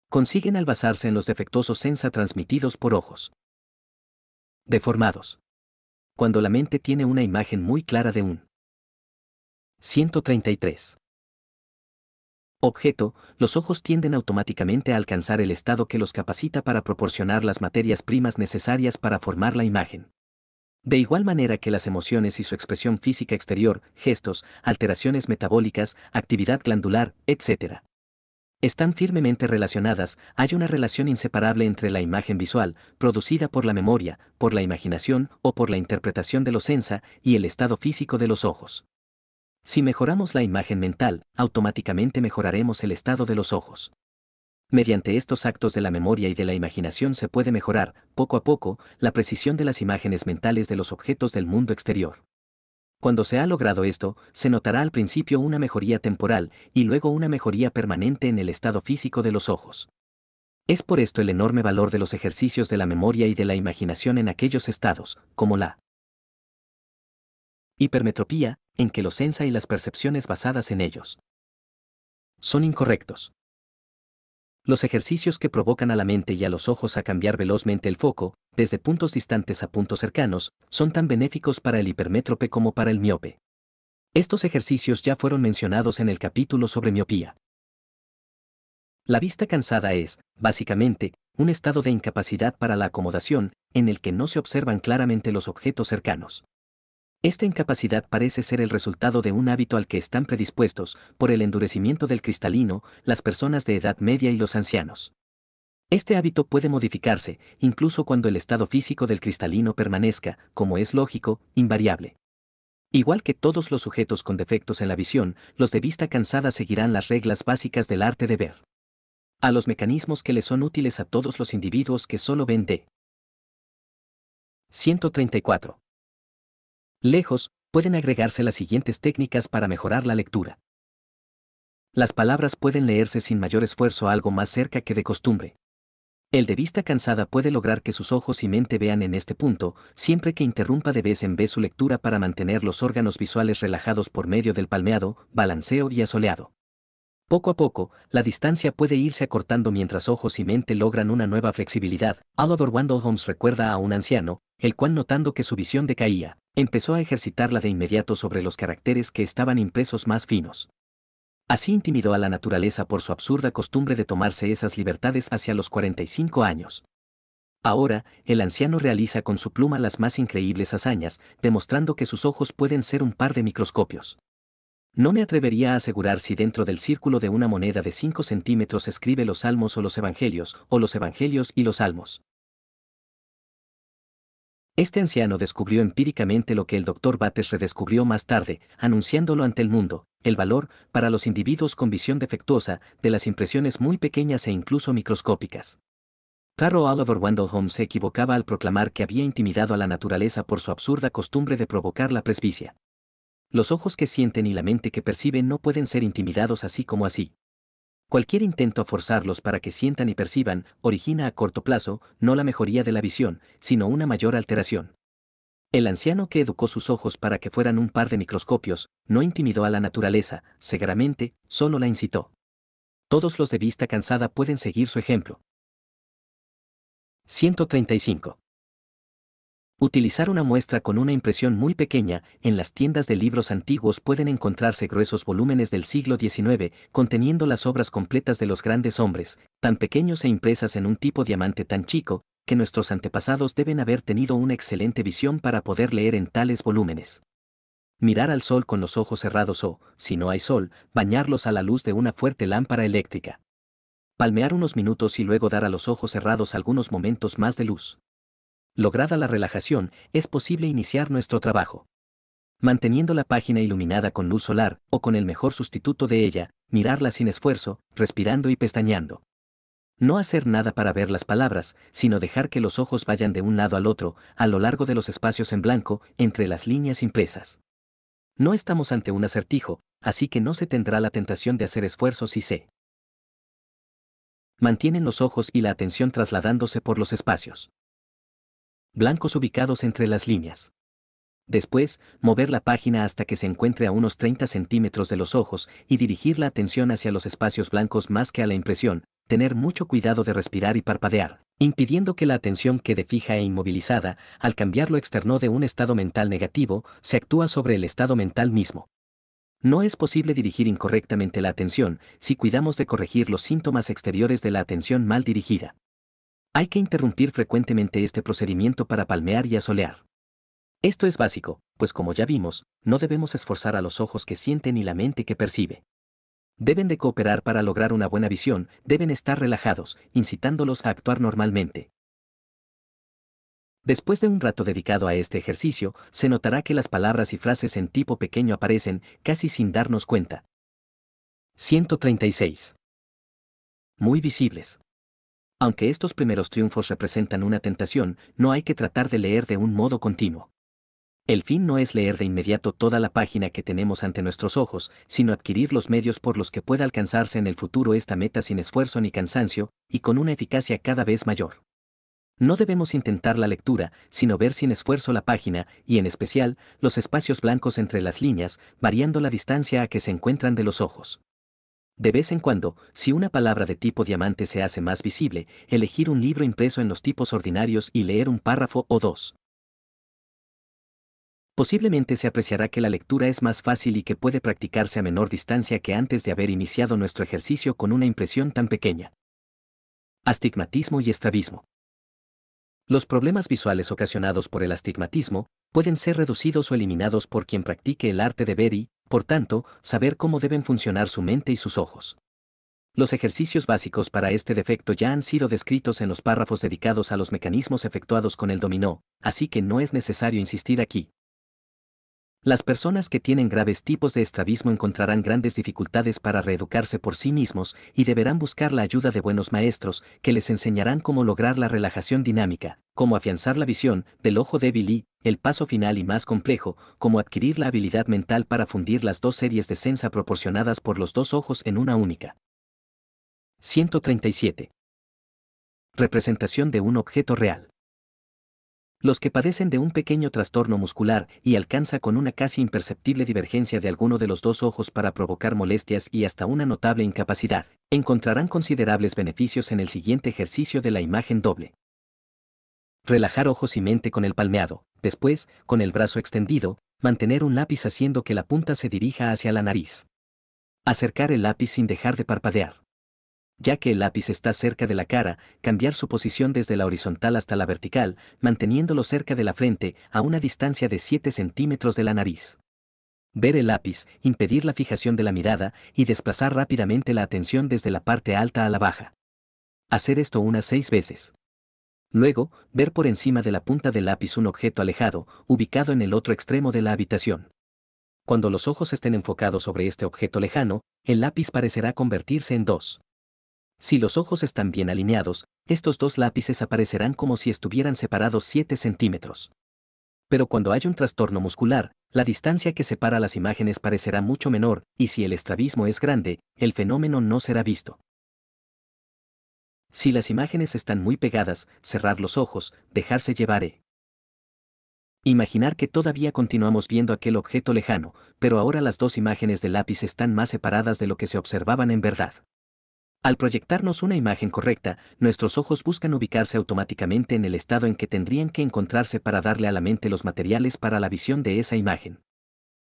consiguen al basarse en los defectuosos sensa transmitidos por ojos deformados. Cuando la mente tiene una imagen muy clara de un 133 objeto, los ojos tienden automáticamente a alcanzar el estado que los capacita para proporcionar las materias primas necesarias para formar la imagen. De igual manera que las emociones y su expresión física exterior, gestos, alteraciones metabólicas, actividad glandular, etc. Están firmemente relacionadas, hay una relación inseparable entre la imagen visual, producida por la memoria, por la imaginación o por la interpretación de los sensa, y el estado físico de los ojos. Si mejoramos la imagen mental, automáticamente mejoraremos el estado de los ojos. Mediante estos actos de la memoria y de la imaginación se puede mejorar, poco a poco, la precisión de las imágenes mentales de los objetos del mundo exterior. Cuando se ha logrado esto, se notará al principio una mejoría temporal y luego una mejoría permanente en el estado físico de los ojos. Es por esto el enorme valor de los ejercicios de la memoria y de la imaginación en aquellos estados, como la hipermetropía, en que los sensa y las percepciones basadas en ellos son incorrectos los ejercicios que provocan a la mente y a los ojos a cambiar velozmente el foco, desde puntos distantes a puntos cercanos, son tan benéficos para el hipermétrope como para el miope. Estos ejercicios ya fueron mencionados en el capítulo sobre miopía. La vista cansada es, básicamente, un estado de incapacidad para la acomodación, en el que no se observan claramente los objetos cercanos. Esta incapacidad parece ser el resultado de un hábito al que están predispuestos, por el endurecimiento del cristalino, las personas de edad media y los ancianos. Este hábito puede modificarse, incluso cuando el estado físico del cristalino permanezca, como es lógico, invariable. Igual que todos los sujetos con defectos en la visión, los de vista cansada seguirán las reglas básicas del arte de ver. A los mecanismos que le son útiles a todos los individuos que solo ven de. 134. Lejos, pueden agregarse las siguientes técnicas para mejorar la lectura. Las palabras pueden leerse sin mayor esfuerzo algo más cerca que de costumbre. El de vista cansada puede lograr que sus ojos y mente vean en este punto, siempre que interrumpa de vez en vez su lectura para mantener los órganos visuales relajados por medio del palmeado, balanceo y asoleado. Poco a poco, la distancia puede irse acortando mientras ojos y mente logran una nueva flexibilidad. Oliver Wendell Holmes recuerda a un anciano, el cual notando que su visión decaía, empezó a ejercitarla de inmediato sobre los caracteres que estaban impresos más finos. Así intimidó a la naturaleza por su absurda costumbre de tomarse esas libertades hacia los 45 años. Ahora, el anciano realiza con su pluma las más increíbles hazañas, demostrando que sus ojos pueden ser un par de microscopios. No me atrevería a asegurar si dentro del círculo de una moneda de 5 centímetros escribe los salmos o los evangelios, o los evangelios y los salmos. Este anciano descubrió empíricamente lo que el doctor Bates redescubrió más tarde, anunciándolo ante el mundo, el valor, para los individuos con visión defectuosa, de las impresiones muy pequeñas e incluso microscópicas. Claro Oliver Wendell Holmes se equivocaba al proclamar que había intimidado a la naturaleza por su absurda costumbre de provocar la presbicia. Los ojos que sienten y la mente que perciben no pueden ser intimidados así como así. Cualquier intento a forzarlos para que sientan y perciban origina a corto plazo no la mejoría de la visión, sino una mayor alteración. El anciano que educó sus ojos para que fueran un par de microscopios, no intimidó a la naturaleza, seguramente, solo la incitó. Todos los de vista cansada pueden seguir su ejemplo. 135. Utilizar una muestra con una impresión muy pequeña, en las tiendas de libros antiguos pueden encontrarse gruesos volúmenes del siglo XIX, conteniendo las obras completas de los grandes hombres, tan pequeños e impresas en un tipo diamante tan chico, que nuestros antepasados deben haber tenido una excelente visión para poder leer en tales volúmenes. Mirar al sol con los ojos cerrados o, si no hay sol, bañarlos a la luz de una fuerte lámpara eléctrica. Palmear unos minutos y luego dar a los ojos cerrados algunos momentos más de luz lograda la relajación, es posible iniciar nuestro trabajo. Manteniendo la página iluminada con luz solar, o con el mejor sustituto de ella, mirarla sin esfuerzo, respirando y pestañeando. No hacer nada para ver las palabras, sino dejar que los ojos vayan de un lado al otro, a lo largo de los espacios en blanco, entre las líneas impresas. No estamos ante un acertijo, así que no se tendrá la tentación de hacer esfuerzos y se mantienen los ojos y la atención trasladándose por los espacios blancos ubicados entre las líneas. Después, mover la página hasta que se encuentre a unos 30 centímetros de los ojos y dirigir la atención hacia los espacios blancos más que a la impresión, tener mucho cuidado de respirar y parpadear, impidiendo que la atención quede fija e inmovilizada, al cambiar lo externo de un estado mental negativo, se actúa sobre el estado mental mismo. No es posible dirigir incorrectamente la atención si cuidamos de corregir los síntomas exteriores de la atención mal dirigida. Hay que interrumpir frecuentemente este procedimiento para palmear y asolear. Esto es básico, pues como ya vimos, no debemos esforzar a los ojos que sienten y la mente que percibe. Deben de cooperar para lograr una buena visión, deben estar relajados, incitándolos a actuar normalmente. Después de un rato dedicado a este ejercicio, se notará que las palabras y frases en tipo pequeño aparecen casi sin darnos cuenta. 136. Muy visibles. Aunque estos primeros triunfos representan una tentación, no hay que tratar de leer de un modo continuo. El fin no es leer de inmediato toda la página que tenemos ante nuestros ojos, sino adquirir los medios por los que pueda alcanzarse en el futuro esta meta sin esfuerzo ni cansancio, y con una eficacia cada vez mayor. No debemos intentar la lectura, sino ver sin esfuerzo la página, y en especial, los espacios blancos entre las líneas, variando la distancia a que se encuentran de los ojos. De vez en cuando, si una palabra de tipo diamante se hace más visible, elegir un libro impreso en los tipos ordinarios y leer un párrafo o dos. Posiblemente se apreciará que la lectura es más fácil y que puede practicarse a menor distancia que antes de haber iniciado nuestro ejercicio con una impresión tan pequeña. Astigmatismo y estrabismo. Los problemas visuales ocasionados por el astigmatismo pueden ser reducidos o eliminados por quien practique el arte de ver y, por tanto, saber cómo deben funcionar su mente y sus ojos. Los ejercicios básicos para este defecto ya han sido descritos en los párrafos dedicados a los mecanismos efectuados con el dominó, así que no es necesario insistir aquí. Las personas que tienen graves tipos de estrabismo encontrarán grandes dificultades para reeducarse por sí mismos y deberán buscar la ayuda de buenos maestros que les enseñarán cómo lograr la relajación dinámica, cómo afianzar la visión del ojo débil y, el paso final y más complejo, cómo adquirir la habilidad mental para fundir las dos series de sensa proporcionadas por los dos ojos en una única. 137. Representación de un objeto real. Los que padecen de un pequeño trastorno muscular y alcanza con una casi imperceptible divergencia de alguno de los dos ojos para provocar molestias y hasta una notable incapacidad, encontrarán considerables beneficios en el siguiente ejercicio de la imagen doble. Relajar ojos y mente con el palmeado, después, con el brazo extendido, mantener un lápiz haciendo que la punta se dirija hacia la nariz. Acercar el lápiz sin dejar de parpadear ya que el lápiz está cerca de la cara, cambiar su posición desde la horizontal hasta la vertical, manteniéndolo cerca de la frente a una distancia de 7 centímetros de la nariz. Ver el lápiz, impedir la fijación de la mirada y desplazar rápidamente la atención desde la parte alta a la baja. Hacer esto unas seis veces. Luego, ver por encima de la punta del lápiz un objeto alejado, ubicado en el otro extremo de la habitación. Cuando los ojos estén enfocados sobre este objeto lejano, el lápiz parecerá convertirse en dos. Si los ojos están bien alineados, estos dos lápices aparecerán como si estuvieran separados 7 centímetros. Pero cuando hay un trastorno muscular, la distancia que separa las imágenes parecerá mucho menor, y si el estrabismo es grande, el fenómeno no será visto. Si las imágenes están muy pegadas, cerrar los ojos, dejarse llevar e. Imaginar que todavía continuamos viendo aquel objeto lejano, pero ahora las dos imágenes del lápiz están más separadas de lo que se observaban en verdad. Al proyectarnos una imagen correcta, nuestros ojos buscan ubicarse automáticamente en el estado en que tendrían que encontrarse para darle a la mente los materiales para la visión de esa imagen.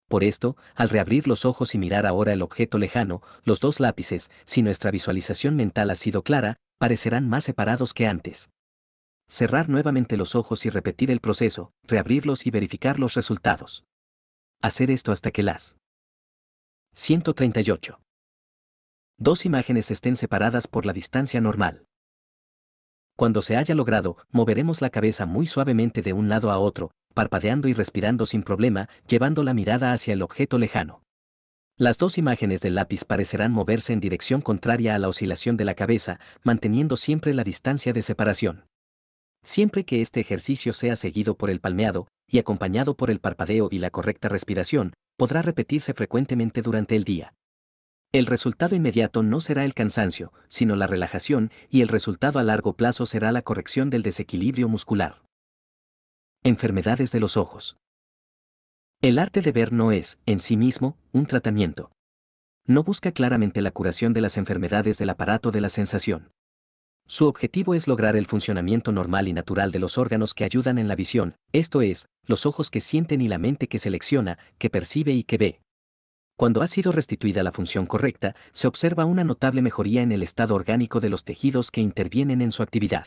Por esto, al reabrir los ojos y mirar ahora el objeto lejano, los dos lápices, si nuestra visualización mental ha sido clara, parecerán más separados que antes. Cerrar nuevamente los ojos y repetir el proceso, reabrirlos y verificar los resultados. Hacer esto hasta que las 138 dos imágenes estén separadas por la distancia normal. Cuando se haya logrado, moveremos la cabeza muy suavemente de un lado a otro, parpadeando y respirando sin problema, llevando la mirada hacia el objeto lejano. Las dos imágenes del lápiz parecerán moverse en dirección contraria a la oscilación de la cabeza, manteniendo siempre la distancia de separación. Siempre que este ejercicio sea seguido por el palmeado, y acompañado por el parpadeo y la correcta respiración, podrá repetirse frecuentemente durante el día. El resultado inmediato no será el cansancio, sino la relajación, y el resultado a largo plazo será la corrección del desequilibrio muscular. Enfermedades de los ojos. El arte de ver no es, en sí mismo, un tratamiento. No busca claramente la curación de las enfermedades del aparato de la sensación. Su objetivo es lograr el funcionamiento normal y natural de los órganos que ayudan en la visión, esto es, los ojos que sienten y la mente que selecciona, que percibe y que ve. Cuando ha sido restituida la función correcta, se observa una notable mejoría en el estado orgánico de los tejidos que intervienen en su actividad.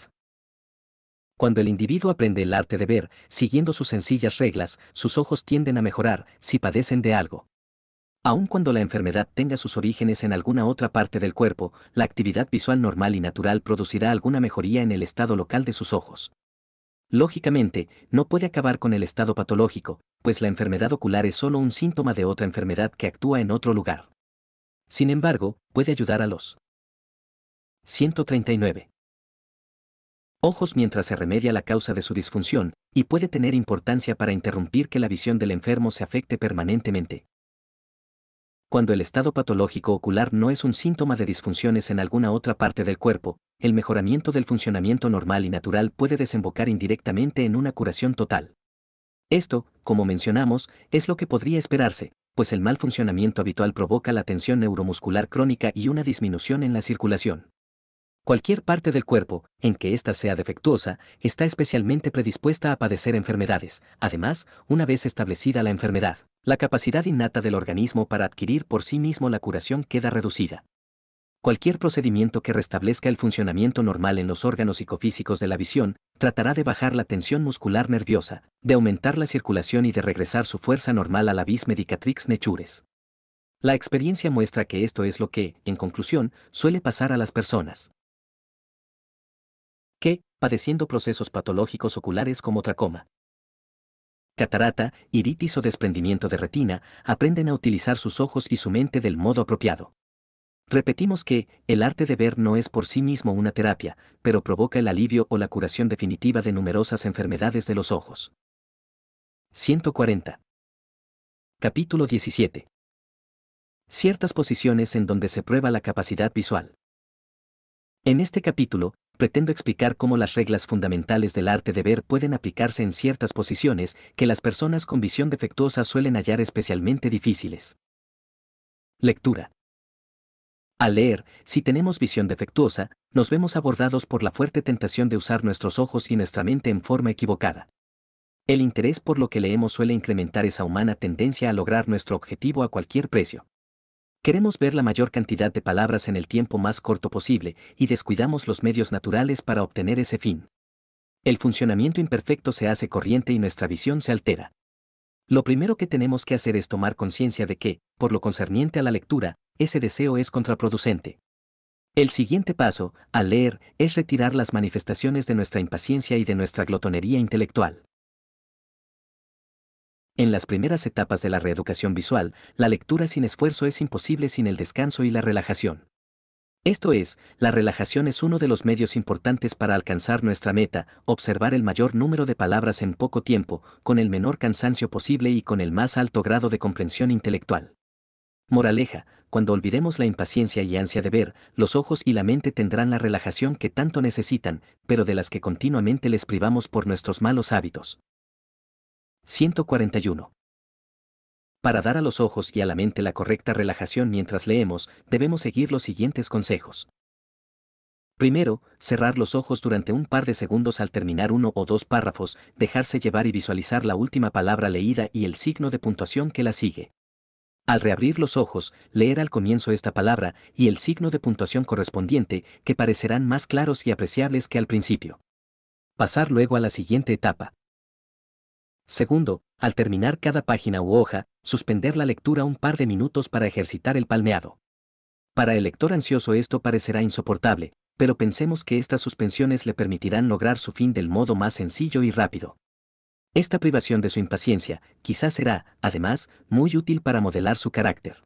Cuando el individuo aprende el arte de ver, siguiendo sus sencillas reglas, sus ojos tienden a mejorar si padecen de algo. Aun cuando la enfermedad tenga sus orígenes en alguna otra parte del cuerpo, la actividad visual normal y natural producirá alguna mejoría en el estado local de sus ojos. Lógicamente, no puede acabar con el estado patológico, pues la enfermedad ocular es solo un síntoma de otra enfermedad que actúa en otro lugar. Sin embargo, puede ayudar a los 139 ojos mientras se remedia la causa de su disfunción, y puede tener importancia para interrumpir que la visión del enfermo se afecte permanentemente. Cuando el estado patológico ocular no es un síntoma de disfunciones en alguna otra parte del cuerpo, el mejoramiento del funcionamiento normal y natural puede desembocar indirectamente en una curación total. Esto, como mencionamos, es lo que podría esperarse, pues el mal funcionamiento habitual provoca la tensión neuromuscular crónica y una disminución en la circulación. Cualquier parte del cuerpo, en que ésta sea defectuosa, está especialmente predispuesta a padecer enfermedades. Además, una vez establecida la enfermedad, la capacidad innata del organismo para adquirir por sí mismo la curación queda reducida cualquier procedimiento que restablezca el funcionamiento normal en los órganos psicofísicos de la visión, tratará de bajar la tensión muscular nerviosa, de aumentar la circulación y de regresar su fuerza normal a la vis medicatrix nechures. La experiencia muestra que esto es lo que, en conclusión, suele pasar a las personas que, padeciendo procesos patológicos oculares como tracoma, catarata, iritis o desprendimiento de retina, aprenden a utilizar sus ojos y su mente del modo apropiado. Repetimos que, el arte de ver no es por sí mismo una terapia, pero provoca el alivio o la curación definitiva de numerosas enfermedades de los ojos. 140. Capítulo 17. Ciertas posiciones en donde se prueba la capacidad visual. En este capítulo, pretendo explicar cómo las reglas fundamentales del arte de ver pueden aplicarse en ciertas posiciones que las personas con visión defectuosa suelen hallar especialmente difíciles. Lectura. Al leer, si tenemos visión defectuosa, nos vemos abordados por la fuerte tentación de usar nuestros ojos y nuestra mente en forma equivocada. El interés por lo que leemos suele incrementar esa humana tendencia a lograr nuestro objetivo a cualquier precio. Queremos ver la mayor cantidad de palabras en el tiempo más corto posible y descuidamos los medios naturales para obtener ese fin. El funcionamiento imperfecto se hace corriente y nuestra visión se altera. Lo primero que tenemos que hacer es tomar conciencia de que, por lo concerniente a la lectura, ese deseo es contraproducente. El siguiente paso, al leer, es retirar las manifestaciones de nuestra impaciencia y de nuestra glotonería intelectual. En las primeras etapas de la reeducación visual, la lectura sin esfuerzo es imposible sin el descanso y la relajación. Esto es, la relajación es uno de los medios importantes para alcanzar nuestra meta, observar el mayor número de palabras en poco tiempo, con el menor cansancio posible y con el más alto grado de comprensión intelectual. Moraleja, cuando olvidemos la impaciencia y ansia de ver, los ojos y la mente tendrán la relajación que tanto necesitan, pero de las que continuamente les privamos por nuestros malos hábitos. 141. Para dar a los ojos y a la mente la correcta relajación mientras leemos, debemos seguir los siguientes consejos. Primero, cerrar los ojos durante un par de segundos al terminar uno o dos párrafos, dejarse llevar y visualizar la última palabra leída y el signo de puntuación que la sigue. Al reabrir los ojos, leer al comienzo esta palabra y el signo de puntuación correspondiente, que parecerán más claros y apreciables que al principio. Pasar luego a la siguiente etapa. Segundo, al terminar cada página u hoja, suspender la lectura un par de minutos para ejercitar el palmeado. Para el lector ansioso esto parecerá insoportable, pero pensemos que estas suspensiones le permitirán lograr su fin del modo más sencillo y rápido. Esta privación de su impaciencia quizás será, además, muy útil para modelar su carácter.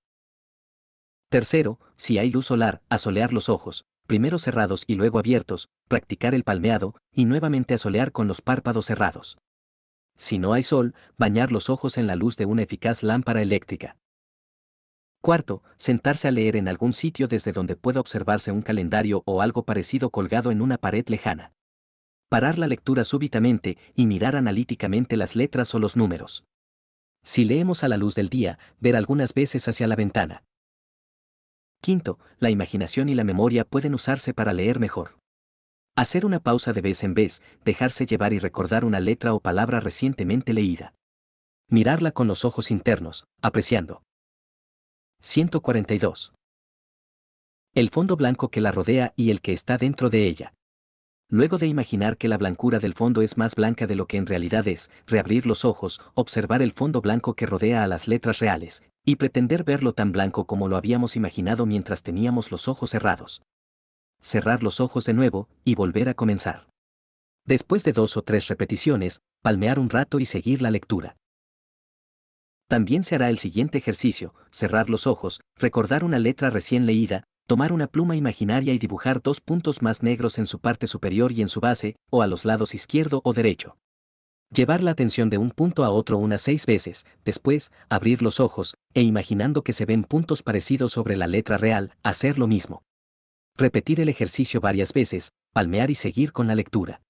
Tercero, si hay luz solar, asolear los ojos, primero cerrados y luego abiertos, practicar el palmeado, y nuevamente asolear con los párpados cerrados si no hay sol, bañar los ojos en la luz de una eficaz lámpara eléctrica. Cuarto, sentarse a leer en algún sitio desde donde pueda observarse un calendario o algo parecido colgado en una pared lejana. Parar la lectura súbitamente y mirar analíticamente las letras o los números. Si leemos a la luz del día, ver algunas veces hacia la ventana. Quinto, la imaginación y la memoria pueden usarse para leer mejor. Hacer una pausa de vez en vez, dejarse llevar y recordar una letra o palabra recientemente leída. Mirarla con los ojos internos, apreciando. 142. El fondo blanco que la rodea y el que está dentro de ella. Luego de imaginar que la blancura del fondo es más blanca de lo que en realidad es, reabrir los ojos, observar el fondo blanco que rodea a las letras reales, y pretender verlo tan blanco como lo habíamos imaginado mientras teníamos los ojos cerrados cerrar los ojos de nuevo y volver a comenzar. Después de dos o tres repeticiones, palmear un rato y seguir la lectura. También se hará el siguiente ejercicio, cerrar los ojos, recordar una letra recién leída, tomar una pluma imaginaria y dibujar dos puntos más negros en su parte superior y en su base, o a los lados izquierdo o derecho. Llevar la atención de un punto a otro unas seis veces, después, abrir los ojos, e imaginando que se ven puntos parecidos sobre la letra real, hacer lo mismo repetir el ejercicio varias veces, palmear y seguir con la lectura.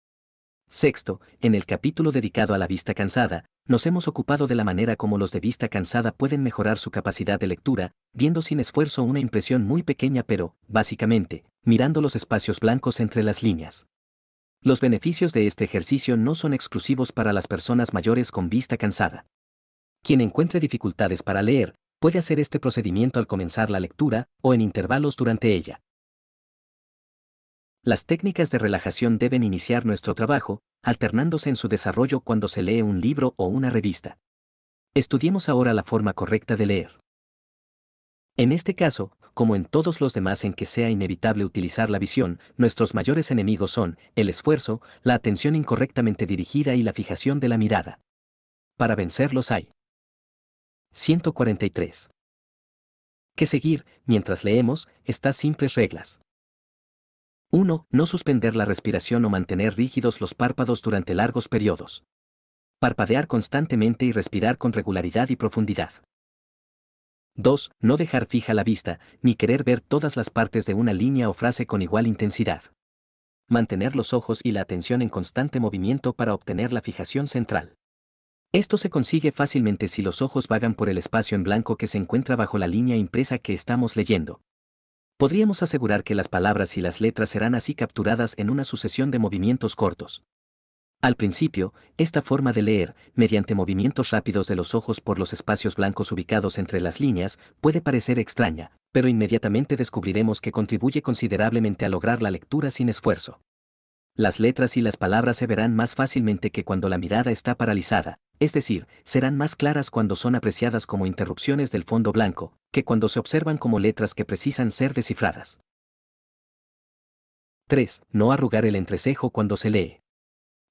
Sexto, en el capítulo dedicado a la vista cansada, nos hemos ocupado de la manera como los de vista cansada pueden mejorar su capacidad de lectura, viendo sin esfuerzo una impresión muy pequeña pero, básicamente, mirando los espacios blancos entre las líneas. Los beneficios de este ejercicio no son exclusivos para las personas mayores con vista cansada. Quien encuentre dificultades para leer, puede hacer este procedimiento al comenzar la lectura o en intervalos durante ella. Las técnicas de relajación deben iniciar nuestro trabajo, alternándose en su desarrollo cuando se lee un libro o una revista. Estudiemos ahora la forma correcta de leer. En este caso, como en todos los demás en que sea inevitable utilizar la visión, nuestros mayores enemigos son el esfuerzo, la atención incorrectamente dirigida y la fijación de la mirada. Para vencerlos hay 143. ¿Qué seguir, mientras leemos, estas simples reglas. 1. No suspender la respiración o mantener rígidos los párpados durante largos periodos. Parpadear constantemente y respirar con regularidad y profundidad. 2. No dejar fija la vista, ni querer ver todas las partes de una línea o frase con igual intensidad. Mantener los ojos y la atención en constante movimiento para obtener la fijación central. Esto se consigue fácilmente si los ojos vagan por el espacio en blanco que se encuentra bajo la línea impresa que estamos leyendo podríamos asegurar que las palabras y las letras serán así capturadas en una sucesión de movimientos cortos. Al principio, esta forma de leer, mediante movimientos rápidos de los ojos por los espacios blancos ubicados entre las líneas, puede parecer extraña, pero inmediatamente descubriremos que contribuye considerablemente a lograr la lectura sin esfuerzo. Las letras y las palabras se verán más fácilmente que cuando la mirada está paralizada, es decir, serán más claras cuando son apreciadas como interrupciones del fondo blanco, que cuando se observan como letras que precisan ser descifradas. 3. No arrugar el entrecejo cuando se lee.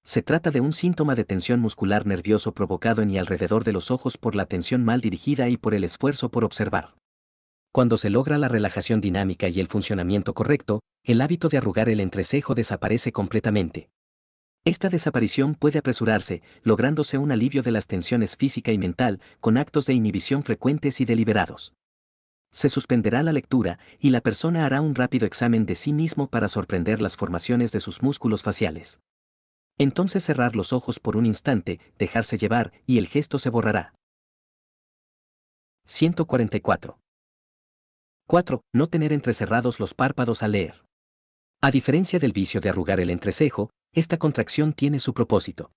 Se trata de un síntoma de tensión muscular nervioso provocado en y alrededor de los ojos por la tensión mal dirigida y por el esfuerzo por observar. Cuando se logra la relajación dinámica y el funcionamiento correcto, el hábito de arrugar el entrecejo desaparece completamente. Esta desaparición puede apresurarse, lográndose un alivio de las tensiones física y mental, con actos de inhibición frecuentes y deliberados. Se suspenderá la lectura y la persona hará un rápido examen de sí mismo para sorprender las formaciones de sus músculos faciales. Entonces cerrar los ojos por un instante, dejarse llevar y el gesto se borrará. 144. 4. No tener entrecerrados los párpados al leer. A diferencia del vicio de arrugar el entrecejo, esta contracción tiene su propósito.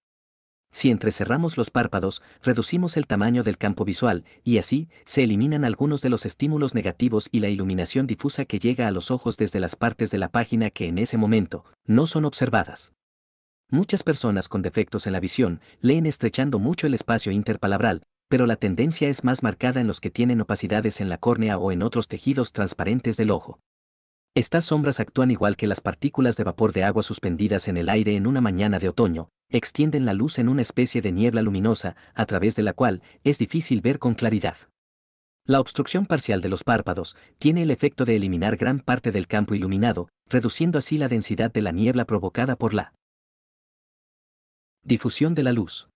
Si entrecerramos los párpados, reducimos el tamaño del campo visual, y así, se eliminan algunos de los estímulos negativos y la iluminación difusa que llega a los ojos desde las partes de la página que en ese momento no son observadas. Muchas personas con defectos en la visión leen estrechando mucho el espacio interpalabral, pero la tendencia es más marcada en los que tienen opacidades en la córnea o en otros tejidos transparentes del ojo. Estas sombras actúan igual que las partículas de vapor de agua suspendidas en el aire en una mañana de otoño, extienden la luz en una especie de niebla luminosa, a través de la cual es difícil ver con claridad. La obstrucción parcial de los párpados tiene el efecto de eliminar gran parte del campo iluminado, reduciendo así la densidad de la niebla provocada por la difusión de la luz.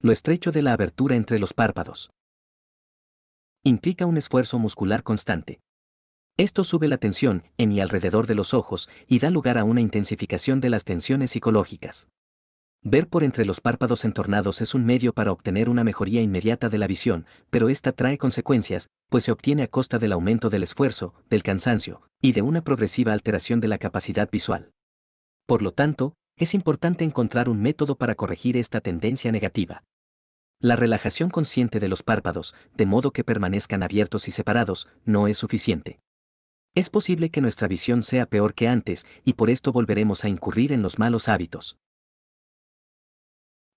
Lo estrecho de la abertura entre los párpados implica un esfuerzo muscular constante, esto sube la tensión en y alrededor de los ojos y da lugar a una intensificación de las tensiones psicológicas. Ver por entre los párpados entornados es un medio para obtener una mejoría inmediata de la visión, pero esta trae consecuencias, pues se obtiene a costa del aumento del esfuerzo, del cansancio, y de una progresiva alteración de la capacidad visual. Por lo tanto, es importante encontrar un método para corregir esta tendencia negativa. La relajación consciente de los párpados, de modo que permanezcan abiertos y separados, no es suficiente. Es posible que nuestra visión sea peor que antes y por esto volveremos a incurrir en los malos hábitos.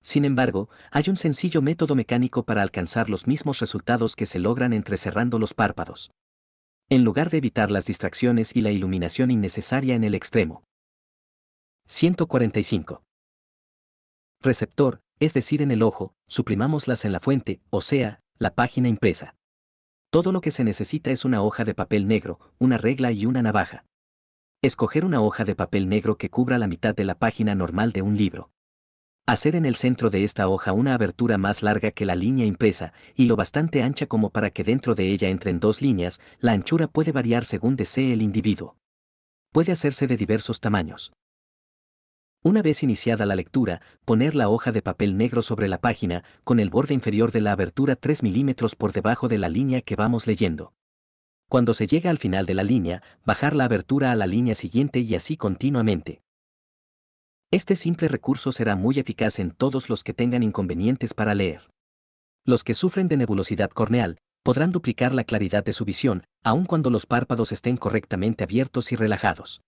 Sin embargo, hay un sencillo método mecánico para alcanzar los mismos resultados que se logran entrecerrando los párpados. En lugar de evitar las distracciones y la iluminación innecesaria en el extremo. 145. Receptor, es decir, en el ojo, suprimámoslas en la fuente, o sea, la página impresa. Todo lo que se necesita es una hoja de papel negro, una regla y una navaja. Escoger una hoja de papel negro que cubra la mitad de la página normal de un libro. Hacer en el centro de esta hoja una abertura más larga que la línea impresa y lo bastante ancha como para que dentro de ella entren dos líneas, la anchura puede variar según desee el individuo. Puede hacerse de diversos tamaños. Una vez iniciada la lectura, poner la hoja de papel negro sobre la página, con el borde inferior de la abertura 3 milímetros por debajo de la línea que vamos leyendo. Cuando se llega al final de la línea, bajar la abertura a la línea siguiente y así continuamente. Este simple recurso será muy eficaz en todos los que tengan inconvenientes para leer. Los que sufren de nebulosidad corneal podrán duplicar la claridad de su visión, aun cuando los párpados estén correctamente abiertos y relajados.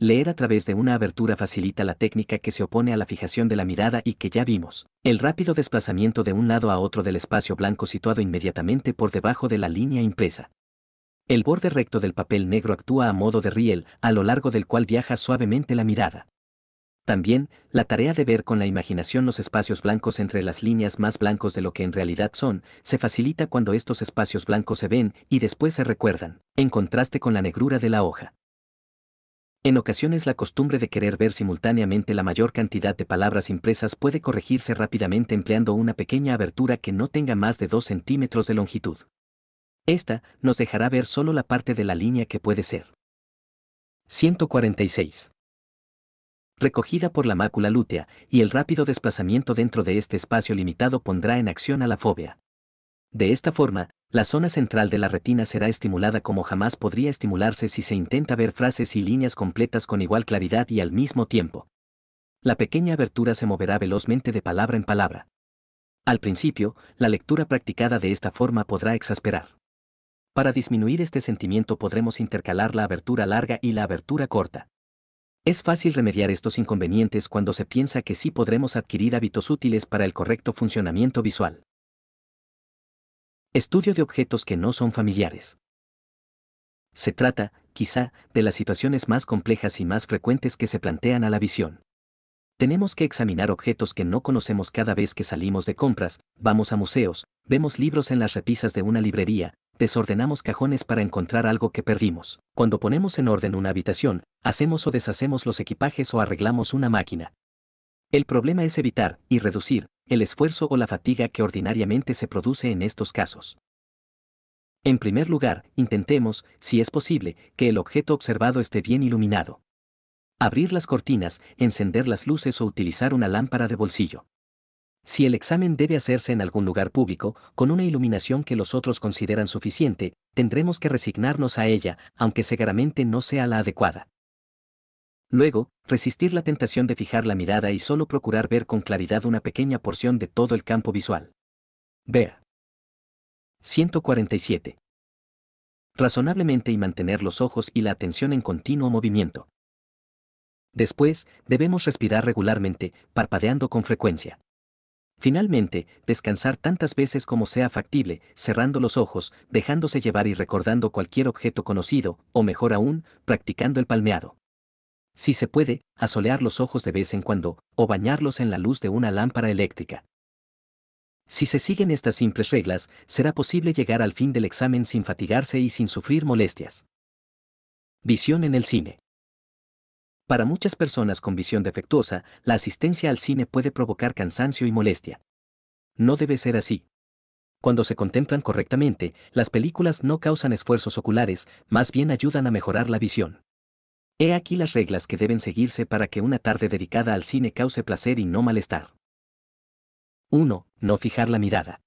Leer a través de una abertura facilita la técnica que se opone a la fijación de la mirada y que ya vimos, el rápido desplazamiento de un lado a otro del espacio blanco situado inmediatamente por debajo de la línea impresa. El borde recto del papel negro actúa a modo de riel, a lo largo del cual viaja suavemente la mirada. También, la tarea de ver con la imaginación los espacios blancos entre las líneas más blancos de lo que en realidad son, se facilita cuando estos espacios blancos se ven y después se recuerdan, en contraste con la negrura de la hoja. En ocasiones la costumbre de querer ver simultáneamente la mayor cantidad de palabras impresas puede corregirse rápidamente empleando una pequeña abertura que no tenga más de 2 centímetros de longitud. Esta nos dejará ver solo la parte de la línea que puede ser. 146. Recogida por la mácula lútea y el rápido desplazamiento dentro de este espacio limitado pondrá en acción a la fobia. De esta forma, la zona central de la retina será estimulada como jamás podría estimularse si se intenta ver frases y líneas completas con igual claridad y al mismo tiempo. La pequeña abertura se moverá velozmente de palabra en palabra. Al principio, la lectura practicada de esta forma podrá exasperar. Para disminuir este sentimiento podremos intercalar la abertura larga y la abertura corta. Es fácil remediar estos inconvenientes cuando se piensa que sí podremos adquirir hábitos útiles para el correcto funcionamiento visual. Estudio de objetos que no son familiares. Se trata, quizá, de las situaciones más complejas y más frecuentes que se plantean a la visión. Tenemos que examinar objetos que no conocemos cada vez que salimos de compras, vamos a museos, vemos libros en las repisas de una librería, desordenamos cajones para encontrar algo que perdimos. Cuando ponemos en orden una habitación, hacemos o deshacemos los equipajes o arreglamos una máquina, el problema es evitar y reducir el esfuerzo o la fatiga que ordinariamente se produce en estos casos. En primer lugar, intentemos, si es posible, que el objeto observado esté bien iluminado. Abrir las cortinas, encender las luces o utilizar una lámpara de bolsillo. Si el examen debe hacerse en algún lugar público, con una iluminación que los otros consideran suficiente, tendremos que resignarnos a ella, aunque seguramente no sea la adecuada. Luego, resistir la tentación de fijar la mirada y solo procurar ver con claridad una pequeña porción de todo el campo visual. Vea. 147. Razonablemente y mantener los ojos y la atención en continuo movimiento. Después, debemos respirar regularmente, parpadeando con frecuencia. Finalmente, descansar tantas veces como sea factible, cerrando los ojos, dejándose llevar y recordando cualquier objeto conocido, o mejor aún, practicando el palmeado si se puede, asolear los ojos de vez en cuando, o bañarlos en la luz de una lámpara eléctrica. Si se siguen estas simples reglas, será posible llegar al fin del examen sin fatigarse y sin sufrir molestias. Visión en el cine. Para muchas personas con visión defectuosa, la asistencia al cine puede provocar cansancio y molestia. No debe ser así. Cuando se contemplan correctamente, las películas no causan esfuerzos oculares, más bien ayudan a mejorar la visión. He aquí las reglas que deben seguirse para que una tarde dedicada al cine cause placer y no malestar. 1. No fijar la mirada.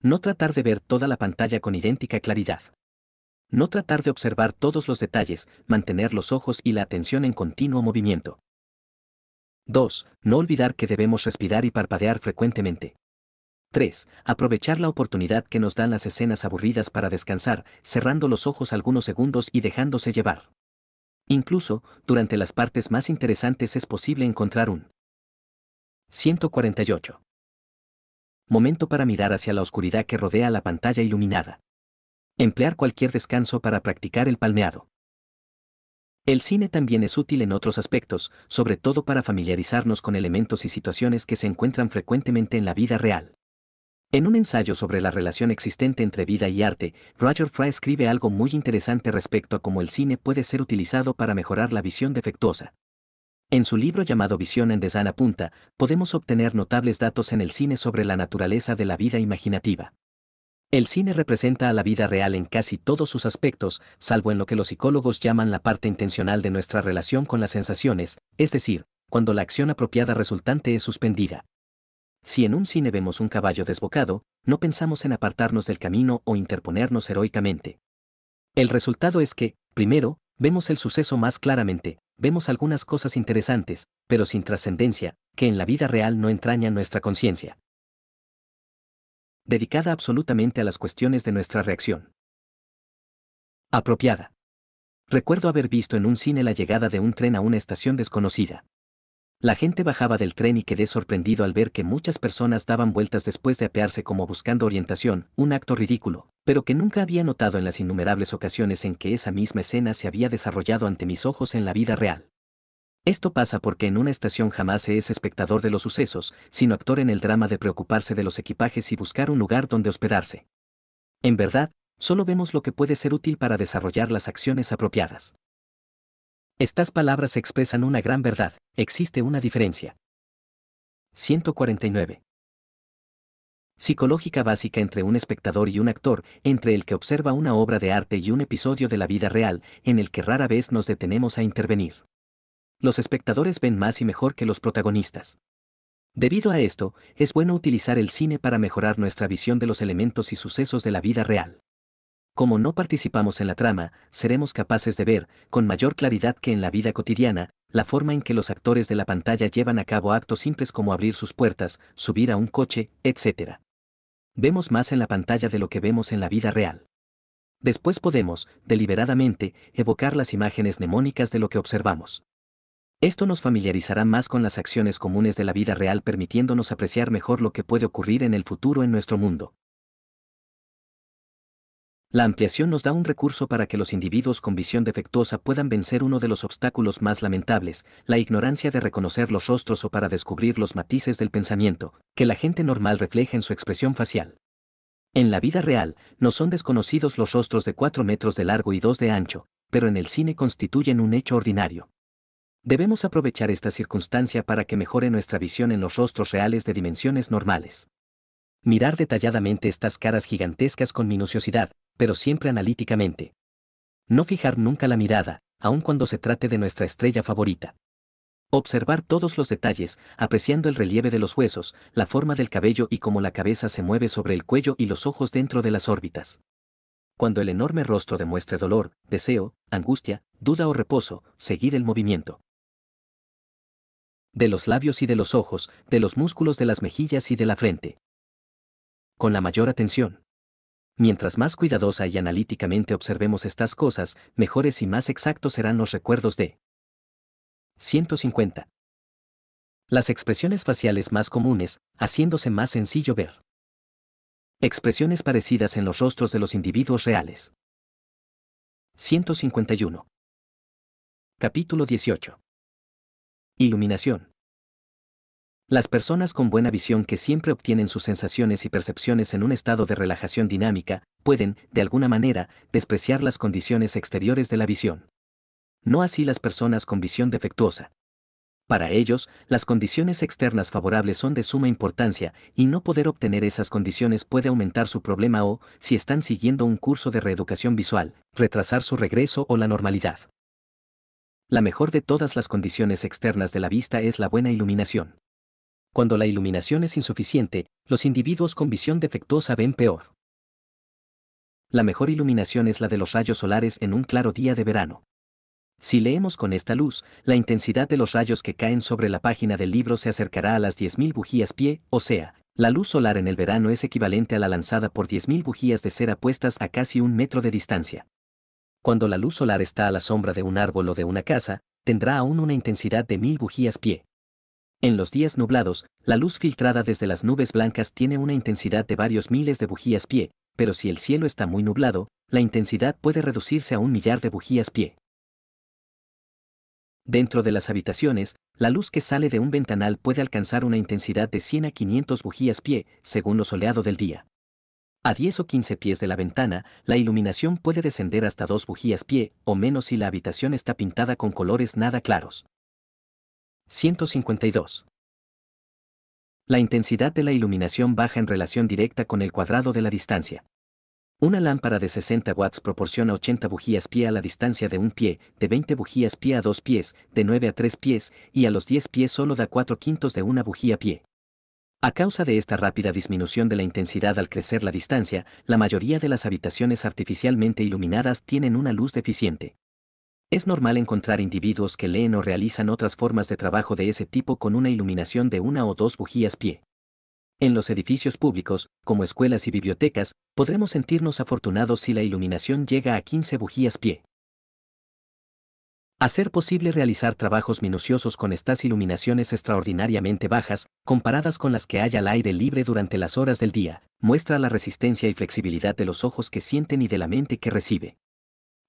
No tratar de ver toda la pantalla con idéntica claridad. No tratar de observar todos los detalles, mantener los ojos y la atención en continuo movimiento. 2. No olvidar que debemos respirar y parpadear frecuentemente. 3. Aprovechar la oportunidad que nos dan las escenas aburridas para descansar, cerrando los ojos algunos segundos y dejándose llevar. Incluso, durante las partes más interesantes es posible encontrar un 148. Momento para mirar hacia la oscuridad que rodea la pantalla iluminada. Emplear cualquier descanso para practicar el palmeado. El cine también es útil en otros aspectos, sobre todo para familiarizarnos con elementos y situaciones que se encuentran frecuentemente en la vida real. En un ensayo sobre la relación existente entre vida y arte, Roger Fry escribe algo muy interesante respecto a cómo el cine puede ser utilizado para mejorar la visión defectuosa. En su libro llamado Visión en Desana Punta, podemos obtener notables datos en el cine sobre la naturaleza de la vida imaginativa. El cine representa a la vida real en casi todos sus aspectos, salvo en lo que los psicólogos llaman la parte intencional de nuestra relación con las sensaciones, es decir, cuando la acción apropiada resultante es suspendida. Si en un cine vemos un caballo desbocado, no pensamos en apartarnos del camino o interponernos heroicamente. El resultado es que, primero, vemos el suceso más claramente, vemos algunas cosas interesantes, pero sin trascendencia, que en la vida real no entrañan nuestra conciencia. Dedicada absolutamente a las cuestiones de nuestra reacción. Apropiada. Recuerdo haber visto en un cine la llegada de un tren a una estación desconocida. La gente bajaba del tren y quedé sorprendido al ver que muchas personas daban vueltas después de apearse como buscando orientación, un acto ridículo, pero que nunca había notado en las innumerables ocasiones en que esa misma escena se había desarrollado ante mis ojos en la vida real. Esto pasa porque en una estación jamás se es espectador de los sucesos, sino actor en el drama de preocuparse de los equipajes y buscar un lugar donde hospedarse. En verdad, solo vemos lo que puede ser útil para desarrollar las acciones apropiadas. Estas palabras expresan una gran verdad, existe una diferencia. 149. Psicológica básica entre un espectador y un actor, entre el que observa una obra de arte y un episodio de la vida real, en el que rara vez nos detenemos a intervenir. Los espectadores ven más y mejor que los protagonistas. Debido a esto, es bueno utilizar el cine para mejorar nuestra visión de los elementos y sucesos de la vida real. Como no participamos en la trama, seremos capaces de ver, con mayor claridad que en la vida cotidiana, la forma en que los actores de la pantalla llevan a cabo actos simples como abrir sus puertas, subir a un coche, etc. Vemos más en la pantalla de lo que vemos en la vida real. Después podemos, deliberadamente, evocar las imágenes mnemónicas de lo que observamos. Esto nos familiarizará más con las acciones comunes de la vida real permitiéndonos apreciar mejor lo que puede ocurrir en el futuro en nuestro mundo. La ampliación nos da un recurso para que los individuos con visión defectuosa puedan vencer uno de los obstáculos más lamentables, la ignorancia de reconocer los rostros o para descubrir los matices del pensamiento, que la gente normal refleja en su expresión facial. En la vida real, no son desconocidos los rostros de 4 metros de largo y 2 de ancho, pero en el cine constituyen un hecho ordinario. Debemos aprovechar esta circunstancia para que mejore nuestra visión en los rostros reales de dimensiones normales. Mirar detalladamente estas caras gigantescas con minuciosidad, pero siempre analíticamente. No fijar nunca la mirada, aun cuando se trate de nuestra estrella favorita. Observar todos los detalles, apreciando el relieve de los huesos, la forma del cabello y cómo la cabeza se mueve sobre el cuello y los ojos dentro de las órbitas. Cuando el enorme rostro demuestre dolor, deseo, angustia, duda o reposo, seguir el movimiento. De los labios y de los ojos, de los músculos de las mejillas y de la frente. Con la mayor atención. Mientras más cuidadosa y analíticamente observemos estas cosas, mejores y más exactos serán los recuerdos de 150. Las expresiones faciales más comunes, haciéndose más sencillo ver. Expresiones parecidas en los rostros de los individuos reales. 151. Capítulo 18. Iluminación. Las personas con buena visión que siempre obtienen sus sensaciones y percepciones en un estado de relajación dinámica, pueden, de alguna manera, despreciar las condiciones exteriores de la visión. No así las personas con visión defectuosa. Para ellos, las condiciones externas favorables son de suma importancia, y no poder obtener esas condiciones puede aumentar su problema o, si están siguiendo un curso de reeducación visual, retrasar su regreso o la normalidad. La mejor de todas las condiciones externas de la vista es la buena iluminación. Cuando la iluminación es insuficiente, los individuos con visión defectuosa ven peor. La mejor iluminación es la de los rayos solares en un claro día de verano. Si leemos con esta luz, la intensidad de los rayos que caen sobre la página del libro se acercará a las 10.000 bujías pie, o sea, la luz solar en el verano es equivalente a la lanzada por 10.000 bujías de cera puestas a casi un metro de distancia. Cuando la luz solar está a la sombra de un árbol o de una casa, tendrá aún una intensidad de 1.000 bujías pie. En los días nublados, la luz filtrada desde las nubes blancas tiene una intensidad de varios miles de bujías pie, pero si el cielo está muy nublado, la intensidad puede reducirse a un millar de bujías pie. Dentro de las habitaciones, la luz que sale de un ventanal puede alcanzar una intensidad de 100 a 500 bujías pie, según lo soleado del día. A 10 o 15 pies de la ventana, la iluminación puede descender hasta 2 bujías pie o menos si la habitación está pintada con colores nada claros. 152. La intensidad de la iluminación baja en relación directa con el cuadrado de la distancia. Una lámpara de 60 watts proporciona 80 bujías pie a la distancia de un pie, de 20 bujías pie a dos pies, de 9 a 3 pies, y a los 10 pies solo da 4 quintos de una bujía pie. A causa de esta rápida disminución de la intensidad al crecer la distancia, la mayoría de las habitaciones artificialmente iluminadas tienen una luz deficiente. Es normal encontrar individuos que leen o realizan otras formas de trabajo de ese tipo con una iluminación de una o dos bujías pie. En los edificios públicos, como escuelas y bibliotecas, podremos sentirnos afortunados si la iluminación llega a 15 bujías pie. Hacer posible realizar trabajos minuciosos con estas iluminaciones extraordinariamente bajas, comparadas con las que hay al aire libre durante las horas del día, muestra la resistencia y flexibilidad de los ojos que sienten y de la mente que recibe.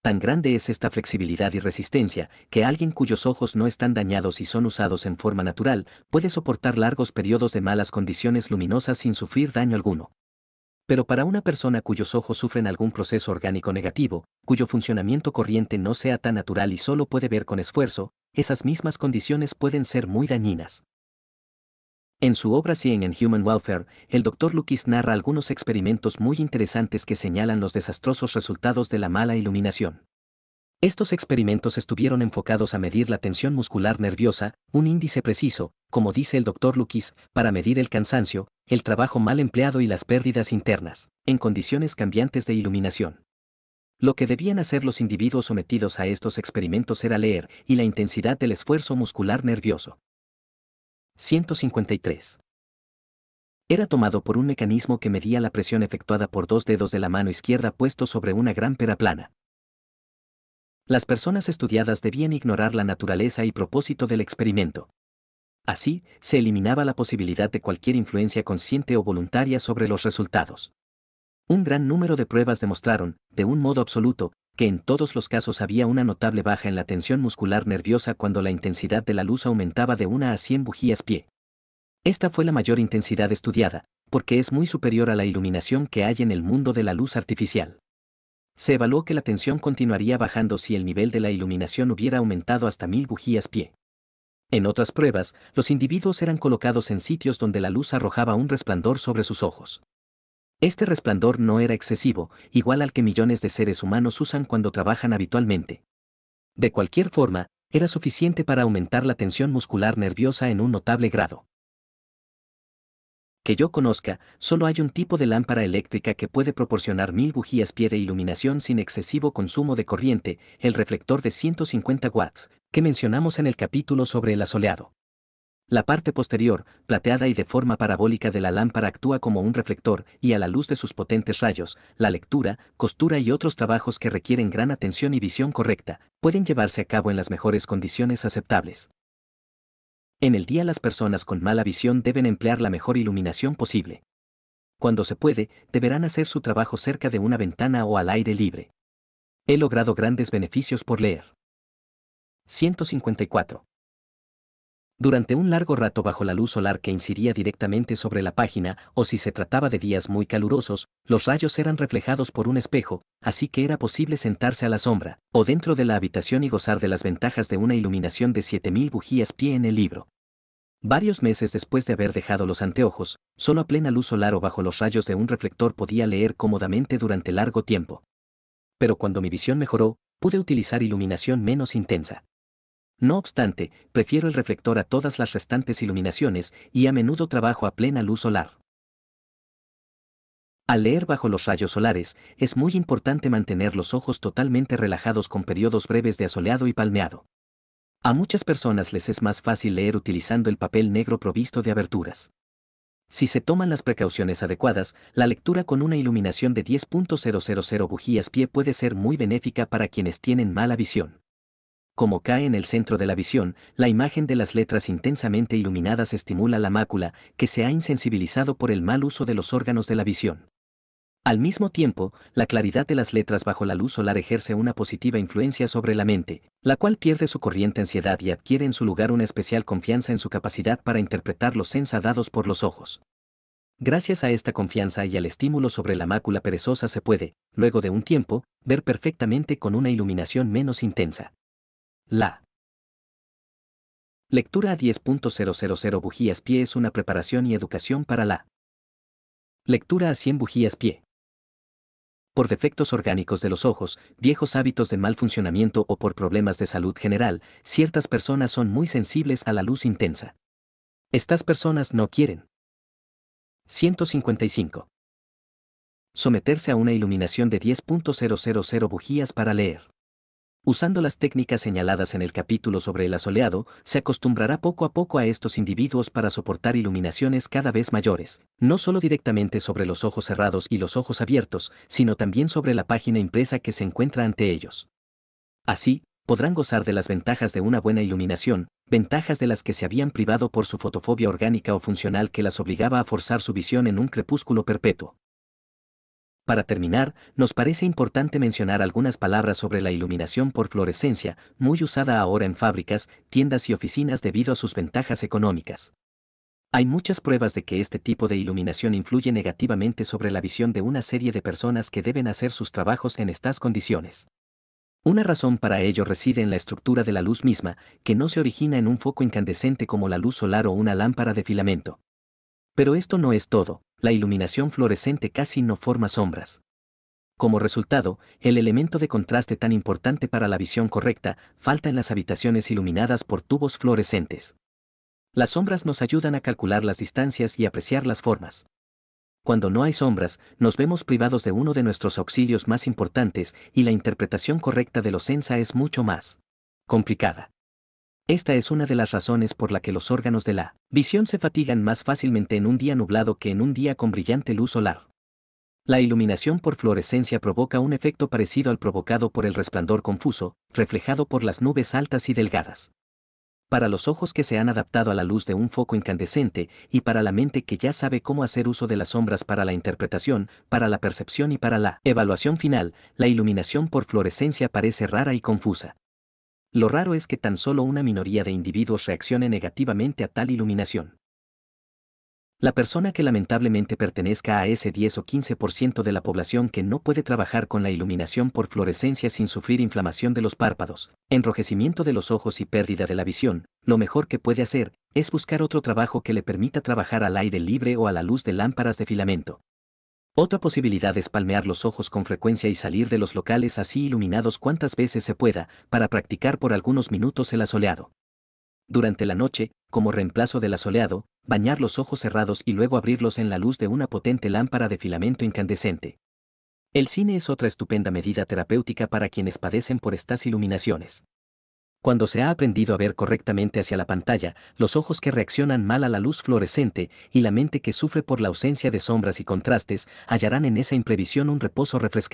Tan grande es esta flexibilidad y resistencia, que alguien cuyos ojos no están dañados y son usados en forma natural, puede soportar largos periodos de malas condiciones luminosas sin sufrir daño alguno. Pero para una persona cuyos ojos sufren algún proceso orgánico negativo, cuyo funcionamiento corriente no sea tan natural y solo puede ver con esfuerzo, esas mismas condiciones pueden ser muy dañinas. En su obra Seeing en Human Welfare, el Dr. Lukis narra algunos experimentos muy interesantes que señalan los desastrosos resultados de la mala iluminación. Estos experimentos estuvieron enfocados a medir la tensión muscular nerviosa, un índice preciso, como dice el Dr. Lukis, para medir el cansancio, el trabajo mal empleado y las pérdidas internas, en condiciones cambiantes de iluminación. Lo que debían hacer los individuos sometidos a estos experimentos era leer y la intensidad del esfuerzo muscular nervioso. 153. Era tomado por un mecanismo que medía la presión efectuada por dos dedos de la mano izquierda puestos sobre una gran pera plana. Las personas estudiadas debían ignorar la naturaleza y propósito del experimento. Así, se eliminaba la posibilidad de cualquier influencia consciente o voluntaria sobre los resultados. Un gran número de pruebas demostraron, de un modo absoluto, que en todos los casos había una notable baja en la tensión muscular nerviosa cuando la intensidad de la luz aumentaba de una a 100 bujías pie. Esta fue la mayor intensidad estudiada, porque es muy superior a la iluminación que hay en el mundo de la luz artificial. Se evaluó que la tensión continuaría bajando si el nivel de la iluminación hubiera aumentado hasta 1000 bujías pie. En otras pruebas, los individuos eran colocados en sitios donde la luz arrojaba un resplandor sobre sus ojos. Este resplandor no era excesivo, igual al que millones de seres humanos usan cuando trabajan habitualmente. De cualquier forma, era suficiente para aumentar la tensión muscular nerviosa en un notable grado. Que yo conozca, solo hay un tipo de lámpara eléctrica que puede proporcionar mil bujías pie de iluminación sin excesivo consumo de corriente, el reflector de 150 watts, que mencionamos en el capítulo sobre el asoleado. La parte posterior, plateada y de forma parabólica de la lámpara actúa como un reflector, y a la luz de sus potentes rayos, la lectura, costura y otros trabajos que requieren gran atención y visión correcta, pueden llevarse a cabo en las mejores condiciones aceptables. En el día las personas con mala visión deben emplear la mejor iluminación posible. Cuando se puede, deberán hacer su trabajo cerca de una ventana o al aire libre. He logrado grandes beneficios por leer. 154 durante un largo rato bajo la luz solar que incidía directamente sobre la página, o si se trataba de días muy calurosos, los rayos eran reflejados por un espejo, así que era posible sentarse a la sombra, o dentro de la habitación y gozar de las ventajas de una iluminación de 7.000 bujías pie en el libro. Varios meses después de haber dejado los anteojos, solo a plena luz solar o bajo los rayos de un reflector podía leer cómodamente durante largo tiempo. Pero cuando mi visión mejoró, pude utilizar iluminación menos intensa. No obstante, prefiero el reflector a todas las restantes iluminaciones y a menudo trabajo a plena luz solar. Al leer bajo los rayos solares, es muy importante mantener los ojos totalmente relajados con periodos breves de asoleado y palmeado. A muchas personas les es más fácil leer utilizando el papel negro provisto de aberturas. Si se toman las precauciones adecuadas, la lectura con una iluminación de 10.000 bujías pie puede ser muy benéfica para quienes tienen mala visión. Como cae en el centro de la visión, la imagen de las letras intensamente iluminadas estimula la mácula, que se ha insensibilizado por el mal uso de los órganos de la visión. Al mismo tiempo, la claridad de las letras bajo la luz solar ejerce una positiva influencia sobre la mente, la cual pierde su corriente ansiedad y adquiere en su lugar una especial confianza en su capacidad para interpretar los sensa dados por los ojos. Gracias a esta confianza y al estímulo sobre la mácula perezosa se puede, luego de un tiempo, ver perfectamente con una iluminación menos intensa. La Lectura a 10.000 bujías pie es una preparación y educación para la Lectura a 100 bujías pie. Por defectos orgánicos de los ojos, viejos hábitos de mal funcionamiento o por problemas de salud general, ciertas personas son muy sensibles a la luz intensa. Estas personas no quieren. 155. Someterse a una iluminación de 10.000 bujías para leer. Usando las técnicas señaladas en el capítulo sobre el asoleado, se acostumbrará poco a poco a estos individuos para soportar iluminaciones cada vez mayores, no solo directamente sobre los ojos cerrados y los ojos abiertos, sino también sobre la página impresa que se encuentra ante ellos. Así, podrán gozar de las ventajas de una buena iluminación, ventajas de las que se habían privado por su fotofobia orgánica o funcional que las obligaba a forzar su visión en un crepúsculo perpetuo. Para terminar, nos parece importante mencionar algunas palabras sobre la iluminación por fluorescencia, muy usada ahora en fábricas, tiendas y oficinas debido a sus ventajas económicas. Hay muchas pruebas de que este tipo de iluminación influye negativamente sobre la visión de una serie de personas que deben hacer sus trabajos en estas condiciones. Una razón para ello reside en la estructura de la luz misma, que no se origina en un foco incandescente como la luz solar o una lámpara de filamento. Pero esto no es todo, la iluminación fluorescente casi no forma sombras. Como resultado, el elemento de contraste tan importante para la visión correcta falta en las habitaciones iluminadas por tubos fluorescentes. Las sombras nos ayudan a calcular las distancias y apreciar las formas. Cuando no hay sombras, nos vemos privados de uno de nuestros auxilios más importantes y la interpretación correcta de los sensa es mucho más complicada. Esta es una de las razones por la que los órganos de la visión se fatigan más fácilmente en un día nublado que en un día con brillante luz solar. La iluminación por fluorescencia provoca un efecto parecido al provocado por el resplandor confuso, reflejado por las nubes altas y delgadas. Para los ojos que se han adaptado a la luz de un foco incandescente y para la mente que ya sabe cómo hacer uso de las sombras para la interpretación, para la percepción y para la evaluación final, la iluminación por fluorescencia parece rara y confusa. Lo raro es que tan solo una minoría de individuos reaccione negativamente a tal iluminación. La persona que lamentablemente pertenezca a ese 10 o 15% de la población que no puede trabajar con la iluminación por fluorescencia sin sufrir inflamación de los párpados, enrojecimiento de los ojos y pérdida de la visión, lo mejor que puede hacer es buscar otro trabajo que le permita trabajar al aire libre o a la luz de lámparas de filamento, otra posibilidad es palmear los ojos con frecuencia y salir de los locales así iluminados cuantas veces se pueda, para practicar por algunos minutos el asoleado. Durante la noche, como reemplazo del asoleado, bañar los ojos cerrados y luego abrirlos en la luz de una potente lámpara de filamento incandescente. El cine es otra estupenda medida terapéutica para quienes padecen por estas iluminaciones. Cuando se ha aprendido a ver correctamente hacia la pantalla, los ojos que reaccionan mal a la luz fluorescente y la mente que sufre por la ausencia de sombras y contrastes hallarán en esa imprevisión un reposo refrescante.